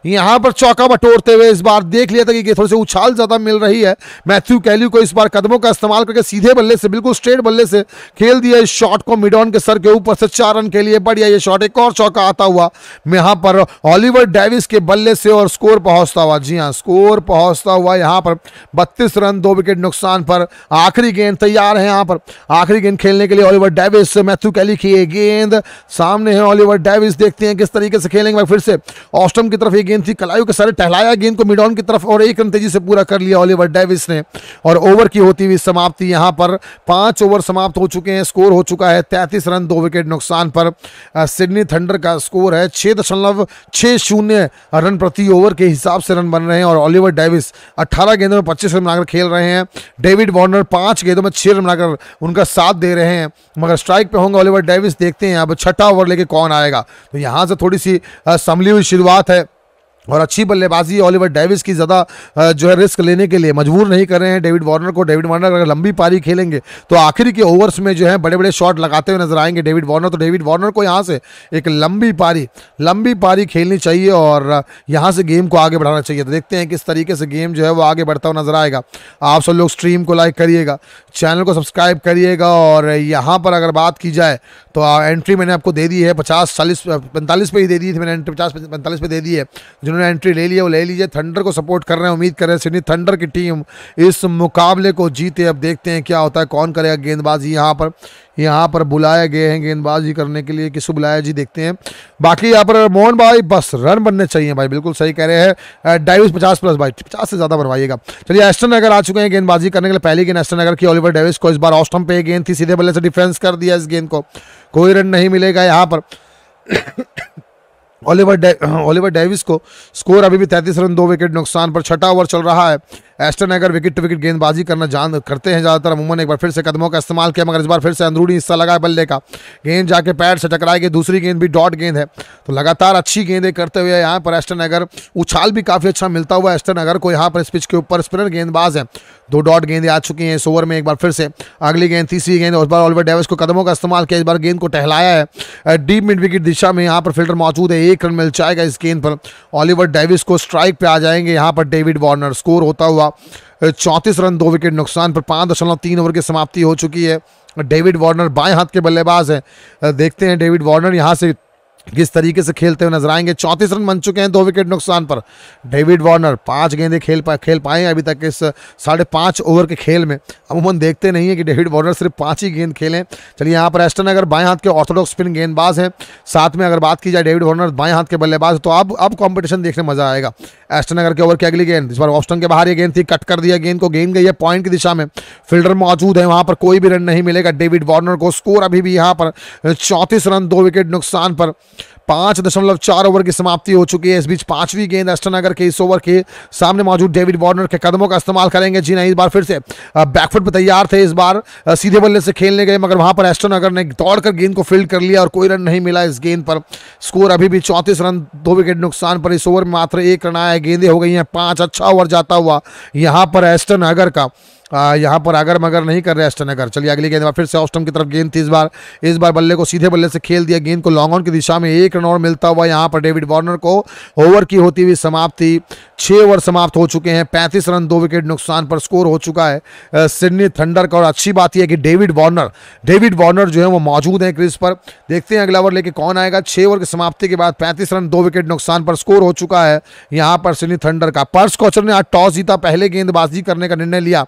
यहाँ पर चौका बटोरते हुए इस बार देख लिया था कि थोड़ी सी उछाल ज़्यादा मिल रही है मैथ्यू कैली को इस बार कदमों का इस्तेमाल करके सीधे बल्ले से बिल्कुल स्ट्रेट बल्ले से खेल दिया इस शॉट को मिडॉन के सर के ऊपर से चार रन के लिए बढ़िया ये शॉट एक और चौका आता हुआ यहां पर ऑलिवर डेविस के बल्ले से और स्कोर पहुंचता हुआ जी हाँ स्कोर पहुंचता हुआ यहाँ पर बत्तीस रन दो विकेट नुकसान पर आखिरी गेंद तैयार है यहाँ पर आखिरी गेंद खेलने के लिए ऑलिवर डेविस मैथ्यू कैली की गेंद सामने है ऑलिवर डेविस देखते हैं किस तरीके से खेलेंगे फिर से ऑस्टम की तरफ ये गेंद गेंद थी कलायू के सारे टहलाया गेंद को मिड ऑन की तरफ और एक रन तेजी से पूरा कर लिया ओलिवर डेविस ने और ओवर की होती हुई समाप्ति यहां पर पांच ओवर समाप्त हो चुके हैं स्कोर हो चुका है तैंतीस रन दो विकेट नुकसान पर सिडनी थंडर का स्कोर है छः दशमलव छः शून्य रन प्रति ओवर के हिसाब से रन बन रहे हैं और ओलिवर डेविस अट्ठारह गेंदों में पच्चीस रन बनाकर खेल रहे हैं डेविड वार्नर पांच गेंदों में छह रन बनाकर उनका साथ दे रहे हैं मगर स्ट्राइक पे होंगे ओलिवर डेविस देखते हैं अब छठा ओवर लेके कौन आएगा तो यहां से थोड़ी सी संभली हुई शुरुआत है और अच्छी बल्लेबाजी ओलिवर डेविस की ज़्यादा जो है रिस्क लेने के लिए मजबूर नहीं कर रहे हैं डेविड वार्नर को डेविड वार्नर अगर लंबी पारी खेलेंगे तो आखिर के ओवर्स में जो है बड़े बड़े शॉट लगाते हुए नजर आएंगे डेविड वार्नर तो डेविड वार्नर को यहाँ से एक लंबी पारी लंबी पारी खेलनी चाहिए और यहाँ से गेम को आगे बढ़ाना चाहिए तो देखते हैं किस तरीके से गेम जो है वो आगे बढ़ता हुआ नजर आएगा आप सब लोग स्ट्रीम को लाइक करिएगा चैनल को सब्सक्राइब करिएगा और यहाँ पर अगर बात की जाए तो एंट्री मैंने आपको दे दी है पचास चालीस पैंतालीस पे ही दे दी थी मैंने एंट्री पचास पैंतालीस पे दे दी है जिन्होंने जिन्होंने एंट्री ले लिया वो ले लीजिए थंडर को सपोर्ट कर रहे हैं उम्मीद कर रहे हैं सिडनी थंडर की टीम इस मुकाबले को जीते अब देखते हैं क्या होता है कौन करेगा गेंदबाजी यहाँ पर यहाँ पर बुलाए गए हैं गेंदबाजी करने के लिए किसको बुलाया जी देखते हैं बाकी यहाँ पर मोहन भाई बस रन बनने चाहिए भाई बिल्कुल सही कह रहे हैं डेविस पचास प्लस भाई पचास से ज़्यादा बनवाइएगा चलिए एस्टन नगर आ चुके हैं गेंदबाजी करने के लिए पहली गेंद एस्टन नगर की ओलिवर डेविस को इस बार ऑस्टम पे गेंद थी सीधे बल्ले से डिफेंस कर दिया इस गेंद को कोई रन नहीं मिलेगा यहाँ पर ऑलिवर ऑलिवर डेविस को स्कोर अभी भी 33 रन दो विकेट नुकसान पर छठा ओवर चल रहा है एस्टन अगर विकेट टू विकेट गेंदबाजी करना जान करते हैं ज़्यादातर अमूमन एक बार फिर से कदमों का इस्तेमाल किया मगर इस बार फिर से अंदरूनी हिस्सा लगा बल्ले का गेंद जाके पैर से टकराई गई दूसरी गेंद भी डॉट गेंद है तो लगातार अच्छी गेंदें करते हुए यहाँ पर एस्टन अगर उछाल भी काफ़ी अच्छा मिलता हुआ एस्टन अगर को यहाँ पर इस पिच के ऊपर स्पिनर गेंदबाज है दो डॉट गेंदें आ चुकी हैं इस ओवर में एक बार फिर से अगली गेंद तीसरी गेंद उस बार ऑलवर डेविस को कदमों का इस्तेमाल किया इस बार गेंद को टहलाया है डीप मिड विकेट दिशा में यहाँ पर फिल्टर मौजूद है एक रन मिल जाएगा इस गेंद पर ऑलिवर डेविस को स्ट्राइक पे आ जाएंगे यहाँ पर डेविड वार्नर स्कोर होता हुआ चौंतीस रन दो विकेट नुकसान पर पाँच दशमलव तीन ओवर की समाप्ति हो चुकी है डेविड वार्नर बाएं हाथ के बल्लेबाज हैं देखते हैं डेविड वार्नर यहाँ से किस तरीके से खेलते हुए नजर आएंगे चौंतीस रन बन चुके हैं दो विकेट नुकसान पर डेविड वार्नर पांच गेंदे खेल पा खेल पाए हैं अभी तक इस साढ़े पाँच ओवर के खेल में अमूमन देखते नहीं है कि डेविड वार्नर सिर्फ पाँच ही गेंद खेलें चलिए यहाँ पर एस्टन अगर बाएँ हाथ के ऑर्थोडॉक्स स्पिन गेंदबाज हैं साथ में अगर बात की जाए डेविड वार्नर बाएँ हाथ के बल्लेबाज तो अब अब कॉम्पिटिशन देखने मजा आएगा एस्टन अगर के ओवर की अगली गेंद इस बार ऑप्शन के बाहर ये गेंद थी कट कर दिया गेंद को गेंद गई है पॉइंट की दिशा में फील्डर मौजूद है वहाँ पर कोई भी रन नहीं मिलेगा डेविड वार्नर को स्कोर अभी भी यहाँ पर चौंतीस रन दो विकेट नुकसान पर पांच दशमलव चार ओवर की समाप्ति हो चुकी है इस बीच पांचवी गेंद अष्टनगर के इस ओवर के सामने मौजूद डेविड वार्नर के कदमों का इस्तेमाल करेंगे जी नहीं इस बार फिर से बैकफुट पर तैयार थे इस बार सीधे बल्ले से खेलने गए मगर वहां पर एस्टोनगर ने दौड़कर गेंद को फील्ड कर लिया और कोई रन नहीं मिला इस गेंद पर स्कोर अभी भी चौंतीस रन दो विकेट नुकसान पर इस ओवर में मात्र एक रन आया गेंदे हो गई हैं पाँच अच्छा ओवर जाता हुआ यहाँ पर एस्टन अगर का यहाँ पर अगर मगर नहीं कर रहे एस्टनगर चलिए अगली गेंद फिर से ऑस्टम की तरफ गेंद थी इस बार इस बार बल्ले को सीधे बल्ले से खेल दिया गेंद को लॉन्ग ऑन की दिशा में एक रन और मिलता हुआ यहाँ पर डेविड वार्नर को ओवर की होती हुई समाप्ति छः ओवर समाप्त हो चुके हैं पैंतीस रन दो विकेट नुकसान पर स्कोर हो चुका है सिडनी थंडर का और अच्छी बात यह है कि डेविड वार्नर डेविड वार्नर जो है वो मौजूद हैं क्रिज पर देखते हैं अगला ओवर लेके कौन आएगा छः ओवर की समाप्ति के बाद पैंतीस रन दो विकेट नुकसान पर स्कोर हो चुका है यहाँ पर सिडनी थंडर का पर्स कौचर ने आज टॉस जीता पहले गेंदबाजी करने का निर्णय लिया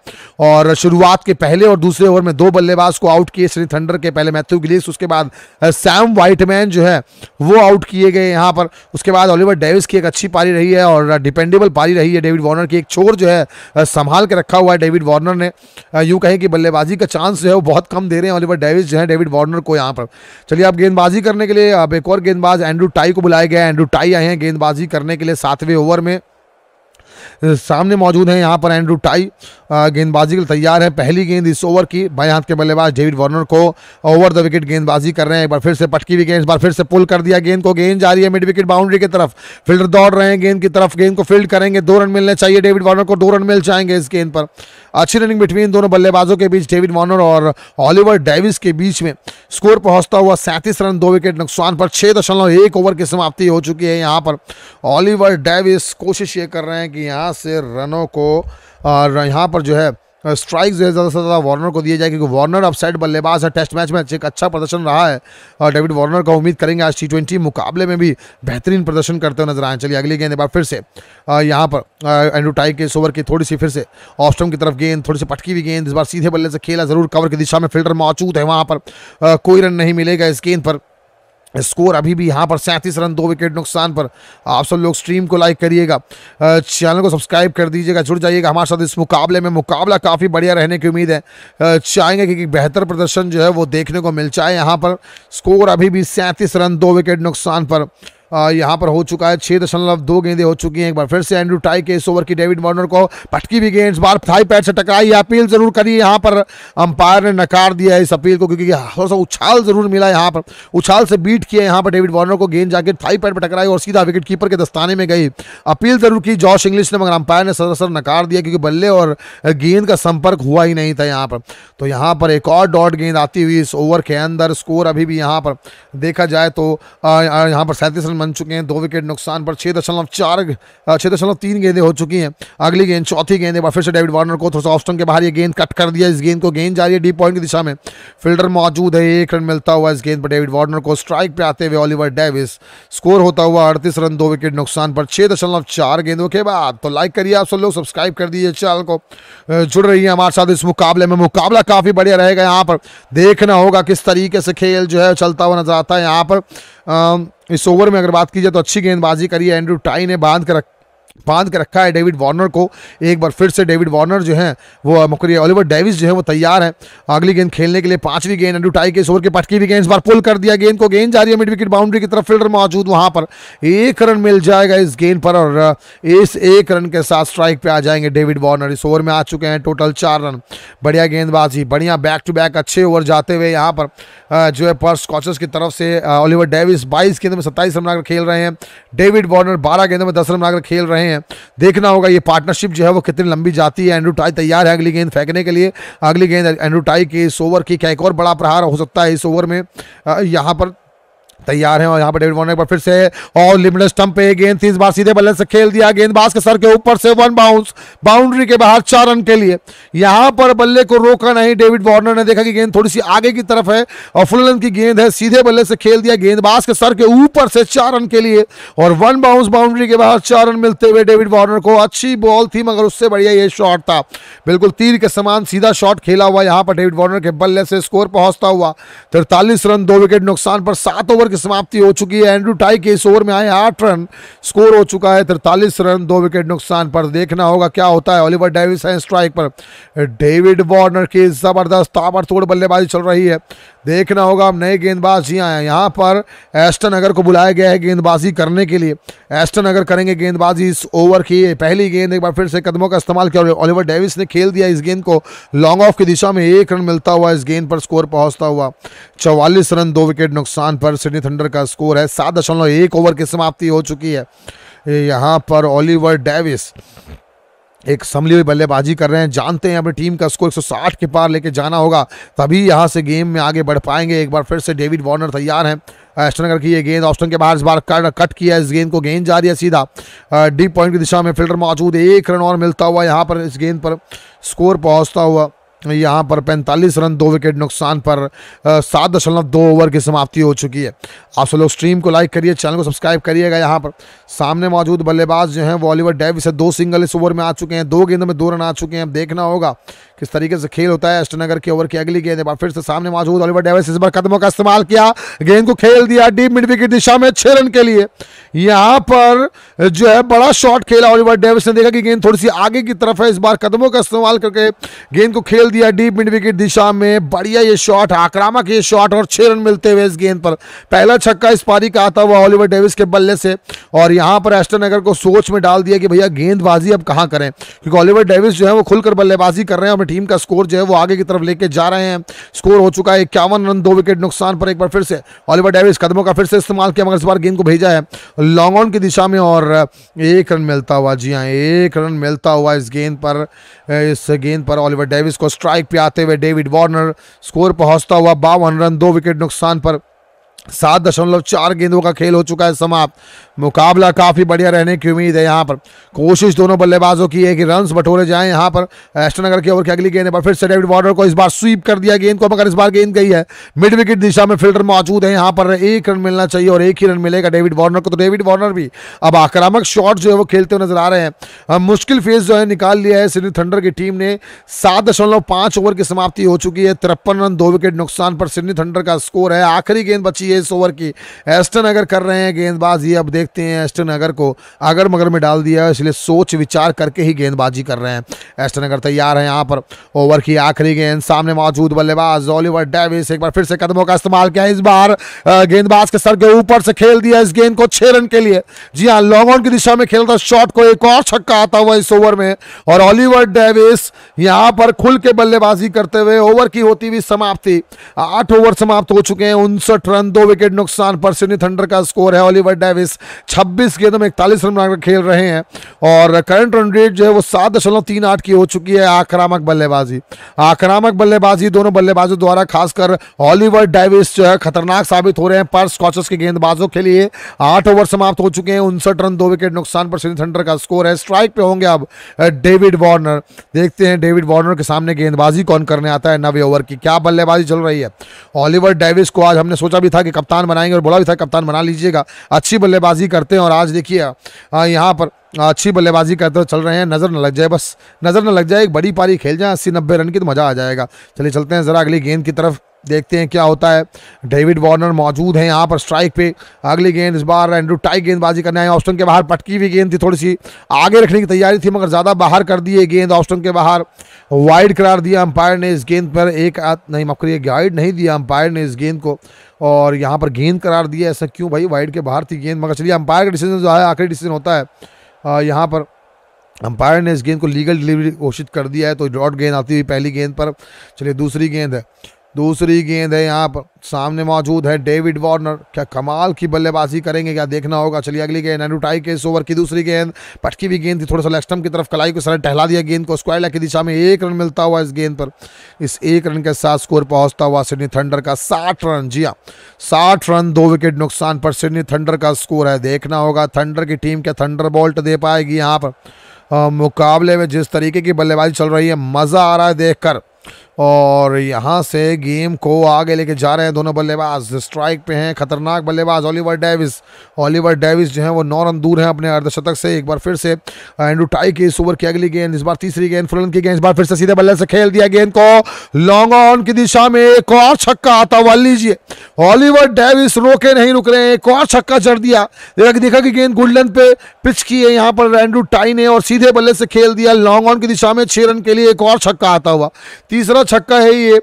और शुरुआत के पहले और दूसरे ओवर में दो बल्लेबाज को आउट किए सिडनी थंडर के पहले मैथ्यू गिलीस उसके बाद सैम वाइटमैन जो है वो आउट किए गए यहाँ पर उसके बाद ओलिवर डेविस की एक अच्छी पारी रही है और डिपेंडिंग अनबीटेबल पारी रही है डेविड वार्नर की एक छोर जो है संभाल के रखा हुआ है डेविड वार्नर ने यूँ कहें कि बल्लेबाजी का चांस जो है वो बहुत कम दे रहे हैं ऑलिवर डेविस जो है डेविड वार्नर को यहाँ पर चलिए आप गेंदबाजी करने के लिए अब एक और गेंदबाज एंड्रू टाई को बुलाया गया है एंड्रू टाई आए हैं गेंदबाजी करने के लिए सातवें ओवर में सामने मौजूद हैं यहाँ पर एंड्रू टाई गेंदबाजी के लिए तैयार है पहली गेंद इस ओवर की बाएं हाथ के बल्लेबाज डेविड वार्नर को ओवर द विकेट गेंदबाजी कर रहे हैं एक बार फिर से पटकी हुई गेंद इस बार फिर से पुल कर दिया गेंद को गेंद जा रही है मिड विकेट बाउंड्री की तरफ फील्डर दौड़ रहे हैं गेंद की तरफ गेंद को फील्ड करेंगे दो रन मिलने चाहिए डेविड वार्नर को दो रन मिल जाएंगे इस गेंद पर अच्छी रनिंग बिटवीन दोनों बल्लेबाजों के बीच डेविड वार्नर और ऑलिवर डेविस के बीच में स्कोर पहुंचता हुआ सैंतीस रन दो विकेट नुकसान पर छः दशमलव एक ओवर की समाप्ति हो चुकी है यहाँ पर ऑलिवर डेविस कोशिश ये कर रहे हैं कि यहाँ यहाँ से रनों को यहाँ पर जो है स्ट्राइक जो है ज़्यादा से ज़्यादा वार्नर को दिए जाए क्योंकि वार्नर अपसाइड बल्लेबाज है टेस्ट मैच में एक अच्छा प्रदर्शन रहा है और डेविड वार्नर का उम्मीद करेंगे आज टी मुकाबले में भी बेहतरीन प्रदर्शन करते हुए नजर आए चलिए अगली गेंद एक बार फिर से यहाँ पर एंड्रू टाई के ओवर की थोड़ी सी फिर से ऑस्टम की तरफ गेंद थोड़ी सी पटकी हुई गेंद इस बार सीधे बल्ले से खेला जरूर कवर की दिशा में फिल्टर मौजूद है वहाँ पर कोई रन नहीं मिलेगा इस गेंद पर स्कोर अभी भी यहाँ पर सैंतीस रन दो विकेट नुकसान पर आप सब लोग स्ट्रीम को लाइक करिएगा चैनल को सब्सक्राइब कर दीजिएगा जुड़ जाइएगा हमारे साथ इस मुकाबले में मुकाबला काफ़ी बढ़िया रहने की उम्मीद है चाहेंगे कि बेहतर प्रदर्शन जो है वो देखने को मिल जाए यहाँ पर स्कोर अभी भी सैंतीस रन दो विकेट नुकसान पर यहाँ पर हो चुका है छः दशमलव दो गेंदें हो चुकी हैं एक बार फिर से एंड्रू टाई के इस ओवर की डेविड वार्नर को पटकी भी गेंद इस बार थाई पैड से टकराई अपील जरूर करी यहाँ पर अंपायर ने नकार दिया है इस अपील को क्योंकि थोड़ा सा उछाल जरूर मिला यहाँ पर उछाल से बीट किया यहाँ पर डेविड वार्नर को गेंद जाके थाई पैड पर टकराई और सीधा विकेट कीपर के दस्ताने में गई अपील जरूर की जॉश इंग्लिश ने मगर अंपायर ने सरासर नकार दिया क्योंकि बल्ले और गेंद का संपर्क हुआ ही नहीं था यहाँ पर तो यहाँ पर एक और डॉट गेंद आती हुई इस ओवर के अंदर स्कोर अभी भी यहाँ पर देखा जाए तो यहाँ पर सैंतीस रन बन चुके हैं दो विकेट नुकसान पर छः दशमलव चार छः दशमलव तीन गेंदें हो चुकी हैं अगली गेंद चौथी गेंद फिर से डेविड वार्नर को थोड़ा सा ऑफ के बाहर ये गेंद कट कर दिया इस गेंद को गेंद जा रही है डी पॉइंट की दिशा में फील्डर मौजूद है एक रन मिलता हुआ इस गेंद पर डेविड वार्नर को स्ट्राइक पर आते हुए ऑलिवर डेविस स्कोर होता हुआ अड़तीस रन दो विकेट नुकसान पर छः दशमलव चार गेंदों के बाद तो लाइक करिए आप सब लोग सब्सक्राइब कर दीजिए चैनल को जुड़ रही है हमारे साथ इस मुकाबले में मुकाबला काफ़ी बढ़िया रहेगा यहाँ पर देखना होगा किस तरीके से खेल जो है चलता हुआ नजर आता है यहाँ पर आ, इस ओवर में अगर बात की जाए तो अच्छी गेंदबाजी करी है एंड्रू टाई ने बांध कर रख बांध के रखा है डेविड वार्नर को एक बार फिर से डेविड वार्नर जो है वो मुकरी ओलिवर डेविस जो है वो तैयार है अगली गेंद खेलने के लिए पांचवी गेंद अंडू टाई के सोर के पटकी भी गेंद इस बार पुल कर दिया गेंद को गेंद जा रही है मिड विकेट बाउंड्री की तरफ फील्डर मौजूद वहां पर एक रन मिल जाएगा इस गेंद पर और इस एक रन के साथ स्ट्राइक पे आ जाएंगे डेविड वार्नर इस ओवर में आ चुके हैं टोटल चार रन बढ़िया गेंदबाजी बढ़िया बैक टू बैक अच्छे ओवर जाते हुए यहाँ पर जो है पर स्कॉचर्स की तरफ से ओलिवर डेविस बाईस गेंद में सत्ताईस रन बनाकर खेल रहे हैं डेविड वार्नर बारह गेंदों में दस रन बनाकर खेल रहे हैं हैं देखना होगा ये पार्टनरशिप जो है वो कितनी लंबी जाती है एंड्रू टाई तैयार है अगली गेंद फेंकने के लिए अगली गेंद एंड्रू टाई के इस ओवर की क्या एक और बड़ा प्रहार हो सकता है इस ओवर में यहाँ पर तैयार हैं और यहाँ पर डेविड वार्नर एक बार फिर से और लिमिटेड स्टंप पे गेंद तीस बार सीधे बल्ले से खेल दिया गेंदबाज के सर के ऊपर से वन बाउंस बाउंड्री के बाहर चार रन के लिए यहाँ पर बल्ले को रोका नहीं डेविड वार्नर ने देखा कि गेंद थोड़ी सी आगे की तरफ है और फुल की गेंद है सीधे बल्ले से खेल दिया गेंदबाज के सर के ऊपर से चार रन के लिए और वन बाउंस बाउंड्री के बाहर चार रन मिलते हुए डेविड वार्नर को अच्छी बॉल थी मगर उससे बढ़िया ये शॉट था बिल्कुल तीर के समान सीधा शॉट खेला हुआ यहाँ पर डेविड वार्नर के बल्ले से स्कोर पहुंचता हुआ तिरतालीस रन दो विकेट नुकसान पर सात ओवर ओवर की समाप्ति हो चुकी है एंड्रू टाई के इस ओवर में आए आठ रन स्कोर हो चुका है तिरतालीस रन दो विकेट नुकसान पर देखना होगा क्या होता है ओलिवर डेविस है स्ट्राइक पर डेविड वार्नर की ज़बरदस्त ताबड़तोड़ बल्लेबाजी चल रही है देखना होगा अब नए गेंदबाज ही आए यहाँ पर एस्टन अगर को बुलाया गया है गेंदबाजी करने के लिए एस्टन अगर करेंगे गेंदबाजी इस ओवर की पहली गेंद एक बार फिर से कदमों का इस्तेमाल किया ओलिवर डेविस ने खेल दिया इस गेंद को लॉन्ग ऑफ की दिशा में एक रन मिलता हुआ इस गेंद पर स्कोर पहुंचता हुआ चौवालीस रन दो विकेट नुकसान पर सिडनी के थंडर का स्कोर है सात दशमलव एक ओवर की समाप्ति हो चुकी है यहाँ पर ओलिवर डेविस एक समली हुई बल्लेबाजी कर रहे हैं जानते हैं अपनी टीम का स्कोर 160 के पार लेके जाना होगा तभी यहाँ से गेम में आगे बढ़ पाएंगे एक बार फिर से डेविड वार्नर तैयार हैं एस्टनगर की ये गेंद ऑस्टन के बाहर इस बार कट कट किया इस गेंद को गेंद जा रही है सीधा डीप पॉइंट की दिशा में फिल्टर मौजूद एक रन और मिलता हुआ यहाँ पर इस गेंद पर स्कोर पहुँचता हुआ यहाँ पर 45 रन दो विकेट नुकसान पर सात दशमलव दो ओवर की समाप्ति हो चुकी है आप सब लोग स्ट्रीम को लाइक करिए चैनल को सब्सक्राइब करिएगा यहाँ पर सामने मौजूद बल्लेबाज जो हैं वॉलीवर डेविस है दो सिंगल इस ओवर में आ चुके हैं दो गेंदों में दो रन आ चुके हैं अब देखना होगा किस तरीके से खेल होता है अष्टनगर के ओवर की अगली गेंद पर फिर से सामने मौजूद ऑलिवर डेविस इस बार कदमों का इस्तेमाल किया गेंद को खेल दिया डीप मिड विकेट दिशा में छः रन के लिए यहां पर जो है बड़ा शॉट खेला ऑलिवर डेविस ने देखा कि गेंद थोड़ी सी आगे की तरफ है इस बार कदमों का इस्तेमाल करके गेंद को खेल दिया डीप मिड विकेट दिशा में बढ़िया ये शॉट आक्रामक ये शॉट और छह रन मिलते हुए इस गेंद पर पहला छक्का इस पारी का आता हुआ ऑलिवर डेविस के बल्ले से और यहां पर एस्टन नगर को सोच में डाल दिया कि भैया गेंदबाजी अब कहाँ करें क्योंकि ऑलिवर डेविस जो है वो खुलकर बल्लेबाजी कर रहे हैं और टीम का स्कोर जो है वो आगे की तरफ लेके जा रहे हैं स्कोर हो चुका है इक्यावन रन दो विकेट नुकसान पर एक बार फिर से ऑलिवर डेविस कदमों का फिर से इस्तेमाल किया मगर इस बार गेंद को भेजा है लॉन्ग ऑन की दिशा में और एक रन मिलता हुआ जी हाँ एक रन मिलता हुआ इस गेंद पर इस गेंद पर ऑलिवर डेविस को स्ट्राइक पे आते हुए डेविड वार्नर स्कोर पहुंचता हुआ बावन रन दो विकेट नुकसान पर सात दशमलव चार गेंदों का खेल हो चुका है समाप्त मुकाबला काफ़ी बढ़िया रहने की उम्मीद है यहाँ पर कोशिश दोनों बल्लेबाजों की है कि रन बटोरे जाए यहाँ पर एस्टनगर की ओवर की अगली गेंद पर फिर से डेविड वार्डर को इस बार स्वीप कर दिया गेंद को मगर इस बार गेंद गई है मिड विकेट दिशा में फील्डर मौजूद है यहाँ पर एक रन मिलना चाहिए और एक ही रन मिलेगा डेविड वार्नर को तो डेविड वार्नर भी अब आक्रामक शॉट जो है वो खेलते हुए नजर आ रहे हैं मुश्किल फेज जो है निकाल लिया है सिडनी थंडर की टीम ने सात ओवर की समाप्ति हो चुकी है तिरपन रन दो विकेट नुकसान पर सिडनी थंडर का स्कोर है आखिरी गेंद बची है तेईस ओवर की एस्टन अगर कर रहे हैं गेंदबाजी अब देखते हैं एस्टन अगर को अगर मगर में डाल दिया इसलिए सोच विचार करके ही गेंदबाजी कर रहे हैं एस्टन अगर तैयार है यहाँ पर ओवर की आखिरी गेंद सामने मौजूद बल्लेबाज ऑलिवर डेविस एक बार फिर से कदमों का इस्तेमाल किया इस बार गेंदबाज के सर के ऊपर से खेल दिया इस गेंद को छह रन के लिए जी हाँ लॉन्ग आउट की दिशा में खेल रहा शॉट को एक और छक्का आता हुआ इस ओवर में और ऑलिवर डेविस यहाँ पर खुल के बल्लेबाजी करते हुए ओवर की होती हुई समाप्ति आठ ओवर समाप्त हो चुके हैं उनसठ रन दो विकेट नुकसान पर सिडनी थंडर का स्कोर है ओलिवर डेविस 26 गेंदों में इकतालीस रन बनाकर खेल रहे हैं और करंट रन रेट जो है वो सात दशमलव तीन आठ की हो चुकी है आक्रामक बल्लेबाजी आक्रामक बल्लेबाजी दोनों बल्लेबाजों द्वारा खासकर ओलिवर डेविस जो है खतरनाक साबित हो रहे हैं पर स्कॉचस के गेंदबाजों के लिए आठ ओवर समाप्त हो चुके हैं उनसठ रन दो विकेट नुकसान पर सिडनी थंडर का स्कोर है स्ट्राइक पे होंगे अब डेविड वार्नर देखते हैं डेविड वार्नर के सामने गेंदबाजी कौन करने आता है नवे ओवर की क्या बल्लेबाजी चल रही है ओलिवर डेविस को आज हमने सोचा भी था कि कप्तान बनाएंगे और बोला भी था कप्तान बना लीजिएगा अच्छी बल्लेबाजी करते हैं और आज देखिए यहाँ पर अच्छी बल्लेबाजी करते हुए चल रहे हैं नज़र न लग जाए बस नज़र न लग जाए एक बड़ी पारी खेल जाए अस्सी नब्बे रन की तो मज़ा आ जाएगा चलिए चलते हैं ज़रा अगली गेंद की तरफ देखते हैं क्या होता है डेविड वार्नर मौजूद हैं यहाँ पर स्ट्राइक पे अगली गेंद इस बार एंड्रू टाई गेंदबाजी करने आए ऑस्टन के बाहर पटकी हुई गेंद थी थोड़ी सी आगे रखने की तैयारी थी मगर ज़्यादा बाहर कर दिए गेंद ऑस्टन के बाहर वाइड करार दिया अंपायर ने इस गेंद पर एक नहीं मकर गाइड नहीं दिया अंपायर ने इस गेंद को और यहाँ पर गेंद करार दिया ऐसा क्यों भाई वाइड के बाहर थी गेंद मगर चलिए अंपायर का डिसीजन जो है आखिरी डिसीजन होता है यहाँ पर अंपायर ने इस गेंद को लीगल डिलीवरी घोषित कर दिया है तो डॉट गेंद आती हुई पहली गेंद पर चलिए दूसरी गेंद है दूसरी गेंद है यहाँ पर सामने मौजूद है डेविड वार्नर क्या कमाल की बल्लेबाजी करेंगे क्या देखना होगा चलिए अगली गेंद एंडूटाई के इस ओवर की दूसरी गेंद पटकी हुई गेंद थी थोड़ा सा लेक्स्टम की तरफ कलाई को सर टहला दिया गेंद को स्क्वायर की दिशा में एक रन मिलता हुआ इस गेंद पर इस एक रन के साथ स्कोर पहुंचता हुआ सिडनी थंडर का साठ रन जी हाँ साठ रन दो विकेट नुकसान पर सिडनी थंडर का स्कोर है देखना होगा थंडर की टीम क्या थंडर बोल्ट दे पाएगी यहाँ पर मुकाबले में जिस तरीके की बल्लेबाजी चल रही है मज़ा आ रहा है देखकर और यहाँ से गेम को आगे लेके जा रहे हैं दोनों बल्लेबाज स्ट्राइक पे हैं खतरनाक बल्लेबाज ओलिवर डेविस ओलिवर डेविस जो है वो नौ रन दूर हैं अपने अर्धशतक से एक बार फिर से एंड्रू टाई की इस ओवर की अगली गेंद इस बार तीसरी गेंद फुलन की गेंद इस बार फिर से सीधे बल्ले से खेल दिया गेंद को लॉन्ग ऑन की दिशा में एक और छक्का आता हुआ लीजिए ओलिवर डेविस रोके नहीं रुक रहे एक और छक्का चढ़ दिया देखा कि गेंद गोल्डन पे पिच की है यहाँ पर एंड्रू टाई ने और सीधे बल्ले से खेल दिया लॉन्ग ऑन की दिशा में छह रन के लिए एक और छक्का आता हुआ तीसरा छक्का है ये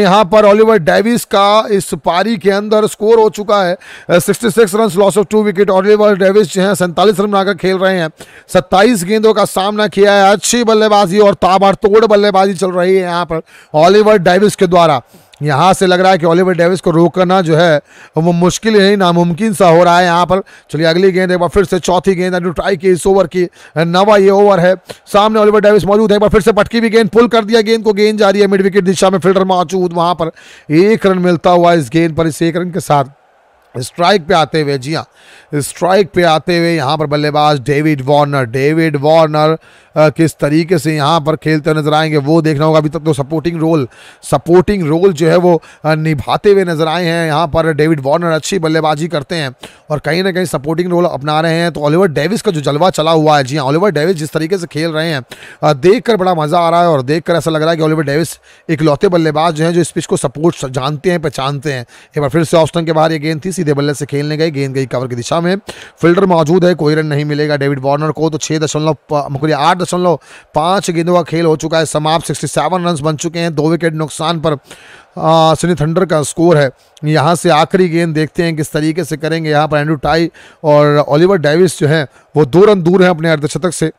यहाँ पर ऑलिवर डेविस का इस पारी के अंदर स्कोर हो चुका है sixty six run loss of two wicket Oliver Davies जो है सैंतालीस रन बनाकर खेल रहे हैं सत्ताईस गेंदों का सामना किया है अच्छी बल्लेबाजी और ताबड़तोड़ बल्लेबाजी चल रही है यहाँ पर ऑलिवर डेविस के द्वारा यहाँ से लग रहा है कि ऑलिवर डेविस को रोकना जो है वो मुश्किल ही नामुमकिन सा हो रहा है यहाँ पर चलिए अगली गेंद एक बार फिर से चौथी गेंद जो ट्राई की इस ओवर की नवा ये ओवर है सामने ऑलिवर डेविस मौजूद है एक बार फिर से पटकी भी गेंद पुल कर दिया गेंद को गेंद जा रही है मिड विकेट दिशा में फील्डर मौजूद वहाँ पर एक रन मिलता हुआ इस गेंद पर इस एक रन के साथ स्ट्राइक पे आते हुए जी हाँ स्ट्राइक पे आते हुए यहाँ पर बल्लेबाज डेविड वार्नर डेविड वार्नर किस तरीके से यहाँ पर खेलते नजर आएंगे वो देखना होगा अभी तक तो सपोर्टिंग रोल सपोर्टिंग रोल जो है वो निभाते हुए नजर आए हैं यहाँ पर डेविड वार्नर अच्छी बल्लेबाजी करते हैं और कहीं ना कहीं सपोर्टिंग रोल अपना रहे हैं तो ओलिवर डेविस का जो जलवा चला हुआ है जी हाँ ओलिवर डेविस जिस तरीके से खेल रहे हैं देख कर बड़ा मज़ा आ रहा है और देख कर ऐसा लग रहा है कि ओलिवर डेविस इकलौते बल्लेबाज जो है जो इस पिच को सपोर्ट जानते हैं पहचानते हैं एक बार फिर से ऑप्शन के बाहर ये गेंद थी सीधे बल्ले से खेलने गई गेंद गई कवर की दिशा में में फील्डर मौजूद है कोई रन नहीं मिलेगा डेविड वार्नर को तो छः दशमलव आठ दशमलव पाँच गेंदों का खेल हो चुका है समाप्त सिक्सटी सेवन रन बन चुके हैं दो विकेट नुकसान पर सिनी थंडर का स्कोर है यहाँ से आखिरी गेंद देखते हैं किस तरीके से करेंगे यहाँ पर एंड्रू टाई और ओलिवर डेविस जो हैं वो दो रन दूर हैं अपने अर्धशतक से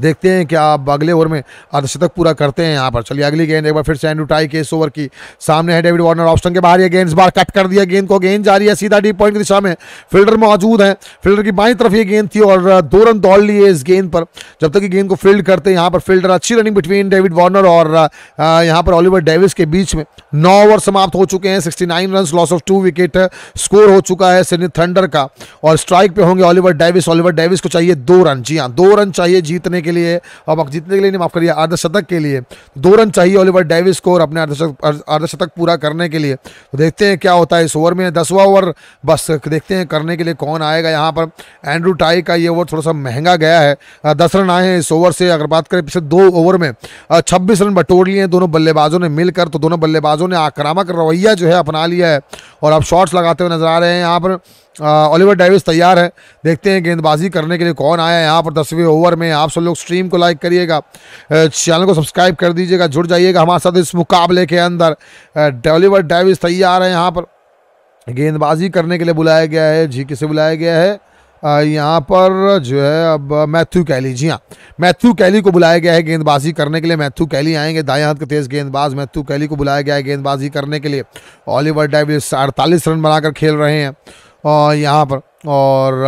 देखते हैं क्या आप अगले ओवर में अर्धशतक पूरा करते हैं यहाँ पर चलिए अगली गेंद एक बार फिर से एंड उठाई के इस ओवर की सामने है डेविड वार्नर ऑप्शन के बाहर ये गेंद इस बार कट कर दिया गेंद को गेंद जा रही है सीधा डीप पॉइंट की दिशा में फील्डर मौजूद है फील्डर की बाई तरफ ये गेंद थी और दो रन दौड़ लिए इस गेंद पर जब तक ये गेंद को फील्ड करते हैं यहाँ पर फील्डर अच्छी रनिंग बिटवीन डेविड वार्नर और यहाँ पर ऑलिवर डेविस के बीच में नौ ओवर समाप्त हो चुके हैं sixty nine run loss of two wicket score हो चुका है सिडनी थंडर का और स्ट्राइक पे होंगे ऑलिवर डेविस ऑलिवर डेविस को चाहिए दो रन जी हाँ दो रन चाहिए जीतने के के लिए और जीतने के लिए नहीं माफ़ करिए अर्धशतक के लिए दो रन चाहिए ओलिवर डेविस को और अपने अर्धशतक अर्धशतक पूरा करने के लिए तो देखते हैं क्या होता है इस ओवर में दसवा ओवर बस देखते हैं करने के लिए कौन आएगा यहाँ पर एंड्रू टाई का ये ओवर थोड़ा सा महंगा गया है दस रन आए हैं इस ओवर से अगर बात करें पिछले दो ओवर में छब्बीस रन बटोर लिए हैं दोनों बल्लेबाजों ने मिलकर तो दोनों बल्लेबाजों ने आक्रामक रवैया जो है अपना लिया है और अब शॉट्स लगाते हुए नजर आ रहे हैं यहाँ पर ओलिवर डेविस तैयार है देखते हैं गेंदबाजी करने के लिए कौन आया है यहाँ पर दसवें ओवर में आप सब लोग स्ट्रीम को लाइक करिएगा चैनल को सब्सक्राइब कर दीजिएगा जुड़ जाइएगा हमारे साथ इस मुकाबले के अंदर ओलिवर डेविस तैयार है यहाँ पर गेंदबाजी करने के लिए बुलाया गया है जी किसे बुलाया गया है यहाँ पर जो है अब मैथ्यू कैली जी हाँ मैथ्यू कैली को बुलाया गया है गेंदबाजी करने के लिए मैथ्यू कैली आएंगे दाएं हाथ के तेज गेंदबाज मैथ्यू कैली को बुलाया गया है गेंदबाजी करने के लिए ऑलिवर डेविस अड़तालीस रन बनाकर खेल रहे हैं यहाँ पर और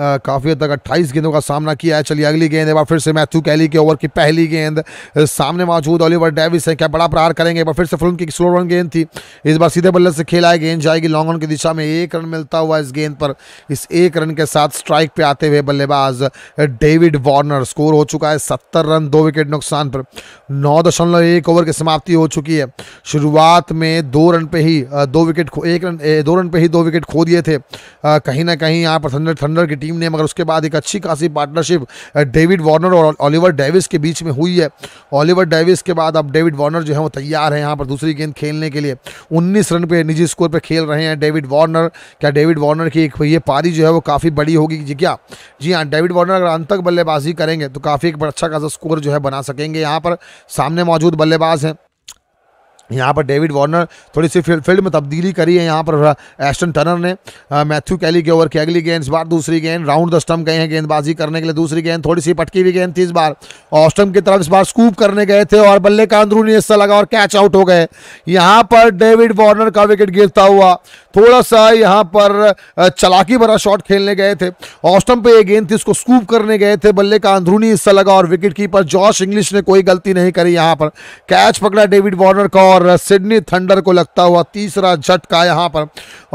काफ़ी हद तक अट्ठाईस गेंदों का सामना किया है चलिए अगली गेंद एक बार फिर से मैथ्यू कैली के ओवर की पहली गेंद सामने मौजूद ओलिवर डेविस है क्या बड़ा प्रहार करेंगे एक बार फिर से फिल्म की स्लो रन गेंद थी इस बार सीधे बल्ले से खेला है गेंद जाएगी लॉन्ग रन की दिशा में एक रन मिलता हुआ इस गेंद पर इस एक रन के साथ स्ट्राइक पर आते हुए बल्लेबाज डेविड वार्नर स्कोर हो चुका है सत्तर रन दो विकेट नुकसान पर नौ दशमलव एक ओवर की समाप्ति हो चुकी है शुरुआत में दो रन पर ही दो विकेट एक रन दो रन पर ही दो विकेट खो दिए थे कहीं ना कहीं यहाँ पर थंडर थंडर की टीम ने मगर उसके बाद एक अच्छी खासी पार्टनरशिप डेविड वार्नर और ओलिवर डेविस के बीच में हुई है ओलिवर डेविस के बाद अब डेविड वार्नर जो है वो तैयार है यहाँ पर दूसरी गेंद खेलने के लिए उन्नीस रन पे निजी स्कोर पर खेल रहे हैं डेविड वार्नर क्या डेविड वार्नर की एक ये पारी जो है वो काफ़ी बड़ी होगी जी क्या जी हाँ डेविड वार्नर अगर अंत तक बल्लेबाजी करेंगे तो काफ़ी एक अच्छा खासा स्कोर जो है बना सकेंगे यहाँ पर सामने मौजूद बल्लेबाज हैं यहाँ पर डेविड वार्नर थोड़ी सी फील्ड में तब्दीली करी है यहाँ पर एस्टन टनर ने मैथ्यू कैली के ओवर की अगली गेंद इस बार दूसरी गेंद राउंड द स्टम्प गए हैं गेंदबाजी करने के लिए दूसरी गेंद थोड़ी सी पटकी हुई गेंद थी इस बार ऑस्टम की तरफ इस बार स्कूप करने गए थे और बल्ले का अंदरूनी हिस्सा लगा और कैच आउट हो गए यहाँ पर डेविड वार्नर का विकेट गिरता हुआ थोड़ा सा यहाँ पर चलाकी भरा शॉट खेलने गए थे ऑस्टम पे ये गेंद थी उसको स्कूप करने गए थे बल्ले का अंदरूनी हिस्सा लगा और विकेट कीपर जॉश इंग्लिश ने कोई गलती नहीं करी यहाँ पर कैच पकड़ा डेविड वार्नर का और सिडनी थंडर को लगता हुआ तीसरा झटका यहां पर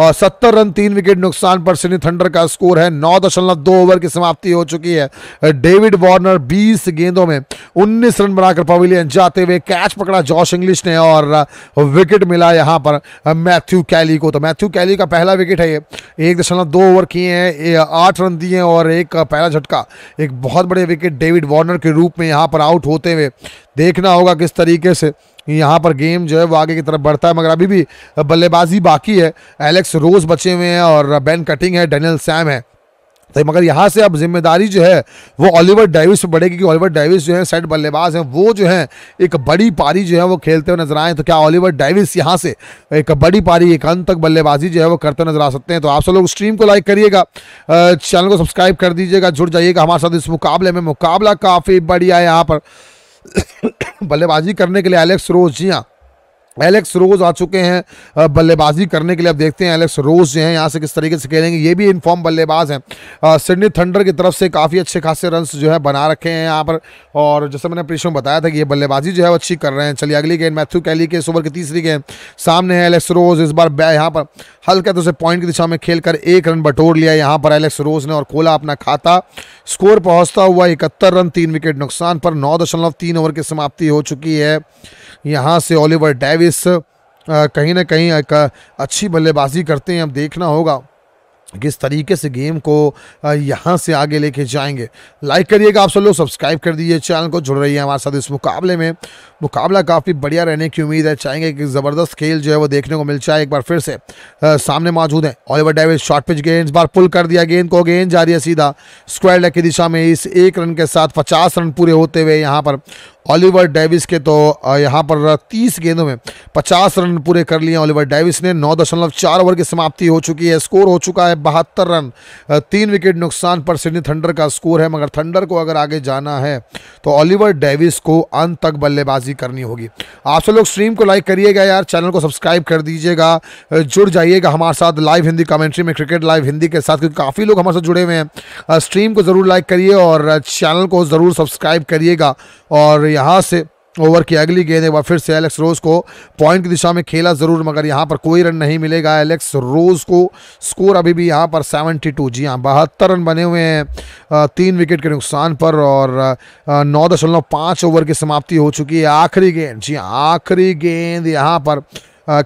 और सत्तर रन तीन विकेट नुकसान पर सिडनी थंडर का स्कोर है नौ दशमलव दो ओवर की समाप्ति हो चुकी है डेविड वार्नर बीस गेंदों में उन्नीस रन बनाकर पवेलियन जाते हुए कैच पकड़ा जॉश इंग्लिश ने और विकेट मिला यहाँ पर मैथ्यू कैली को तो मैथ्यू कैली का पहला विकेट है ये एक दशमलव दो ओवर किए हैं आठ रन दिए हैं और एक पहला झटका एक बहुत बड़े विकेट डेविड वार्नर के रूप में यहाँ पर आउट होते हुए देखना होगा किस तरीके से यहाँ पर गेम जो है वो आगे की तरफ बढ़ता है मगर अभी भी बल्लेबाजी बाकी है एलेक्स रोज बचे हुए हैं और बेन कटिंग है डेनियल सैम है तो मगर यहाँ से अब जिम्मेदारी जो है वो ऑलिवर डेविस पर बढ़ेगी क्योंकि ऑलिवर डेविस जो है सेट बल्लेबाज हैं वो जो है एक बड़ी पारी जो है वो खेलते हुए नजर आए तो क्या ऑलिवर डेविस यहाँ से एक बड़ी पारी एक अंत तक बल्लेबाजी जो है वो करते नजर आ सकते हैं तो आप सब लोग स्ट्रीम को लाइक करिएगा चैनल को सब्सक्राइब कर दीजिएगा जुड़ जाइएगा हमारे साथ इस मुकाबले में मुकाबला काफ़ी बढ़िया है यहाँ पर बल्लेबाजी करने के लिए एलेक्स रोज जी हाँ एलेक्स रोज आ चुके हैं बल्लेबाजी करने के लिए अब देखते हैं एलेक्स रोज जो हैं यहाँ से किस तरीके से खेलेंगे ये भी इनफॉर्म बल्लेबाज हैं सिडनी थंडर की तरफ से काफ़ी अच्छे खासे रन जो है बना रखे हैं यहाँ पर और जैसे मैंने प्रेशो में बताया था कि ये बल्लेबाजी जो है अच्छी कर रहे हैं चलिए अगली गेंद मैथ्यू कैली के इस ओवर की तीसरी गेंद सामने है एलेक्स रोज इस बार बै यहाँ पर हल्का तो उसे पॉइंट की दिशा में खेल कर एक रन बटोर लिया यहाँ पर एलेक्स रोज ने और खोला अपना खाता स्कोर पहुँचता हुआ इकहत्तर रन तीन विकेट नुकसान पर नौ ओवर की समाप्ति हो चुकी है यहाँ से ओलिवर डैव डेविस मतलब कहीं ना कहीं एक अच्छी बल्लेबाजी करते हैं अब देखना होगा किस तरीके से गेम को यहाँ से आगे लेके जाएंगे लाइक करिएगा आप सब लोग सब्सक्राइब कर दीजिए चैनल को जुड़ रही है हमारे साथ इस मुकाबले में मुकाबला काफ़ी बढ़िया रहने की उम्मीद है चाहेंगे कि ज़बरदस्त खेल जो है वो देखने को मिल जाए एक बार फिर से आ, सामने मौजूद है ऑलिवर डेविस शॉर्ट पिच गेंद इस बार पुल कर दिया गेंद को गेंद जा रही है सीधा स्क्वायर लेग की दिशा में इस एक रन के साथ पचास रन पूरे होते हुए यहाँ पर ओलिवर डेविस के तो यहाँ पर तीस गेंदों में पचास रन पूरे कर लिए ओलिवर डेविस ने नौ दशमलव चार ओवर की समाप्ति हो चुकी है स्कोर हो चुका है बहत्तर रन तीन विकेट नुकसान पर सिडनी थंडर का स्कोर है मगर थंडर को अगर आगे जाना है तो ओलिवर डेविस को अंत तक बल्लेबाजी राज़ी करनी होगी आप सब लोग स्ट्रीम को लाइक करिएगा यार चैनल को सब्सक्राइब कर दीजिएगा जुड़ जाइएगा हमारे साथ लाइव हिंदी कमेंट्री में क्रिकेट लाइव हिंदी के साथ क्योंकि काफ़ी लोग हमारे साथ जुड़े हुए हैं स्ट्रीम को ज़रूर लाइक करिए और चैनल को ज़रूर सब्सक्राइब करिएगा और यहाँ से ओवर की अगली गेंद एक बार फिर से एलेक्स रोज को पॉइंट की दिशा में खेला जरूर मगर यहाँ पर कोई रन नहीं मिलेगा एलेक्स रोज को स्कोर अभी भी यहाँ पर 72 जी हाँ बहत्तर रन बने हुए हैं तीन विकेट के नुकसान पर और नौ दशमलव पाँच ओवर की समाप्ति हो चुकी है आखिरी गेंद जी हाँ, आखिरी गेंद यहाँ पर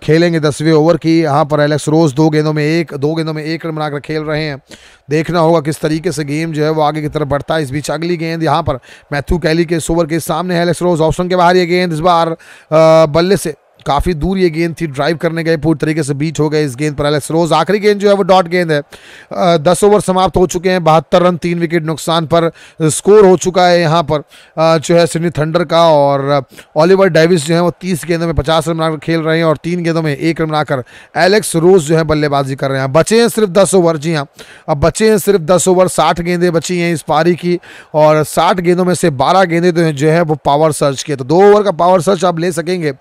खेलेंगे दसवें ओवर की यहाँ पर एलेक्स रोज दो गेंदों में एक दो गेंदों में एक रन बनाकर खेल रहे हैं देखना होगा किस तरीके से गेम जो है वो आगे की तरफ बढ़ता है इस बीच अगली गेंद यहाँ पर मैथ्यू कैली के इस ओवर के सामने है एलेक्स रोज ऑप्शन के बाहर ये गेंद इस बार बल्ले से काफ़ी दूर ये गेंद थी ड्राइव करने गए पूरी तरीके से बीच हो गए इस गेंद पर एलेक्स रोज आखिरी गेंद जो है वो डॉट गेंद है दस ओवर समाप्त हो चुके हैं बहत्तर रन तीन विकेट नुकसान पर स्कोर हो चुका है यहाँ पर जो है सिडनी थंडर का और ओलिवर डेविस जो है वो तीस गेंदों में पचास रन बनाकर खेल रहे हैं और तीन गेंदों में एक रन बनाकर एलेक्स रोज जो है बल्लेबाजी कर रहे हैं बचे हैं सिर्फ दस ओवर जी हाँ अब बचे हैं सिर्फ दस ओवर साठ गेंदें बची हैं इस पारी की और साठ गेंदों में से बारह गेंदें तो जो है वो पावर सर्च की तो दो ओवर का पावर सर्च आप ले सकेंगे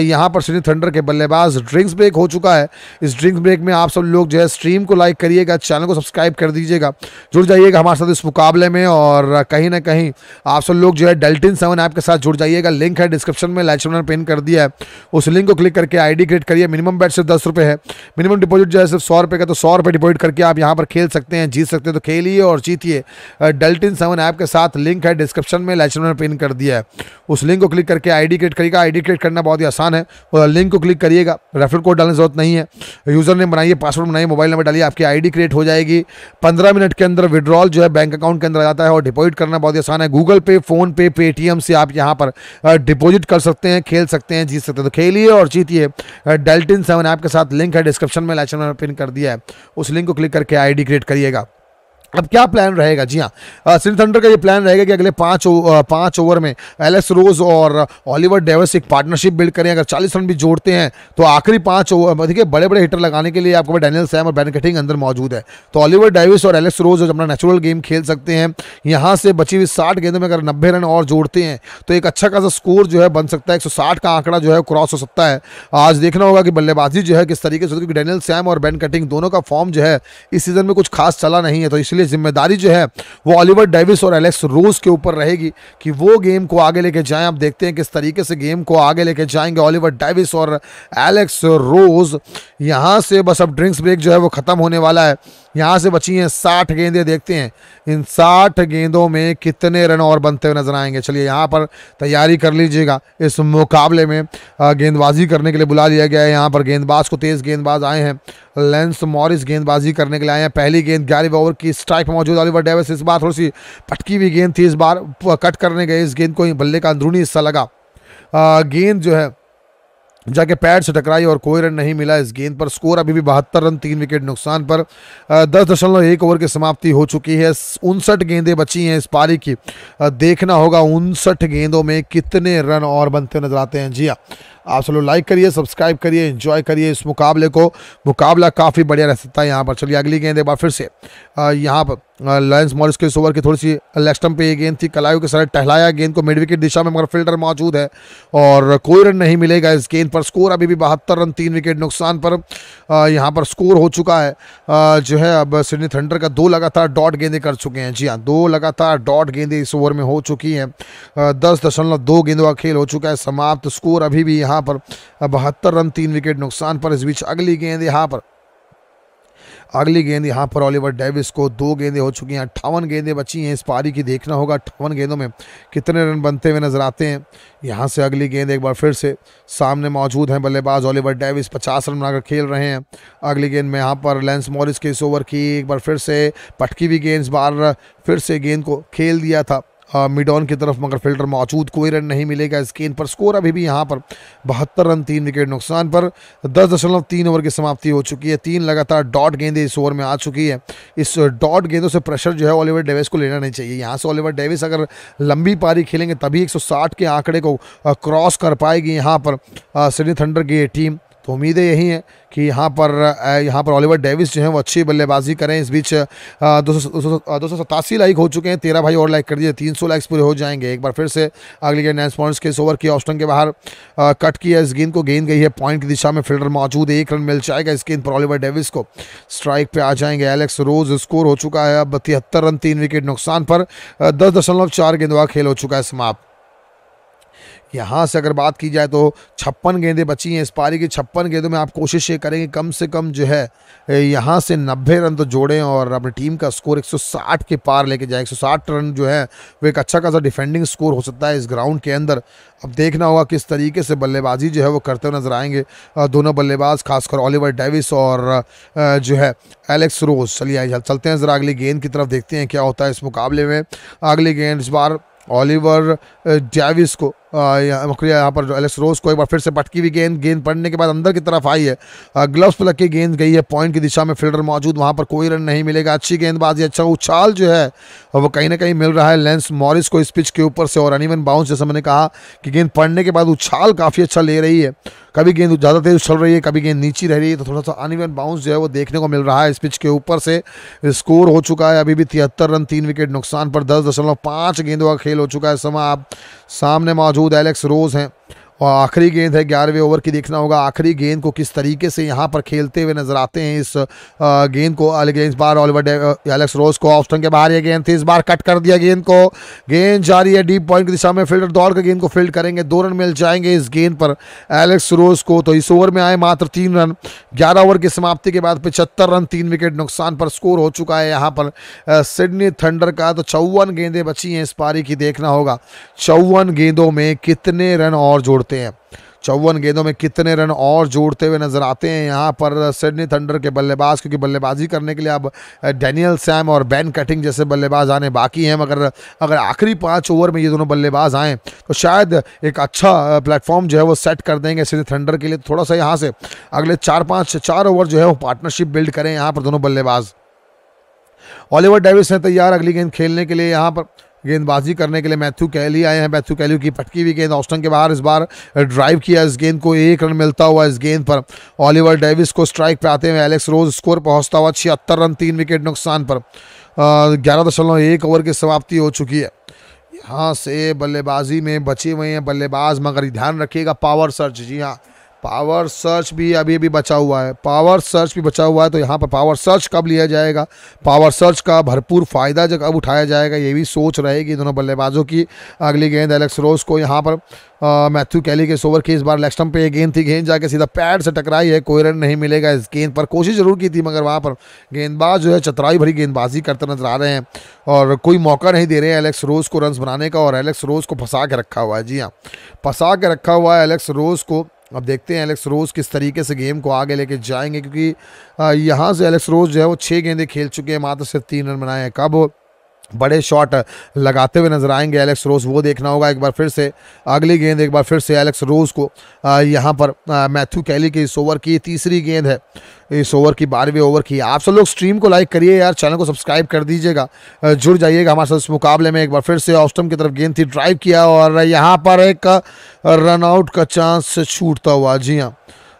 यहाँ पर सिटी थंडर के बल्लेबाज ड्रिंक्स ब्रेक हो चुका है इस ड्रिंक्स ब्रेक में आप सब लोग जो है स्ट्रीम को लाइक करिएगा चैनल को सब्सक्राइब कर दीजिएगा जुड़ जाइएगा हमारे साथ इस मुकाबले में और कहीं ना कहीं आप सब लोग जो है डेल्टिन सेवन ऐप के साथ जुड़ जाइएगा लिंक है डिस्क्रिप्शन में लाइच मैंने पिन कर दिया है उस लिंक को क्लिक करके आई क्रिएट करिए मिनिमम बैट सिर्फ दस रुपये है मिनिमम डिपॉजिट जो है सिर्फ सौ का तो सौ डिपोजिट करके आप यहाँ पर खेल सकते हैं जीत सकते हैं तो खेलिए और जीतिए डेल्टिन सेवन ऐप के साथ लिंक है डिस्क्रिप्शन में लाइच मैंने पिन कर दिया है उस लिंक को क्लिक करके आई क्रिएट करिएगा आई क्रिएट करना बहुत ही आसान है और लिंक को क्लिक करिएगा रेफर कोड डालने की जरूरत नहीं है यूज़र ने बनाइए पासवर्ड बनाइए मोबाइल नंबर डालिए आपकी आईडी क्रिएट हो जाएगी पंद्रह मिनट के अंदर विड्रॉल जो है बैंक अकाउंट के अंदर आ जाता है और डिपोजिट करना बहुत आसान है गूगल पे फोन पे पेटीएम से आप यहाँ पर डिपोजिट कर सकते हैं खेल सकते हैं जीत सकते हैं तो खेलिए और जीतिए डेल्टिन सेवन ऐप के साथ लिंक है डिस्क्रिप्शन में लाइचन में पिन कर दिया है उस लिंक को क्लिक करके आई क्रिएट करिएगा अब क्या प्लान रहेगा जी हाँ सिंध थंडर का ये प्लान रहेगा कि अगले पाँच पाँच ओवर में एलेक्स रोज और ऑलिवर डेविस एक पार्टनरशिप बिल्ड करें अगर चालीस रन भी जोड़ते हैं तो आखिरी पाँच ओवर देखिए बड़े बड़े हिटर लगाने के लिए आपके पास डैनियल सैम और बैनकटिंग अंदर मौजूद है तो ऑलिवर डेविस और एलेक्स रोज अपना नेचुरल गेम खेल सकते हैं यहाँ से बची हुई साठ गेंदों में अगर नब्बे रन और जोड़ते हैं तो एक अच्छा खासा स्कोर जो है बन सकता है एक का आंकड़ा जो है क्रॉस हो सकता है आज देखना होगा कि बल्लेबाजी जो है किस तरीके से क्योंकि डैनियल सैम और बैन कटिंग दोनों का फॉर्म जो है इस सीज़न में कुछ खास चला नहीं है तो इसलिए लिए जिम्मेदारी जो है वो ऑलिवर डेविस और एलेक्स रोज के ऊपर रहेगी कि वो गेम को आगे लेके जाएं आप देखते हैं किस तरीके से गेम को आगे लेके जाएंगे ऑलिवर डेविस और एलेक्स रोज यहाँ से बस अब ड्रिंक्स ब्रेक जो है वो ख़त्म होने वाला है यहाँ से बची हैं साठ गेंदें देखते हैं इन साठ गेंदों में कितने रन और बनते हुए नजर आएंगे चलिए यहाँ पर तैयारी कर लीजिएगा इस मुकाबले में गेंदबाजी करने के लिए बुला लिया गया है यहाँ पर गेंदबाज को तेज़ गेंदबाज आए हैं लेंस मॉरिस गेंदबाजी करने के लिए आए हैं पहली गेंद ग्यारहवें ओवर की स्ट्राइक में मौजूद ओलिवर डेविस इस बार थोड़ी सी पटकी हुई गेंद थी इस बार कट करने गए इस गेंद को बल्ले का अंदरूनी हिस्सा लगा गेंद जो है जाके पैड से टकराई और कोई रन नहीं मिला इस गेंद पर स्कोर अभी भी बहत्तर रन तीन विकेट नुकसान पर दस दशमलव एक ओवर की समाप्ति हो चुकी है उनसठ गेंदें बची हैं इस पारी की देखना होगा उनसठ गेंदों में कितने रन और बनते नजर आते हैं जी हाँ आप सब लाइक करिए सब्सक्राइब करिए इंजॉय करिए इस मुकाबले को मुकाबला काफ़ी बढ़िया रह सकता है यहाँ पर चलिए अगली गेंद एक बार फिर से यहाँ पर लॉयस मॉरिस के इस ओवर की थोड़ी सी लेस्टम पे ये गेंद थी कलायु के सर टहलाया गेंद को मिड विकेट दिशा में मगर फिल्टर मौजूद है और कोई रन नहीं मिलेगा इस गेंद पर स्कोर अभी भी बहत्तर रन तीन विकेट नुकसान पर यहाँ पर स्कोर हो चुका है जो है अब सिडनी थंडर का दो लगातार डॉट गेंदे कर चुके हैं जी हाँ दो लगातार डॉट गेंदे इस ओवर में हो चुकी हैं दस दशमलव दो गेंदों का खेल हो चुका है समाप्त स्कोर अभी भी यहाँ पर बहत्तर रन तीन विकेट नुकसान पर इस बीच अगली गेंद यहाँ पर अगली गेंद यहाँ पर ऑलिवर डेविस को दो गेंदें हो चुकी हैं अट्ठावन गेंदें बची हैं इस पारी की देखना होगा अट्ठावन गेंदों में कितने रन बनते हुए नजर आते हैं यहाँ से अगली गेंद एक बार फिर से सामने मौजूद हैं बल्लेबाज ऑलिवर डेविस पचास रन बनाकर खेल रहे हैं अगली गेंद में यहाँ पर लेंस मॉरिस के इस ओवर की एक बार फिर से पटकी हुई गेंद बार फिर से गेंद को खेल दिया था मिड ऑन की तरफ मगर फिल्टर मौजूद कोई रन नहीं मिलेगा स्क्रीन पर स्कोर अभी भी यहाँ पर बहत्तर रन तीन विकेट नुकसान पर दस दशमलव तीन ओवर की समाप्ति हो चुकी है तीन लगातार डॉट गेंदे इस ओवर में आ चुकी है इस डॉट गेंदों से प्रेशर जो है ओलिवर डेविस को लेना नहीं चाहिए यहाँ से ओलिवर डेविस अगर लंबी पारी खेलेंगे तभी एक के आंकड़े को क्रॉस कर पाएगी यहाँ पर सिडनी थंडर की टीम तो उम्मीदें यही हैं कि यहाँ पर यहाँ पर ऑलिवर डेविस जो हैं वो अच्छी बल्लेबाजी करें इस बीच दो सौ सतासी लाइक हो चुके हैं तेरह भाई और लाइक कर दिए तीन सौ लाइक्स पूरे हो जाएंगे एक बार फिर से अगले गेंद नैन्स पॉइंट्स के इस ओवर की ऑस्टन के बाहर आ, कट किया इस गेंद को गेंद गई है पॉइंट की दिशा में फील्डर मौजूद है एक रन मिल जाएगा इस गेंद पर ऑलिवर डेविस को स्ट्राइक पर आ जाएंगे एलेक्स रोज स्कोर हो चुका है अब तिहत्तर रन तीन विकेट नुकसान पर दस दशमलव चार गेंदवा खेल हो चुका है समाप्त यहाँ से अगर बात की जाए तो छप्पन गेंदें बची हैं इस पारी की छप्पन गेंदों में आप कोशिश ये करेंगे कम से कम जो है यहाँ से नब्बे रन तो जोड़ें और अपनी टीम का स्कोर 160 के पार लेके जाए 160 रन जो है वो एक अच्छा खासा डिफेंडिंग स्कोर हो सकता है इस ग्राउंड के अंदर अब देखना होगा किस तरीके से बल्लेबाजी जो है वो करते हुए नजर आएंगे दोनों बल्लेबाज खासकर ओलिवर डेविस और जो है एलेक्स रोज चलिए चलते हैं ज़रा अगली गेंद की तरफ देखते हैं क्या होता है इस मुकाबले में अगली गेंद इस बार ओलिवर डेविस को मकुरिया यहाँ पर एलेक्स रोज को एक बार फिर से पटकी हुई गेंद गेंद पड़ने के बाद अंदर की तरफ आई है ग्लव्स पर लग के गेंद गई है पॉइंट की दिशा में फील्डर मौजूद वहाँ पर कोई रन नहीं मिलेगा अच्छी गेंदबाजी अच्छा उछाल जो है वो कहीं ना कहीं मिल रहा है लेंस मॉरिस को इस पिच के ऊपर से और अनिवन बाउंस जैसे मैंने कहा कि गेंद पड़ने के बाद उछाल काफ़ी अच्छा ले रही है कभी गेंद ज़्यादा तेज उछल रही है कभी गेंद नीची रह रही है तो थोड़ा सा अनिवन बाउंस जो है वो देखने को मिल रहा है इस पिच के ऊपर से स्कोर हो चुका है अभी भी तिहत्तर रन तीन विकेट नुकसान पर दस दशमलव पाँच गेंदों का खेल हो चुका है समय आप सामने मौजूद मौजूद एलेक्स रोज़ हैं और आखिरी गेंद है ग्यारहवें ओवर की देखना होगा आखिरी गेंद को किस तरीके से यहाँ पर खेलते हुए नजर आते हैं इस गेंद को इस बार ऑलिवर एलेक्स रोज को ऑफ के बाहर ये गेंद थी इस बार कट कर दिया गेंद को गेंद जारी है डीप पॉइंट की दिशा में फील्डर दौड़ कर गेंद को फील्ड करेंगे दो रन मिल जाएंगे इस गेंद पर एलेक्स रोज को तो इस ओवर में आए मात्र तीन रन ग्यारह ओवर की समाप्ति के बाद पिछहत्तर रन तीन विकेट नुकसान पर स्कोर हो चुका है यहाँ पर सिडनी थंडर का तो चौवन गेंदें बची हैं इस पारी की देखना होगा चौवन गेंदों में कितने रन और जोड़ जोड़ते हैं चौवन गेंदों में कितने रन और जोड़ते हुए नजर आते हैं यहाँ पर सिडनी थंडर के बल्लेबाज क्योंकि बल्लेबाजी करने के लिए अब डैनियल सैम और बैन कटिंग जैसे बल्लेबाज आने बाकी हैं मगर अगर आखिरी पाँच ओवर में ये दोनों बल्लेबाज आएँ तो शायद एक अच्छा प्लेटफॉर्म जो है वो सेट कर देंगे सिडनी थंडर के लिए थोड़ा सा यहाँ से अगले चार पाँच चार ओवर जो है वो पार्टनरशिप बिल्ड करें यहाँ पर दोनों बल्लेबाज ओलिवर डेविस हैं तैयार अगली गेंद खेलने के लिए यहाँ पर गेंदबाजी करने के लिए मैथ्यू कैली आए हैं मैथ्यू कैली की पटकी हुई गेंद ऑस्टन के बाहर इस बार ड्राइव किया इस गेंद को एक रन मिलता हुआ इस गेंद पर ऑलिवर डेविस को स्ट्राइक पे आते हुए एलेक्स रोज स्कोर पहुंचता हुआ छिहत्तर रन तीन विकेट नुकसान पर ग्यारह दशमलव एक ओवर की समाप्ति हो चुकी है यहाँ से बल्लेबाजी में बचे हुए हैं बल्लेबाज मगर ध्यान रखिएगा पावर सर्च जी हाँ पावर सर्च भी अभी अभी बचा हुआ है पावर सर्च भी बचा हुआ है तो यहाँ पर पावर सर्च कब लिया जाएगा पावर सर्च का भरपूर फ़ायदा जब अब उठाया जाएगा ये भी सोच रहेगी दोनों बल्लेबाजों की अगली गेंद एलेक्स रोज को यहाँ पर मैथ्यू कैली के सोवर की इस बार लेक्स्टम पे ये गेंद थी गेंद जाके सीधा पैड से टकराई है कोई रन नहीं मिलेगा इस गेंद पर कोशिश जरूर की थी मगर वहाँ पर गेंदबाज जो है चतराई भरी गेंदबाजी करते नजर आ रहे हैं और कोई मौका नहीं दे रहे हैं एलेक्स रोज़ को रन बनाने का और एलेक्स रोज़ को फंसा के रखा हुआ है जी हाँ फंसा के रखा हुआ है एलेक्स रोज़ को अब देखते हैं एलेक्स रोज़ किस तरीके से गेम को आगे लेके जाएंगे क्योंकि यहाँ से एलेक्स रोज़ जो है वो छः गेंदे खेल चुके हैं मात्र सिर्फ तीन रन बनाए हैं कब बड़े शॉट लगाते हुए नजर आएंगे एलेक्स रोज वो देखना होगा एक बार फिर से अगली गेंद एक बार फिर से एलेक्स रोज को यहाँ पर मैथ्यू कैली के इस ओवर की तीसरी गेंद है इस ओवर की बारहवीं ओवर की आप सब लोग स्ट्रीम को लाइक करिए यार चैनल को सब्सक्राइब कर दीजिएगा जुड़ जाइएगा हमारे साथ इस मुकाबले में एक बार फिर से ऑस्टम की तरफ गेंद थी ड्राइव किया और यहाँ पर एक रनआउट का चांस छूटता हुआ जी हाँ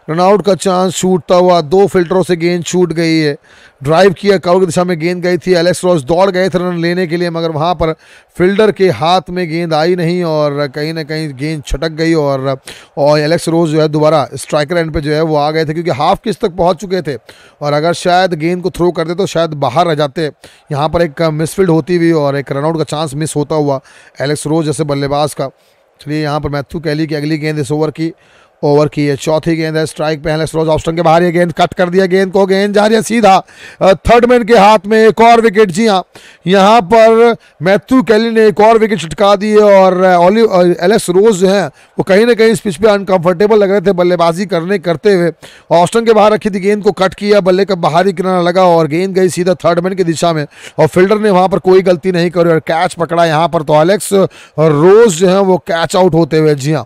रनआउट का चांस छूटता हुआ दो फिल्टरों से गेंद छूट गई है ड्राइव किया कवर की दिशा में गेंद गई थी एलेक्स रॉस दौड़ गए थे रन लेने के लिए मगर वहाँ पर फील्डर के हाथ में गेंद आई नहीं और कहीं ना कहीं गेंद छटक गई और और एलेक्स रोज जो है दोबारा स्ट्राइकर एंड पे जो है वो आ गए थे क्योंकि हाफ किस तक पहुँच चुके थे और अगर शायद गेंद को थ्रो करते तो शायद बाहर रह जाते यहाँ पर एक मिसफील्ड होती हुई और एक रनआउट का चांस मिस होता हुआ एलेक्स रोज जैसे बल्लेबाज का चलिए यहाँ पर मैथ्यू कैली की अगली गेंद इस ओवर की ओवर की है चौथी गेंद है स्ट्राइक पे है सरोज ऑप्शन के बाहर ये गेंद कट कर दिया गेंद को गेंद जा रही है सीधा थर्ड मैन के हाथ में एक और विकेट जी हाँ यहाँ पर मैथ्यू कैली ने एक और विकेट छिटका दी और ऑलिव एल एस रोज जो है वो कहीं ना कहीं इस पिच पे अनकंफर्टेबल लग रहे थे बल्लेबाजी करने करते हुए ऑस्टन के बाहर रखी थी गेंद को कट किया बल्ले का बाहरी किनारा लगा और गेंद गई सीधा थर्ड मैन की दिशा में और फील्डर ने वहाँ पर कोई गलती नहीं करी और कैच पकड़ा यहाँ पर तो एलेक्स रोज जो है वो कैच आउट होते हुए जी हाँ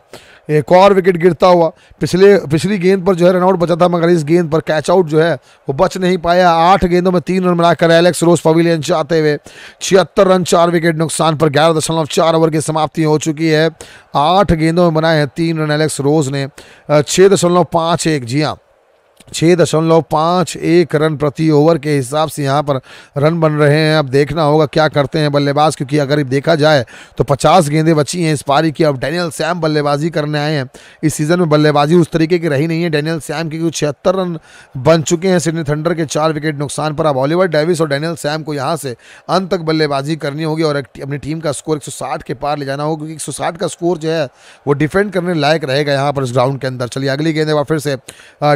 एक और विकेट गिरता हुआ पिछले पिछली गेंद पर जो है रनआउट बचा था मगर इस गेंद पर कैच आउट जो है वो बच नहीं पाया आठ गेंदों में तीन रन बनाकर एलेक्स रोज पवेलियन जाते हुए छिहत्तर रन चार विकेट नुकसान पर ग्यारह दशमलव चार ओवर की समाप्ति हो चुकी है आठ गेंदों में बनाए हैं तीन रन एलेक्स रोज ने छः दशमलव पाँच एक जी हाँ छः दशमलव पाँच एक रन प्रति ओवर के हिसाब से यहाँ पर रन बन रहे हैं अब देखना होगा क्या करते हैं बल्लेबाज क्योंकि अगर देखा जाए तो पचास गेंदें बची हैं इस पारी की अब डैनियल सैम बल्लेबाजी करने आए हैं इस सीज़न में बल्लेबाजी उस तरीके की रही नहीं है डैनियल सैम के कुछ छिहत्तर रन बन चुके हैं सिडनी थंडर के चार विकेट नुकसान पर अब ऑलिवर डेविस और डैनियल सैम को यहाँ से अंत तक बल्लेबाजी करनी होगी और अपनी टीम का स्कोर एक के पार ले जाना होगा क्योंकि एक का स्कोर जो है वो डिफेंड करने लायक रहेगा यहाँ पर इस ग्राउंड के अंदर चलिए अगली गेंद फिर से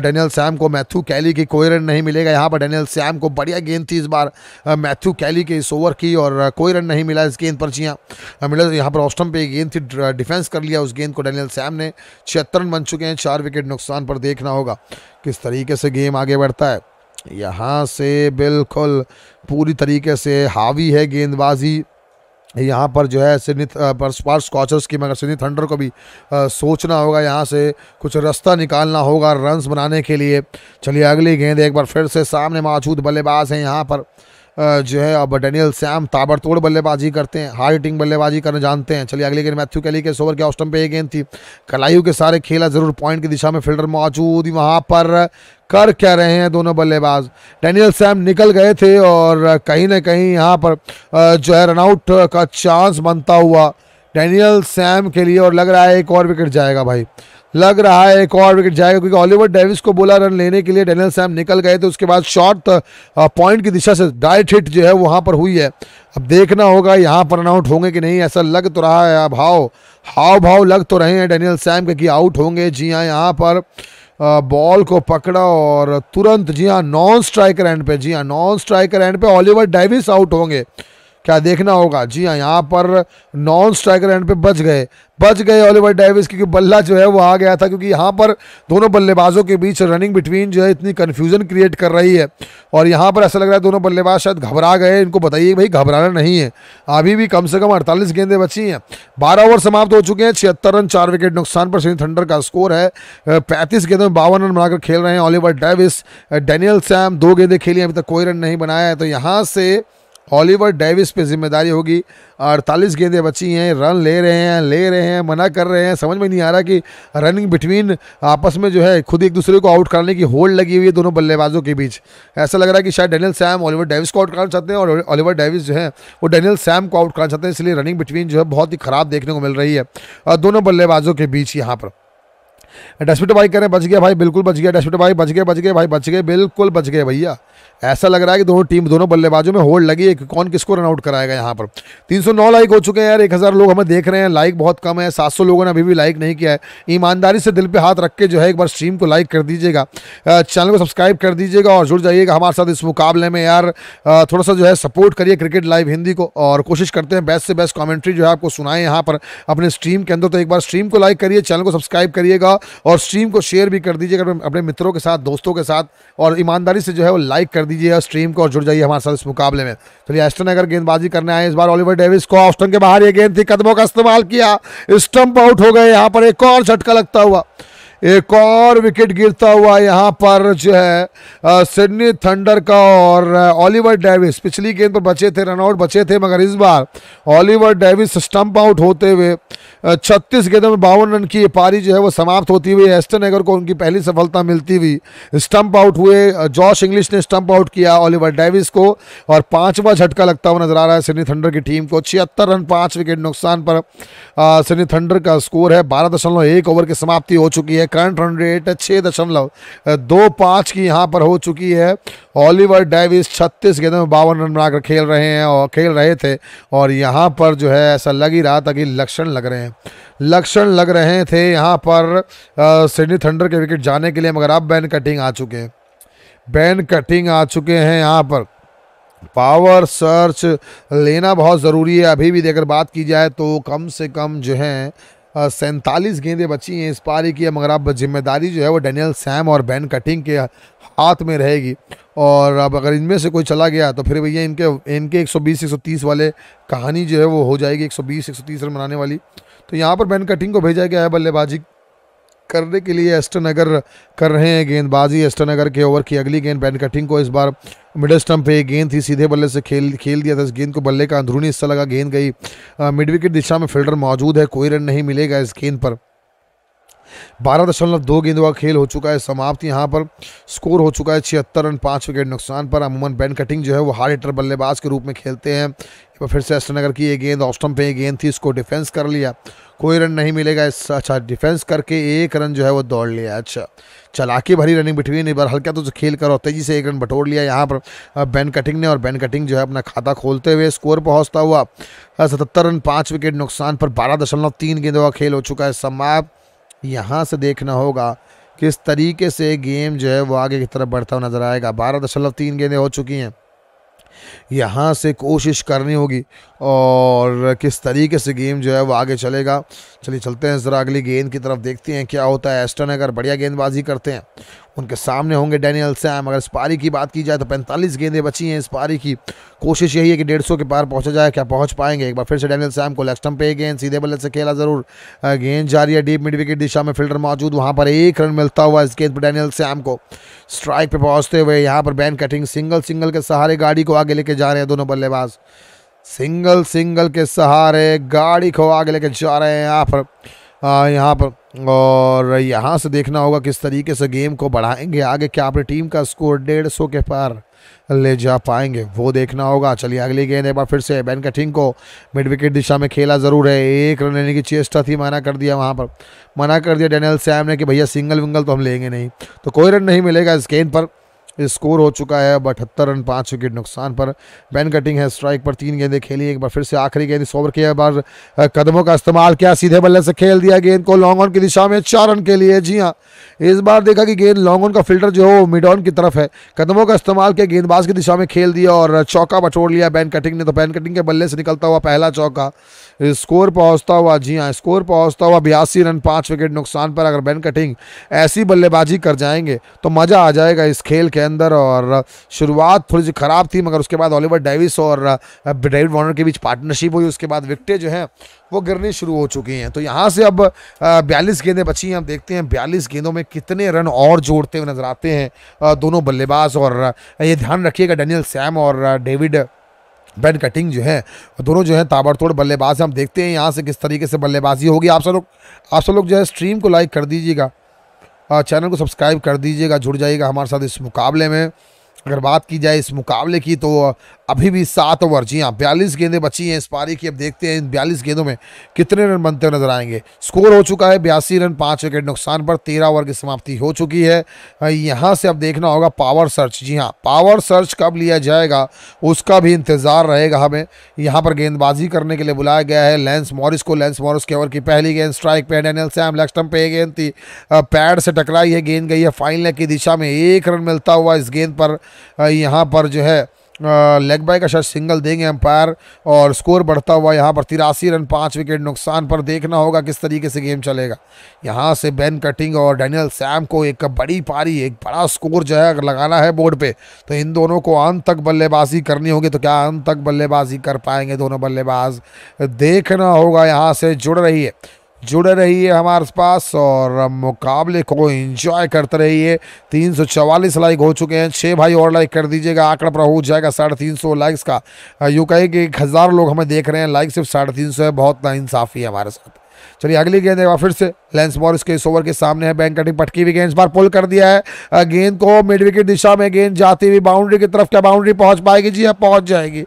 डैनियल सैम को मैथ्यू कैली की कोई रन नहीं मिलेगा यहाँ पर डेनियल श्याम को बढ़िया गेंद थी इस बार मैथ्यू कैली के इस ओवर की और कोई रन नहीं मिला इस गेंद पर जी हाँ मिला तो यहाँ पर ऑस्टम पे गेंद थी डिफेंस कर लिया उस गेंद को डेनियल श्याम ने छिहत्तर रन बन चुके हैं चार विकेट नुकसान पर देखना होगा किस तरीके से गेम आगे बढ़ता है यहाँ से बिल्कुल पूरी तरीके से हावी है गेंदबाजी यहाँ पर जो है सिडनी पर स्पार्क स्कॉचर्स की मगर सिडनी थंडर को भी आ, सोचना होगा यहाँ से कुछ रास्ता निकालना होगा रन्स बनाने के लिए चलिए अगली गेंद एक बार फिर से सामने मौजूद बल्लेबाज हैं यहाँ पर जो है अब डेनियल सैम ताबड़तोड़ बल्लेबाजी करते हैं हाई हिटिंग बल्लेबाजी करना जानते हैं चलिए अगले गेंद मैथ्यू कैली के सोवर के ऑस्टम पे एक गेंद थी कलायू के सारे खेला जरूर पॉइंट की दिशा में फील्डर मौजूद वहाँ पर कर क्या रहे हैं दोनों बल्लेबाज डैनियल सैम निकल गए थे और कहीं ना कहीं यहाँ पर जो है रनआउट का चांस बनता हुआ डैनियल सैम के लिए और लग रहा है एक और विकेट जाएगा भाई लग रहा है एक और विकेट जाएगा क्योंकि ऑलिवर डेविस को बोला रन लेने के लिए डेनियल सैम निकल गए थे उसके बाद शॉर्ट पॉइंट की दिशा से डायरेक्ट हिट जो है वहाँ पर हुई है अब देखना होगा यहाँ पर रन आउट होंगे कि नहीं ऐसा लग तो रहा है अब हाव हाव भाव लग तो रहे हैं डेनियल सैम के कि आउट होंगे जी हाँ यहाँ पर बॉल को पकड़ा और तुरंत जी हाँ नॉन स्ट्राइकर एंड पे जी हाँ नॉन स्ट्राइकर एंड पे ऑलिवर डेविस आउट होंगे क्या देखना होगा जी हाँ यहाँ पर नॉन स्ट्राइकर एंड पे बच गए बच गए ओलिवर डेविस क्योंकि बल्ला जो है वो आ गया था क्योंकि यहाँ पर दोनों बल्लेबाजों के बीच रनिंग बिटवीन जो है इतनी कन्फ्यूजन क्रिएट कर रही है और यहाँ पर ऐसा लग रहा है दोनों बल्लेबाज शायद घबरा गए इनको बताइए भाई घबराना नहीं है अभी भी कम से कम अड़तालीस गेंदें बची हैं बारह ओवर समाप्त हो चुके हैं छिहत्तर रन चार विकेट नुकसान पर सिंह थंडर का स्कोर है पैंतीस गेंदों में बावन रन बनाकर खेल रहे हैं ओलिवर डेविस डेनियल सैम दो गेंदें खेली अभी तक कोई रन नहीं बनाया है तो यहाँ से ऑलिवर डेविस पे जिम्मेदारी होगी अड़तालीस गेंदें बची हैं रन ले रहे हैं ले रहे हैं मना कर रहे हैं समझ में नहीं आ रहा कि रनिंग बिटवीन आपस में जो है खुद एक दूसरे को आउट कराने की होल्ड लगी हुई है दोनों बल्लेबाजों के बीच ऐसा लग रहा है कि शायद डेनियल सैम ऑलिवर डेविस को आउट कराना चाहते हैं और ऑलिवर डेविस जो है वो डेनियल सैम को आउट कराना चाहते हैं इसलिए रनिंग बिटवीन जो है बहुत ही ख़राब देखने को मिल रही है और दोनों बल्लेबाजों के बीच यहाँ पर डस्टबिन भाई करें बच गया भाई बिल्कुल बच गया डस्टबिन भाई बच गए बच गए भाई बच गए बिल्कुल बच गए भैया ऐसा लग रहा है कि दोनों टीम दोनों बल्लेबाजों में होल्ड लगी है कि कौन किसको रन आउट कराएगा यहाँ पर 309 लाइक हो चुके हैं यार 1000 लोग हमें देख रहे हैं लाइक बहुत कम है 700 लोगों ने अभी भी लाइक नहीं किया है ईमानदारी से दिल पे हाथ रख के जो है एक बार स्ट्रीम को लाइक कर दीजिएगा चैनल को सब्सक्राइब कर दीजिएगा और जुड़ जाइएगा हमारे साथ इस मुकाबले में यार थोड़ा सा जो है सपोर्ट करिए क्रिकेट लाइव हिंदी को और कोशिश करते हैं बेस्ट से बेस्ट कॉमेंट्री जो है आपको सुनाएं यहाँ पर अपने स्ट्रीम के अंदर तो एक बार स्ट्रीम को लाइक करिए चैनल को सब्सक्राइब करिएगा और स्ट्रीम को शेयर भी कर दीजिएगा अपने मित्रों के साथ दोस्तों के साथ और ईमानदारी से जो है वो लाइक कर दीजिए स्ट्रीम को और जुड़ जाइए हमारे साथ इस मुकाबले में चलिए एस्टन अगर गेंदबाजी करने आए इस बार ओलिवर डेविस को ऑस्टन के बाहर ये गेंद थी कदमों का इस्तेमाल किया स्टंप आउट हो गए यहाँ पर एक और झटका लगता हुआ एक और विकेट गिरता हुआ यहाँ पर जो है सिडनी थंडर का और ओलिवर डेविस पिछली गेंद पर बचे थे रनआउट बचे थे मगर इस बार ओलिवर डेविस स्टंप आउट होते हुए छत्तीस गेंदों में बावन रन की ये पारी जो है वो समाप्त होती हुई एस्टन एगर को उनकी पहली सफलता मिलती हुई स्टंप आउट हुए जॉश इंग्लिश ने स्टंप आउट किया ओलिवर डेविस को और पांचवा झटका लगता हुआ नजर आ रहा है सिडनी थंडर की टीम को छिहत्तर रन पाँच विकेट नुकसान पर सिडनी थंडर का स्कोर है बारह दशमलव एक ओवर की समाप्ति हो चुकी है करंट रन रेट छः दशमलव दो पाँच की यहाँ पर हो चुकी है ओलिवर डेविस छत्तीस गेंदों में बावन रन बनाकर खेल रहे हैं और खेल रहे थे और यहाँ पर जो है ऐसा लग ही रहा था कि लक्षण लग रहे हैं लक्षण लग रहे थे यहाँ पर सिडनी थंडर के विकेट जाने के लिए मगर अब बैन कटिंग आ चुके हैं बैन कटिंग आ चुके हैं यहाँ पर पावर सर्च लेना बहुत ज़रूरी है अभी भी देखकर बात की जाए तो कम से कम जो है सैंतालीस गेंदें बची हैं इस पारी की मगर अब जिम्मेदारी जो है वो डैनियल सैम और बैन कटिंग के हाथ में रहेगी और अब अगर इनमें से कोई चला गया तो फिर भैया इनके इनके 120 130 वाले कहानी जो है वो हो जाएगी 120 130 रन बनाने वाली तो यहाँ पर बैन कटिंग को भेजा गया है बल्लेबाजी करने के लिए एस्टन अगर कर रहे हैं गेंदबाजी एस्टन अगर के ओवर की अगली गेंद बैन कटिंग को इस बार मिडल स्टम्प पे गेंद थी सीधे बल्ले से खेल खेल दिया था इस गेंद को बल्ले का अंदरूनी हिस्सा लगा गेंद गई मिड विकेट दिशा में फील्डर मौजूद है कोई रन नहीं मिलेगा इस गेंद पर बारह दशमलव दो गेंदों का खेल हो चुका है समाप्त यहाँ पर स्कोर हो चुका है छिहत्तर रन पाँच विकेट नुकसान पर अमूमन बैन कटिंग जो है वो हार्ड हिटर बल्लेबाज के रूप में खेलते हैं पर फिर से अष्टनगर की एक गेंद ऑस्टम पे एक गेंद थी इसको डिफेंस कर लिया कोई रन नहीं मिलेगा इस अच्छा डिफेंस करके एक रन जो है वो दौड़ लिया अच्छा चलाकी भरी रनिंग बिटवीन एक बार हल्का तो खेल कर और तेजी से एक रन बटोर लिया यहाँ पर बैन कटिंग ने और बैन कटिंग जो है अपना खाता खोलते हुए स्कोर पहुँचता हुआ सतहत्तर रन पाँच विकेट नुकसान पर बारह दशमलव तीन गेंदों का खेल हो चुका है समाप्त यहाँ से देखना होगा किस तरीके से गेम जो है वो आगे की तरफ बढ़ता हुआ नज़र आएगा बारह दशमलव तीन गेंदें हो चुकी हैं यहाँ से कोशिश करनी होगी और किस तरीके से गेम जो है वो आगे चलेगा चलिए चलते हैं ज़रा अगली गेंद की तरफ देखते हैं क्या होता है एस्टन अगर बढ़िया गेंदबाजी करते हैं उनके सामने होंगे डैनियल सैम अगर स्पारी की बात की जाए तो 45 गेंदें बची हैं स्पारी की कोशिश यही है कि डेढ़ के पार पहुंचा जाए क्या पहुंच पाएंगे एक बार फिर से डैनियल सैम को लेफ्ट पे गेंद सीधे बल्ले से खेला ज़रूर गेंद जारी है डीप मिड विकेट दिशा में फील्डर मौजूद वहाँ पर एक रन मिलता हुआ इस गेंद पर डैनियल सैम को स्ट्राइक पर पहुँचते हुए यहाँ पर बैन कटिंग सिंगल सिंगल के सहारे गाड़ी को आगे लेके जा रहे हैं दोनों बल्लेबाज सिंगल सिंगल के सहारे गाड़ी को आगे लेके जा रहे हैं यहाँ पर हाँ, यहाँ पर और यहाँ से देखना होगा किस तरीके से गेम को बढ़ाएंगे आगे क्या अपनी टीम का स्कोर डेढ़ सौ के पार ले जा पाएंगे वो देखना होगा चलिए अगली गेंद एक बार फिर से बैन कटिंग को मिड विकेट दिशा में खेला ज़रूर है एक रन लेने की चेष्टा थी मना कर दिया वहाँ पर मना कर दिया डेनियल सैम ने कि भैया सिंगल विंगल तो हम लेंगे नहीं तो कोई रन नहीं मिलेगा इस गेंद पर स्कोर हो चुका है अब अठहत्तर रन पाँच विकेट नुकसान पर बैन कटिंग है स्ट्राइक पर तीन गेंदें खेली एक बार फिर से आखिरी गेंद इस ओवर के बार कदमों का इस्तेमाल किया सीधे बल्ले से खेल दिया गेंद को लॉन्ग ऑन की दिशा में चार रन के लिए जी हाँ इस बार देखा कि गेंद लॉन्ग ऑन का फिल्टर जो हो मिड ऑन की तरफ है कदमों का इस्तेमाल किया गेंदबाज की दिशा में खेल दिया और चौका बटोड़ लिया बैन कटिंग ने तो बैन कटिंग के बल्ले से निकलता हुआ पहला चौका स्कोर पहुंचता हुआ जी हाँ स्कोर पहुंचता हुआ बयासी रन पाँच विकेट नुकसान पर अगर बेन कटिंग ऐसी बल्लेबाजी कर जाएंगे तो मज़ा आ जाएगा इस खेल के अंदर और शुरुआत थोड़ी सी ख़राब थी मगर उसके बाद ओलिवर डेविस और डेविड वार्नर के बीच पार्टनरशिप हुई उसके बाद विकटें जो हैं वो गिरनी शुरू हो चुकी हैं तो यहाँ से अब बयालीस गेंदें बची हैं हम देखते हैं बयालीस गेंदों में कितने रन और जोड़ते हुए नज़र आते हैं दोनों बल्लेबाज और ये ध्यान रखिएगा डैनियल सैम और डेविड बैन कटिंग जो है दोनों जो है ताबड़तोड़ बल्लेबाज हम देखते हैं यहाँ से किस तरीके से बल्लेबाजी होगी आप सब लोग आप सब लोग जो है स्ट्रीम को लाइक कर दीजिएगा चैनल को सब्सक्राइब कर दीजिएगा जुड़ जाइएगा हमारे साथ इस मुकाबले में अगर बात की जाए इस मुकाबले की तो अभी भी सात ओवर जी हाँ बयालीस गेंदें बची हैं इस पारी की अब देखते हैं इन बयालीस गेंदों में कितने रन बनते नजर आएंगे स्कोर हो चुका है बयासी रन पाँच विकेट नुकसान पर तेरह ओवर की समाप्ति हो चुकी है यहाँ से अब देखना होगा पावर सर्च जी हाँ पावर सर्च कब लिया जाएगा उसका भी इंतज़ार रहेगा हमें यहाँ पर गेंदबाजी करने के लिए बुलाया गया है लेंस मॉरिस को लेंस मॉरिस के ओवर की पहली गेंद स्ट्राइक पे डेनियल सैम लेक्स्टम पे गेंद थी पैड से टकराई है गेंद गई है फाइनल की दिशा में एक रन मिलता हुआ इस गेंद पर यहाँ पर जो है लेग बाय का शायद सिंगल देंगे अंपायर और स्कोर बढ़ता हुआ यहाँ पर तिरासी रन पाँच विकेट नुकसान पर देखना होगा किस तरीके से गेम चलेगा यहाँ से बेन कटिंग और डैनियल सैम को एक बड़ी पारी एक बड़ा स्कोर जो है अगर लगाना है बोर्ड पे तो इन दोनों को अंत तक बल्लेबाजी करनी होगी तो क्या अंत तक बल्लेबाजी कर पाएंगे दोनों बल्लेबाज देखना होगा यहाँ से जुड़ रही है जुड़े रहिए हमारे पास और मुकाबले को एंजॉय करते रहिए तीन सौ चवालीस लाइक हो चुके हैं छः भाई और लाइक कर दीजिएगा आंकड़ा पर हो जाएगा साढ़े तीन सौ लाइक्स का यूँ कहे कि एक हज़ार लोग हमें देख रहे हैं लाइक सिर्फ साढ़े तीन सौ है बहुत इंसाफी है हमारे साथ चलिए अगली गेंद एक बार फिर से लेंस मॉरिस के इस ओवर के सामने है बैंक कटिंग पटकी भी गेंद इस बार पुल कर दिया है गेंद को मिड विकेट दिशा में गेंद जाती हुई बाउंड्री की तरफ क्या बाउंड्री पहुंच पाएगी जी हाँ पहुंच जाएगी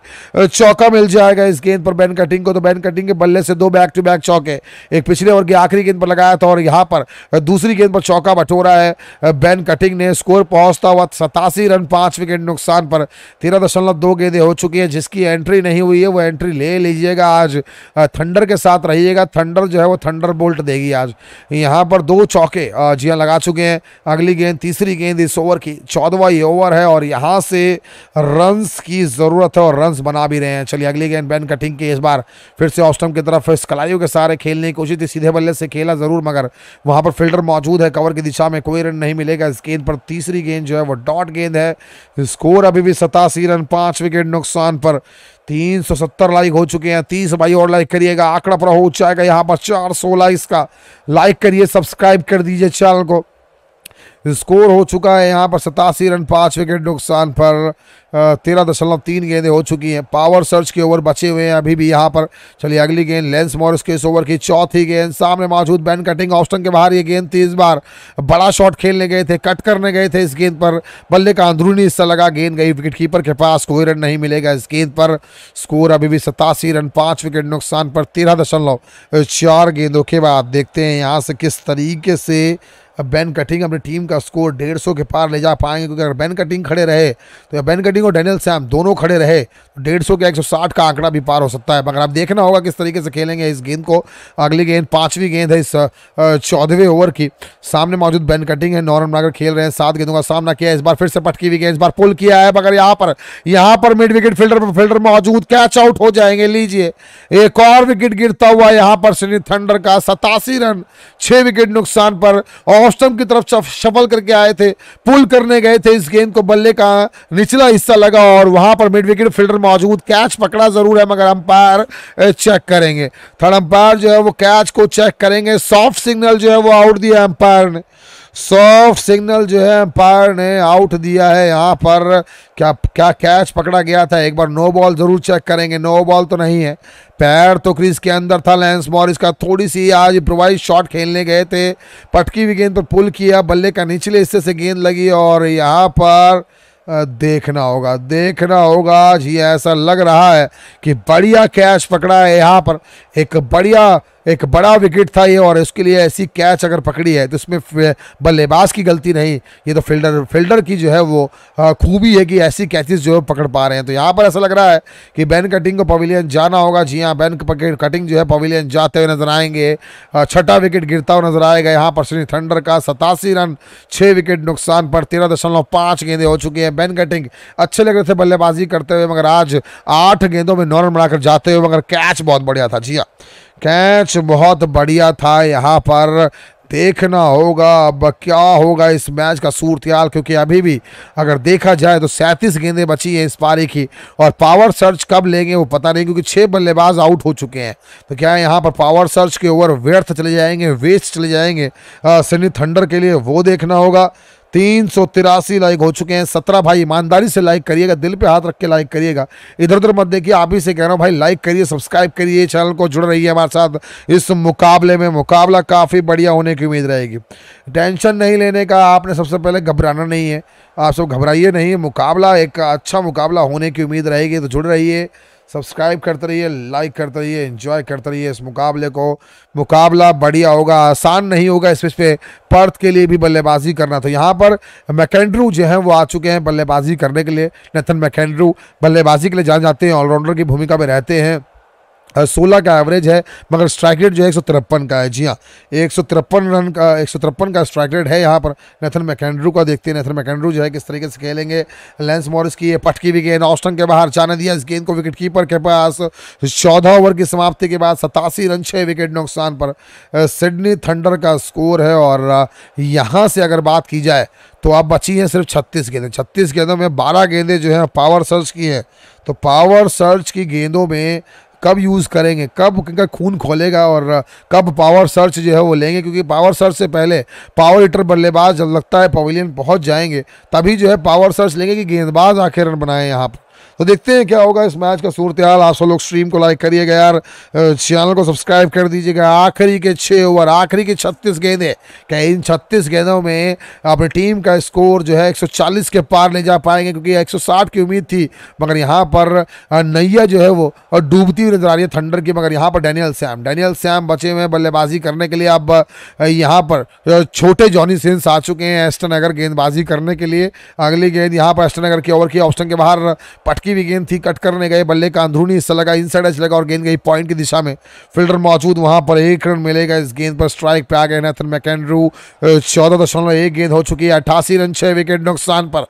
चौका मिल जाएगा इस गेंद पर बैन कटिंग को तो बैन कटिंग के बल्ले से दो बैक टू बैक चौके एक पिछले ओवर की आखिरी गेंद पर लगाया था और यहाँ पर दूसरी गेंद पर चौका बटोरा है बैन कटिंग ने स्कोर पहुंचता हुआ सतासी रन पाँच विकेट नुकसान पर तेरह दशमलव दो गेंदें हो चुकी हैं जिसकी एंट्री नहीं हुई है वो एंट्री ले लीजिएगा आज थंडर के साथ रहिएगा थंडर जो है वो थंडर बोल्ट देगी आज यहाँ पर दो चौके जिया लगा चुके हैं अगली गेंद तीसरी गेंद इस ओवर की चौदवा ये ओवर है और यहाँ से रन्स की ज़रूरत है और रन्स बना भी रहे हैं चलिए अगली गेंद बैन कटिंग के इस बार फिर से ऑस्टम की तरफ इस कलाइयों के सारे खेलने की कोशिश थी सीधे बल्ले से खेला ज़रूर मगर वहाँ पर फील्डर मौजूद है कवर की दिशा में कोई रन नहीं मिलेगा इस गेंद पर तीसरी गेंद जो है वो डॉट गेंद है स्कोर अभी भी सतासी रन पाँच विकेट नुकसान पर तीन सौ सत्तर लाइक हो चुके हैं तीस भाई और लाइक करिएगा आंकड़ा पूरा हो जाएगा यहाँ पर चार सौ लाइक का लाइक करिए सब्सक्राइब कर दीजिए चैनल को स्कोर हो चुका है यहाँ पर सतासी रन पाँच विकेट नुकसान पर तेरह दशमलव तीन गेंदें हो चुकी हैं पावर सर्च के ओवर बचे हुए हैं अभी भी यहाँ पर चलिए अगली गेंद लेंस मॉरिस के इस ओवर की चौथी गेंद सामने मौजूद बैन कटिंग ऑस्टन के बाहर ये गेंद तीस बार बड़ा शॉट खेलने गए थे कट करने गए थे इस गेंद पर बल्ले का अंदरूनी हिस्सा लगा गेंद गई विकेट कीपर के पास कोई रन नहीं मिलेगा इस गेंद पर स्कोर अभी भी सतासी रन पाँच विकेट नुकसान पर तेरह दशमलव चार गेंदों के बाद देखते हैं यहाँ से किस तरीके से अब बैन कटिंग अपनी टीम का स्कोर डेढ़ सौ के पार ले जा पाएंगे क्योंकि अगर बैन कटिंग खड़े रहे तो बैन कटिंग और डैनियल सैम दोनों खड़े रहे तो डेढ़ सौ का एक सौ साठ का आंकड़ा भी पार हो सकता है मगर आप देखना होगा किस तरीके से खेलेंगे इस गेंद को अगली गेंद पाँचवीं गेंद है इस चौदहवें ओवर की सामने मौजूद बैन कटिंग है नॉर्न नागर खेल रहे हैं सात गेंदों का सामना किया इस बार फिर से पटकी हुई गेंद इस बार पुल किया है मगर यहाँ पर यहाँ पर मिड विकेट फील्डर पर फील्डर मौजूद कैच आउट हो जाएंगे लीजिए एक और विकेट गिरता हुआ यहाँ पर सिनी थंडर का सतासी रन छः विकेट नुकसान पर और ऑस्टम की तरफ शफल करके आए थे पुल करने गए थे इस गेंद को बल्ले का निचला हिस्सा लगा और वहां पर मिड विकेट फील्डर मौजूद कैच पकड़ा जरूर है मगर अंपायर चेक करेंगे थर्ड अंपायर जो है वो कैच को चेक करेंगे सॉफ्ट सिग्नल जो है वो आउट दिया अंपायर ने सॉफ्ट सिग्नल जो है अंपायर ने आउट दिया है यहाँ पर क्या क्या कैच पकड़ा गया था एक बार नो बॉल ज़रूर चेक करेंगे नो बॉल तो नहीं है पैर तो क्रीज के अंदर था लेंस मॉरिस का थोड़ी सी आज इम्प्रोवाइज शॉट खेलने गए थे पटकी भी गेंद पर पुल किया बल्ले का निचले हिस्से से गेंद लगी और यहाँ पर देखना होगा देखना होगा आज ये ऐसा लग रहा है कि बढ़िया कैच पकड़ा है यहाँ पर एक बढ़िया एक बड़ा विकेट था ये और उसके लिए ऐसी कैच अगर पकड़ी है तो इसमें बल्लेबाज की गलती नहीं ये तो फील्डर फील्डर की जो है वो हाँ, खूबी है कि ऐसी कैचेस जो है पकड़ पा रहे हैं तो यहाँ पर ऐसा लग रहा है कि बैन कटिंग को पवेलियन जाना होगा जी हाँ बैन कटिंग जो है पवेलियन जाते हुए नजर आएंगे छठा विकेट गिरता हुआ नजर आएगा यहाँ पर श्री थंडर का सतासी रन छः विकेट नुकसान पर तेरह दशमलव पाँच गेंदे हो चुकी हैं बैन कटिंग अच्छे लग रहे थे बल्लेबाजी करते हुए मगर आज आठ गेंदों में नौ रन बनाकर जाते हुए मगर कैच बहुत बढ़िया था जी हाँ कैच बहुत बढ़िया था यहाँ पर देखना होगा अब क्या होगा इस मैच का सूरत क्योंकि अभी भी अगर देखा जाए तो सैंतीस गेंदें बची हैं इस पारी की और पावर सर्च कब लेंगे वो पता नहीं क्योंकि छः बल्लेबाज आउट हो चुके हैं तो क्या यहाँ पर पावर सर्च के ओवर व्यर्थ चले जाएंगे वेस्ट चले जाएंगे सनी थंडर के लिए वो देखना होगा तीन सौ तिरासी लाइक हो चुके हैं सत्रह भाई ईमानदारी से लाइक करिएगा दिल पे हाथ रख के लाइक करिएगा इधर उधर मत देखिए आप ही से कह रहा हूँ भाई लाइक करिए सब्सक्राइब करिए चैनल को जुड़ रही है हमारे साथ इस मुकाबले में मुकाबला काफ़ी बढ़िया होने की उम्मीद रहेगी टेंशन नहीं लेने का आपने सबसे पहले घबराना नहीं है आप सब घबराइए नहीं मुकाबला एक अच्छा मुकाबला होने की उम्मीद रहेगी तो जुड़ रहिए सब्सक्राइब करते रहिए लाइक करते रहिए इंजॉय करते रहिए इस मुकाबले को मुकाबला बढ़िया होगा आसान नहीं होगा इस पिच पे पर्थ के लिए भी बल्लेबाजी करना तो यहाँ पर मैकेंड्रू जो हैं वो आ चुके हैं बल्लेबाजी करने के लिए नथन मैकेंड्रू बल्लेबाजी के लिए जान जाते हैं ऑलराउंडर की भूमिका में रहते हैं सोलह का एवरेज है मगर स्ट्राइक रेट जो है एक का है जी हाँ एक रन का एक का स्ट्राइक रेट है यहाँ पर नेथन मैकेंड्रू का देखते हैं नेथन मैकेंड्रू जो है किस तरीके से खेलेंगे लेंस मॉरिस की पटकी भी गेंद ऑस्टन के बाहर चाने दिया इस गेंद को विकेट कीपर के पास चौदह ओवर की समाप्ति के बाद सतासी रन छः विकेट नुकसान पर सिडनी थंडर का स्कोर है और यहाँ से अगर बात की जाए तो आप बची हैं सिर्फ छत्तीस गेंदें छत्तीस गेंदों में बारह गेंदें जो हैं पावर सर्च की हैं तो पावर सर्च की गेंदों में कब यूज़ करेंगे कब इनका खून खोलेगा और कब पावर सर्च जो है वो लेंगे क्योंकि पावर सर्च से पहले पावर हिटर बल्लेबाज जब लगता है पवेलियन पहुंच जाएंगे तभी जो है पावर सर्च लेंगे कि गेंदबाज आखिर रन बनाए यहाँ पर तो देखते हैं क्या होगा इस मैच का सूरत हाल आप सब लोग स्ट्रीम को लाइक करिएगा यार चैनल को सब्सक्राइब कर दीजिएगा आखिरी के छः ओवर आखिरी के छत्तीस गेंदे क्या इन छत्तीस गेंदों में अपनी टीम का स्कोर जो है एक के पार ले जा पाएंगे क्योंकि एक की उम्मीद थी मगर यहाँ पर नैया जो है वो डूबती हुई नजर आ रही है थंडर की मगर यहाँ पर डैनियल सैम डैनियल सैम बचे हुए हैं बल्लेबाजी करने के लिए अब यहाँ पर छोटे जॉनी सिंस आ चुके हैं एस्टन अगर गेंदबाजी करने के लिए अगली गेंद यहाँ पर एस्टन अगर की ओवर की ऑप्शन के बाहर पट की भी गेंद थी कट करने गए बल्ले का अंदरूनी हिस्सा लगा इन साइड एच लगा और गेंद गई पॉइंट की दिशा में फील्डर मौजूद वहां पर एक रन मिलेगा इस गेंद पर स्ट्राइक पे आ गए नैथन मैकेंड्रू चौदह दशमलव एक गेंद हो चुकी है अट्ठासी रन छः विकेट नुकसान पर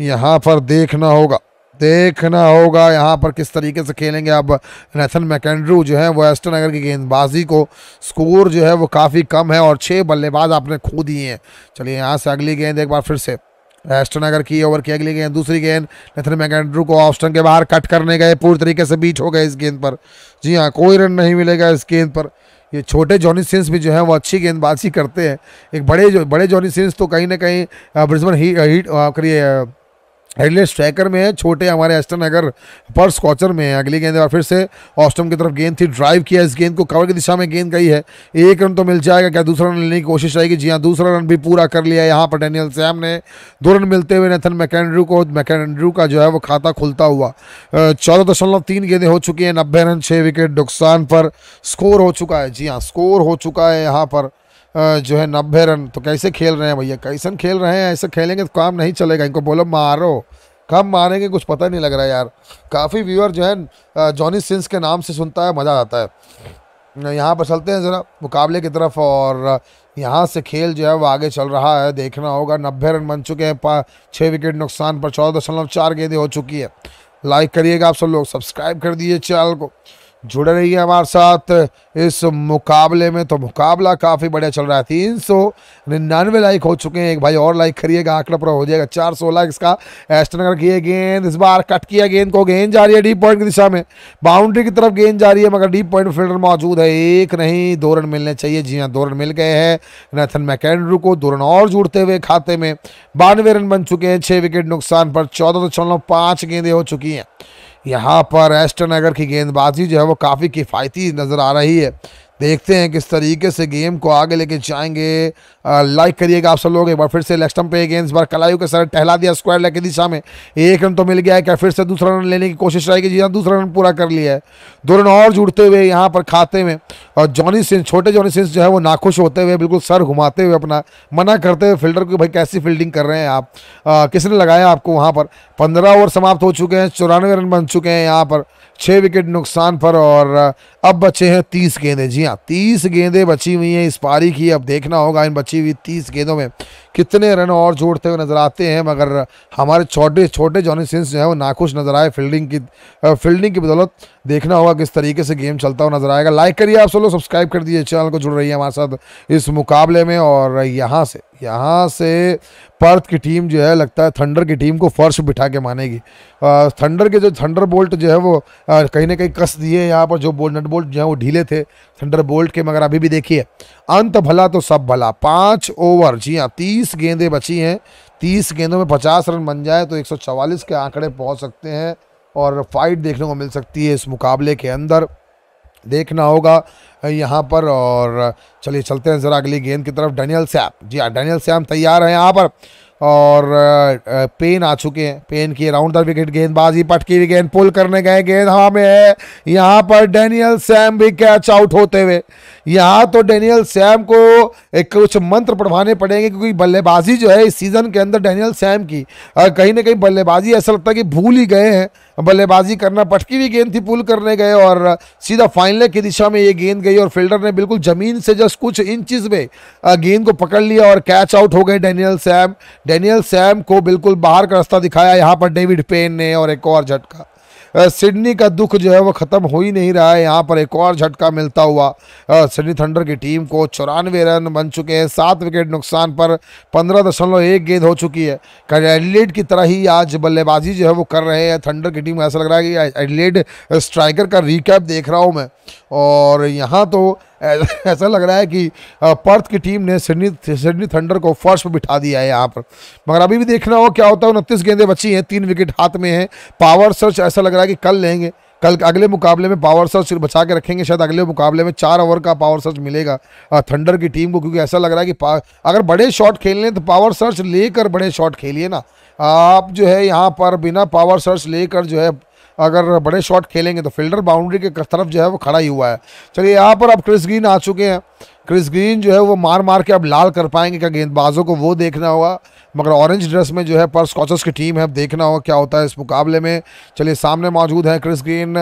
यहाँ पर देखना होगा देखना होगा यहाँ पर किस तरीके से खेलेंगे अब नेथन मैकेंड्रू जो है वो एस्टन अगर की गेंदबाजी को स्कोर जो है वो काफ़ी कम है और छः बल्लेबाज आपने खो दिए हैं चलिए यहाँ से अगली गेंद एक बार फिर से एस्टन अगर की ओवर की अगली गेंद दूसरी गेंद नेथन मैकेंड्रू को ऑस्टन के बाहर कट करने गए पूरी तरीके से बीच हो गए इस गेंद पर जी हाँ कोई रन नहीं मिलेगा इस गेंद पर ये छोटे जॉनी सिंस भी जो है वो अच्छी गेंदबाजी करते हैं एक बड़े जो बड़े जॉनी सिंस तो कहीं ना कहीं ब्रिस्बन हीट करिए अगले स्ट्राइकर में है छोटे हमारे एस्टन अगर पर स्कॉचर में है अगली गेंद और फिर से ऑस्टम की तरफ गेंद थी ड्राइव किया इस गेंद को कवर की दिशा में गेंद गई है एक रन तो मिल जाएगा क्या दूसरा रन लेने की कोशिश रहेगी जी हाँ दूसरा रन भी पूरा कर लिया यहाँ पर डैनियल सैम ने दो रन मिलते हुए नेथन मैकेंड्रू को मैकेंड्रू का जो है वो खाता खुलता हुआ चौदह दशमलव तीन गेंदें हो चुकी हैं नब्बे रन छः विकेट नुकसान पर स्कोर हो चुका है जी हाँ स्कोर हो चुका है यहाँ पर जो है नब्बे रन तो कैसे खेल रहे हैं भैया कैसन खेल रहे हैं ऐसे खेलेंगे तो काम नहीं चलेगा इनको बोलो मारो कब मारेंगे कुछ पता नहीं लग रहा है यार काफ़ी व्यूअर जो है जॉनी सिंस के नाम से सुनता है मज़ा आता है यहाँ पर चलते हैं ज़रा मुकाबले की तरफ और यहाँ से खेल जो है वो आगे चल रहा है देखना होगा नब्बे रन बन चुके हैं पा छः विकेट नुकसान पर चौदह दशमलव चार गेंदें हो चुकी है लाइक करिएगा आप सब लोग सब्सक्राइब कर दीजिए चैनल को जुड़े रहिए हमारे साथ इस मुकाबले में तो मुकाबला काफ़ी बढ़िया चल रहा है तीन सौ निन्यानवे लाइक हो चुके हैं एक भाई और लाइक करिएगा आंकड़ा पूरा हो जाएगा चार सौ लाइक इसका एस्टनगर किए गेंद इस बार कट किया गेंद को गेंद जा रही है डीप पॉइंट की दिशा में बाउंड्री की तरफ गेंद जा रही है मगर डीप पॉइंट फील्डर मौजूद है एक नहीं दो रन मिलने चाहिए जी हाँ दो रन मिल गए हैं नैथन मैकेंड्रू को दो रन और जुड़ते हुए खाते में बानवे रन बन चुके हैं छः विकेट नुकसान पर चौदह दशमलव पाँच गेंदें हो चुकी हैं यहाँ पर एस्टन नगर की गेंदबाजी जो है वो काफ़ी किफ़ायती नज़र आ रही है देखते हैं किस तरीके से गेम को आगे लेके जाएंगे लाइक करिएगा आप सब लोग एक बार फिर से लेक्स्टम पे गेंद बार कलायू के सर टहला दिया स्क्वायर लेके की दिशा में एक रन तो मिल गया है क्या फिर से दूसरा रन लेने की कोशिश रहेगी जी हाँ दूसरा रन पूरा कर लिया है दो रन और जुड़ते हुए यहाँ पर खाते में और जॉनी सिंह छोटे जॉनी सिंह जो है वो नाखुश होते हुए बिल्कुल सर घुमाते हुए अपना मना करते हुए फील्डर को भाई कैसी फील्डिंग कर रहे हैं आप किसने लगाया आपको वहाँ पर पंद्रह ओवर समाप्त हो चुके हैं चौरानवे रन बन चुके हैं यहाँ पर छः विकेट नुकसान पर और अब बचे हैं तीस गेंदे जी हाँ तीस गेंदें बची हुई हैं इस पारी की अब देखना होगा इन बची हुई तीस गेंदों में कितने रन और जोड़ते हुए नज़र आते हैं मगर हमारे छोटे छोटे जॉनी सिंस जो है वो नाखुश नज़र आए फील्डिंग की फील्डिंग की बदौलत देखना होगा किस तरीके से गेम चलता हुआ नज़र आएगा लाइक करिए आप सब सब्सक्राइब कर दीजिए चैनल को जुड़ रही है हमारे साथ इस मुकाबले में और यहाँ से यहाँ से पर्थ की टीम जो है लगता है थंडर की टीम को फर्श बिठा के मानेगी थंडर के जो थंडर बोल्ट जो है वो कहीं ना कहीं कस दिए यहाँ पर जो बोल्ट नट बोल्ट जो है वो ढीले थे थंडर बोल्ट के मगर अभी भी देखिए अंत भला तो सब भला पाँच ओवर जी हाँ तीस तीस गेंदें बची हैं तीस गेंदों में पचास रन बन जाए तो चवालीस के आंकड़े पहुंच सकते हैं और फाइट देखने को मिल सकती है इस मुकाबले के अंदर देखना होगा यहाँ पर और चलिए चलते हैं ज़रा अगली गेंद की तरफ डैनियल सैम जी हाँ डैनियल सैम तैयार हैं यहाँ पर और पेन आ चुके हैं पेन की अराउंड द विकेट गेंदबाजी पटकी हुई गेंद पुल करने गए गेंद हवा में है यहाँ पर डेनियल सैम भी कैच आउट होते हुए यहाँ तो डेनियल सैम को एक कुछ मंत्र पढ़वाने पड़ेंगे क्योंकि बल्लेबाजी जो है इस सीज़न के अंदर डेनियल सैम की कहीं ना कहीं बल्लेबाजी ऐसा लगता है कि भूल ही गए हैं बल्लेबाजी करना पटकी हुई गेंद थी पुल करने गए और सीधा फाइनल की दिशा में ये गेंद गई और फील्डर ने बिल्कुल ज़मीन से जस्ट कुछ इंचज में गेंद को पकड़ लिया और कैच आउट हो गए डैनियल सैम डैनियल सैम को बिल्कुल बाहर का रास्ता दिखाया यहाँ पर डेविड पेन ने और एक और झटका सिडनी का दुख जो है वो ख़त्म हो ही नहीं रहा है यहाँ पर एक और झटका मिलता हुआ सिडनी थंडर की टीम को चौरानवे रन बन चुके हैं सात विकेट नुकसान पर पंद्रह दशमलव एक गेंद हो चुकी है एडलेट की तरह ही आज बल्लेबाजी जो है वो कर रहे हैं थंडर की टीम ऐसा लग रहा है कि एडलेट स्ट्राइकर का रिकैप देख रहा हूँ मैं और यहाँ तो ऐसा लग रहा है कि पर्थ की टीम ने सिडनी सिडनी थंडर को फर्श पर बिठा दिया है यहाँ पर मगर अभी भी देखना हो क्या होता है उनतीस गेंदें बची हैं तीन विकेट हाथ में हैं पावर सर्च ऐसा लग रहा है कि कल लेंगे कल अगले मुकाबले में पावर सर्च बचा के रखेंगे शायद अगले मुकाबले में चार ओवर का पावर सर्च मिलेगा थंडर की टीम को क्योंकि ऐसा लग रहा है कि अगर बड़े शॉट खेल लें तो पावर सर्च लेकर बड़े शॉट खेलिए ना आप जो है यहाँ पर बिना पावर सर्च लेकर जो है अगर बड़े शॉट खेलेंगे तो फील्डर बाउंड्री के तरफ जो है वो खड़ा ही हुआ है चलिए यहाँ पर अब क्रिस ग्रीन आ चुके हैं क्रिस ग्रीन जो है वो मार मार के अब लाल कर पाएंगे क्या गेंदबाजों को वो देखना होगा मगर ऑरेंज ड्रेस में जो है पर स्कॉचर्स की टीम है देखना हो क्या होता है इस मुकाबले में चलिए सामने मौजूद है क्रिस ग्रीन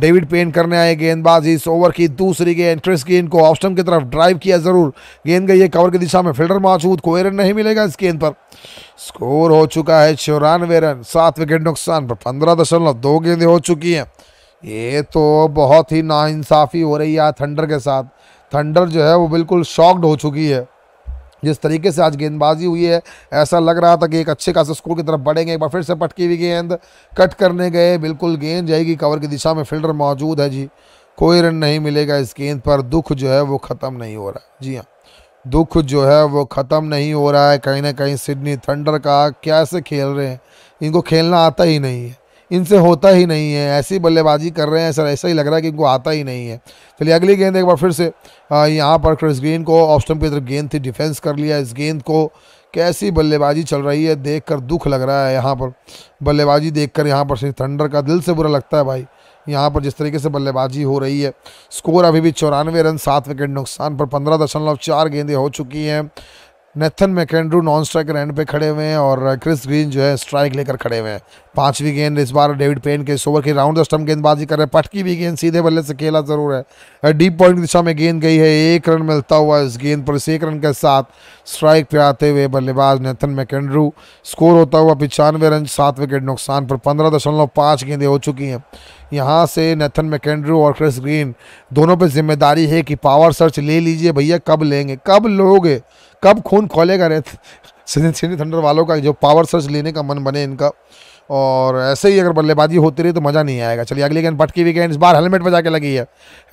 डेविड पेन करने आए गेंदबाज इस ओवर की दूसरी गेंद क्रिस ग्रीन को ऑफ की तरफ ड्राइव किया ज़रूर गेंद गई है कवर की दिशा में फील्डर मौजूद कोई रन नहीं मिलेगा इस गेंद पर स्कोर हो चुका है चौरानवे रन सात विकेट नुकसान पर पंद्रह दशमलव दो गेंदें हो चुकी हैं ये तो बहुत ही नाइंसाफ़ी हो रही है थंडर के साथ थंडर जो है वो बिल्कुल शॉक्ड हो चुकी है जिस तरीके से आज गेंदबाजी हुई है ऐसा लग रहा था कि एक अच्छे खास स्कोर की तरफ बढ़ेंगे एक बार फिर से पटकी हुई गेंद कट करने गए बिल्कुल गेंद जाएगी कवर की दिशा में फील्डर मौजूद है जी कोई रन नहीं मिलेगा इस गेंद पर दुख जो है वो ख़त्म नहीं हो रहा है जी हाँ दुख जो है वो ख़त्म नहीं हो रहा है कहीं ना कहीं सिडनी थंडर का कैसे खेल रहे हैं इनको खेलना आता ही नहीं है इनसे होता ही नहीं है ऐसी बल्लेबाजी कर रहे हैं सर ऐसा ही लग रहा है कि इनको आता ही नहीं है चलिए अगली गेंद एक बार फिर से यहाँ पर क्रिस ग्रीन को ऑप्शन की तरफ गेंद थी डिफेंस कर लिया इस गेंद को कैसी बल्लेबाजी चल रही है देखकर दुख लग रहा है यहाँ पर बल्लेबाजी देखकर यहाँ पर थंडर का दिल से बुरा लगता है भाई यहाँ पर जिस तरीके से बल्लेबाजी हो रही है स्कोर अभी भी चौरानवे रन सात विकेट नुकसान पर पंद्रह दशमलव चार गेंदें हो चुकी हैं Nathan McAndrew non striker end पे खड़े हुए हैं और क्रिस ग्रीन जो है स्ट्राइक लेकर खड़े हुए हैं पांचवी गेंद इस बार डेविड पेन के सोवर की राउंड स्टम गेंदबाजी कर रहे हैं पटकी भी गेंद सीधे बल्ले से खेला जरूर है डीप पॉइंट की दिशा में गेंद गई है एक रन मिलता हुआ इस गेंद पर इस एक रन के साथ स्ट्राइक पे आते हुए बल्लेबाज नेथन मैकेंड्रू स्कोर होता हुआ पिचानवे रन सात विकेट नुकसान पर पंद्रह दशमलव पाँच गेंदें हो चुकी हैं यहाँ से नेथन मैकेंड्रू और क्रिस ग्रीन दोनों पर जिम्मेदारी है कि पावर सर्च ले लीजिए भैया कब लेंगे कब लोगे कब खून खोलेगा रेत सिडनी थंडर वालों का जो पावर सर्च लेने का मन बने इनका और ऐसे ही अगर बल्लेबाजी होती रही तो मज़ा नहीं आएगा चलिए अगली गेंद पटकी हुई गेंद इस बार हेलमेट पर जाके लगी है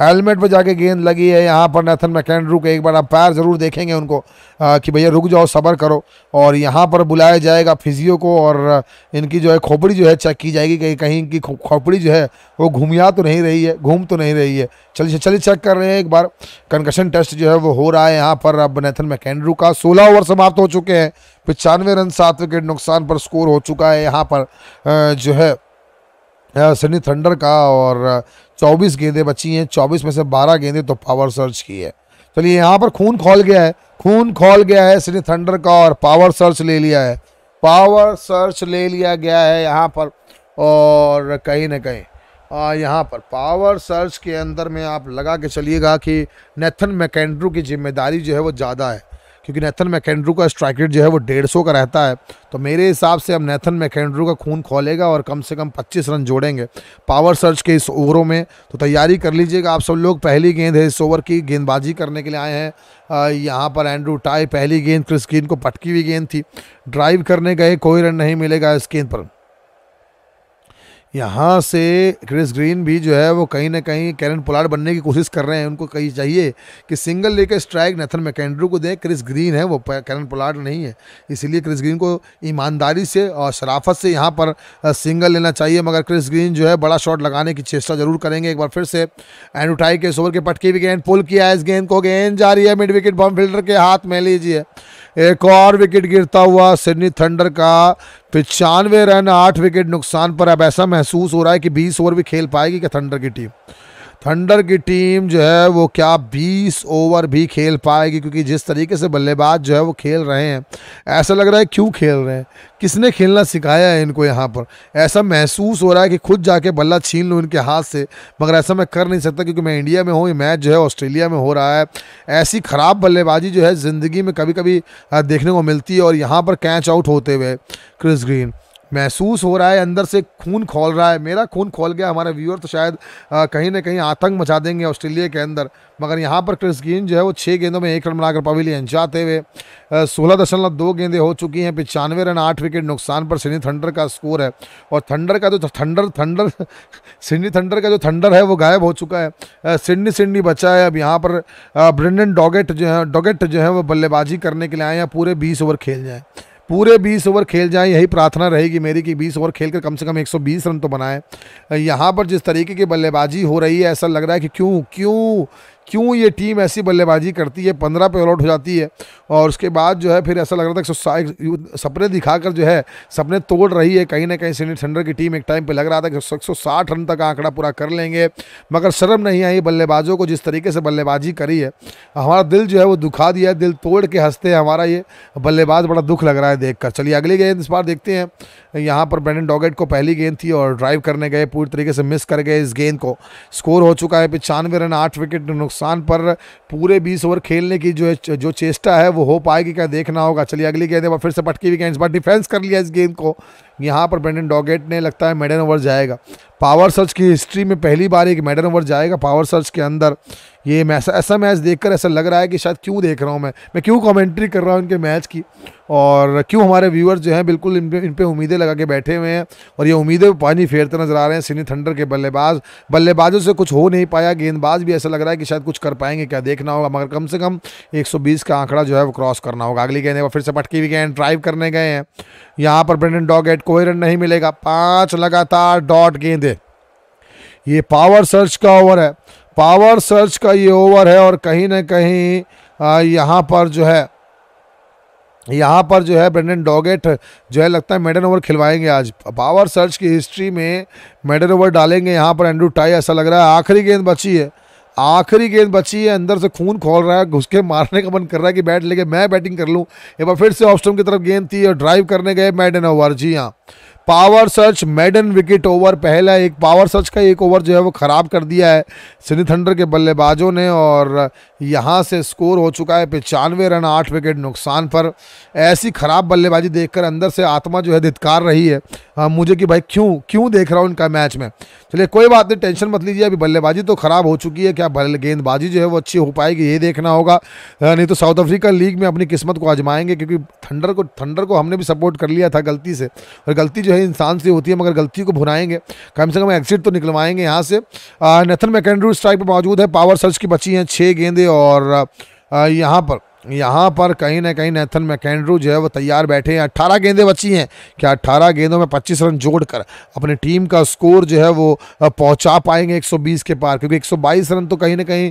हेलमेट पर जाके गेंद लगी है यहाँ पर नैथन मैकेंड रुक एक बार आप पैर ज़रूर देखेंगे उनको आ, कि भैया रुक जाओ सबर करो और यहाँ पर बुलाया जाएगा फिजियो को और इनकी जो है खोपड़ी जो है चेक की जाएगी कहीं कहीं इनकी खोपड़ी जो है वो घूमिया तो नहीं रही है घूम तो नहीं रही है चलिए चलिए चेक कर रहे हैं एक बार कंकशन टेस्ट जो है वो हो रहा है यहाँ पर अब नेथन मैकेंड्रू का 16 ओवर समाप्त हो चुके हैं पचानवे रन सात विकेट नुकसान पर स्कोर हो चुका है यहाँ पर जो है सनी थंडर का और चौबीस गेंदें बची हैं चौबीस में से बारह गेंदें तो पावर सर्च की है चलिए यहाँ पर खून खोल गया है खून खोल गया है सनी थंडर का और पावर सर्च ले लिया है पावर सर्च ले लिया गया है यहाँ पर और कहीं ना कहीं यहाँ पर पावर सर्च के अंदर में आप लगा के चलिएगा कि नेथन मैकेंड्रू की जिम्मेदारी जो है वो ज़्यादा है क्योंकि नेथन मैकेंड्रू का स्ट्राइक रेट जो है वो डेढ़ सौ का रहता है तो मेरे हिसाब से अब नेथन मैकेंड्रू का खून खोलेगा और कम से कम पच्चीस रन जोड़ेंगे पावर सर्च के इस ओवरों में तो तैयारी कर लीजिएगा आप सब लोग पहली गेंद है इस ओवर की गेंदबाजी करने के लिए आए हैं यहाँ पर एंड्रू टाई पहली गेंद क्रिस गेंद को पटकी हुई गेंद थी ड्राइव करने गए कोई रन नहीं मिलेगा इस गेंद पर यहाँ से क्रिस ग्रीन भी जो है वो कहीं ना कहीं कैरन पोलार्ड बनने की कोशिश कर रहे हैं उनको कहीं चाहिए कि सिंगल लेकर स्ट्राइक नथन मैकेंड्रू को दें क्रिस ग्रीन है वो कैरन पोलार्ड नहीं है इसीलिए क्रिस ग्रीन को ईमानदारी से और शराफत से यहाँ पर सिंगल लेना चाहिए मगर क्रिस ग्रीन जो है बड़ा शॉट लगाने की चेष्टा जरूर करेंगे एक बार फिर से एंड उठाई के इस ओवर के पटके भी गेंद पुल किया है इस गेंद को गेंद जा रही है मिड विकेट बॉम फील्डर के हाथ में लीजिए एक और विकेट गिरता हुआ सिडनी थंडर का पिचानवे रन आठ विकेट नुकसान पर अब ऐसा महसूस हो रहा है कि बीस ओवर भी खेल पाएगी क्या थंडर की टीम थंडर की टीम जो है वो क्या 20 ओवर भी खेल पाएगी क्योंकि जिस तरीके से बल्लेबाज जो है वो खेल रहे हैं ऐसा लग रहा है क्यों खेल रहे हैं किसने खेलना सिखाया है इनको यहाँ पर ऐसा महसूस हो रहा है कि खुद जाके बल्ला छीन लूँ इनके हाथ से मगर ऐसा मैं कर नहीं सकता क्योंकि मैं इंडिया में हूँ ये मैच जो है ऑस्ट्रेलिया में हो रहा है ऐसी ख़राब बल्लेबाजी जो है ज़िंदगी में कभी कभी देखने को मिलती है और यहाँ पर कैच आउट होते हुए क्रिस ग्रीन महसूस हो रहा है अंदर से खून खोल रहा है मेरा खून खोल गया हमारे व्यूअर तो शायद कहीं ना कहीं आतंक मचा देंगे ऑस्ट्रेलिया के अंदर मगर यहाँ पर क्रिस गेंद जो है वो छः गेंदों में एक रन बनाकर पवेलियन जाते हुए सोलह दशमलव दो गेंदें हो चुकी हैं पचानवे रन आठ विकेट नुकसान पर सिडनी थंडर का स्कोर है और थंडर का जो थंडर थंडर सिडनी थंडर का जो थंडर है वो गायब हो चुका है सिडनी सिडनी बचा है अब यहाँ पर ब्रिंडन डॉगेट जो है डॉगेट जो है वो बल्लेबाजी करने के लिए आए हैं पूरे बीस ओवर खेल जाएँ पूरे 20 ओवर खेल जाएं यही प्रार्थना रहेगी मेरी कि 20 ओवर खेलकर कम से कम 120 रन तो बनाएं यहाँ पर जिस तरीके की बल्लेबाजी हो रही है ऐसा लग रहा है कि क्यों क्यों क्यों ये टीम ऐसी बल्लेबाजी करती है पंद्रह पे ऑल आउट हो जाती है और उसके बाद जो है फिर ऐसा लग रहा था कि सपने दिखाकर जो है सपने तोड़ रही है कहीं ना कहीं सीनियर सेंडर की टीम एक टाइम पर लग रहा था कि एक रन तक आंकड़ा पूरा कर लेंगे मगर शर्म नहीं आई बल्लेबाजों को जिस तरीके से बल्लेबाजी करी है हमारा दिल जो है वो दुखा दिया दिल तोड़ के हंसते हैं हमारा ये बल्लेबाज बड़ा दुख लग रहा है देखकर चलिए अगली गेंद इस बार देखते हैं यहाँ पर ब्रैंडन डॉगेट को पहली गेंद थी और ड्राइव करने गए पूरी तरीके से मिस कर गए इस गेंद को स्कोर हो चुका है पचानवे रन आठ विकेट नुकसान पर पूरे बीस ओवर खेलने की जो है जो चेष्टा है वो वो हो पाएगी क्या देखना होगा चलिए अगली गेंद फिर से पटकी हुई गेंद इस बार डिफेंस कर लिया इस गेंद को यहाँ पर ब्रेंडन डॉगेट ने लगता है मेडन ओवर जाएगा पावर सर्च की हिस्ट्री में पहली बार एक मेडन ओवर जाएगा पावर सर्च के अंदर ये मैच ऐसा मैच देखकर ऐसा लग रहा है कि शायद क्यों देख रहा हूँ मैं मैं क्यों कमेंट्री कर रहा हूँ इनके मैच की और क्यों हमारे व्यूअर्स जो हैं बिल्कुल इन पर इन पर उम्मीदें लगा के बैठे हुए हैं और ये उम्मीदें पानी फेरते नजर आ रहे हैं सिनी थंडर के बल्लेबाज बल्लेबाजों से कुछ हो नहीं पाया गेंदबाज भी ऐसा लग रहा है कि शायद कुछ कर पाएंगे क्या देखना होगा मगर कम से कम 120 का आंकड़ा जो है वो क्रॉस करना होगा अगली गेंद फिर से पटकी भी गए ड्राइव करने गए हैं यहाँ पर ब्रेंडन डॉगेट को कोई रन नहीं मिलेगा पांच लगातार डॉट गेंदे ये पावर सर्च का ओवर है पावर सर्च का ये ओवर है और कहीं ना कहीं यहाँ पर जो है यहाँ पर जो है ब्रेंडन डॉगेट जो है लगता है मेडन ओवर खिलवाएंगे आज पावर सर्च की हिस्ट्री में मेडन ओवर डालेंगे यहाँ पर एंड्रू टाई ऐसा लग रहा है आखिरी गेंद बची है आखिरी गेंद बची है अंदर से खून खोल रहा है घुस के मारने का मन कर रहा है कि बैट लेके मैं बैटिंग कर लूँ एक बार फिर से ऑफ की तरफ गेंद थी और ड्राइव करने गए मैडन ओवर जी हाँ power surge maiden wicket over पहला एक पावर सर्च का एक ओवर जो है वो ख़राब कर दिया है सिनी थंडर के बल्लेबाजों ने और यहाँ से स्कोर हो चुका है पचानवे रन आठ विकेट नुकसान पर ऐसी ख़राब बल्लेबाजी देखकर अंदर से आत्मा जो है धितकार रही है आ, हाँ, मुझे कि भाई क्यों क्यों देख रहा हूँ इनका मैच में चलिए कोई बात नहीं टेंशन मत लीजिए अभी बल्लेबाजी तो ख़राब हो चुकी है क्या गेंदबाजी जो है वो अच्छी हो पाएगी ये देखना होगा हाँ, नहीं तो साउथ अफ्रीका लीग में अपनी किस्मत को आजमाएंगे क्योंकि थंडर को थंडर को हमने भी सपोर्ट कर लिया था गलती से और गलती जो है इंसान से होती है मगर गलती को भुनाएंगे कम से कम एग्जिट तो निकलवाएंगे यहाँ से हाँ, नथन मैकेंड्रू स्ट्राइक पर मौजूद है पावर सर्च की बची हैं छः गेंदें और यहाँ पर यहाँ पर कहीं ना कहीं नेथन मैकेंड्रू जो है वो तैयार बैठे हैं अट्ठारह गेंदें बची हैं क्या अट्ठारह गेंदों में पच्चीस रन जोड़कर अपनी टीम का स्कोर जो है वो पहुंचा पाएंगे बीस के पार क्योंकि बाईस रन तो कहीं ना कहीं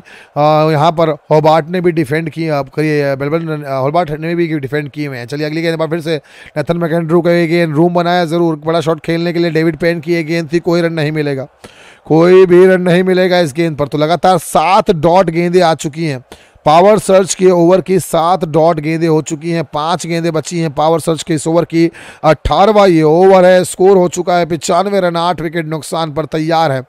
यहाँ पर होबार्ट ने भी डिफेंड किए करिए बेलबल होबार्ट ने भी डिफेंड किए हुए हैं चलिए अगली गेंद पर फिर से नेथन मैकेंड्रू का गेंद रूम बनाया ज़रूर बड़ा शॉट खेलने के लिए डेविड पेन की ये गेंद थी कोई रन नहीं मिलेगा कोई भी रन नहीं मिलेगा इस गेंद पर तो लगातार सात डॉट गेंदें आ चुकी हैं पावर सर्च के ओवर की सात डॉट गेंदें हो चुकी हैं पांच गेंदें बची हैं पावर सर्च के इस ओवर की अट्ठारहवा ये ओवर है स्कोर हो चुका है पिचानवे रन आठ विकेट नुकसान पर तैयार है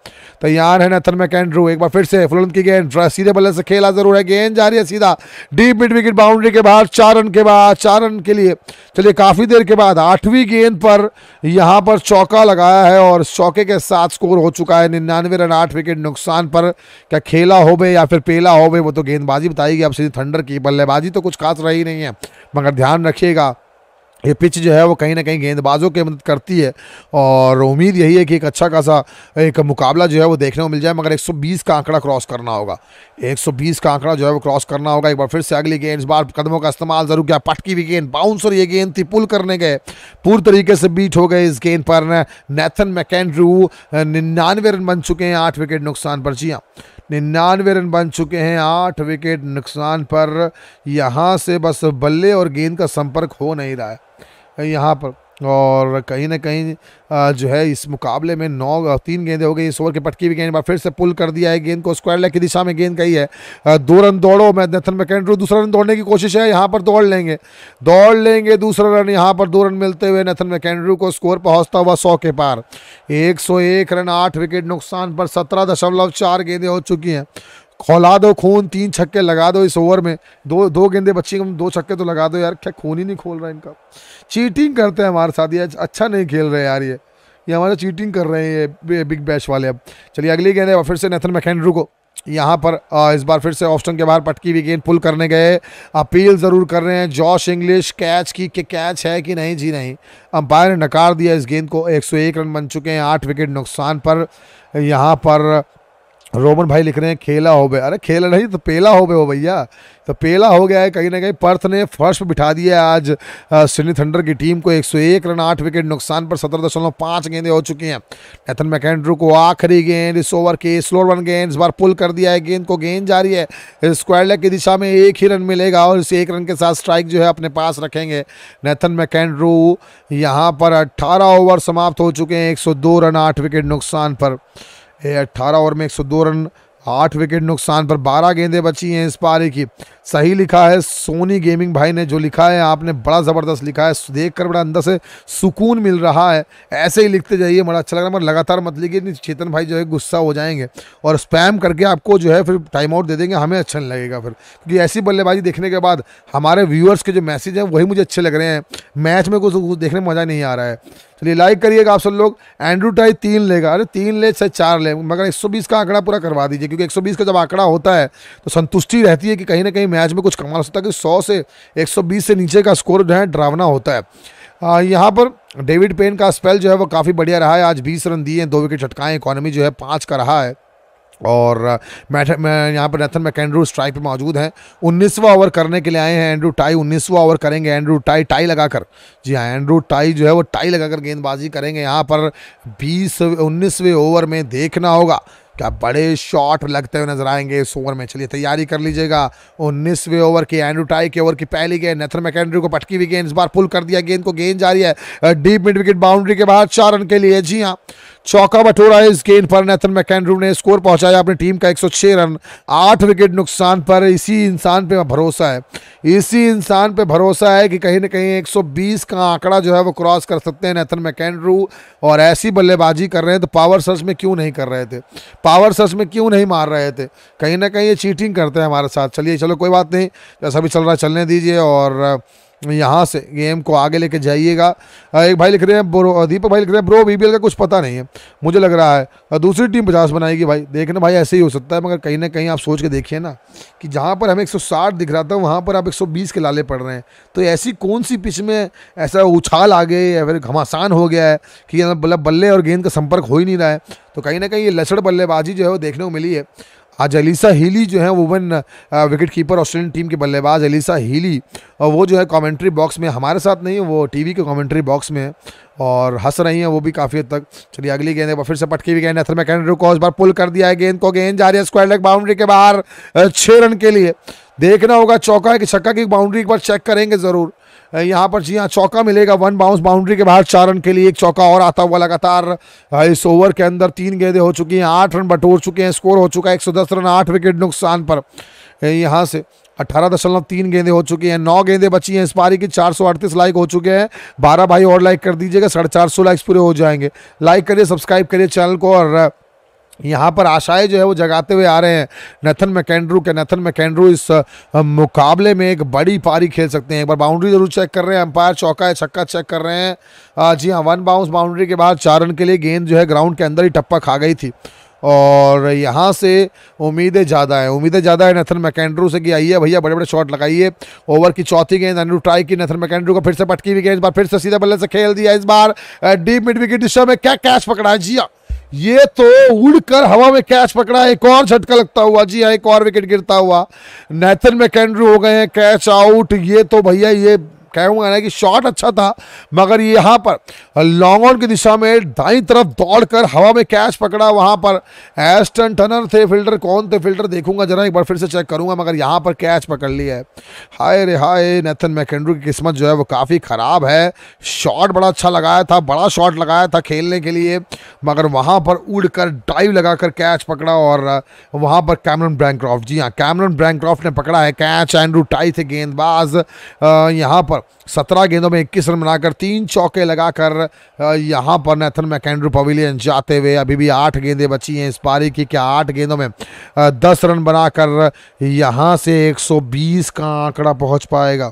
तैयार है नथन मैकेंड्रू एक बार फिर से फुलंद की गेंद सीधे बल्ले से खेला जरूर है गेंद जा रही है सीधा डीप मिड विकेट बाउंड्री के बाद चार रन के बाद चार रन के लिए चलिए काफ़ी देर के बाद आठवीं गेंद पर यहाँ पर चौका लगाया है और चौके के साथ स्कोर हो चुका है निन्यानवे रन आठ विकेट नुकसान पर क्या खेला हो या फिर पेला हो वो तो गेंदबाजी बताएगी अब श्री थंडर की बल्लेबाजी तो कुछ खास रही नहीं है मगर ध्यान रखिएगा ये पिच जो है वो कहीं ना कहीं गेंदबाजों की मदद करती है और उम्मीद यही है कि एक अच्छा खासा एक मुकाबला जो है वो देखने को मिल जाए मगर 120 का आंकड़ा क्रॉस करना होगा 120 का आंकड़ा जो है वो क्रॉस करना होगा एक बार फिर से अगली गेंद इस बार कदमों का इस्तेमाल जरूर किया पटकी भी गेंद बाउंस और ये गेंद थी पुल करने गए पूरी तरीके से बीट हो गए इस गेंद पर नैथन मैकेंड्रू निन्यानवे रन बन चुके हैं आठ विकेट नुकसान पर जी हाँ निन्यानवे रन बन चुके हैं आठ विकेट नुकसान पर यहाँ से बस बल्ले और गेंद का संपर्क हो नहीं रहा है यहाँ पर और कहीं ना कहीं जो है इस मुकाबले में नौ तीन गेंदें हो गई इस ओवर के पटकी भी गेंद फिर से पुल कर दिया है गेंद को स्क्वायर लेग की दिशा में गेंद कही है दो रन दौड़ो मैं नेथन मैकेंड्रू दूसरा रन दौड़ने की कोशिश है यहाँ पर दौड़ लेंगे दौड़ लेंगे दूसरा रन यहाँ पर दो रन मिलते हुए नेथन मैकेंड्रू को स्कोर पहुँचता हुआ सौ के पार एक, एक रन आठ विकेट नुकसान पर सत्रह दशमलव चार गेंदें हो चुकी हैं खोला दो खून तीन छक्के लगा दो इस ओवर में दो दो गेंदे बच्ची को दो छक्के तो लगा दो यार क्या खून ही नहीं खोल रहा इनका चीटिंग करते हैं हमारे साथ ये अच्छा नहीं खेल रहे यार ये ये हमारे चीटिंग कर रहे हैं ये बिग बैश वाले अब चलिए अगली गेंद है फिर से नेथन मैकेंड्रू को यहाँ पर इस बार फिर से ऑप्शन के बाहर पटकी हुई गेंद पुल करने गए अपील ज़रूर कर रहे हैं जॉश इंग्लिश कैच की कि कैच है कि नहीं जी नहीं अंपायर ने नकार दिया इस गेंद को 101 रन बन चुके हैं आठ विकेट नुकसान पर यहाँ पर रोमन भाई लिख रहे हैं खेला हो गया अरे खेल नहीं तो पेला हो गए हो भैया तो पेला हो गया है कहीं ना कहीं पर्थ ने फर्श पर बिठा दिया है आज सिडनी थंडर की टीम को 101 रन आठ विकेट नुकसान पर सत्रह दशमलव पाँच गेंदें हो चुकी हैं नेथन मैकेंड्रू को आखिरी गेंद इस ओवर के स्लोर वन गेंद इस बार पुल कर दिया है गेंद को गेंद जा रही है स्क्वायर लेग की दिशा में एक ही रन मिलेगा और इस एक रन के साथ स्ट्राइक जो है अपने पास रखेंगे नेथन मैकेंड्रू यहाँ पर अट्ठारह ओवर समाप्त हो चुके हैं एक रन आठ विकेट नुकसान पर अट्ठारह ओवर में एक सौ दो रन आठ विकेट नुकसान पर बारह गेंदें बची हैं इस पारी की सही लिखा है सोनी गेमिंग भाई ने जो लिखा है आपने बड़ा ज़बरदस्त लिखा है देख कर बड़ा अंदर से सुकून मिल रहा है ऐसे ही लिखते जाइए बड़ा अच्छा लग रहा है मगर लगातार मत लिखिए नहीं तो चेतन भाई जो है गुस्सा हो जाएंगे और स्पैम करके आपको जो है फिर टाइम आउट दे देंगे हमें अच्छा नहीं लगेगा फिर क्योंकि ऐसी बल्लेबाजी देखने के बाद हमारे व्यूअर्स के जो मैसेज हैं वही मुझे अच्छे लग रहे हैं मैच में कुछ देखने में मज़ा नहीं आ रहा है चलिए लाइक करिएगा आप सब लोग एंड्रू टाई तीन लेगा अरे तीन ले चाहे चार ले मगर 120 का आंकड़ा पूरा करवा दीजिए क्योंकि 120 का जब आंकड़ा होता है तो संतुष्टि रहती है कि कहीं ना कहीं मैच में कुछ कमाल होता सकता है कि सौ से 120 से नीचे का स्कोर जो है डरावना होता है यहाँ पर डेविड पेन का स्पेल जो है वो काफ़ी बढ़िया रहा है आज बीस रन दिए दो विकेट झटकाएँ इकॉनमी जो है पाँच का रहा है और मैट यहाँ पर नेथन मैकेंड्रू स्ट्राइक पर मौजूद हैं उन्नीसवा ओवर करने के लिए आए हैं एंड्रू टाई उन्नीसवा ओवर करेंगे एंड्रू टाई टाई लगाकर जी हाँ एंड्रू टाई जो है वो टाई लगाकर गेंदबाजी करेंगे यहाँ पर बीस उन्नीसवें ओवर में देखना होगा क्या बड़े शॉट लगते हुए नजर आएंगे इस ओवर में चलिए तैयारी कर लीजिएगा उन्नीसवें ओवर की एंड्रू टाई के ओवर की पहली गेंद नेथन मैकेंड्री को पटकी हुई गेंद इस बार पुल कर दिया गेंद को गेंद जा रही है डीप मिड विकेट बाउंड्री के बाहर चार रन के लिए जी हाँ चौका बटोरा इस गेंद पर नेथन मैकेंड्रू ने स्कोर पहुंचाया अपनी टीम का 106 रन आठ विकेट नुकसान पर इसी इंसान पे भरोसा है इसी इंसान पे भरोसा है कि कहीं ना कहीं 120 का आंकड़ा जो है वो क्रॉस कर सकते हैं नेथन मैकेंड्रू और ऐसी बल्लेबाजी कर रहे हैं तो पावर सर्च में क्यों नहीं कर रहे थे पावर सर्च में क्यों नहीं मार रहे थे कहीं ना कहीं ये चीटिंग करते हैं हमारे साथ चलिए चलो कोई बात नहीं जैसा भी चल रहा है चलने दीजिए और यहाँ से गेम को आगे लेके जाइएगा एक भाई लिख रहे हैं ब्रो दीपक भाई लिख रहे हैं ब्रो बीबीएल का कुछ पता नहीं है मुझे लग रहा है दूसरी टीम पचास बनाएगी भाई देखना भाई ऐसे ही हो सकता है मगर कहीं ना कहीं आप सोच के देखिए ना कि जहाँ पर हमें 160 दिख रहा था वहाँ पर आप 120 के लाले पड़ रहे हैं तो ऐसी कौन सी पिच में ऐसा उछाल आ गई या फिर घमासान हो गया है कि मतलब बल्ले और गेंद का संपर्क हो ही नहीं रहा है तो कहीं ना कहीं ये लसड़ बल्लेबाजी जो है वो देखने को मिली है आज अलीसा हीली जो है women wicket keeper Australian team के बल्लेबाज अलीसा हीली वो जो है कमेंट्री बॉक्स में हमारे साथ नहीं वो टीवी के कमेंट्री बॉक्स में है और हंस रही हैं वो भी काफ़ी हद तक चलिए अगली गेंद बार फिर से पटकी हुई गेंद अथर में कैनेडो को इस बार पुल कर दिया है गेंद को गेंद जा रही है स्क्वायर लेग बाउंड्री के बाहर छः रन के लिए देखना होगा चौका कि छक्का की बाउंड्री एक बार चेक करेंगे ज़रूर यहाँ पर जी हाँ चौका मिलेगा वन बाउंस बाउंड्री के बाहर चार रन के लिए एक चौका और आता हुआ लगातार इस ओवर के अंदर तीन गेंदे हो चुकी हैं आठ रन बटोर चुके हैं स्कोर हो चुका है एक रन आठ विकेट नुकसान पर यहाँ से अट्ठारह दशमलव तीन गेंदे हो चुकी हैं नौ गेंदे बची हैं इस पारी की चार सौ अड़तीस लाइक हो चुके हैं बारह भाई और लाइक कर दीजिएगा साढ़े चार सौ लाइक्स पूरे हो जाएंगे लाइक करिए सब्सक्राइब करिए चैनल को और यहाँ पर आशाएं जो है वो जगाते हुए आ रहे हैं नथन मैकेंड्रू के नथन मैकेंड्रू इस मुकाबले में एक बड़ी पारी खेल सकते हैं एक बार बाउंड्री जरूर चेक कर रहे हैं अंपायर चौका है छक्का चेक कर रहे हैं जी हाँ वन बाउंस बाउंड्री के बाद चार रन के लिए गेंद जो है ग्राउंड के अंदर ही टप्पा खा गई थी और यहाँ से उम्मीदें ज़्यादा हैं उम्मीदें ज़्यादा है नथन मैकेंड्रू से कि आइए भैया बड़े बड़े शॉट लगाइए ओवर की चौथी गेंद अनु ट्राई की नथन मैकेंड्रू को फिर से पटकी हुई गेंद इस बार फिर से सीधा बल्ले से खेल दिया इस बार डीप मिड विकेट दिशा में क्या कैच पकड़ा है जिया ये तो उड़कर हवा में कैच पकड़ा एक और झटका लगता हुआ जी हाँ एक और विकेट गिरता हुआ नैथन में कैंड्रू हो गए हैं कैच आउट ये तो भैया ये कहूँगा ना कि शॉट अच्छा था मगर यहाँ पर लॉन्ग ऑन की दिशा में दाई तरफ दौड़कर हवा में कैच पकड़ा वहां पर एस्टन टनर थे फिल्टर कौन थे फिल्टर देखूंगा जरा एक बार फिर से चेक करूंगा मगर यहां पर कैच पकड़ लिया है हाय रे हाय नेथन मैकेंड्रू की किस्मत जो है वो काफ़ी ख़राब है शॉट बड़ा अच्छा लगाया था बड़ा शॉट लगाया था खेलने के लिए मगर वहाँ पर उड़ कर डाइव लगाकर कैच पकड़ा और वहाँ पर कैमरन ब्रैंक्रॉफ्ट जी हाँ कैमरन ब्रैंक्रॉफ्ट ने पकड़ा है कैच एंड्रू टाई थे गेंदबाज यहाँ पर सत्रह गेंदों में इक्कीस रन बनाकर तीन चौके लगाकर यहाँ पर नेथन मैकेंड्रू पवेलियन जाते हुए अभी भी आठ गेंदें बची हैं इस पारी की क्या आठ गेंदों में दस रन बनाकर यहाँ से 120 का आंकड़ा पहुँच पाएगा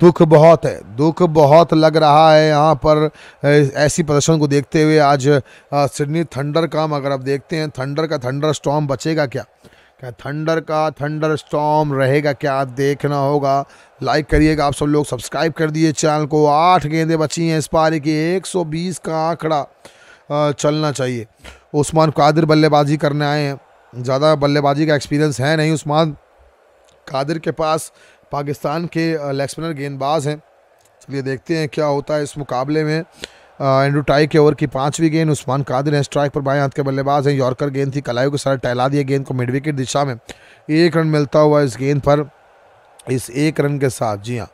दुख बहुत है दुख बहुत लग रहा है यहाँ पर ऐसी प्रदर्शन को देखते हुए आज सिडनी थंडर का अगर आप देखते हैं थंडर का थंडर स्टॉम बचेगा क्या क्या थंडर का थंडर स्टॉम रहेगा क्या देखना होगा लाइक करिएगा आप सब लोग सब्सक्राइब कर दिए चैनल को आठ गेंदें बची हैं इस पारी की 120 का आंकड़ा चलना चाहिए उस्मान कादिर बल्लेबाजी करने आए हैं ज़्यादा बल्लेबाजी का एक्सपीरियंस है नहीं उस्मान कादिर के पास पाकिस्तान के लेग स्पिनर गेंदबाज हैं चलिए देखते हैं क्या होता है इस मुकाबले में एंड्रू टाई के ओवर की पांचवी गेंद उस्मान कादिर हैं स्ट्राइक पर बाएं हाथ के बल्लेबाज हैं यॉर्कर गेंद थी कलायू के साथ टहला दिया गेंद को मिड विकेट दिशा में एक रन मिलता हुआ इस गेंद पर इस एक रन के साथ जी हाँ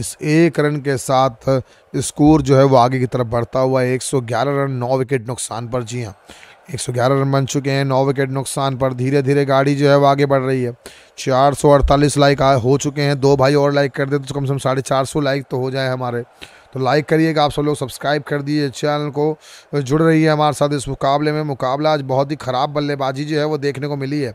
इस एक रन के साथ स्कोर जो है वो आगे की तरफ बढ़ता हुआ 111 रन नौ विकेट नुकसान पर जी हाँ 111 रन बन चुके हैं नौ विकेट नुकसान पर धीरे धीरे गाड़ी जो है वो आगे बढ़ रही है 448 लाइक हो चुके हैं दो भाई और लाइक कर दे तो कम से कम साढ़े चार लाइक तो हो जाए हमारे तो लाइक करिएगा आप सब लोग सब्सक्राइब कर दिए चैनल को जुड़ रही है हमारे साथ इस मुकाबले में मुकाबला आज बहुत ही ख़राब बल्लेबाजी जो है वो देखने को मिली है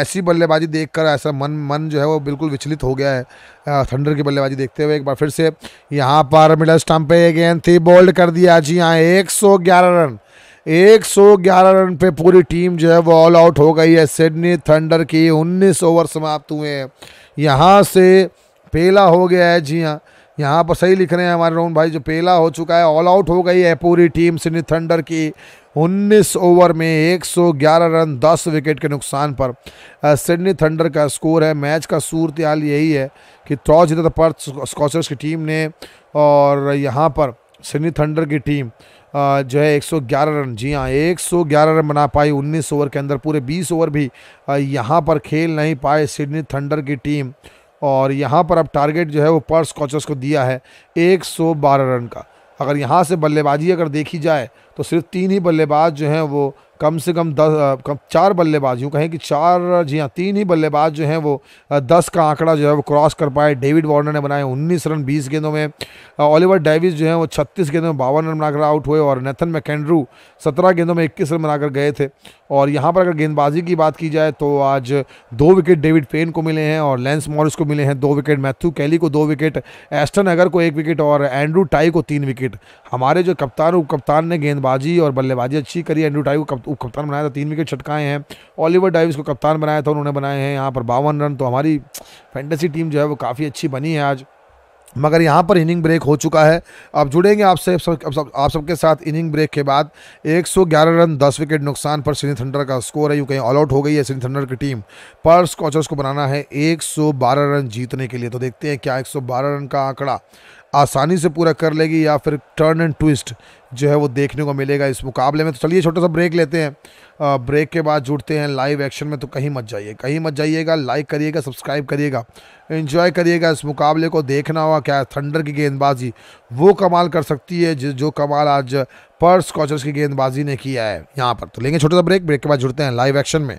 ऐसी बल्लेबाजी देखकर ऐसा मन मन जो है वो बिल्कुल विचलित हो गया है थंडर की बल्लेबाजी देखते हुए एक बार फिर से यहाँ पर मिडल स्टम्प पे गेंद थी बोल्ड कर दिया जी हाँ एक रन 111 रन पे पूरी टीम जो है वो ऑल आउट हो गई है सिडनी थंडर की 19 ओवर समाप्त हुए हैं यहाँ से पेला हो गया है जी हाँ यहाँ पर सही लिख रहे हैं हमारे रोहन भाई जो पेला हो चुका है ऑल आउट हो गई है पूरी टीम सिडनी थंडर की 19 ओवर में 111 रन 10 विकेट के नुकसान पर सिडनी थंडर का स्कोर है मैच का सूरत हाल यही है कि टॉस जीता था पर्थ स्कॉचर्स की टीम ने और यहाँ पर सिडनी थंडर की टीम जो है 111 रन जी हाँ 111 रन बना पाई 19 ओवर के अंदर पूरे 20 ओवर भी यहाँ पर खेल नहीं पाए सिडनी थंडर की टीम और यहाँ पर अब टारगेट जो है वो पर्स कॉचर्स को दिया है 112 रन का अगर यहाँ से बल्लेबाजी अगर देखी जाए तो सिर्फ तीन ही बल्लेबाज जो हैं वो कम से कम दस कम चार बल्लेबाज यूँ कहें कि चार जी हाँ तीन ही बल्लेबाज जो हैं वो दस का आंकड़ा जो है वो क्रॉस कर पाए डेविड वार्नर ने बनाए उन्नीस रन बीस गेंदों में ओलिवर डेविस जो है वो छत्तीस गेंदों में बावन रन बनाकर आउट हुए और नेथन मैकेंड्रू सत्रह गेंदों में इक्कीस रन बनाकर गए थे और यहाँ पर अगर गेंदबाजी की बात की जाए तो आज दो विकेट डेविड पेन को मिले हैं और लेंस मॉरिस को मिले हैं दो विकेट मैथ्यू कैली को दो विकेट एस्टन अगर को एक विकेट और एंड्रू टाई को तीन विकेट हमारे जो कप्तान उप कप्तान ने गेंदबाजी और बल्लेबाजी अच्छी करी एंड्रू टाई को कप्तान बनाया था तीन विकेट छटकाए हैं ओलिवर डाइविस को कप्तान बनाया था उन्होंने बनाए हैं यहाँ पर बावन रन तो हमारी फैंटेसी टीम जो है वो काफ़ी अच्छी बनी है आज मगर यहाँ पर इनिंग ब्रेक हो चुका है अब जुड़ेंगे आपसे सब, सब, आप सबके साथ इनिंग ब्रेक के बाद 111 रन 10 विकेट नुकसान पर सिनी थंडर का स्कोर है यूँ कहीं ऑल आउट हो गई है सिनी थंडर की टीम पर स्कॉचर्स को बनाना है 112 रन जीतने के लिए तो देखते हैं क्या 112 रन का आंकड़ा आसानी से पूरा कर लेगी या फिर टर्न एंड ट्विस्ट जो है वो देखने को मिलेगा इस मुकाबले में तो चलिए छोटा सा ब्रेक लेते हैं आ, ब्रेक के बाद जुड़ते हैं लाइव एक्शन में तो कहीं मत जाइए कहीं मत जाइएगा लाइक करिएगा सब्सक्राइब करिएगा एंजॉय करिएगा इस मुकाबले को देखना होगा क्या थंडर की गेंदबाजी वो कमाल कर सकती है जो कमाल आज पर्स कॉचर्स की गेंदबाजी ने किया है यहाँ पर तो लेंगे छोटा सा ब्रेक ब्रेक के बाद जुड़ते हैं लाइव एक्शन में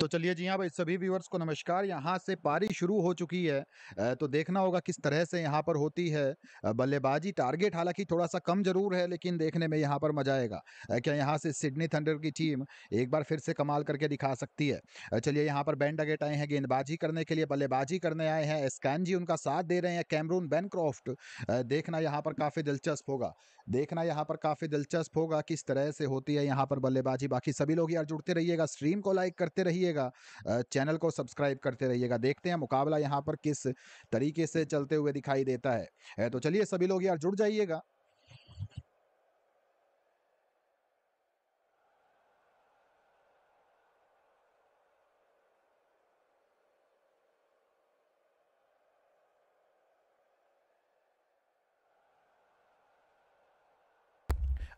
तो चलिए जी हाँ भाई सभी व्यूवर्स को नमस्कार यहाँ से पारी शुरू हो चुकी है तो देखना होगा किस तरह से यहाँ पर होती है बल्लेबाजी टारगेट हालांकि थोड़ा सा कम जरूर है लेकिन देखने में यहाँ पर मजा आएगा क्या यहाँ से सिडनी थंडर की टीम एक बार फिर से कमाल करके दिखा सकती है चलिए यहाँ पर बैंड अगेट आए हैं गेंदबाजी करने के लिए बल्लेबाजी करने आए हैं स्कैन जी उनका साथ दे रहे हैं कैमरून बैनक्रॉफ्ट देखना यहाँ पर काफ़ी दिलचस्प होगा देखना यहाँ पर काफ़ी दिलचस्प होगा किस तरह से होती है यहाँ पर बल्लेबाजी बाकी सभी लोग यार जुड़ते रहिएगा स्ट्रीम को लाइक करते रहिए रहिएगा चैनल को सब्सक्राइब करते रहिएगा देखते हैं मुकाबला यहाँ पर किस तरीके से चलते हुए दिखाई देता है तो चलिए सभी लोग यार जुड़ जाइएगा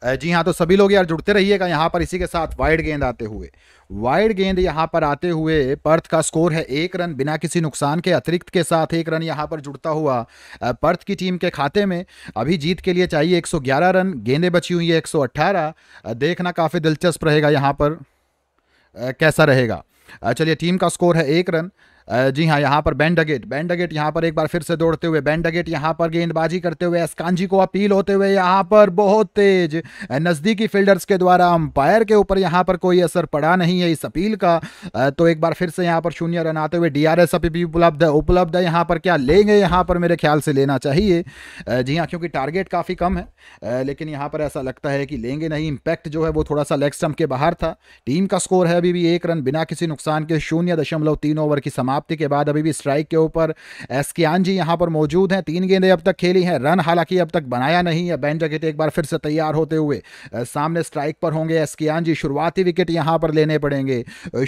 जी हाँ तो सभी लोग यार जुड़ते रहिएगा यहाँ पर इसी के साथ वाइड गेंद आते हुए वाइड गेंद यहाँ पर आते हुए पर्थ का स्कोर है एक रन बिना किसी नुकसान के अतिरिक्त के साथ एक रन यहाँ पर जुड़ता हुआ पर्थ की टीम के खाते में अभी जीत के लिए चाहिए 111 रन गेंदें बची हुई है 118 देखना काफ़ी दिलचस्प रहेगा यहाँ पर कैसा रहेगा चलिए टीम का स्कोर है एक रन जी हाँ यहाँ पर बैंडगेट बैंडगेट यहाँ पर एक बार फिर से दौड़ते हुए बैंडगेट यहाँ पर गेंदबाजी करते हुए एस्कांजी को अपील होते हुए यहाँ पर बहुत तेज नज़दीकी फील्डर्स के द्वारा अंपायर के ऊपर यहाँ पर कोई असर पड़ा नहीं है इस अपील का तो एक बार फिर से यहाँ पर शून्य रन आते हुए डी आर एस अभी भी उपलब्ध है उपलब्ध है यहाँ पर क्या लेंगे यहाँ पर मेरे ख्याल से लेना चाहिए जी हाँ क्योंकि टारगेट काफ़ी कम है लेकिन यहाँ पर ऐसा लगता है कि लेंगे नहीं इम्पैक्ट जो है वो थोड़ा सा लेग स्टम्प के बाहर था टीम का स्कोर है अभी भी एक रन बिना किसी नुकसान के शून्य दशमलव तीन ओवर की समाप्त समाप्ति के बाद अभी भी स्ट्राइक के ऊपर एस्कियान जी यहाँ पर मौजूद हैं तीन गेंदें अब तक खेली हैं रन हालांकि अब तक बनाया नहीं है बैन जगेट एक बार फिर से तैयार होते हुए सामने स्ट्राइक पर होंगे एस्कियान जी शुरुआती विकेट यहाँ पर लेने पड़ेंगे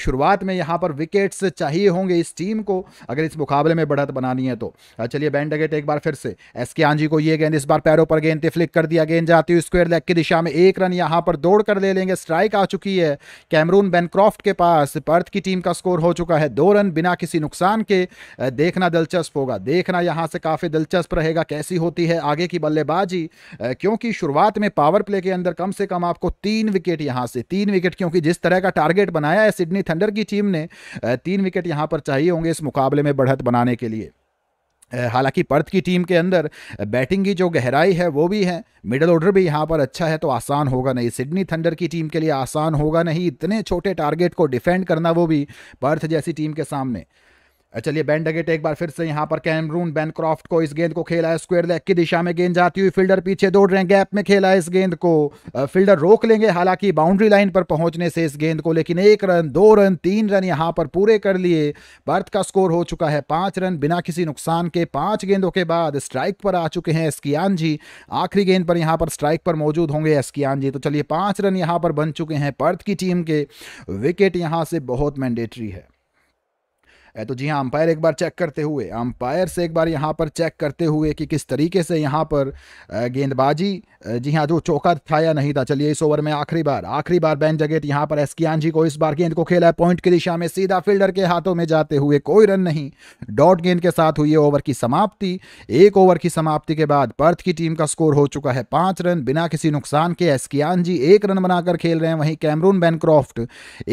शुरुआत में यहाँ पर विकेट्स चाहिए होंगे इस टीम को अगर इस मुकाबले में बढ़त बनानी है तो चलिए बैन डगेट एक बार फिर से एस्कियान जी को ये गेंद इस बार पैरों पर गेंद फ्लिक कर दिया गेंद जाती हुई स्क्वेयर लेग की दिशा में एक रन यहाँ पर दौड़ कर ले लेंगे स्ट्राइक आ चुकी है कैमरून बैनक्रॉफ्ट के पास पर्थ की टीम का स्कोर हो चुका है दो रन बिना किसी किसी नुकसान के देखना दिलचस्प होगा देखना यहाँ से काफ़ी दिलचस्प रहेगा कैसी होती है आगे की बल्लेबाजी क्योंकि शुरुआत में पावर प्ले के अंदर कम से कम आपको तीन विकेट यहाँ से तीन विकेट क्योंकि जिस तरह का टारगेट बनाया है सिडनी थंडर की टीम ने तीन विकेट यहाँ पर चाहिए होंगे इस मुकाबले में बढ़त बनाने के लिए हालांकि पर्थ की टीम के अंदर बैटिंग की जो गहराई है वो भी है मिडल ऑर्डर भी यहाँ पर अच्छा है तो आसान होगा नहीं सिडनी थंडर की टीम के लिए आसान होगा नहीं इतने छोटे टारगेट को डिफेंड करना वो भी पर्थ जैसी टीम के सामने चलिए डगेट एक बार फिर से यहाँ पर कैमरून बैनक्रॉफ्ट को इस गेंद को खेला है स्क्वेयर लेग की दिशा में गेंद जाती हुई फील्डर पीछे दौड़ रहे हैं गैप में खेला है इस गेंद को फील्डर रोक लेंगे हालांकि बाउंड्री लाइन पर पहुंचने से इस गेंद को लेकिन एक रन दो रन तीन रन यहाँ पर पूरे कर लिए बर्थ का स्कोर हो चुका है पांच रन बिना किसी नुकसान के पांच गेंदों के बाद स्ट्राइक पर आ चुके हैं एसकियान जी आखिरी गेंद पर यहाँ पर स्ट्राइक पर मौजूद होंगे एसकियान जी तो चलिए पांच रन यहाँ पर बन चुके हैं पर्थ की टीम के विकेट यहाँ से बहुत मैंडेटरी है तो जी हाँ अंपायर एक बार चेक करते हुए अंपायर से एक बार यहाँ पर चेक करते हुए कि किस तरीके से यहाँ पर गेंदबाजी जी हाँ जो चौका था या नहीं था चलिए इस ओवर में आखिरी बार आखिरी बार बैन जगेट यहाँ पर एसकियान जी को इस बार गेंद को खेला है पॉइंट की दिशा में सीधा फील्डर के हाथों में जाते हुए कोई रन नहीं डॉट गेंद के साथ हुई ओवर की समाप्ति एक ओवर की समाप्ति के बाद पर्थ की टीम का स्कोर हो चुका है पांच रन बिना किसी नुकसान के एसकियान जी एक रन बनाकर खेल रहे हैं वहीं कैमरून बैनक्रॉफ्ट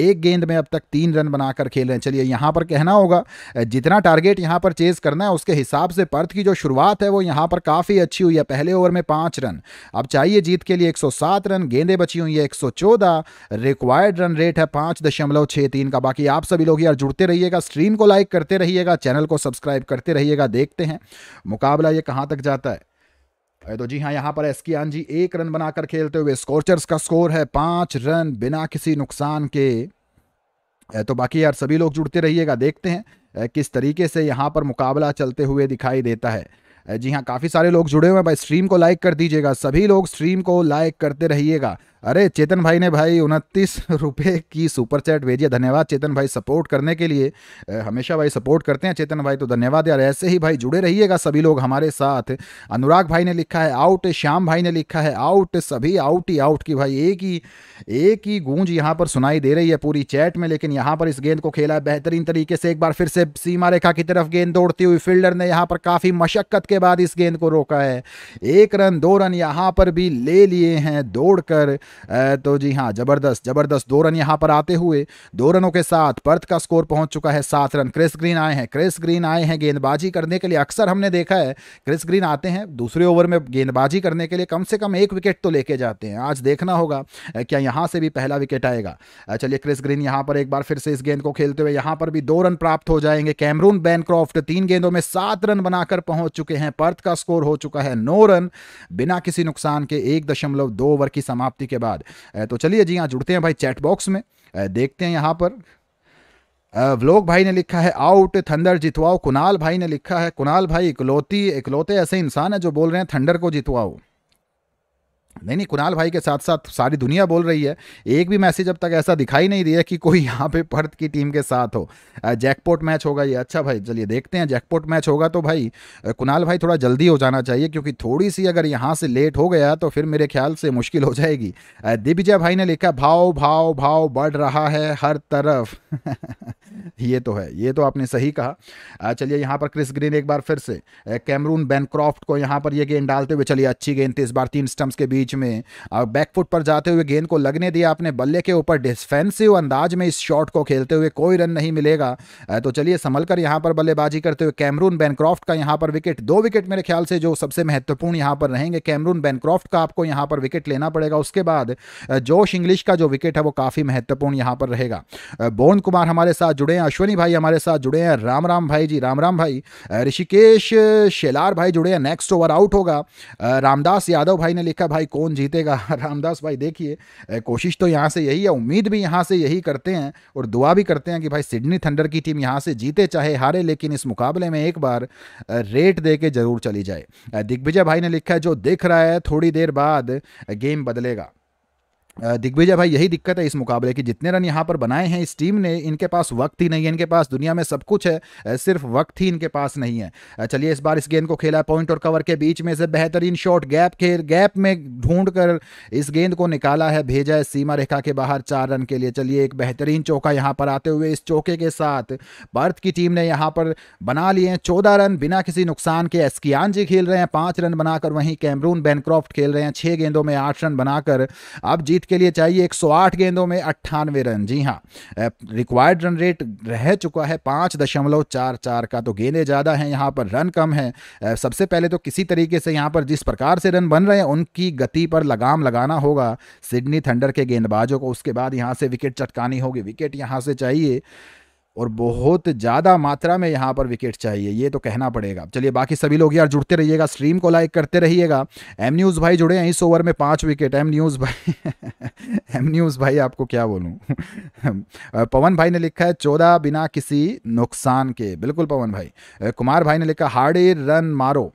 एक गेंद में अब तक तीन रन बनाकर खेल रहे हैं चलिए यहाँ पर कहना होगा जितना टारगेट यहाँ पर चेज करना है उसके हिसाब से पर्थ की जो शुरुआत है वो यहाँ पर काफ़ी अच्छी हुई है पहले ओवर में पाँच रन अब चाहिए जीत के लिए 107 रन गेंदे बची हुई है एक रिक्वायर्ड रन रेट है पाँच दशमलव छः तीन का बाकी आप सभी लोग यार जुड़ते रहिएगा स्ट्रीम को लाइक करते रहिएगा चैनल को सब्सक्राइब करते रहिएगा देखते हैं मुकाबला ये कहाँ तक जाता है तो जी हाँ यहाँ पर एस एसकियान जी एक रन बनाकर खेलते हुए स्कोर्चर्स का स्कोर है पांच रन बिना किसी नुकसान के तो बाकी यार सभी लोग जुड़ते रहिएगा देखते हैं किस तरीके से यहाँ पर मुकाबला चलते हुए दिखाई देता है जी हाँ काफ़ी सारे लोग जुड़े हुए हैं भाई स्ट्रीम को लाइक कर दीजिएगा सभी लोग स्ट्रीम को लाइक करते रहिएगा अरे चेतन भाई ने भाई उनतीस *laughs* रुपये की सुपर चैट भेजिए धन्यवाद चेतन भाई सपोर्ट करने के लिए हमेशा भाई सपोर्ट करते हैं चेतन भाई तो धन्यवाद यार ऐसे ही भाई जुड़े रहिएगा सभी लोग हमारे साथ अनुराग भाई ने लिखा है आउट श्याम भाई ने लिखा है आउट सभी आउट ही आउट की भाई एक ही एक ही गूंज यहाँ पर सुनाई दे रही है पूरी चैट में लेकिन यहाँ पर इस गेंद को खेला है बेहतरीन तरीके से एक बार फिर से सीमा रेखा की तरफ गेंद दौड़ती हुई फील्डर ने यहाँ पर काफ़ी मशक्कत के बाद इस गेंद को रोका है एक रन दो रन यहाँ पर भी ले लिए हैं दौड़कर तो जी हाँ जबरदस्त जबरदस्त दो रन यहाँ पर आते हुए दो रनों के साथ पर्थ का स्कोर पहुंच चुका है सात रन क्रिस ग्रीन आए हैं क्रिस ग्रीन आए हैं गेंदबाजी करने के लिए अक्सर हमने देखा है क्रिस ग्रीन आते हैं दूसरे ओवर में गेंदबाजी करने के लिए कम से कम एक विकेट तो लेके जाते हैं आज देखना होगा क्या यहाँ से भी पहला विकेट आएगा चलिए क्रिस ग्रीन यहाँ पर एक बार फिर से इस गेंद को खेलते हुए यहाँ पर भी दो रन प्राप्त हो जाएंगे कैमरून बैनक्रॉफ्ट तीन गेंदों में सात रन बनाकर पहुंच चुके हैं हैं पर्थ का स्कोर हो चुका है नौ रन बिना किसी नुकसान के एक दशमलव दो ओवर की समाप्ति के बाद तो चलिए जी यहाँ जुड़ते हैं भाई चैट बॉक्स में देखते हैं यहाँ पर व्लोक भाई ने लिखा है आउट थंडर जितवाओ कुणाल भाई ने लिखा है कुणाल भाई इकलौती इकलौते ऐसे इंसान है जो बोल रहे हैं थंडर को जितवाओ नहीं नहीं कुणाल भाई के साथ साथ सारी दुनिया बोल रही है एक भी मैसेज अब तक ऐसा दिखाई नहीं दिया कि कोई यहाँ पे पर्थ की टीम के साथ हो जैकपोट मैच होगा ये अच्छा भाई चलिए देखते हैं जैकपोट मैच होगा तो भाई कुणाल भाई थोड़ा जल्दी हो जाना चाहिए क्योंकि थोड़ी सी अगर यहाँ से लेट हो गया तो फिर मेरे ख्याल से मुश्किल हो जाएगी दिग्विजय भाई ने लिखा भाव भाव भाव बढ़ रहा है हर तरफ *laughs* ये तो है ये तो आपने सही कहा चलिए यहाँ पर क्रिस ग्रीन एक बार फिर से कैमरून बैनक्रॉफ्ट को यहाँ पर यह गेंद डालते हुए चलिए अच्छी गेंद थी इस बार तीन स्टम्प्स के बीच बीच में और बैकफुट पर जाते हुए गेंद को लगने दिया अपने बल्ले के ऊपर डिफेंसिव अंदाज में इस शॉट को खेलते हुए कोई रन नहीं मिलेगा तो चलिए संभल कर यहाँ पर बल्लेबाजी करते हुए कैमरून बैनक्रॉफ्ट का यहाँ पर विकेट दो विकेट मेरे ख्याल से जो सबसे महत्वपूर्ण यहाँ पर रहेंगे कैमरून बैनक्रॉफ्ट का आपको यहाँ पर विकेट लेना पड़ेगा उसके बाद जोश इंग्लिश का जो विकेट है वो काफ़ी महत्वपूर्ण यहाँ पर रहेगा बोन कुमार हमारे साथ जुड़े हैं अश्विनी भाई हमारे साथ जुड़े हैं राम राम भाई जी राम राम भाई ऋषिकेश शेलार भाई जुड़े हैं नेक्स्ट ओवर आउट होगा रामदास यादव भाई ने लिखा भाई कौन जीतेगा *laughs* रामदास भाई देखिए कोशिश तो यहाँ से यही है उम्मीद भी यहाँ से यही करते हैं और दुआ भी करते हैं कि भाई सिडनी थंडर की टीम यहाँ से जीते चाहे हारे लेकिन इस मुकाबले में एक बार रेट दे के ज़रूर चली जाए दिग्विजय भाई ने लिखा है जो दिख रहा है थोड़ी देर बाद गेम बदलेगा दिग्विजय भाई यही दिक्कत है इस मुकाबले की जितने रन यहाँ पर बनाए हैं इस टीम ने इनके पास वक्त ही नहीं है इनके पास दुनिया में सब कुछ है सिर्फ वक्त ही इनके पास नहीं है चलिए इस बार इस गेंद को खेला पॉइंट और कवर के बीच में से बेहतरीन शॉट गैप खेल गैप में ढूंढ कर इस गेंद को निकाला है भेजा है सीमा रेखा के बाहर चार रन के लिए चलिए एक बेहतरीन चौका यहाँ पर आते हुए इस चौके के साथ भारत की टीम ने यहाँ पर बना लिए हैं चौदह रन बिना किसी नुकसान के एस्कियान जी खेल रहे हैं पाँच रन बनाकर वहीं कैमरून बैनक्रॉफ्ट खेल रहे हैं छः गेंदों में आठ रन बनाकर अब जीत के लिए चाहिए 108 गेंदों में अट्ठानवे रन जी हाँ रिक्वायर्ड रन रेट रह चुका है पाँच दशमलव चार चार का तो गेंदें ज़्यादा हैं यहाँ पर रन कम है सबसे पहले तो किसी तरीके से यहाँ पर जिस प्रकार से रन बन रहे हैं उनकी गति पर लगाम लगाना होगा सिडनी थंडर के गेंदबाजों को उसके बाद यहाँ से विकेट चटकानी होगी विकेट यहाँ से चाहिए और बहुत ज़्यादा मात्रा में यहाँ पर विकेट चाहिए ये तो कहना पड़ेगा चलिए बाकी सभी लोग यार जुड़ते रहिएगा स्ट्रीम को लाइक करते रहिएगा एम न्यूज़ भाई जुड़े हैं इस ओवर में पाँच विकेट एम न्यूज़ भाई एम *laughs* न्यूज़ भाई आपको क्या बोलूँ पवन भाई ने लिखा है चौदह बिना किसी नुकसान के बिल्कुल पवन भाई कुमार भाई ने लिखा हार्ड रन मारो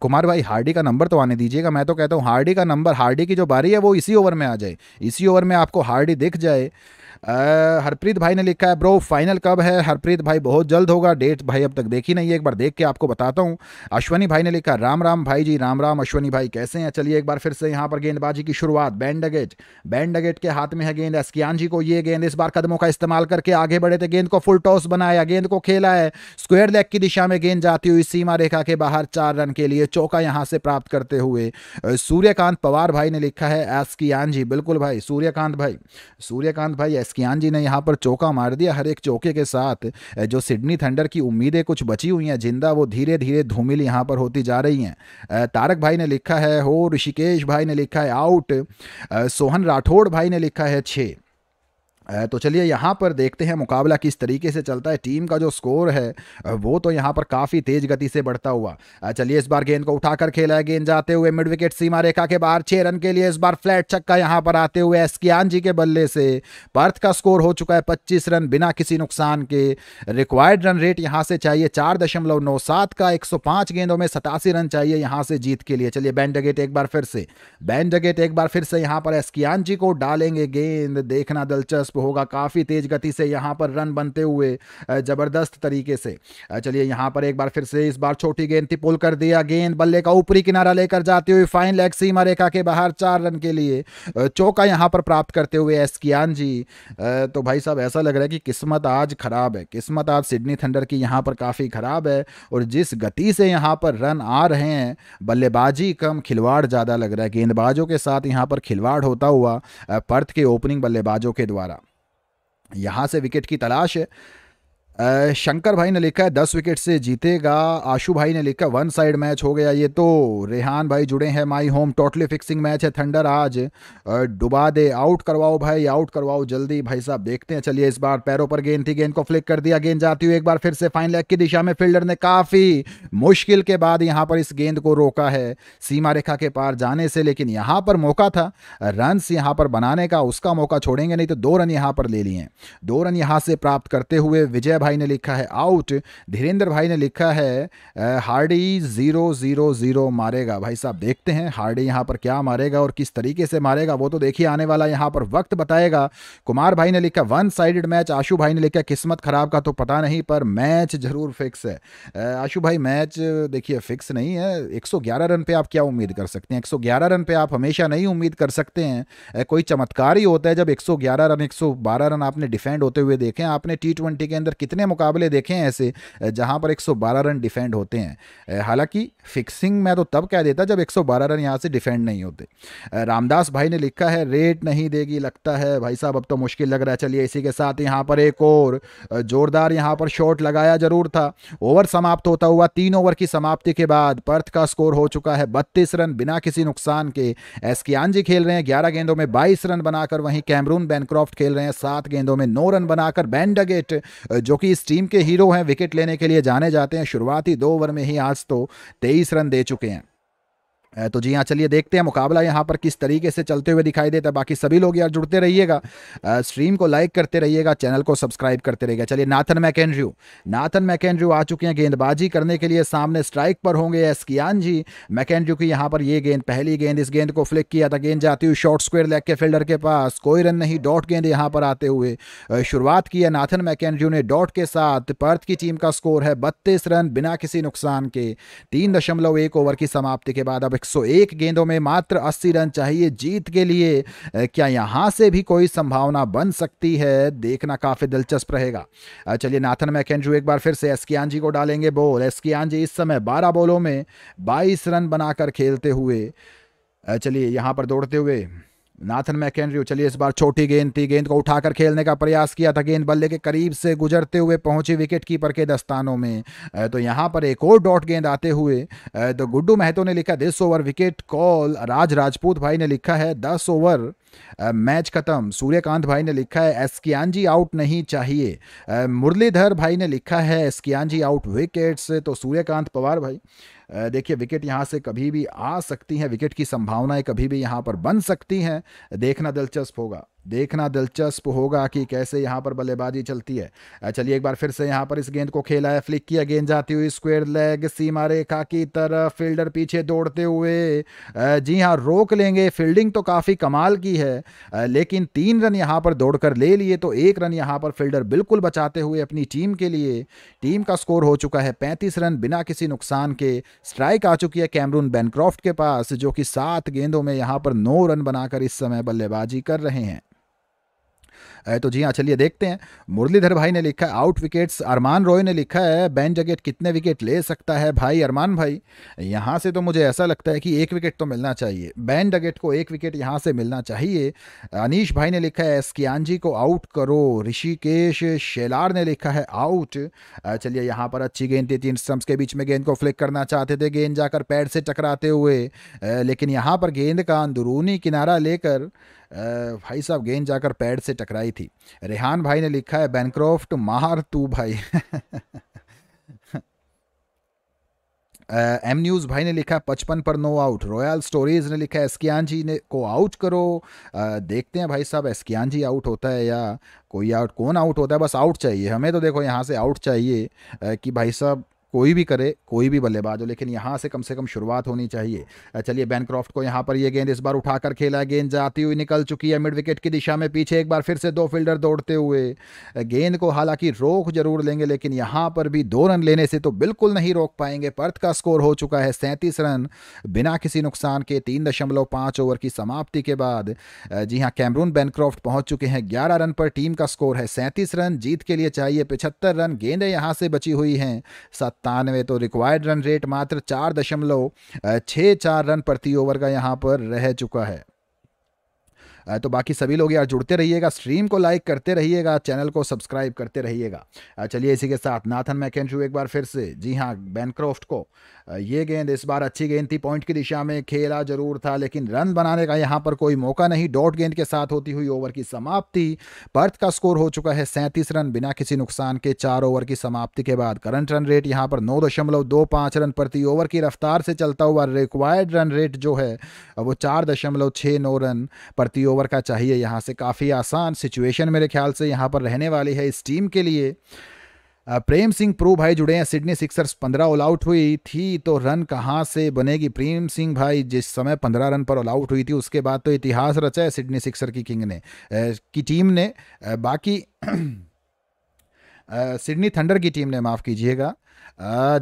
कुमार भाई हार्डी का नंबर तो आने दीजिएगा मैं तो कहता हूँ हार्डी का नंबर हार्डी की जो बारी है वो इसी ओवर में आ जाए इसी ओवर में आपको हार्डी दिख जाए हरप्रीत भाई ने लिखा है ब्रो फाइनल कब है हरप्रीत भाई बहुत जल्द होगा डेट भाई अब तक देखी नहीं है एक बार देख के आपको बताता हूँ अश्वनी भाई ने लिखा राम राम भाई जी राम राम अश्वनी भाई कैसे हैं चलिए एक बार फिर से यहाँ पर गेंदबाजी की शुरुआत बैंडगेट बैंडगेट के हाथ में है गेंद एस्कियान जी को ये गेंद इस बार कदमों का इस्तेमाल करके आगे बढ़े थे गेंद को फुल टॉस बनाया गेंद को खेला है स्क्वेयर लेग की दिशा में गेंद जाती हुई सीमा रेखा के बाहर चार रन के लिए चौका यहाँ से प्राप्त करते हुए सूर्यकांत पवार भाई ने लिखा है एसकियान जी बिल्कुल भाई सूर्यकांत भाई सूर्यकांत भाई एस कियान जी ने यहाँ पर चौका मार दिया हर एक चौके के साथ जो सिडनी थंडर की उम्मीदें कुछ बची हुई हैं जिंदा वो धीरे धीरे धूमिल यहाँ पर होती जा रही हैं तारक भाई ने लिखा है हो ऋषिकेश भाई ने लिखा है आउट सोहन राठौड़ भाई ने लिखा है छः तो चलिए यहाँ पर देखते हैं मुकाबला किस तरीके से चलता है टीम का जो स्कोर है वो तो यहाँ पर काफ़ी तेज़ गति से बढ़ता हुआ चलिए इस बार गेंद को उठाकर खेला है गेंद जाते हुए मिड विकेट सीमा रेखा के बाहर छः रन के लिए इस बार फ्लैट छक्का यहाँ पर आते हुए एस्कियान जी के बल्ले से पर्थ का स्कोर हो चुका है पच्चीस रन बिना किसी नुकसान के रिक्वायर्ड रन रेट यहाँ से चाहिए चार दशमलव नौ सात का एक सौ पाँच गेंदों में सतासी रन चाहिए यहाँ से जीत के लिए चलिए बैन डगेट एक बार फिर से बैन डगेट एक बार फिर से यहाँ पर एस जी को डालेंगे गेंद देखना दिलचस्प ग्रास्प होगा काफ़ी तेज़ गति से यहाँ पर रन बनते हुए ज़बरदस्त तरीके से चलिए यहाँ पर एक बार फिर से इस बार छोटी गेंद पुल कर दिया गेंद बल्ले का ऊपरी किनारा लेकर जाती हुई फाइन लेग सीमा रेखा के बाहर चार रन के लिए चौका यहाँ पर प्राप्त करते हुए एस कियान जी तो भाई साहब ऐसा लग रहा है कि किस्मत आज ख़राब है किस्मत आज सिडनी थंडर की यहाँ पर काफ़ी ख़राब है और जिस गति से यहाँ पर रन आ रहे हैं बल्लेबाजी कम खिलवाड़ ज़्यादा लग रहा है गेंदबाजों के साथ यहाँ पर खिलवाड़ होता हुआ पर्थ के ओपनिंग बल्लेबाजों के द्वारा यहाँ से विकेट की तलाश है शंकर भाई ने लिखा है दस विकेट से जीतेगा आशु भाई ने लिखा वन साइड मैच हो गया ये तो रेहान भाई जुड़े हैं my home totally fixing match है थंडर आज डुबा दे आउट करवाओ भाई आउट करवाओ जल्दी भाई साहब देखते हैं चलिए इस बार पैरों पर गेंद थी गेंद को फ्लिक कर दिया गेंद जाती हुई एक बार फिर से फाइन लेग की दिशा में फील्डर ने काफ़ी मुश्किल के बाद यहाँ पर इस गेंद को रोका है सीमा रेखा के पार जाने से लेकिन यहाँ पर मौका था रन यहाँ पर बनाने का उसका मौका छोड़ेंगे नहीं तो दो रन यहाँ पर ले लिए दो रन यहाँ से प्राप्त करते हुए विजय भाई ने लिखा है आउट धीरेन्द्र भाई ने लिखा है हार्डी ज़ीरो ज़ीरो ज़ीरो मारेगा भाई साहब देखते हैं हार्डी यहाँ पर क्या मारेगा और किस तरीके से मारेगा वो तो देखिए आने वाला यहाँ पर वक्त बताएगा कुमार भाई ने लिखा वन साइडेड मैच आशु भाई ने लिखा किस्मत खराब का तो पता नहीं पर मैच ज़रूर फिक्स है आशु भाई मैच देखिए फिक्स नहीं है एक रन पे आप क्या उम्मीद कर सकते हैं एक रन पे आप हमेशा नहीं उम्मीद कर सकते हैं कोई चमत्कार ही होता है जब एक रन एक रन आपने डिफेंड होते हुए देखे आपने टी के अंदर कितने कितने मुकाबले देखे हैं ऐसे जहां पर 112 रन डिफेंड होते हैं हालांकि फिक्सिंग मैं तो तब कह देता जब 112 रन यहां से डिफेंड नहीं होते रामदास भाई ने लिखा है रेट नहीं देगी लगता है भाई साहब अब तो मुश्किल लग रहा है चलिए इसी के साथ यहां पर एक और जोरदार यहां पर शॉट लगाया जरूर था ओवर समाप्त होता हुआ तीन ओवर की समाप्ति के बाद पर्थ का स्कोर हो चुका है बत्तीस रन बिना किसी नुकसान के एस जी खेल रहे हैं ग्यारह गेंदों में बाईस रन बनाकर वहीं कैमरून बैनक्रॉफ्ट खेल रहे हैं सात गेंदों में नौ रन बनाकर बैंडगेट जो क्योंकि इस टीम के हीरो हैं विकेट लेने के लिए जाने जाते हैं शुरुआती दो ओवर में ही आज तो तेईस रन दे चुके हैं तो जी हाँ चलिए देखते हैं मुकाबला यहाँ पर किस तरीके से चलते हुए दिखाई देता है बाकी सभी लोग यार जुड़ते रहिएगा स्ट्रीम को लाइक करते रहिएगा चैनल को सब्सक्राइब करते रहिएगा चलिए नाथन मैकेनड्रू नाथन मैकेनड्रू आ चुके हैं गेंदबाजी करने के लिए सामने स्ट्राइक पर होंगे एस कियान जी मैकेनड्रू की यहाँ पर ये गेंद पहली गेंद इस गेंद को फ्लिक किया था गेंद जाती हुई शॉर्ट स्क्वेयर लेग के फील्डर के पास कोई रन नहीं डॉट गेंद यहाँ पर आते हुए शुरुआत की है नाथन मैकेनड्रू ने डॉट के साथ पर्थ की टीम का स्कोर है बत्तीस रन बिना किसी नुकसान के तीन ओवर की समाप्ति के बाद अब 101 गेंदों में मात्र 80 रन चाहिए जीत के लिए क्या यहां से भी कोई संभावना बन सकती है देखना काफ़ी दिलचस्प रहेगा चलिए नाथन मैकेंड्रू एक बार फिर से एसकियान जी को डालेंगे बोल एसकियान जी इस समय 12 बॉलों में 22 रन बनाकर खेलते हुए चलिए यहां पर दौड़ते हुए नाथन मैकेनरी चलिए इस बार छोटी गेंद थी गेंद को उठाकर खेलने का प्रयास किया था गेंद बल्ले के करीब से गुजरते हुए पहुंची विकेट कीपर के दस्तानों में तो यहाँ पर एक और डॉट गेंद आते हुए तो गुड्डू महतो ने लिखा this over wicket call Raj Rajput भाई ने लिखा है दस ओवर मैच खत्म सूर्यकांत भाई ने लिखा है एस्कियांजी आउट नहीं चाहिए मुरलीधर भाई ने लिखा है एस्कियांजी आउट विकेट से तो सूर्यकांत पवार भाई देखिए विकेट यहाँ से कभी भी आ सकती हैं विकेट की संभावनाएं कभी भी यहाँ पर बन सकती हैं देखना दिलचस्प होगा देखना दिलचस्प होगा कि कैसे यहाँ पर बल्लेबाजी चलती है चलिए एक बार फिर से यहाँ पर इस गेंद को खेला है फ्लिक किया गेंद जाती हुई स्क्वेयर लेग सीमा रेखा की तरफ फील्डर पीछे दौड़ते हुए जी हाँ रोक लेंगे फील्डिंग तो काफ़ी कमाल की है लेकिन तीन रन यहाँ पर दौड़ कर ले लिए तो एक रन यहाँ पर फील्डर बिल्कुल बचाते हुए अपनी टीम के लिए टीम का स्कोर हो चुका है पैंतीस रन बिना किसी नुकसान के स्ट्राइक आ चुकी है कैमरून बैनक्रॉफ्ट के पास जो कि सात गेंदों में यहाँ पर नौ रन बनाकर इस समय बल्लेबाजी कर रहे हैं तो जी हाँ चलिए देखते हैं मुरलीधर भाई ने लिखा है आउट विकेट्स अरमान रॉय ने लिखा है बैन जगेट कितने विकेट ले सकता है भाई अरमान भाई यहाँ से तो मुझे ऐसा लगता है कि एक विकेट तो मिलना चाहिए बैन जगेट को एक विकेट यहाँ से मिलना चाहिए अनिश भाई ने लिखा है जी को आउट करो ऋषिकेश शेलार ने लिखा है आउट चलिए यहाँ पर अच्छी गेंद थी तीन स्टम्प्स के बीच में गेंद को फ्लिक करना चाहते थे गेंद जाकर पैर से टकराते हुए लेकिन यहाँ पर गेंद का अंदरूनी किनारा लेकर भाई साहब गेंद जाकर पैड से टकराई थी रेहान भाई ने लिखा है बैनक्रॉफ्ट मार तू भाई एम *laughs* न्यूज़ भाई ने लिखा है पचपन पर नो आउट रॉयल स्टोरीज ने लिखा है एसकियान जी ने को आउट करो uh, देखते हैं भाई साहब एसकियान जी आउट होता है या कोई आउट कौन आउट होता है बस आउट चाहिए हमें तो देखो यहाँ से आउट चाहिए uh, कि भाई साहब कोई भी करे कोई भी बल्लेबाज हो लेकिन यहाँ से कम से कम शुरुआत होनी चाहिए चलिए बैनक्रॉफ्ट को यहाँ पर ये गेंद इस बार उठाकर खेला गेंद जाती हुई निकल चुकी है मिड विकेट की दिशा में पीछे एक बार फिर से दो फील्डर दौड़ते हुए गेंद को हालांकि रोक जरूर लेंगे लेकिन यहाँ पर भी दो रन लेने से तो बिल्कुल नहीं रोक पाएंगे पर्थ का स्कोर हो चुका है सैंतीस रन बिना किसी नुकसान के तीन दशमलव ओवर की समाप्ति के बाद जी हाँ कैमरून बैनक्रॉफ्ट पहुंच चुके हैं ग्यारह रन पर टीम का स्कोर है सैंतीस रन जीत के लिए चाहिए पिछहत्तर रन गेंदें यहाँ से बची हुई हैं सत्तर सत्तानवे तो रिक्वायर्ड रन रेट मात्र चार दशमलव छः चार रन प्रति ओवर का यहाँ पर रह चुका है तो बाकी सभी लोग यार जुड़ते रहिएगा स्ट्रीम को लाइक करते रहिएगा चैनल को सब्सक्राइब करते रहिएगा चलिए इसी के साथ नाथन मैकेंड्रू एक बार फिर से जी हाँ बैनक्रॉफ्ट को ये गेंद इस बार अच्छी गेंद थी पॉइंट की दिशा में खेला जरूर था लेकिन रन बनाने का यहाँ पर कोई मौका नहीं डॉट गेंद के साथ होती हुई ओवर की समाप्ति पर्थ का स्कोर हो चुका है सैंतीस रन बिना किसी नुकसान के चार ओवर की समाप्ति के बाद करंट रन रेट यहाँ पर नौ दशमलव दो पाँच रन प्रति ओवर की रफ्तार से चलता हुआ रिक्वायर्ड रन रेट जो है वो चार दशमलव छः नौ रन प्रति ओवर का चाहिए यहाँ से काफ़ी आसान सिचुएशन मेरे ख्याल से यहाँ पर रहने वाली है इस टीम के लिए प्रेम सिंह प्रो भाई जुड़े हैं सिडनी सिक्सर्स पंद्रह ऑल आउट हुई थी तो रन कहाँ से बनेगी प्रेम सिंह भाई जिस समय पंद्रह रन पर ऑल आउट हुई थी उसके बाद तो इतिहास रचा है सिडनी सिक्सर की किंग ने की टीम ने बाकी सिडनी थंडर की टीम ने माफ़ कीजिएगा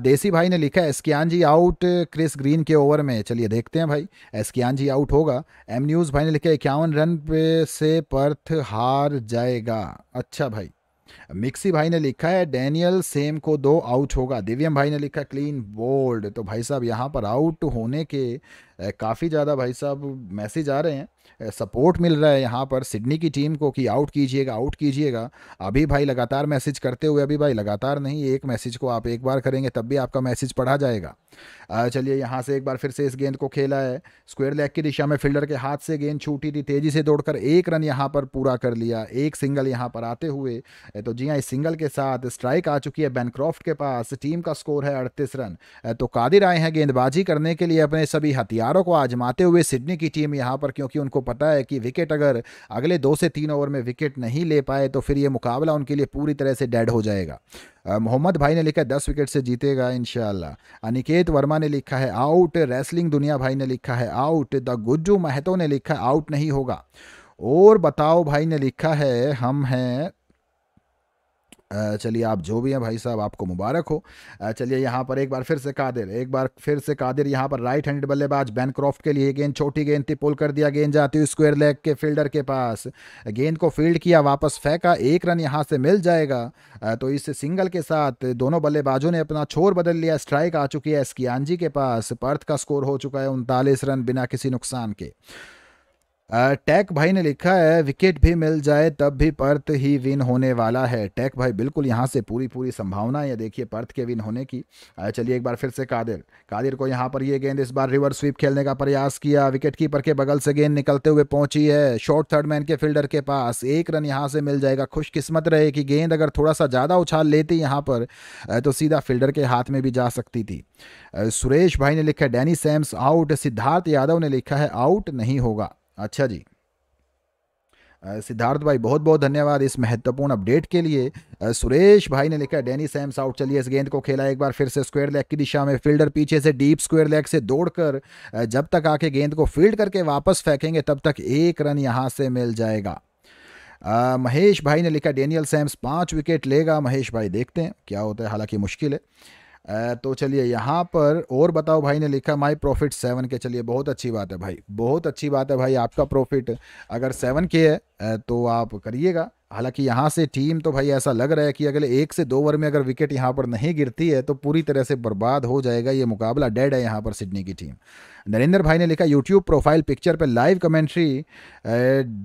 देसी भाई ने लिखा है एस्कियान जी आउट क्रिस ग्रीन के ओवर में चलिए देखते हैं भाई एस्कियान जी आउट होगा एम न्यूज़ भाई ने लिखा इक्यावन रन पे से पर्थ हार जाएगा अच्छा भाई मिक्सी भाई ने लिखा है डैनियल सेम को दो आउट होगा दिव्यम भाई ने लिखा क्लीन बोल्ड तो भाई साहब यहाँ पर आउट होने के काफ़ी ज़्यादा भाई साहब मैसेज आ रहे हैं सपोर्ट मिल रहा है यहाँ पर सिडनी की टीम को कि आउट कीजिएगा आउट कीजिएगा अभी भाई लगातार मैसेज करते हुए अभी भाई लगातार नहीं एक मैसेज को आप एक बार करेंगे तब भी आपका मैसेज पढ़ा जाएगा चलिए यहाँ से एक बार फिर से इस गेंद को खेला है स्क्वेयर लेग की दिशा में फील्डर के हाथ से गेंद छूटी थी तेज़ी से दौड़कर एक रन यहाँ पर पूरा कर लिया एक सिंगल यहाँ पर आते हुए तो जी हाँ इस सिंगल के साथ स्ट्राइक आ चुकी है बैनक्रॉफ्ट के पास टीम का स्कोर है अड़तीस रन तो कादिर आए हैं गेंदबाजी करने के लिए अपने सभी हथियारों को आजमाते हुए सिडनी की टीम यहाँ पर क्योंकि उनको पता है कि विकेट अगर अगले दो से तीन ओवर में विकेट नहीं ले पाए तो फिर ये मुकाबला उनके लिए पूरी तरह से डेड हो जाएगा मोहम्मद भाई ने लिखा है दस विकेट से जीतेगा इनशाला अनिकेत वर्मा ने लिखा है आउट रेसलिंग दुनिया भाई ने लिखा है आउट द गुज्जू महतो ने लिखा आउट नहीं होगा और बताओ भाई ने लिखा है हम हैं चलिए आप जो भी हैं भाई साहब आपको मुबारक हो चलिए यहाँ पर एक बार फिर से कादिर एक बार फिर से कादिर यहाँ पर राइट हैंड बल्लेबाज बैनक्रॉफ्ट के लिए गेंद छोटी गेंद थी पुल कर दिया गेंद जाती हुई स्क्वेयर लेग के फील्डर के पास गेंद को फील्ड किया वापस फेंका एक रन यहाँ से मिल जाएगा तो इस सिंगल के साथ दोनों बल्लेबाजों ने अपना छोर बदल लिया स्ट्राइक आ चुकी है एस्कियांजी के पास पर्थ का स्कोर हो चुका है उनतालीस रन बिना किसी नुकसान के टैक भाई ने लिखा है विकेट भी मिल जाए तब भी पर्थ ही विन होने वाला है टैक भाई बिल्कुल यहाँ से पूरी पूरी संभावना है देखिए पर्थ के विन होने की चलिए एक बार फिर से कादिर कादिर को यहाँ पर ये गेंद इस बार रिवर्स स्वीप खेलने का प्रयास किया विकेट कीपर के बगल से गेंद निकलते हुए पहुंची है शॉर्ट थर्ड मैन के फील्डर के पास एक रन यहाँ से मिल जाएगा खुशकिस्मत रहे कि गेंद अगर थोड़ा सा ज़्यादा उछाल लेती यहाँ पर तो सीधा फील्डर के हाथ में भी जा सकती थी सुरेश भाई ने लिखा है Danny Sams out Siddharth Yadav ने लिखा है आउट नहीं होगा अच्छा जी सिद्धार्थ भाई बहुत बहुत धन्यवाद इस महत्वपूर्ण अपडेट के लिए सुरेश भाई ने लिखा डैनी सैम्स आउट चलिए इस गेंद को खेला एक बार फिर से स्क्वेयर लेग की दिशा में फील्डर पीछे से डीप स्क्वेयर लेग से दौड़कर जब तक आके गेंद को फील्ड करके वापस फेंकेंगे तब तक एक रन यहाँ से मिल जाएगा आ, महेश भाई ने लिखा डेनियल सैम्स पाँच विकेट लेगा महेश भाई देखते हैं क्या होता है हालांकि मुश्किल है तो चलिए यहाँ पर और बताओ भाई ने लिखा माई प्रॉफिट सेवन के चलिए बहुत अच्छी बात है भाई बहुत अच्छी बात है भाई आपका प्रॉफिट अगर सेवन के है तो आप करिएगा हालांकि यहाँ से टीम तो भाई ऐसा लग रहा है कि अगले एक से दो ओवर में अगर विकेट यहाँ पर नहीं गिरती है तो पूरी तरह से बर्बाद हो जाएगा ये मुकाबला डेड है यहाँ पर सिडनी की टीम नरेंद्र भाई ने लिखा यूट्यूब प्रोफाइल पिक्चर पर लाइव कमेंट्री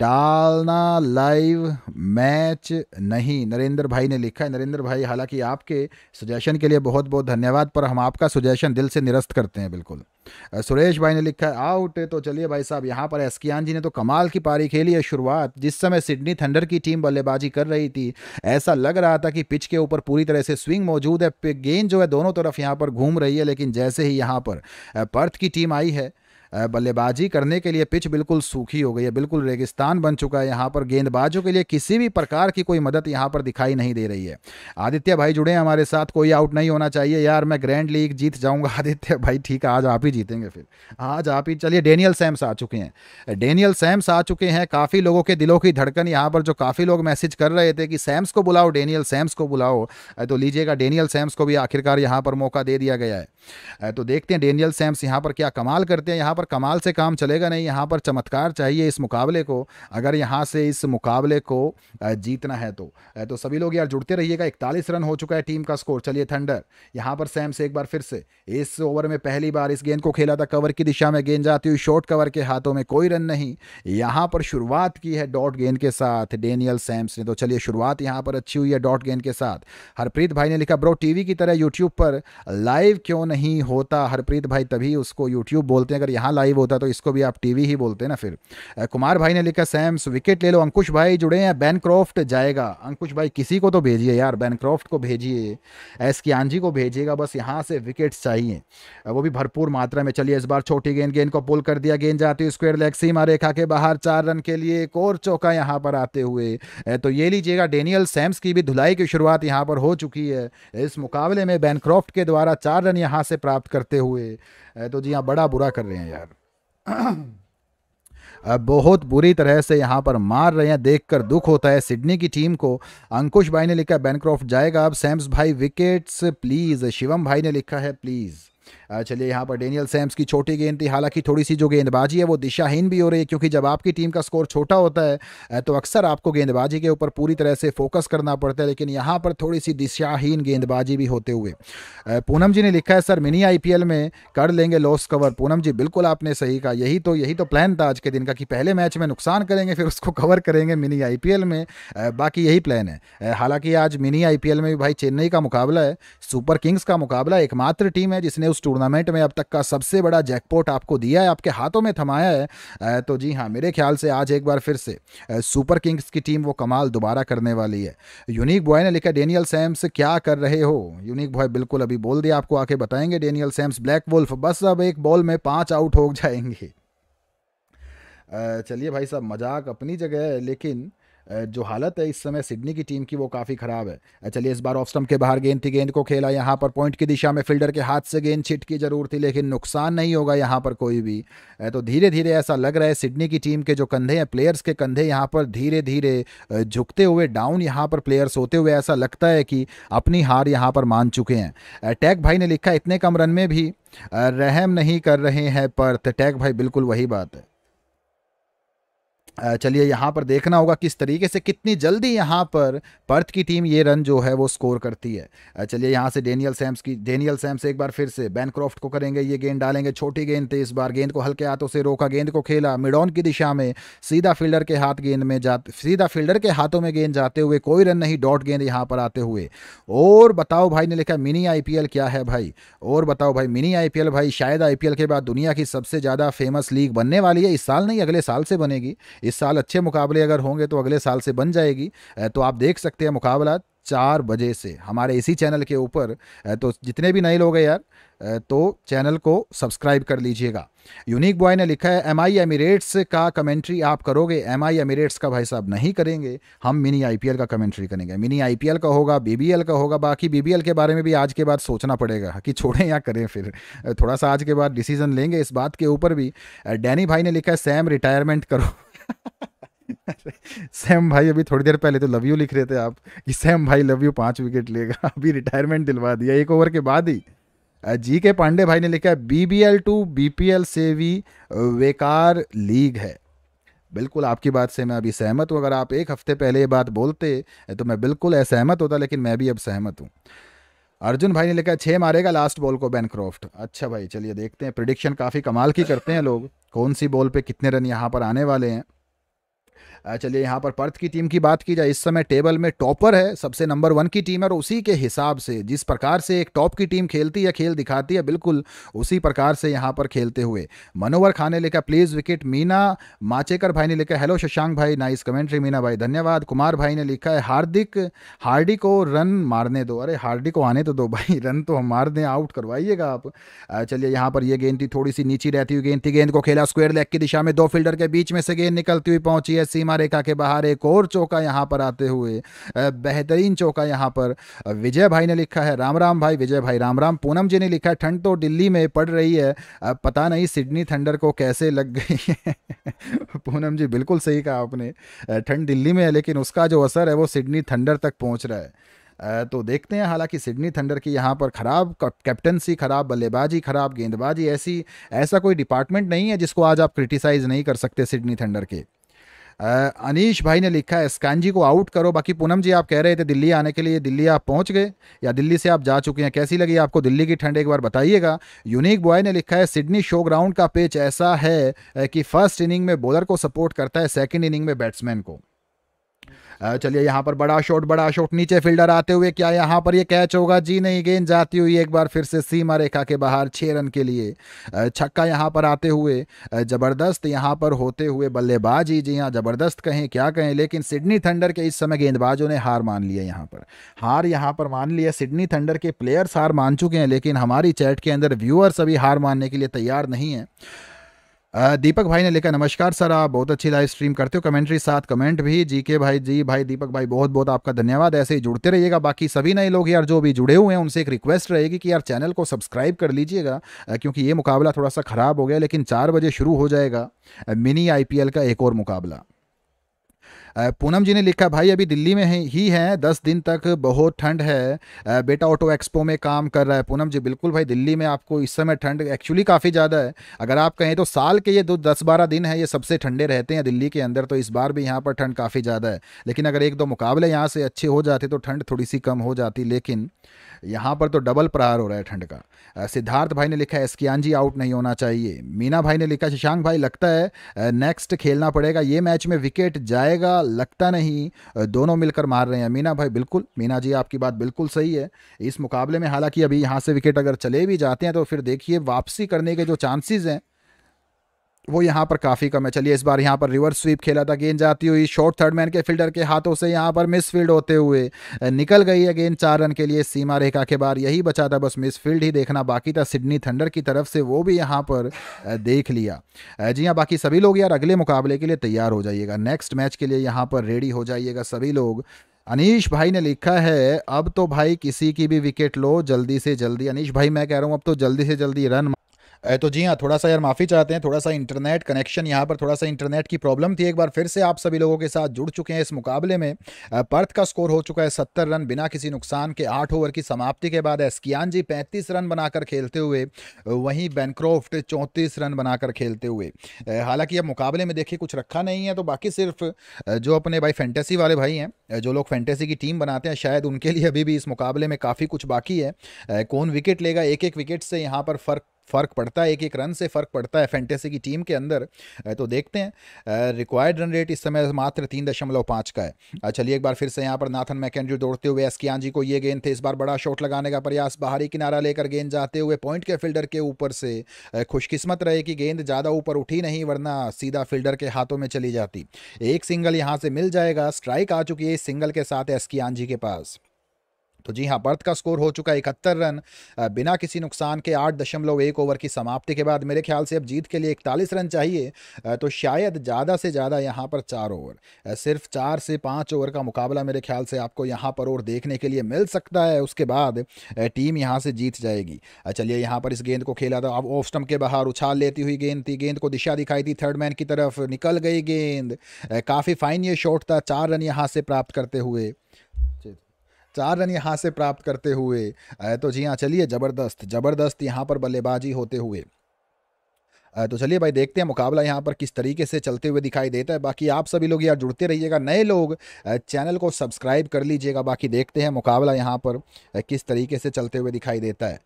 डालना लाइव मैच नहीं नरेंद्र भाई ने लिखा है नरेंद्र भाई हालांकि आपके सजेशन के लिए बहुत बहुत धन्यवाद पर हम आपका सुजेशन दिल से निरस्त करते हैं बिल्कुल सुरेश भाई ने लिखा है आउट तो चलिए भाई साहब यहाँ पर एसकियान जी ने तो कमाल की पारी खेली है शुरुआत जिस समय सिडनी थंडर की टीम बल्लेबाजी कर रही थी ऐसा लग रहा था कि पिच के ऊपर पूरी तरह से स्विंग मौजूद है गेंद जो है दोनों तरफ यहाँ पर घूम रही है लेकिन जैसे ही यहाँ पर पर्थ की टीम आई है बल्लेबाजी करने के लिए पिच बिल्कुल सूखी हो गई है बिल्कुल रेगिस्तान बन चुका है यहाँ पर गेंदबाजों के लिए किसी भी प्रकार की कोई मदद यहाँ पर दिखाई नहीं दे रही है आदित्य भाई जुड़े हैं हमारे साथ कोई आउट नहीं होना चाहिए यार मैं ग्रैंड लीग जीत जाऊँगा *laughs* आदित्य भाई ठीक है आज आप ही जीतेंगे फिर आज आप ही चलिए डेनियल सैम्स आ चुके हैं डेनियल सैम्स आ चुके हैं काफ़ी लोगों के दिलों की धड़कन यहाँ पर जो काफ़ी लोग मैसेज कर रहे थे कि सैम्स को बुलाओ डेनियल सैम्स को बुलाओ तो लीजिएगा डेनियल सैम्स को भी आखिरकार यहाँ पर मौका दे दिया गया है तो देखते हैं डेनियल सैम्स यहाँ पर क्या कमाल करते हैं यहाँ पर कमाल से काम चलेगा नहीं यहाँ पर चमत्कार चाहिए इस मुकाबले को अगर यहाँ से इस मुकाबले को जीतना है तो तो सभी लोग यार जुड़ते रहिएगा इकतालीस रन हो चुका है टीम का स्कोर चलिए थंडर यहाँ पर सैम से एक बार फिर से इस ओवर में पहली बार इस गेंद को खेला था कवर की दिशा में गेंद जाती हुई शॉर्ट कवर के हाथों में कोई रन नहीं यहाँ पर शुरुआत की है डॉट गेंद के साथ डेनियल सैम्स ने तो चलिए शुरुआत यहाँ पर अच्छी हुई है डॉट गेंद के साथ हरप्रीत भाई ने लिखा ब्रो टीवी की तरह यूट्यूब पर लाइव क्यों नहीं होता हरप्रीत भाई तभी उसको यूट्यूब बोलते हैं अगर यहाँ यहाँ लाइव होता तो इसको भी आप टीवी ही बोलते हैं ना फिर कुमार भाई ने लिखा सैम्स विकेट ले लो अंकुश भाई जुड़े हैं बैन क्रॉफ्ट जाएगा अंकुश भाई किसी को तो भेजिए यार बैन क्रॉफ्ट को भेजिए एस कियांजी को भेजिएगा बस यहाँ से विकेट्स चाहिए वो भी भरपूर मात्रा में चलिए इस बार छोटी गेंद गेंद को पुल कर दिया गेंद जाती हुई स्क्वेयर लेग सीमा रेखा के बाहर चार रन के लिए एक और चौका यहाँ पर आते हुए तो ये लीजिएगा डेनियल सैम्स की भी धुलाई की शुरुआत यहाँ पर हो चुकी है इस मुकाबले में बैनक्रॉफ्ट के द्वारा चार रन यहाँ से प्राप्त करते हुए तो जी हाँ बड़ा बुरा कर रहे हैं यार *clears throat* बहुत बुरी तरह से यहाँ पर मार रहे हैं देखकर दुख होता है सिडनी की टीम को अंकुश भाई ने लिखा बैनक्रॉफ्ट जाएगा अब सैम्स भाई विकेट्स प्लीज़ शिवम भाई ने लिखा है प्लीज़ चलिए यहाँ पर डेनियल सैम्स की छोटी गेंद थी हालांकि थोड़ी सी जो गेंदबाजी है वो दिशाहीन भी हो रही है क्योंकि जब आपकी टीम का स्कोर छोटा होता है तो अक्सर आपको गेंदबाजी के ऊपर पूरी तरह से फोकस करना पड़ता है लेकिन यहाँ पर थोड़ी सी दिशाहीन गेंदबाजी भी होते हुए पूनम जी ने लिखा है सर मिनी आई में कर लेंगे लॉस कवर पूनम जी बिल्कुल आपने सही कहा यही तो यही तो प्लान था आज के दिन का कि पहले मैच में नुकसान करेंगे फिर उसको कवर करेंगे मिनी आई में बाकी यही प्लान है हालांकि आज मिनी आई में भी भाई चेन्नई का मुकाबला है सुपर किंग्स का मुकाबला एकमात्र टीम है जिसने उस टूर्नामेंट टूर्नामेंट में अब तक का सबसे बड़ा जैकपॉट आपको दिया है आपके हाथों में थमाया है तो जी हाँ मेरे ख्याल से आज एक बार फिर से सुपर किंग्स की टीम वो कमाल दोबारा करने वाली है यूनिक बॉय ने लिखा डेनियल सैम्स क्या कर रहे हो यूनिक बॉय बिल्कुल अभी बोल दिया आपको आके बताएंगे डेनियल सैम्स ब्लैक वुल्फ बस अब एक बॉल में पाँच आउट हो जाएंगे चलिए भाई साहब मजाक अपनी जगह है लेकिन जो हालत है इस समय सिडनी की टीम की वो काफ़ी ख़राब है चलिए इस बार ऑफ स्टम्प के बाहर गेंद थी गेंद को खेला यहाँ पर पॉइंट की दिशा में फील्डर के हाथ से गेंद छिटकी जरूर थी लेकिन नुकसान नहीं होगा यहाँ पर कोई भी तो धीरे धीरे ऐसा लग रहा है सिडनी की टीम के जो कंधे हैं प्लेयर्स के कंधे यहाँ पर धीरे धीरे झुकते हुए डाउन यहाँ पर प्लेयर्स होते हुए ऐसा लगता है कि अपनी हार यहाँ पर मान चुके हैं टैग भाई ने लिखा इतने कम रन में भी रहम नहीं कर रहे हैं पर्थ टैग भाई बिल्कुल वही बात है चलिए यहाँ पर देखना होगा किस तरीके से कितनी जल्दी यहाँ पर पर्थ की टीम ये रन जो है वो स्कोर करती है चलिए यहाँ से डेनियल सैम्स की डेनियल सैम्स एक बार फिर से बैनक्रॉफ्ट को करेंगे ये गेंद डालेंगे छोटी गेंद थी इस बार गेंद को हल्के हाथों से रोका गेंद को खेला मिडॉन की दिशा में सीधा फील्डर के हाथ गेंद में जा सीधा फील्डर के हाथों में गेंद जाते हुए कोई रन नहीं डॉट गेंद यहाँ पर आते हुए और बताओ भाई ने लिखा मिनी आई क्या है भाई और बताओ भाई मिनी आई भाई शायद आई के बाद दुनिया की सबसे ज़्यादा फेमस लीग बनने वाली है इस साल नहीं अगले साल से बनेगी इस साल अच्छे मुकाबले अगर होंगे तो अगले साल से बन जाएगी तो आप देख सकते हैं मुकाबला चार बजे से हमारे इसी चैनल के ऊपर तो जितने भी नए लोग हैं यार तो चैनल को सब्सक्राइब कर लीजिएगा यूनिक बॉय ने लिखा है एम आई एमिरेट्स का कमेंट्री आप करोगे एम आई एमिरेट्स का भाई साहब नहीं करेंगे हम मिनी एल का कमेंट्री करेंगे मिनी एल का होगा एल का होगा बाकी एल के बारे में भी आज के बाद सोचना पड़ेगा कि छोड़ें या करें फिर थोड़ा सा आज के बाद डिसीजन लेंगे इस बात के ऊपर भी डैनी भाई ने लिखा है सैम रिटायरमेंट करो *laughs* सैम भाई अभी थोड़ी देर पहले तो लव यू लिख रहे थे आप कि सैम भाई लव यू पाँच विकेट लेगा *laughs* अभी रिटायरमेंट दिलवा दिया एक ओवर के बाद ही जी के पांडे भाई ने लिखा है B B L to B P L से भी बेकार लीग है बिल्कुल आपकी बात से मैं अभी सहमत हूँ अगर आप एक हफ्ते पहले ये बात बोलते तो मैं बिल्कुल असहमत होता लेकिन मैं भी अब सहमत हूँ अर्जुन भाई ने लिखा छः मारेगा लास्ट बॉल को बैनक्रॉफ्ट अच्छा भाई चलिए देखते हैं प्रिडिक्शन काफ़ी कमाल की करते हैं लोग कौन सी बॉल पे कितने रन यहाँ पर आने वाले हैं चलिए यहाँ पर पर्थ की टीम की बात की जाए इस समय टेबल में टॉपर है सबसे नंबर वन की टीम है और उसी के हिसाब से जिस प्रकार से एक टॉप की टीम खेलती है खेल दिखाती है बिल्कुल उसी प्रकार से यहाँ पर खेलते हुए मनोवर खाने ने लेकर प्लीज़ विकेट मीना माचेकर भाई ने लिखा हेलो शशांक भाई नाइस कमेंट्री मीना भाई धन्यवाद कुमार भाई ने लिखा है हार्दिक हार्डी को रन मारने दो अरे हार्डी को आने तो दो भाई *laughs* रन तो हम मार दें आउट करवाइएगा आप चलिए यहाँ पर यह गेंद थी थोड़ी सी नीची रहती हुई गेंद थी गेंद को खेला स्क्वेयर लेग की दिशा में दो फील्डर के बीच में से गेंद निकलती हुई पहुंची है सीमा रेखा के बाहर एक और चौका यहाँ पर आते हुए बेहतरीन चौका यहाँ पर विजय भाई ने लिखा है राम राम भाई विजय भाई राम राम पूनम जी ने लिखा है ठंड तो दिल्ली में पड़ रही है पता नहीं सिडनी थंडर को कैसे लग गई है *laughs* पूनम जी बिल्कुल सही कहा आपने ठंड दिल्ली में है लेकिन उसका जो असर है वो सिडनी थंडर तक पहुँच रहा है तो देखते हैं हालांकि सिडनी थंडर की यहाँ पर ख़राब कैप्टनसी ख़राब बल्लेबाजी ख़राब गेंदबाजी ऐसी ऐसा कोई डिपार्टमेंट नहीं है जिसको आज आप क्रिटिसाइज़ नहीं कर सकते सिडनी थंडर के अनीश भाई ने लिखा है स्कैनजी को आउट करो बाकी पूनम जी आप कह रहे थे दिल्ली आने के लिए दिल्ली आप पहुंच गए या दिल्ली से आप जा चुके हैं कैसी लगी आपको दिल्ली की ठंड एक बार बताइएगा यूनिक बॉय ने लिखा है सिडनी शो ग्राउंड का पिच ऐसा है कि फर्स्ट इनिंग में बॉलर को सपोर्ट करता है सेकेंड इनिंग में बैट्समैन को चलिए यहाँ पर बड़ा शॉट बड़ा शॉट नीचे फील्डर आते हुए क्या यहाँ पर ये कैच होगा जी नहीं गेंद जाती हुई एक बार फिर से सीमा रेखा के बाहर छः रन के लिए छक्का यहाँ पर आते हुए ज़बरदस्त यहाँ पर होते हुए बल्लेबाजी जी हाँ ज़बरदस्त कहें क्या कहें लेकिन सिडनी थंडर के इस समय गेंदबाजों ने हार मान लिया यहाँ पर हार यहाँ पर मान लिया सिडनी थंडर के प्लेयर्स हार मान चुके हैं लेकिन हमारी चैट के अंदर व्यूअर्स अभी हार मानने के लिए तैयार नहीं है दीपक भाई ने लिखा नमस्कार सर आप बहुत अच्छी लाइव स्ट्रीम करते हो कमेंट्री साथ कमेंट भी जी के भाई जी भाई दीपक भाई बहुत बहुत आपका धन्यवाद ऐसे ही जुड़ते रहिएगा बाकी सभी नए लोग यार जो भी जुड़े हुए हैं उनसे एक रिक्वेस्ट रहेगी कि यार चैनल को सब्सक्राइब कर लीजिएगा क्योंकि ये मुकाबला थोड़ा सा ख़राब हो गया लेकिन चार बजे शुरू हो जाएगा मिनी आई का एक और मुकाबला पूनम जी ने लिखा भाई अभी दिल्ली में ही हैं दस दिन तक बहुत ठंड है बेटा ऑटो एक्सपो में काम कर रहा है पूनम जी बिल्कुल भाई दिल्ली में आपको इस समय ठंड एक्चुअली काफ़ी ज़्यादा है अगर आप कहें तो साल के ये दो दस बारह दिन है ये सबसे ठंडे रहते हैं दिल्ली के अंदर तो इस बार भी यहाँ पर ठंड काफ़ी ज़्यादा है लेकिन अगर एक दो मुकाबले यहाँ से अच्छे हो जाते तो ठंड थोड़ी सी कम हो जाती लेकिन यहाँ पर तो डबल प्रहार हो रहा है ठंड का सिद्धार्थ भाई ने लिखा एसकियान जी आउट नहीं होना चाहिए मीना भाई ने लिखा शशांक भाई लगता है नेक्स्ट खेलना पड़ेगा ये मैच में विकेट जाएगा ऐसा लगता नहीं दोनों मिलकर मार रहे हैं मीना भाई बिल्कुल मीना जी आपकी बात बिल्कुल सही है इस मुकाबले में हालांकि अभी यहाँ से विकेट अगर चले भी जाते हैं तो फिर देखिए वापसी करने के जो चांसेस हैं वो यहाँ पर काफ़ी कम है चलिए इस बार यहाँ पर रिवर्स स्वीप खेला था गेंद जाती हुई शॉर्ट थर्ड मैन के फील्डर के हाथों से यहाँ पर मिस फील्ड होते हुए निकल गई है गेंद चार रन के लिए सीमा रेखा के बाहर यही बचा था बस मिस फील्ड ही देखना बाकी था सिडनी थंडर की तरफ से वो भी यहाँ पर देख लिया जी हाँ बाकी सभी लोग यार अगले मुकाबले के लिए तैयार हो जाइएगा नेक्स्ट मैच के लिए यहाँ पर रेडी हो जाइएगा सभी लोग अनिश भाई ने लिखा है अब तो भाई किसी की भी विकेट लो जल्दी से जल्दी अनिश भाई मैं कह रहा हूँ अब तो जल्दी से जल्दी रन तो जी हाँ थोड़ा सा यार माफ़ी चाहते हैं थोड़ा सा इंटरनेट कनेक्शन यहाँ पर थोड़ा सा इंटरनेट की प्रॉब्लम थी एक बार फिर से आप सभी लोगों के साथ जुड़ चुके हैं इस मुकाबले में पर्थ का स्कोर हो चुका है सत्तर रन बिना किसी नुकसान के आठ ओवर की समाप्ति के बाद एस्कियान जी पैंतीस रन बनाकर खेलते हुए वहीं बैनक्रॉफ्ट चौंतीस रन बनाकर खेलते हुए हालांकि अब मुकाबले में देखिए कुछ रखा नहीं है तो बाकी सिर्फ जो अपने भाई फैंटेसी वाले भाई हैं जो लोग फैंटेसी की टीम बनाते हैं शायद उनके लिए अभी भी इस मुकाबले में काफ़ी कुछ बाकी है कौन विकेट लेगा एक एक विकेट से यहाँ पर फ़र्क फ़र्क पड़ता है एक एक रन से फ़र्क पड़ता है फैंटेसी की टीम के अंदर तो देखते हैं रिक्वायर्ड रन रेट इस समय मात्र तीन दशमलव पाँच का है चलिए एक बार फिर से यहाँ पर नाथन मैकेंड्रू दौड़ते हुए एसकियान जी को ये गेंद थे इस बार बड़ा शॉट लगाने का प्रयास बाहरी किनारा लेकर गेंद जाते हुए पॉइंट के फील्डर के ऊपर से खुशकिस्मत रहे कि गेंद ज़्यादा ऊपर उठी नहीं वरना सीधा फील्डर के हाथों में चली जाती एक सिंगल यहाँ से मिल जाएगा स्ट्राइक आ चुकी है इस सिंगल के साथ एसकियान जी के पास तो जी हाँ बर्थ का स्कोर हो चुका है इकहत्तर रन बिना किसी नुकसान के आठ दशमलव एक ओवर की समाप्ति के बाद मेरे ख्याल से अब जीत के लिए इकतालीस रन चाहिए तो शायद ज़्यादा से ज़्यादा यहाँ पर चार ओवर सिर्फ चार से पाँच ओवर का मुकाबला मेरे ख्याल से आपको यहाँ पर और देखने के लिए मिल सकता है उसके बाद टीम यहाँ से जीत जाएगी चलिए यहाँ पर इस गेंद को खेला था अब ऑफ स्टम्प के बाहर उछाल लेती हुई गेंद थी गेंद को दिशा दिखाई थी थर्ड मैन की तरफ निकल गई गेंद काफ़ी फाइन ये शॉट था चार रन यहाँ से प्राप्त करते हुए चार रन यहाँ से प्राप्त करते हुए तो जी हाँ चलिए ज़बरदस्त ज़बरदस्त यहाँ पर बल्लेबाजी होते हुए तो चलिए भाई देखते हैं मुकाबला यहाँ पर किस तरीके से चलते हुए दिखाई देता है बाकी आप सभी लोग यार जुड़ते रहिएगा नए लोग चैनल को सब्सक्राइब कर लीजिएगा बाकी देखते हैं मुकाबला यहाँ पर किस तरीके से चलते हुए दिखाई देता है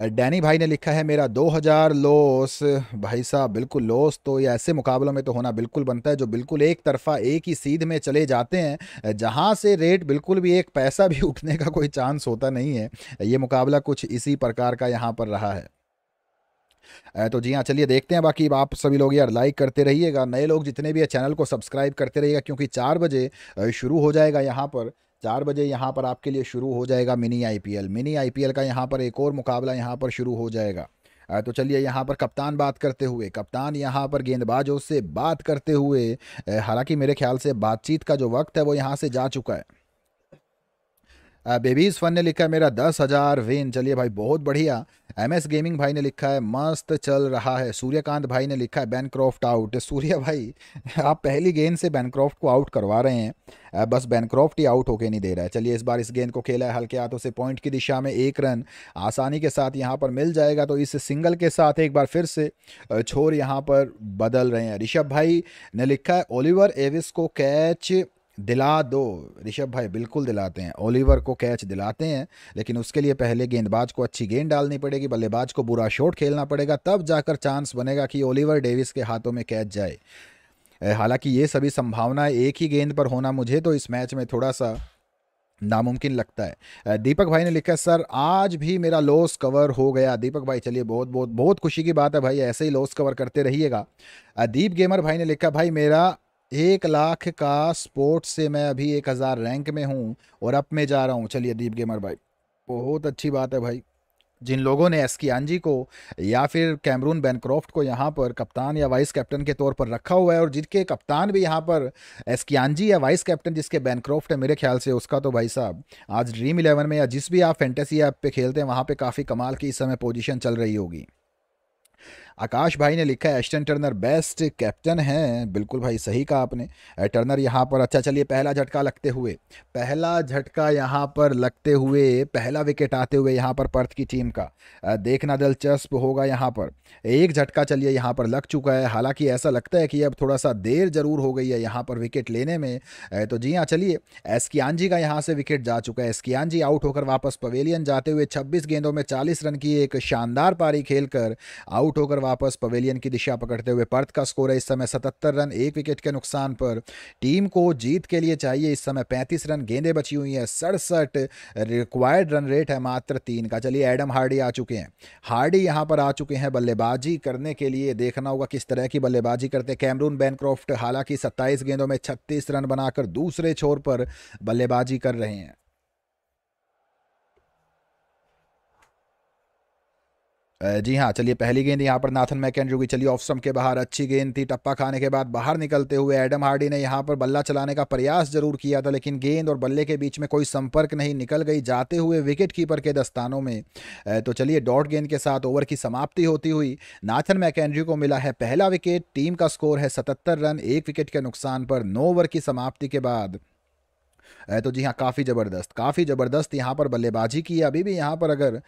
डैनी भाई ने लिखा है मेरा 2000 लॉस भाई साहब बिल्कुल लॉस तो ये ऐसे मुकाबलों में तो होना बिल्कुल बनता है जो बिल्कुल एक तरफा एक ही सीध में चले जाते हैं जहां से रेट बिल्कुल भी एक पैसा भी *laughs* उठने का कोई चांस होता नहीं है ये मुकाबला कुछ इसी प्रकार का यहाँ पर रहा है तो जी हाँ चलिए देखते हैं बाकी आप सभी लोग यार लाइक करते रहिएगा नए लोग जितने भी है चैनल को सब्सक्राइब करते रहिएगा क्योंकि चार बजे शुरू हो जाएगा यहाँ पर चार बजे यहाँ पर आपके लिए शुरू हो जाएगा मिनी आईपीएल मिनी आईपीएल का यहाँ पर एक और मुकाबला यहाँ पर शुरू हो जाएगा तो चलिए यहाँ पर कप्तान बात करते हुए कप्तान यहाँ पर गेंदबाजों से बात करते हुए हालांकि मेरे ख्याल से बातचीत का जो वक्त है वो यहाँ से जा चुका है बेबीज फन ने लिखा है मेरा दस हज़ार वेन चलिए भाई बहुत बढ़िया एम एस गेमिंग भाई ने लिखा है मस्त चल रहा है सूर्यकांत भाई ने लिखा है बैनक्रॉफ्ट आउट सूर्य भाई आप पहली गेंद से बैनक्रॉफ्ट को आउट करवा रहे हैं बस बैनक्रॉफ्ट ही आउट होके नहीं दे रहा है चलिए इस बार इस गेंद को खेला है हल्के हाथों से पॉइंट की दिशा में एक रन आसानी के साथ यहाँ पर मिल जाएगा तो इस सिंगल के साथ एक बार फिर से छोर यहाँ पर बदल रहे हैं ऋषभ भाई ने लिखा है ओलिवर एविस को कैच दिला दो ऋषभ भाई बिल्कुल दिलाते हैं ओलिवर को कैच दिलाते हैं लेकिन उसके लिए पहले गेंदबाज को अच्छी गेंद डालनी पड़ेगी बल्लेबाज को बुरा शॉट खेलना पड़ेगा तब जाकर चांस बनेगा कि ओलिवर डेविस के हाथों में कैच जाए हालांकि ये सभी संभावनाएं एक ही गेंद पर होना मुझे तो इस मैच में थोड़ा सा नामुमकिन लगता है दीपक भाई ने लिखा सर आज भी मेरा लॉस कवर हो गया दीपक भाई चलिए बहुत बहुत बहुत खुशी की बात है भाई ऐसे ही लॉस कवर करते रहिएगा दीप गेमर भाई ने लिखा भाई मेरा एक लाख का स्पोर्ट्स से मैं अभी एक हज़ार रैंक में हूँ और अप में जा रहा हूँ चलिए दीप गेमर भाई बहुत अच्छी बात है भाई जिन लोगों ने एस की को या फिर कैमरून बैनक्रॉफ्ट को यहाँ पर कप्तान या वाइस कैप्टन के तौर पर रखा हुआ है और जिनके कप्तान भी यहाँ पर एस की या वाइस कैप्टन जिसके बैनक्रॉफ्ट है मेरे ख्याल से उसका तो भाई साहब आज ड्रीम इलेवन में या जिस भी आप फैंटेसी ऐप पे खेलते हैं वहाँ पर काफ़ी कमाल की इस समय पोजिशन चल रही होगी आकाश भाई ने लिखा है एस्टन टर्नर बेस्ट कैप्टन हैं बिल्कुल भाई सही कहा आपने टर्नर यहाँ पर अच्छा चलिए पहला झटका लगते हुए पहला झटका यहाँ पर लगते हुए पहला विकेट आते हुए यहाँ पर पर्थ की टीम का देखना दिलचस्प होगा यहाँ पर एक झटका चलिए यहाँ पर लग चुका है हालांकि ऐसा लगता है कि अब थोड़ा सा देर ज़रूर हो गई है यहाँ पर विकेट लेने में तो जी हाँ चलिए एसकियान जी का यहाँ से विकेट जा चुका है एसकियान जी आउट होकर वापस पवेलियन जाते हुए छब्बीस गेंदों में चालीस रन की एक शानदार पारी खेलकर आउट होकर वापस पवेलियन की दिशा पकड़ते हुए पर्थ का स्कोर है इस समय सतहत्तर रन एक विकेट के नुकसान पर टीम को जीत के लिए चाहिए इस समय पैंतीस रन गेंदें बची हुई हैं सड़सठ रिक्वायर्ड रन रेट है मात्र तीन का चलिए एडम हार्डी आ चुके हैं हार्डी यहाँ पर आ चुके हैं बल्लेबाजी करने के लिए देखना होगा किस तरह की बल्लेबाजी करते हैं कैमरून बैनक्रॉफ्ट हालांकि सत्ताईस गेंदों में छत्तीस रन बनाकर दूसरे छोर पर बल्लेबाजी कर रहे हैं जी हाँ चलिए पहली गेंद यहाँ पर नाथन मैकेंड्रू की चलिए ऑफ स्टम्प के बाहर अच्छी गेंद थी टप्पा खाने के बाद बाहर निकलते हुए एडम हार्डी ने यहाँ पर बल्ला चलाने का प्रयास जरूर किया था लेकिन गेंद और बल्ले के बीच में कोई संपर्क नहीं निकल गई जाते हुए विकेट कीपर के दस्तानों में तो चलिए डॉट गेंद के साथ ओवर की समाप्ति होती हुई नाथन मैकेंड्रू को मिला है पहला विकेट टीम का स्कोर है सतहत्तर रन एक विकेट के नुकसान पर नौ ओवर की समाप्ति के बाद तो जी हाँ काफ़ी ज़बरदस्त काफ़ी ज़बरदस्त यहाँ पर बल्लेबाजी की अभी भी यहाँ पर अगर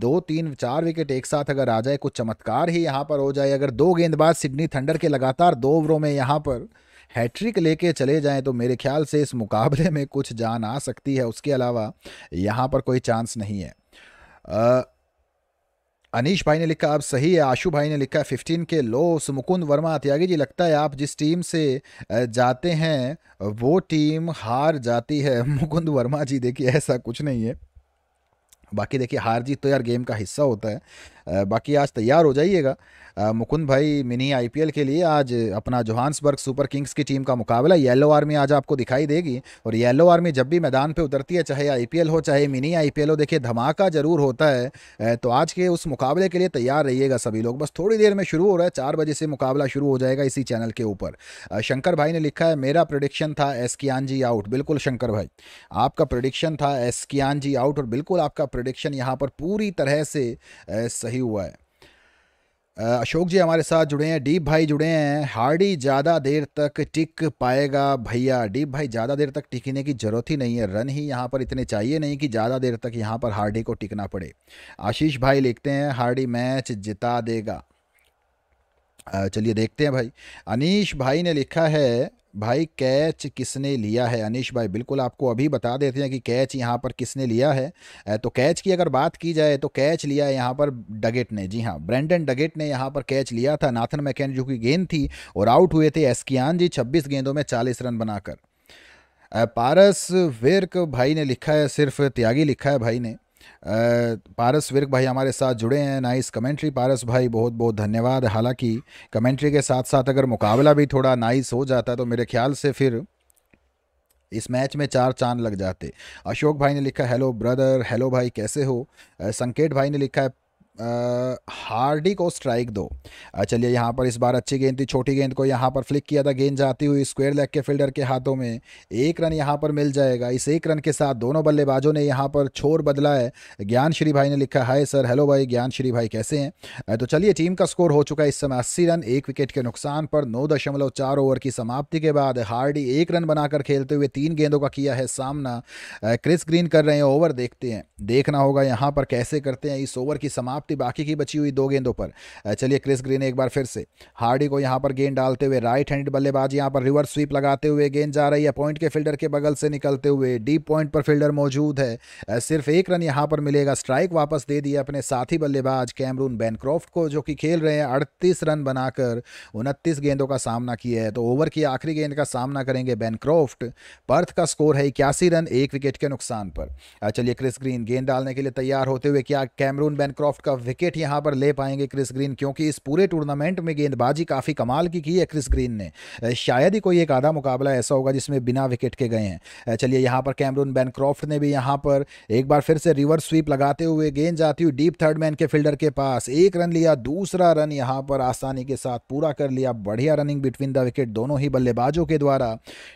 दो तीन चार विकेट एक साथ अगर आ जाए कुछ चमत्कार ही यहाँ पर हो जाए अगर दो गेंदबाज सिडनी थंडर के लगातार दो ओवरों में यहाँ पर हैट्रिक लेके चले जाएं तो मेरे ख्याल से इस मुकाबले में कुछ जान आ सकती है उसके अलावा यहाँ पर कोई चांस नहीं है आ, अनीश भाई ने लिखा अब सही है आशु भाई ने लिखा फिफ्टीन के लो सुमुकुंद वर्मा त्यागी जी लगता है आप जिस टीम से जाते हैं वो टीम हार जाती है *laughs* मुकुंद वर्मा जी देखिए ऐसा कुछ नहीं है बाकी देखिए हार जीत तो यार गेम का हिस्सा होता है बाकी आज तैयार हो जाइएगा मुकुंद भाई मिनी आईपीएल के लिए आज अपना जोहान्सबर्ग सुपर किंग्स की टीम का मुकाबला येलो आर्मी आज आपको दिखाई देगी और येलो आर्मी जब भी मैदान पे उतरती है चाहे आईपीएल हो चाहे मिनी आईपीएल हो देखिए धमाका जरूर होता है तो आज के उस मुकाबले के लिए तैयार रहिएगा सभी लोग बस थोड़ी देर में शुरू हो रहा है चार बजे से मुकाबला शुरू हो जाएगा इसी चैनल के ऊपर शंकर भाई ने लिखा है मेरा प्रडिक्शन था एसकियान जी आउट बिल्कुल शंकर भाई आपका प्रडिक्शन था एसकियान जी आउट और बिल्कुल आपका प्रडिक्शन यहाँ पर पूरी तरह से सही ही हुआ है अशोक जी हमारे साथ जुड़े हैं डीप भाई जुड़े हैं हार्डी ज़्यादा देर तक टिक पाएगा भैया डीप भाई ज़्यादा देर तक टिकने की ज़रूरत ही नहीं है रन ही यहाँ पर इतने चाहिए नहीं कि ज़्यादा देर तक यहाँ पर हार्डी को टिकना पड़े आशीष भाई लिखते हैं हार्डी मैच जिता देगा चलिए देखते हैं भाई अनीश भाई ने लिखा है भाई कैच किसने लिया है अनिश भाई बिल्कुल आपको अभी बता देते हैं कि कैच यहाँ पर किसने लिया है तो कैच की अगर बात की जाए तो कैच लिया है यहाँ पर डगेट ने जी हाँ ब्रेंडन डगेट ने यहाँ पर कैच लिया था नाथन मैकेन जो की गेंद थी और आउट हुए थे एसकियान जी छब्बीस गेंदों में चालीस रन बनाकर पारस वेरक भाई ने लिखा है सिर्फ त्यागी लिखा है भाई ने पारस विर्क भाई हमारे साथ जुड़े हैं नाइस कमेंट्री पारस भाई बहुत बहुत धन्यवाद हालांकि कमेंट्री के साथ साथ अगर मुकाबला भी थोड़ा नाइस हो जाता तो मेरे ख्याल से फिर इस मैच में चार चांद लग जाते अशोक भाई ने लिखा हेलो ब्रदर हेलो भाई कैसे हो संकेत भाई ने लिखा है हार्डी को स्ट्राइक दो चलिए यहाँ पर इस बार अच्छी गेंद थी छोटी गेंद को यहाँ पर फ्लिक किया था गेंद जाती हुई स्क्वेयर लेग के फील्डर के हाथों में एक रन यहाँ पर मिल जाएगा इस एक रन के साथ दोनों बल्लेबाजों ने यहाँ पर छोर बदला है ज्ञान श्री भाई ने लिखा हाय सर हेलो भाई ज्ञान श्री भाई कैसे हैं तो चलिए टीम का स्कोर हो चुका है इस समय अस्सी रन एक विकेट के नुकसान पर नौ दशमलव चार ओवर की समाप्ति के बाद हार्डी एक रन बनाकर खेलते हुए तीन गेंदों का किया है सामना क्रिस ग्रीन कर रहे हैं ओवर देखते हैं देखना होगा यहाँ पर कैसे करते हैं इस ओवर की समाप्ति समाप्ति बाकी की बची हुई दो गेंदों पर चलिए क्रिस ग्रीन एक बार फिर से हार्डी को यहाँ पर गेंद डालते हुए राइट हैंड बल्लेबाज यहाँ पर रिवर्स स्वीप लगाते हुए गेंद जा रही है पॉइंट के फील्डर के बगल से निकलते हुए डीप पॉइंट पर फील्डर मौजूद है सिर्फ एक रन यहाँ पर मिलेगा स्ट्राइक वापस दे दिया अपने साथी बल्लेबाज कैमरून बैनक्रॉफ्ट को जो कि खेल रहे हैं अड़तीस रन बनाकर उनतीस गेंदों का सामना किया है तो ओवर की आखिरी गेंद का सामना करेंगे बैनक्रॉफ्ट पर्थ का स्कोर है इक्यासी रन एक विकेट के नुकसान पर चलिए क्रिस ग्रीन गेंद डालने के लिए तैयार होते हुए क्या कैमरून बैनक्रॉफ्ट का विकेट यहाँ पर ले पाएंगे क्रिस ग्रीन क्योंकि इस पूरे टूर्नामेंट में गेंदबाजी काफ़ी कमाल की की है क्रिस ग्रीन ने शायद ही कोई एक आधा मुकाबला ऐसा होगा जिसमें बिना विकेट के गए हैं चलिए यहाँ पर कैमरून बैनक्रॉफ्ट ने भी यहाँ पर एक बार फिर से रिवर्स स्वीप लगाते हुए गेंद जाती हुई डीप थर्ड मैन के फील्डर के पास एक रन लिया दूसरा रन यहाँ पर आसानी के साथ पूरा कर लिया बढ़िया रनिंग बिटवीन द विकेट दोनों ही बल्लेबाजों के द्वारा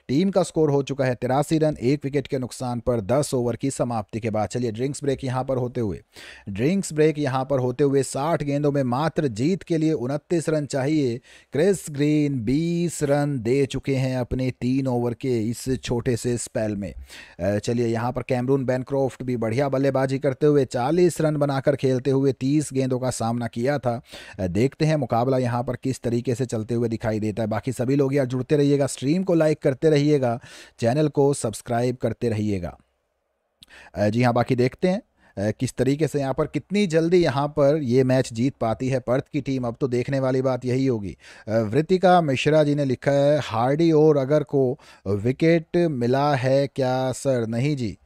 टीम का स्कोर हो चुका है तिरासी रन एक विकेट के नुकसान पर दस ओवर की समाप्ति के बाद चलिए ड्रिंक्स ब्रेक यहाँ पर होते हुए ड्रिंक्स ब्रेक यहाँ पर होते हुए 60 गेंदों में मात्र जीत के लिए उनतीस रन चाहिए क्रिस ग्रीन 20 रन दे चुके हैं अपने तीन ओवर के इस छोटे से स्पेल में चलिए यहाँ पर कैमरून बैनक्रॉफ्ट भी बढ़िया बल्लेबाजी करते हुए 40 रन बनाकर खेलते हुए 30 गेंदों का सामना किया था देखते हैं मुकाबला यहाँ पर किस तरीके से चलते हुए दिखाई देता है बाकी सभी लोग यार जुड़ते रहिएगा स्ट्रीम को लाइक करते रहिएगा चैनल को सब्सक्राइब करते रहिएगा जी हाँ बाकी देखते हैं किस तरीके से यहाँ पर कितनी जल्दी यहाँ पर ये मैच जीत पाती है पर्थ की टीम अब तो देखने वाली बात यही होगी वृतिका मिश्रा जी ने लिखा है हार्डी और अगर को विकेट मिला है क्या सर नहीं जी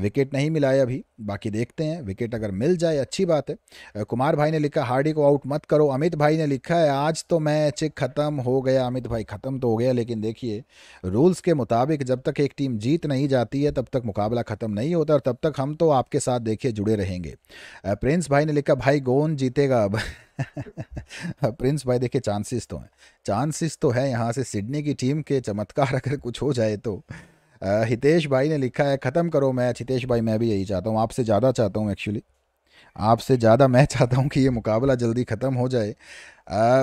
विकेट नहीं मिला है अभी बाकी देखते हैं विकेट अगर मिल जाए अच्छी बात है कुमार भाई ने लिखा हार्डी को आउट मत करो अमित भाई ने लिखा है आज तो मैच ख़त्म हो गया अमित भाई ख़त्म तो हो गया लेकिन देखिए रूल्स के मुताबिक जब तक एक टीम जीत नहीं जाती है तब तक मुकाबला ख़त्म नहीं होता और तब तक हम तो आपके साथ देखिए जुड़े रहेंगे प्रिंस भाई ने लिखा भाई गोन जीतेगा अब *laughs* प्रिंस भाई देखिए चांसेस तो हैं चांसेस तो है यहाँ से सिडनी की टीम के चमत्कार अगर कुछ हो जाए तो हितेश भाई ने लिखा है ख़त्म करो मैच हितेश भाई मैं भी यही चाहता हूँ आपसे ज़्यादा चाहता हूँ एक्चुअली आपसे ज़्यादा मैं चाहता हूँ कि ये मुकाबला जल्दी ख़त्म हो जाए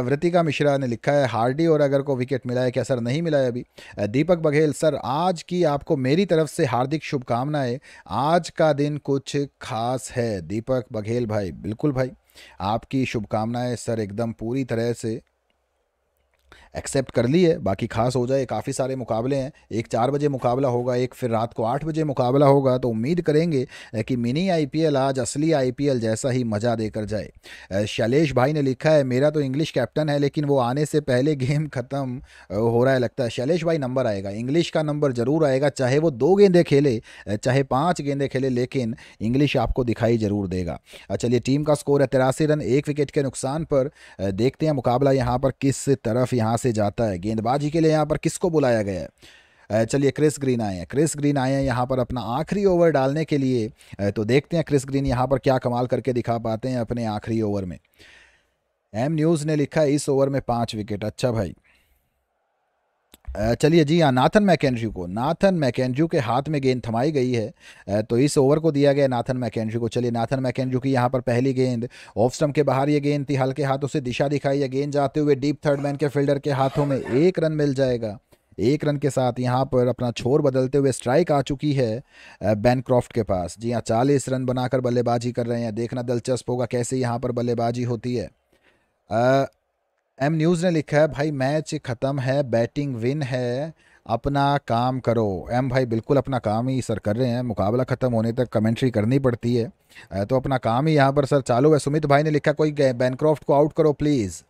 वृतिका मिश्रा ने लिखा है हार्डी और अगर को विकेट मिला है क्या सर नहीं मिला है अभी दीपक बघेल सर आज की आपको मेरी तरफ से हार्दिक शुभकामनाएं आज का दिन कुछ खास है दीपक बघेल भाई बिल्कुल भाई आपकी शुभकामनाएं सर एकदम पूरी तरह से एक्सेप्ट कर ली है बाकी खास हो जाए काफ़ी सारे मुकाबले हैं एक चार बजे मुकाबला होगा एक फिर रात को आठ बजे मुकाबला होगा तो उम्मीद करेंगे कि मिनी आईपीएल आज असली आईपीएल जैसा ही मज़ा देकर जाए शैलेश भाई ने लिखा है मेरा तो इंग्लिश कैप्टन है लेकिन वो आने से पहले गेम ख़त्म हो रहा है लगता है शैलेश भाई नंबर आएगा इंग्लिश का नंबर ज़रूर आएगा चाहे वो दो गेंदे खेले चाहे पाँच गेंदे खेले लेकिन इंग्लिश आपको दिखाई ज़रूर देगा चलिए टीम का स्कोर है तिरासी रन एक विकेट के नुकसान पर देखते हैं मुकाबला यहाँ पर किस तरफ यहाँ से जाता है गेंदबाजी के लिए यहाँ पर किसको बुलाया गया है चलिए क्रिस ग्रीन आए हैं क्रिस ग्रीन आए हैं यहाँ पर अपना आखिरी ओवर डालने के लिए तो देखते हैं क्रिस ग्रीन यहाँ पर क्या कमाल करके दिखा पाते हैं अपने आखिरी ओवर में एम न्यूज़ ने लिखा है इस ओवर में पाँच विकेट अच्छा भाई चलिए जी हाँ नाथन मैकेंड्री को नाथन मैकेंड्री के हाथ में गेंद थमाई गई है तो इस ओवर को दिया गया नाथन मैकेंड्री को चलिए नाथन मैकेंड्री की यहाँ पर पहली गेंद ऑफ स्टम्प के बाहर ये गेंद थी हल्के हाथों से दिशा दिखाई है गेंद जाते हुए डीप थर्ड मैन के फील्डर के हाथों में एक रन मिल जाएगा एक रन के साथ यहाँ पर अपना छोर बदलते हुए स्ट्राइक आ चुकी है बैनक्रॉफ्ट के पास जी हाँ चालीस रन बनाकर बल्लेबाजी कर रहे हैं देखना दिलचस्प होगा कैसे यहाँ पर बल्लेबाजी होती है एम न्यूज़ ने लिखा है भाई मैच ख़त्म है बैटिंग विन है अपना काम करो एम भाई बिल्कुल अपना काम ही सर कर रहे हैं मुकाबला ख़त्म होने तक कमेंट्री करनी पड़ती है तो अपना काम ही यहाँ पर सर चालू है सुमित भाई ने लिखा कोई बैनक्रॉफ्ट को आउट करो प्लीज़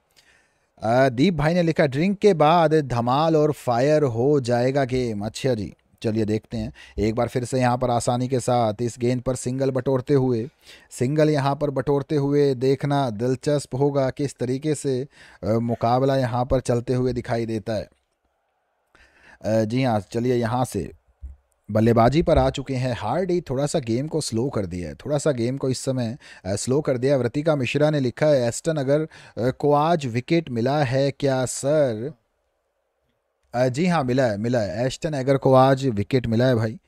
दीप भाई ने लिखा ड्रिंक के बाद धमाल और फायर हो जाएगा गेम अच्छा जी चलिए देखते हैं एक बार फिर से यहाँ पर आसानी के साथ इस गेंद पर सिंगल बटोरते हुए सिंगल यहाँ पर बटोरते हुए देखना दिलचस्प होगा किस तरीके से मुकाबला यहाँ पर चलते हुए दिखाई देता है जी हाँ चलिए यहाँ से बल्लेबाजी पर आ चुके हैं हार्डी थोड़ा सा गेम को स्लो कर दिया है थोड़ा सा गेम को इस समय स्लो कर दिया वृतिका मिश्रा ने लिखा है एस्टन अगर को आज विकेट मिला है क्या सर जी हाँ मिला है मिला है एस्टन एगर को आज विकेट मिला है भाई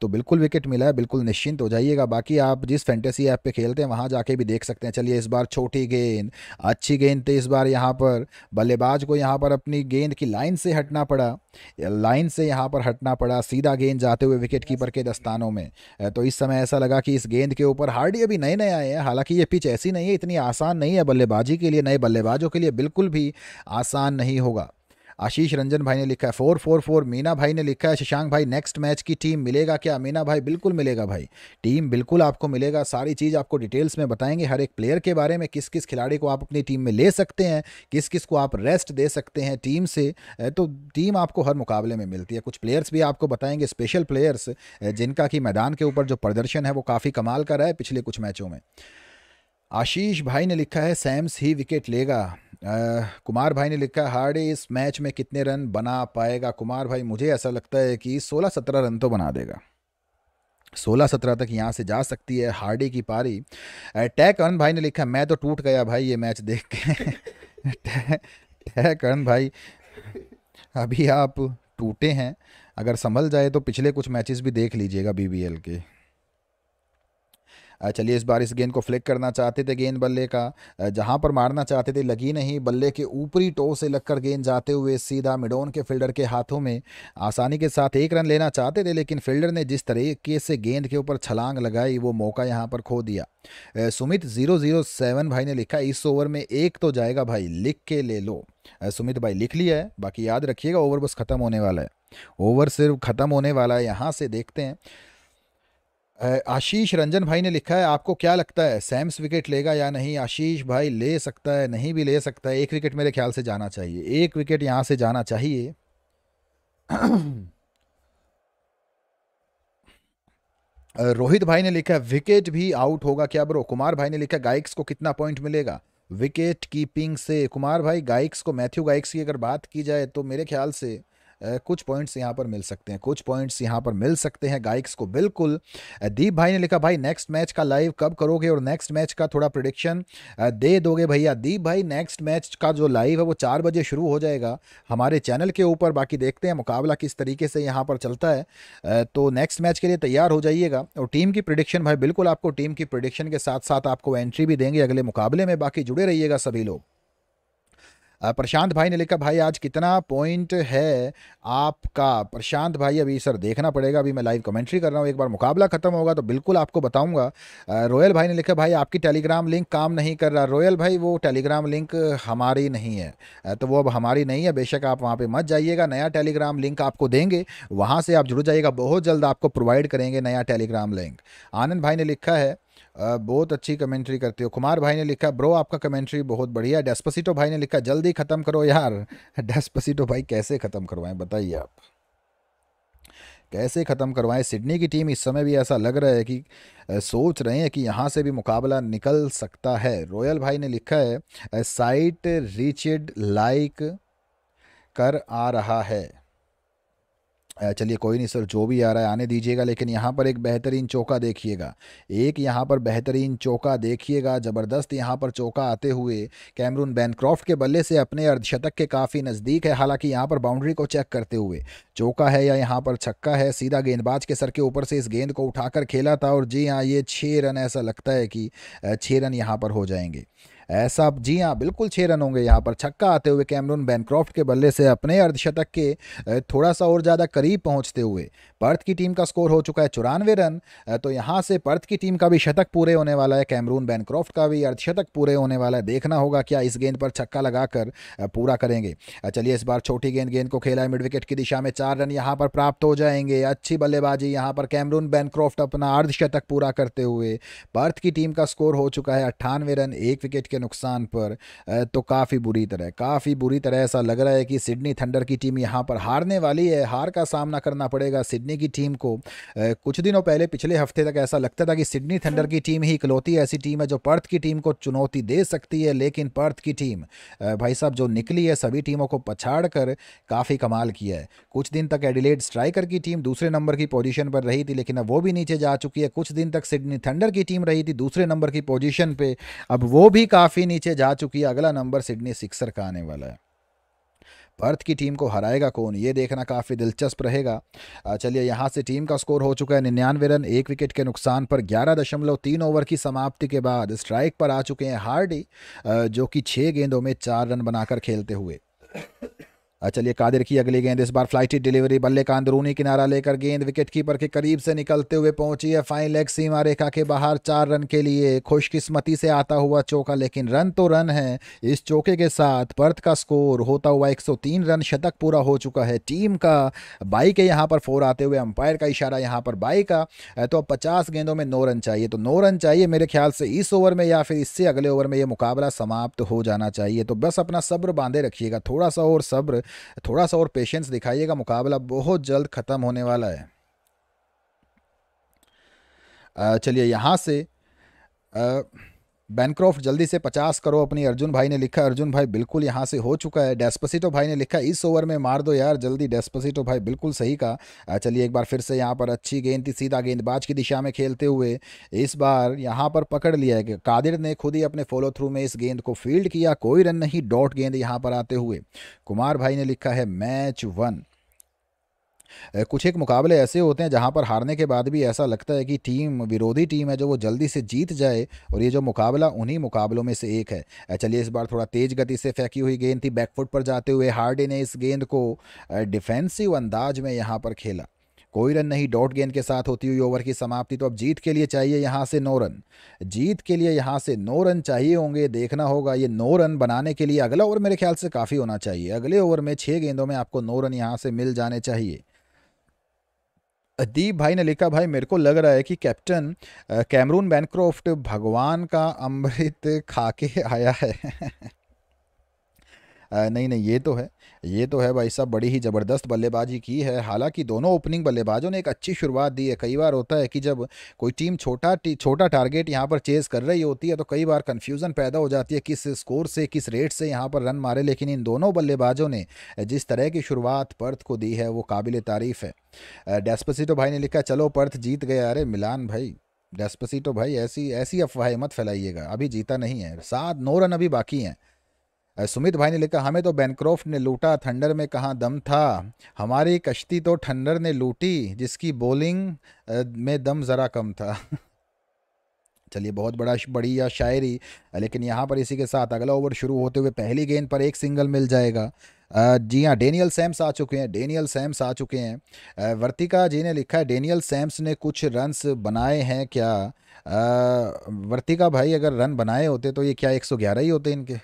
तो बिल्कुल विकेट मिला है बिल्कुल निश्चिंत हो जाइएगा बाकी आप जिस फैंटेसी ऐप पे खेलते हैं वहाँ जाके भी देख सकते हैं चलिए इस बार छोटी गेंद अच्छी गेंद थी इस बार यहाँ पर बल्लेबाज को यहाँ पर अपनी गेंद की लाइन से हटना पड़ा लाइन से यहाँ पर हटना पड़ा सीधा गेंद जाते हुए विकेट कीपर के दस्तानों में तो इस समय ऐसा लगा कि इस गेंद के ऊपर हार्डी अभी नए नए आए हैं हालांकि ये पिच ऐसी नहीं है इतनी आसान नहीं है बल्लेबाजी के लिए नए बल्लेबाजों के लिए बिल्कुल भी आसान नहीं होगा आशीष रंजन भाई ने लिखा है फोर फोर फोर मीना भाई ने लिखा है शशांक भाई नेक्स्ट मैच की टीम मिलेगा क्या मीना भाई बिल्कुल मिलेगा भाई टीम बिल्कुल आपको मिलेगा सारी चीज़ आपको डिटेल्स में बताएंगे हर एक प्लेयर के बारे में किस किस खिलाड़ी को आप अपनी टीम में ले सकते हैं किस किस को आप रेस्ट दे सकते हैं टीम से तो टीम आपको हर मुकाबले में मिलती है कुछ प्लेयर्स भी आपको बताएंगे स्पेशल प्लेयर्स जिनका कि मैदान के ऊपर जो प्रदर्शन है वो काफ़ी कमाल का रहा है पिछले कुछ मैचों में आशीष भाई ने लिखा है सैम्स ही विकेट लेगा आ, कुमार भाई ने लिखा है हार्डे इस मैच में कितने रन बना पाएगा कुमार भाई मुझे ऐसा लगता है कि 16-17 रन तो बना देगा 16-17 तक यहाँ से जा सकती है हार्डे की पारी टैक अर्न भाई ने लिखा मैं तो टूट गया भाई ये मैच देख के *laughs* टैक अर्न भाई अभी आप टूटे हैं अगर संभल जाए तो पिछले कुछ मैचेस भी देख लीजिएगा बीबीएल के चलिए इस बार इस गेंद को फ्लिक करना चाहते थे गेंद बल्ले का जहाँ पर मारना चाहते थे लगी नहीं बल्ले के ऊपरी टो से लगकर गेंद जाते हुए सीधा मिडोन के फील्डर के हाथों में आसानी के साथ एक रन लेना चाहते थे लेकिन फील्डर ने जिस तरीके से गेंद के ऊपर छलांग लगाई वो मौका यहाँ पर खो दिया सुमित जीरो जीरो सेवन भाई ने लिखा इस ओवर में एक तो जाएगा भाई लिख के ले लो सुमित भाई लिख लिया है बाकी याद रखिएगा ओवर बस खत्म होने वाला है ओवर सिर्फ खत्म होने वाला है यहाँ से देखते हैं आशीष रंजन भाई ने लिखा है आपको क्या लगता है सैम्स विकेट लेगा या नहीं आशीष भाई ले सकता है नहीं भी ले सकता है एक विकेट मेरे ख्याल से जाना चाहिए एक विकेट यहाँ से जाना चाहिए रोहित भाई ने लिखा है विकेट भी आउट होगा क्या ब्रो कुमार भाई ने लिखा गाइक्स को कितना पॉइंट मिलेगा विकेट कीपिंग से कुमार भाई गाइक्स को मैथ्यू गाइक्स की अगर बात की जाए तो मेरे ख्याल से कुछ पॉइंट्स यहाँ पर मिल सकते हैं कुछ पॉइंट्स यहाँ पर मिल सकते हैं गाइक्स को बिल्कुल दीप भाई ने लिखा भाई नेक्स्ट मैच का लाइव कब करोगे और नेक्स्ट मैच का थोड़ा प्रोडिक्शन दे दोगे भैया दीप भाई नेक्स्ट मैच का जो लाइव है वो चार बजे शुरू हो जाएगा हमारे चैनल के ऊपर बाकी देखते हैं मुकाबला किस तरीके से यहाँ पर चलता है तो नेक्स्ट मैच के लिए तैयार हो जाइएगा और टीम की प्रोडिक्शन भाई बिल्कुल आपको टीम की प्रोडिक्शन के साथ साथ आपको एंट्री भी देंगे अगले मुकाबले में बाकी जुड़े रहिएगा सभी लोग प्रशांत भाई ने लिखा भाई आज कितना पॉइंट है आपका प्रशांत भाई अभी सर देखना पड़ेगा अभी मैं लाइव कमेंट्री कर रहा हूँ एक बार मुकाबला खत्म होगा तो बिल्कुल आपको बताऊँगा रोयल भाई ने लिखा भाई आपकी टेलीग्राम लिंक काम नहीं कर रहा रोयल भाई वो टेलीग्राम लिंक हमारी नहीं है तो वो अब हमारी नहीं है बेशक आप वहाँ पर मत जाइएगा नया टेलीग्राम लिंक आपको देंगे वहाँ से आप जुड़ जाइएगा बहुत जल्द आपको प्रोवाइड करेंगे नया टेलीग्राम लिंक आनंद भाई ने लिखा है बहुत अच्छी कमेंट्री करते हो कुमार भाई ने लिखा ब्रो आपका कमेंट्री बहुत बढ़िया डेस्पसीटो भाई ने लिखा जल्दी ख़त्म करो यार डेस्पसीटो *laughs* भाई कैसे ख़त्म करवाएं बताइए आप कैसे ख़त्म करवाएं सिडनी की टीम इस समय भी ऐसा लग रहा है कि सोच रहे हैं कि यहाँ से भी मुकाबला निकल सकता है रॉयल भाई ने लिखा है साइट रिचिड लाइक कर आ रहा है चलिए कोई नहीं सर जो भी आ रहा है आने दीजिएगा लेकिन यहाँ पर एक बेहतरीन चौका देखिएगा एक यहाँ पर बेहतरीन चौका देखिएगा ज़बरदस्त यहाँ पर चौका आते हुए कैमरून बैनक्रॉफ्ट के बल्ले से अपने अर्धशतक के काफ़ी नज़दीक है हालांकि यहाँ पर बाउंड्री को चेक करते हुए चौका है या यहाँ पर छक्का है सीधा गेंदबाज के सर के ऊपर से इस गेंद को उठाकर खेला था और जी हाँ ये छः रन ऐसा लगता है कि छः रन यहाँ पर हो जाएंगे ऐसा जी हाँ बिल्कुल छः रन होंगे यहाँ पर छक्का आते हुए कैमरून बैनक्रॉफ्ट के बल्ले से अपने अर्धशतक के थोड़ा सा और ज़्यादा करीब पहुँचते हुए पर्थ की टीम का स्कोर हो चुका है चौरानवे रन तो यहाँ से पर्थ की टीम का भी शतक पूरे होने वाला है कैमरून बैनक्रॉफ्ट का भी अर्धशतक पूरे होने वाला है देखना होगा क्या इस गेंद पर छक्का लगाकर पूरा करेंगे चलिए इस बार छोटी गेंद गेंद को खेला है मिड विकेट की दिशा में चार रन यहाँ पर प्राप्त हो जाएंगे अच्छी बल्लेबाजी यहाँ पर कैमरून बैनक्रॉफ्ट अपना अर्धशतक पूरा करते हुए पर्थ की टीम का स्कोर हो चुका है अट्ठानवे रन एक विकेट के नुकसान पर तो काफ़ी बुरी तरह काफ़ी बुरी तरह ऐसा लग रहा है कि सिडनी थंडर की टीम यहाँ पर हारने वाली है हार का सामना करना पड़ेगा सिडनी की टीम को कुछ दिनों पहले पिछले हफ्ते तक ऐसा लगता था कि सिडनी थंडर की टीम ही इकलौती ऐसी टीम है जो पर्थ की टीम को चुनौती दे सकती है लेकिन पर्थ की टीम भाई साहब जो निकली है सभी टीमों को पछाड़ कर काफ़ी कमाल किया है कुछ दिन तक एडिलेड स्ट्राइकर की टीम दूसरे नंबर की पोजीशन पर रही थी लेकिन अब वो भी नीचे जा चुकी है कुछ दिन तक सिडनी थंडर की टीम रही थी दूसरे नंबर की पोजीशन पे अब वो भी काफ़ी काफ़ी नीचे जा चुकी है अगला नंबर सिडनी सिक्सर का आने वाला है पर्थ की टीम को हराएगा कौन ये देखना काफ़ी दिलचस्प रहेगा चलिए यहाँ से टीम का स्कोर हो चुका है निन्यानवे रन एक विकेट के नुकसान पर ग्यारह दशमलव तीन ओवर की समाप्ति के बाद स्ट्राइक पर आ चुके हैं हार्डी जो कि छः गेंदों में चार रन बनाकर खेलते हुए चलिए कादिर की अगली गेंद इस बार फ्लाइटी डिलीवरी बल्ले का अंदरूनी किनारा लेकर गेंद विकेट कीपर के करीब से निकलते हुए पहुंची है फाइन लेग सीमा रेखा के बाहर चार रन के लिए खुशकिस्मती से आता हुआ चौका लेकिन रन तो रन है इस चौके के साथ पर्थ का स्कोर होता हुआ 103 रन शतक पूरा हो चुका है टीम का बाई के यहाँ पर फोर आते हुए अंपायर का इशारा यहाँ पर बाई का तो अब पचास गेंदों में नौ रन चाहिए तो नौ रन चाहिए मेरे ख्याल से इस ओवर में या फिर इससे अगले ओवर में ये मुकाबला समाप्त हो जाना चाहिए तो बस अपना सब्र बांधे रखिएगा थोड़ा सा और सब्र थोड़ा सा और पेशेंस दिखाइएगा मुकाबला बहुत जल्द ख़त्म होने वाला है चलिए यहाँ से बैनक्रॉफ्ट जल्दी से पचास करो अपनी अर्जुन भाई ने लिखा अर्जुन भाई बिल्कुल यहाँ से हो चुका है डेस्पसिटो भाई ने लिखा इस ओवर में मार दो यार जल्दी डेस्पसिटो भाई बिल्कुल सही का चलिए एक बार फिर से यहाँ पर अच्छी गेंद थी सीधा गेंदबाज की दिशा में खेलते हुए इस बार यहाँ पर पकड़ लिया है कि कादिर ने खुद ही अपने फॉलो थ्रू में इस गेंद को फील्ड किया कोई रन नहीं डॉट गेंद यहाँ पर आते हुए कुमार भाई ने लिखा है मैच वन कुछ एक मुकाबले ऐसे होते हैं जहाँ पर हारने के बाद भी ऐसा लगता है कि टीम विरोधी टीम है जो वो जल्दी से जीत जाए और ये जो मुकाबला उन्हीं मुकाबलों में से एक है चलिए इस बार थोड़ा तेज गति से फेंकी हुई गेंद थी बैकफुट पर जाते हुए हार्डे ने इस गेंद को डिफेंसिव अंदाज में यहाँ पर खेला कोई रन नहीं डॉट गेंद के साथ होती हुई ओवर की समाप्ति तो अब जीत के लिए चाहिए यहाँ से नौ रन जीत के लिए यहाँ से नौ रन चाहिए होंगे देखना होगा ये नौ रन बनाने के लिए अगला ओवर मेरे ख्याल से काफ़ी होना चाहिए अगले ओवर में छः गेंदों में आपको नौ रन यहाँ से मिल जाने चाहिए अदीप भाई ने लिखा भाई मेरे को लग रहा है कि कैप्टन कैमरून बैनक्रॉफ्ट भगवान का अमृत खा के आया है नहीं नहीं ये तो है ये तो है भाई साहब बड़ी ही ज़बरदस्त बल्लेबाजी की है हालांकि दोनों ओपनिंग बल्लेबाजों ने एक अच्छी शुरुआत दी है कई बार होता है कि जब कोई टीम छोटा टी, छोटा टारगेट यहाँ पर चेज़ कर रही होती है तो कई बार कन्फ्यूज़न पैदा हो जाती है किस स्कोर से किस रेट से यहाँ पर रन मारे लेकिन इन दोनों बल्लेबाजों ने जिस तरह की शुरुआत पर्थ को दी है वो काबिल तारीफ़ है तो भाई ने लिखा चलो पर्थ जीत गए अरे मिलान भाई तो भाई ऐसी ऐसी अफवाहें मत फैलाइएगा अभी जीता नहीं है सात नौ रन अभी बाकी हैं सुमित भाई ने लिखा हमें तो बैनक्रॉफ्ट ने लूटा थंडर में कहाँ दम था हमारी कश्ती तो थंडर ने लूटी जिसकी बॉलिंग में दम ज़रा कम था *laughs* चलिए बहुत बड़ा बड़ी या शायरी लेकिन यहाँ पर इसी के साथ अगला ओवर शुरू होते हुए पहली गेंद पर एक सिंगल मिल जाएगा जी हाँ डेनियल सैम्स आ चुके हैं डेनियल सैम्स आ चुके हैं वर्तिका जी ने लिखा है डेनियल सैम्स ने कुछ रन्स बनाए हैं क्या वर्तिका भाई अगर रन बनाए होते तो ये क्या 111 ही होते इनके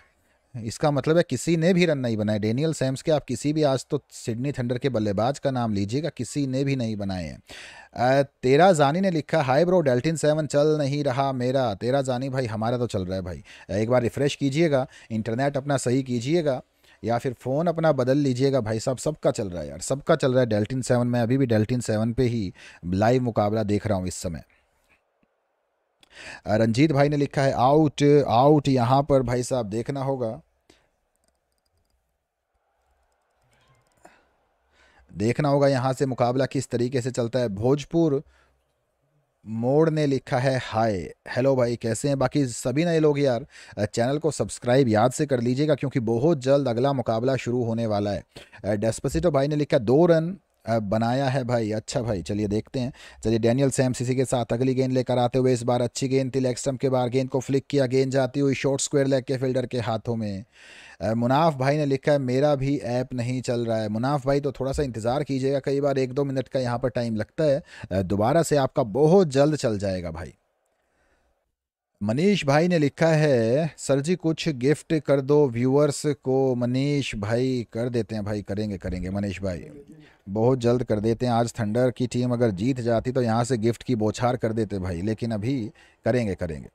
इसका मतलब है किसी ने भी रन नहीं बनाए डेनियल सैम्स के आप किसी भी आज तो सिडनी थंडर के बल्लेबाज का नाम लीजिएगा किसी ने भी नहीं बनाए हैं तेरा जानी ने लिखा हाय ब्रो डेल्टिन सेवन चल नहीं रहा मेरा तेरा जानी भाई हमारा तो चल रहा है भाई एक बार रिफ़्रेश कीजिएगा इंटरनेट अपना सही कीजिएगा या फिर फ़ोन अपना बदल लीजिएगा भाई साहब सबका चल रहा है यार सबका चल रहा है डेल्टिन सेवन मैं अभी भी डेल्टिन सेवन पे ही लाइव मुकाबला देख रहा हूँ इस समय रंजीत भाई ने लिखा है आउट आउट यहाँ पर भाई साहब देखना होगा देखना होगा यहाँ से मुकाबला किस तरीके से चलता है भोजपुर मोड़ ने लिखा है हाय हेलो भाई कैसे हैं बाकी सभी नए लोग यार चैनल को सब्सक्राइब याद से कर लीजिएगा क्योंकि बहुत जल्द अगला मुकाबला शुरू होने वाला है डेस्पसिटो भाई ने लिखा दो रन बनाया है भाई अच्छा भाई चलिए देखते हैं चलिए डैनियल सैम सीसी के साथ अगली गेंद लेकर आते हुए इस बार अच्छी गेंद थी लेग स्टम्प के बाहर गेंद को फ्लिक किया गेंद जाती हुई शॉर्ट स्क्वायर लेग के फील्डर के हाथों में मुनाफ भाई ने लिखा है मेरा भी ऐप नहीं चल रहा है मुनाफ भाई तो थोड़ा सा इंतज़ार कीजिएगा कई बार एक दो मिनट का यहाँ पर टाइम लगता है दोबारा से आपका बहुत जल्द चल जाएगा भाई मनीष भाई ने लिखा है सर जी कुछ गिफ्ट कर दो व्यूअर्स को मनीष भाई कर देते हैं भाई करेंगे करेंगे मनीष भाई बहुत जल्द कर देते हैं आज थंडर की टीम अगर जीत जाती तो यहाँ से गिफ्ट की बोछार कर देते भाई लेकिन अभी करेंगे करेंगे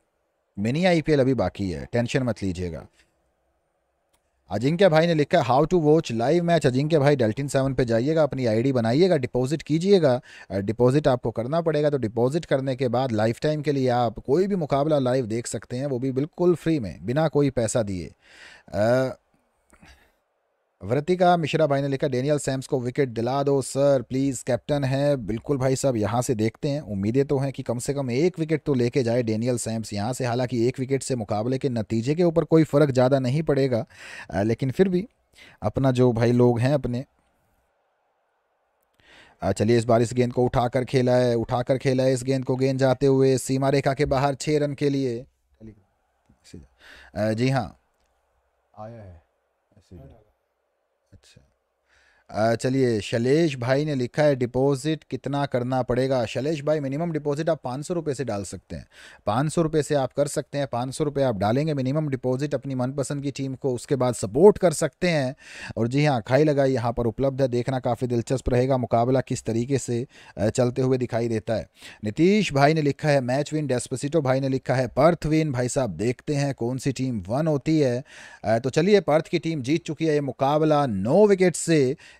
मिनी आईपीएल अभी बाकी है टेंशन मत लीजिएगा अजिंक्य भाई ने लिखा how to watch live match Ajinkya भाई डेल्टिन सेवन पे जाइएगा अपनी आईडी बनाइएगा डिपॉजिट कीजिएगा डिपॉजिट आपको करना पड़ेगा तो डिपॉजिट करने के बाद लाइफ टाइम के लिए आप कोई भी मुकाबला लाइव देख सकते हैं वो भी बिल्कुल फ्री में बिना कोई पैसा दिए वृतिका मिश्रा भाई ने लिखा डेनियल सैम्स को विकेट दिला दो सर प्लीज़ कैप्टन है बिल्कुल भाई साहब यहाँ से देखते हैं उम्मीदें तो हैं कि कम से कम एक विकेट तो लेके जाए डेनियल सैम्स यहाँ से हालांकि एक विकेट से मुकाबले के नतीजे के ऊपर कोई फ़र्क ज़्यादा नहीं पड़ेगा लेकिन फिर भी अपना जो भाई लोग हैं अपने चलिए इस बार इस गेंद को उठाकर खेला है उठाकर खेला है इस गेंद को गेंद जाते हुए सीमा रेखा के बाहर छः रन के लिए जी हाँ आया है चलिए शलेश भाई ने लिखा है डिपॉजिट कितना करना पड़ेगा शलेश भाई मिनिमम डिपॉजिट आप पाँच सौ रुपये से डाल सकते हैं पाँच सौ रुपये से आप कर सकते हैं पाँच सौ रुपये आप डालेंगे मिनिमम डिपॉजिट अपनी मनपसंद की टीम को उसके बाद सपोर्ट कर सकते हैं और जी हाँ खाई लगाई यहाँ पर उपलब्ध है देखना काफ़ी दिलचस्प रहेगा मुकाबला किस तरीके से चलते हुए दिखाई देता है नीतीश भाई ने लिखा है मैच विन डेस्पसिटो भाई ने लिखा है पर्थ विन भाई साहब देखते हैं कौन सी टीम वन होती है तो चलिए पर्थ की टीम जीत चुकी है ये मुकाबला नौ विकेट से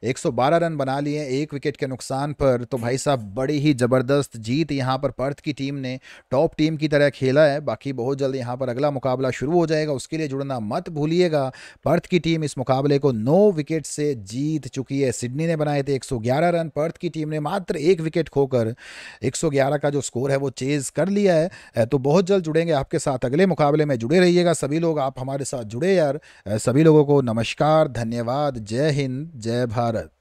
112 रन बना लिए एक विकेट के नुकसान पर तो भाई साहब बड़ी ही ज़बरदस्त जीत यहाँ पर पर्थ की टीम ने टॉप टीम की तरह खेला है बाकी बहुत जल्द यहाँ पर अगला मुकाबला शुरू हो जाएगा उसके लिए जुड़ना मत भूलिएगा पर्थ की टीम इस मुकाबले को नौ विकेट से जीत चुकी है सिडनी ने बनाए थे एक रन पर्थ की टीम ने मात्र एक विकेट खोकर एक का जो स्कोर है वो चेज कर लिया है तो बहुत जल्द जुड़ेंगे आपके साथ अगले मुकाबले में जुड़े रहिएगा सभी लोग आप हमारे साथ जुड़े यार सभी लोगों को नमस्कार धन्यवाद जय हिंद जय भारत भारत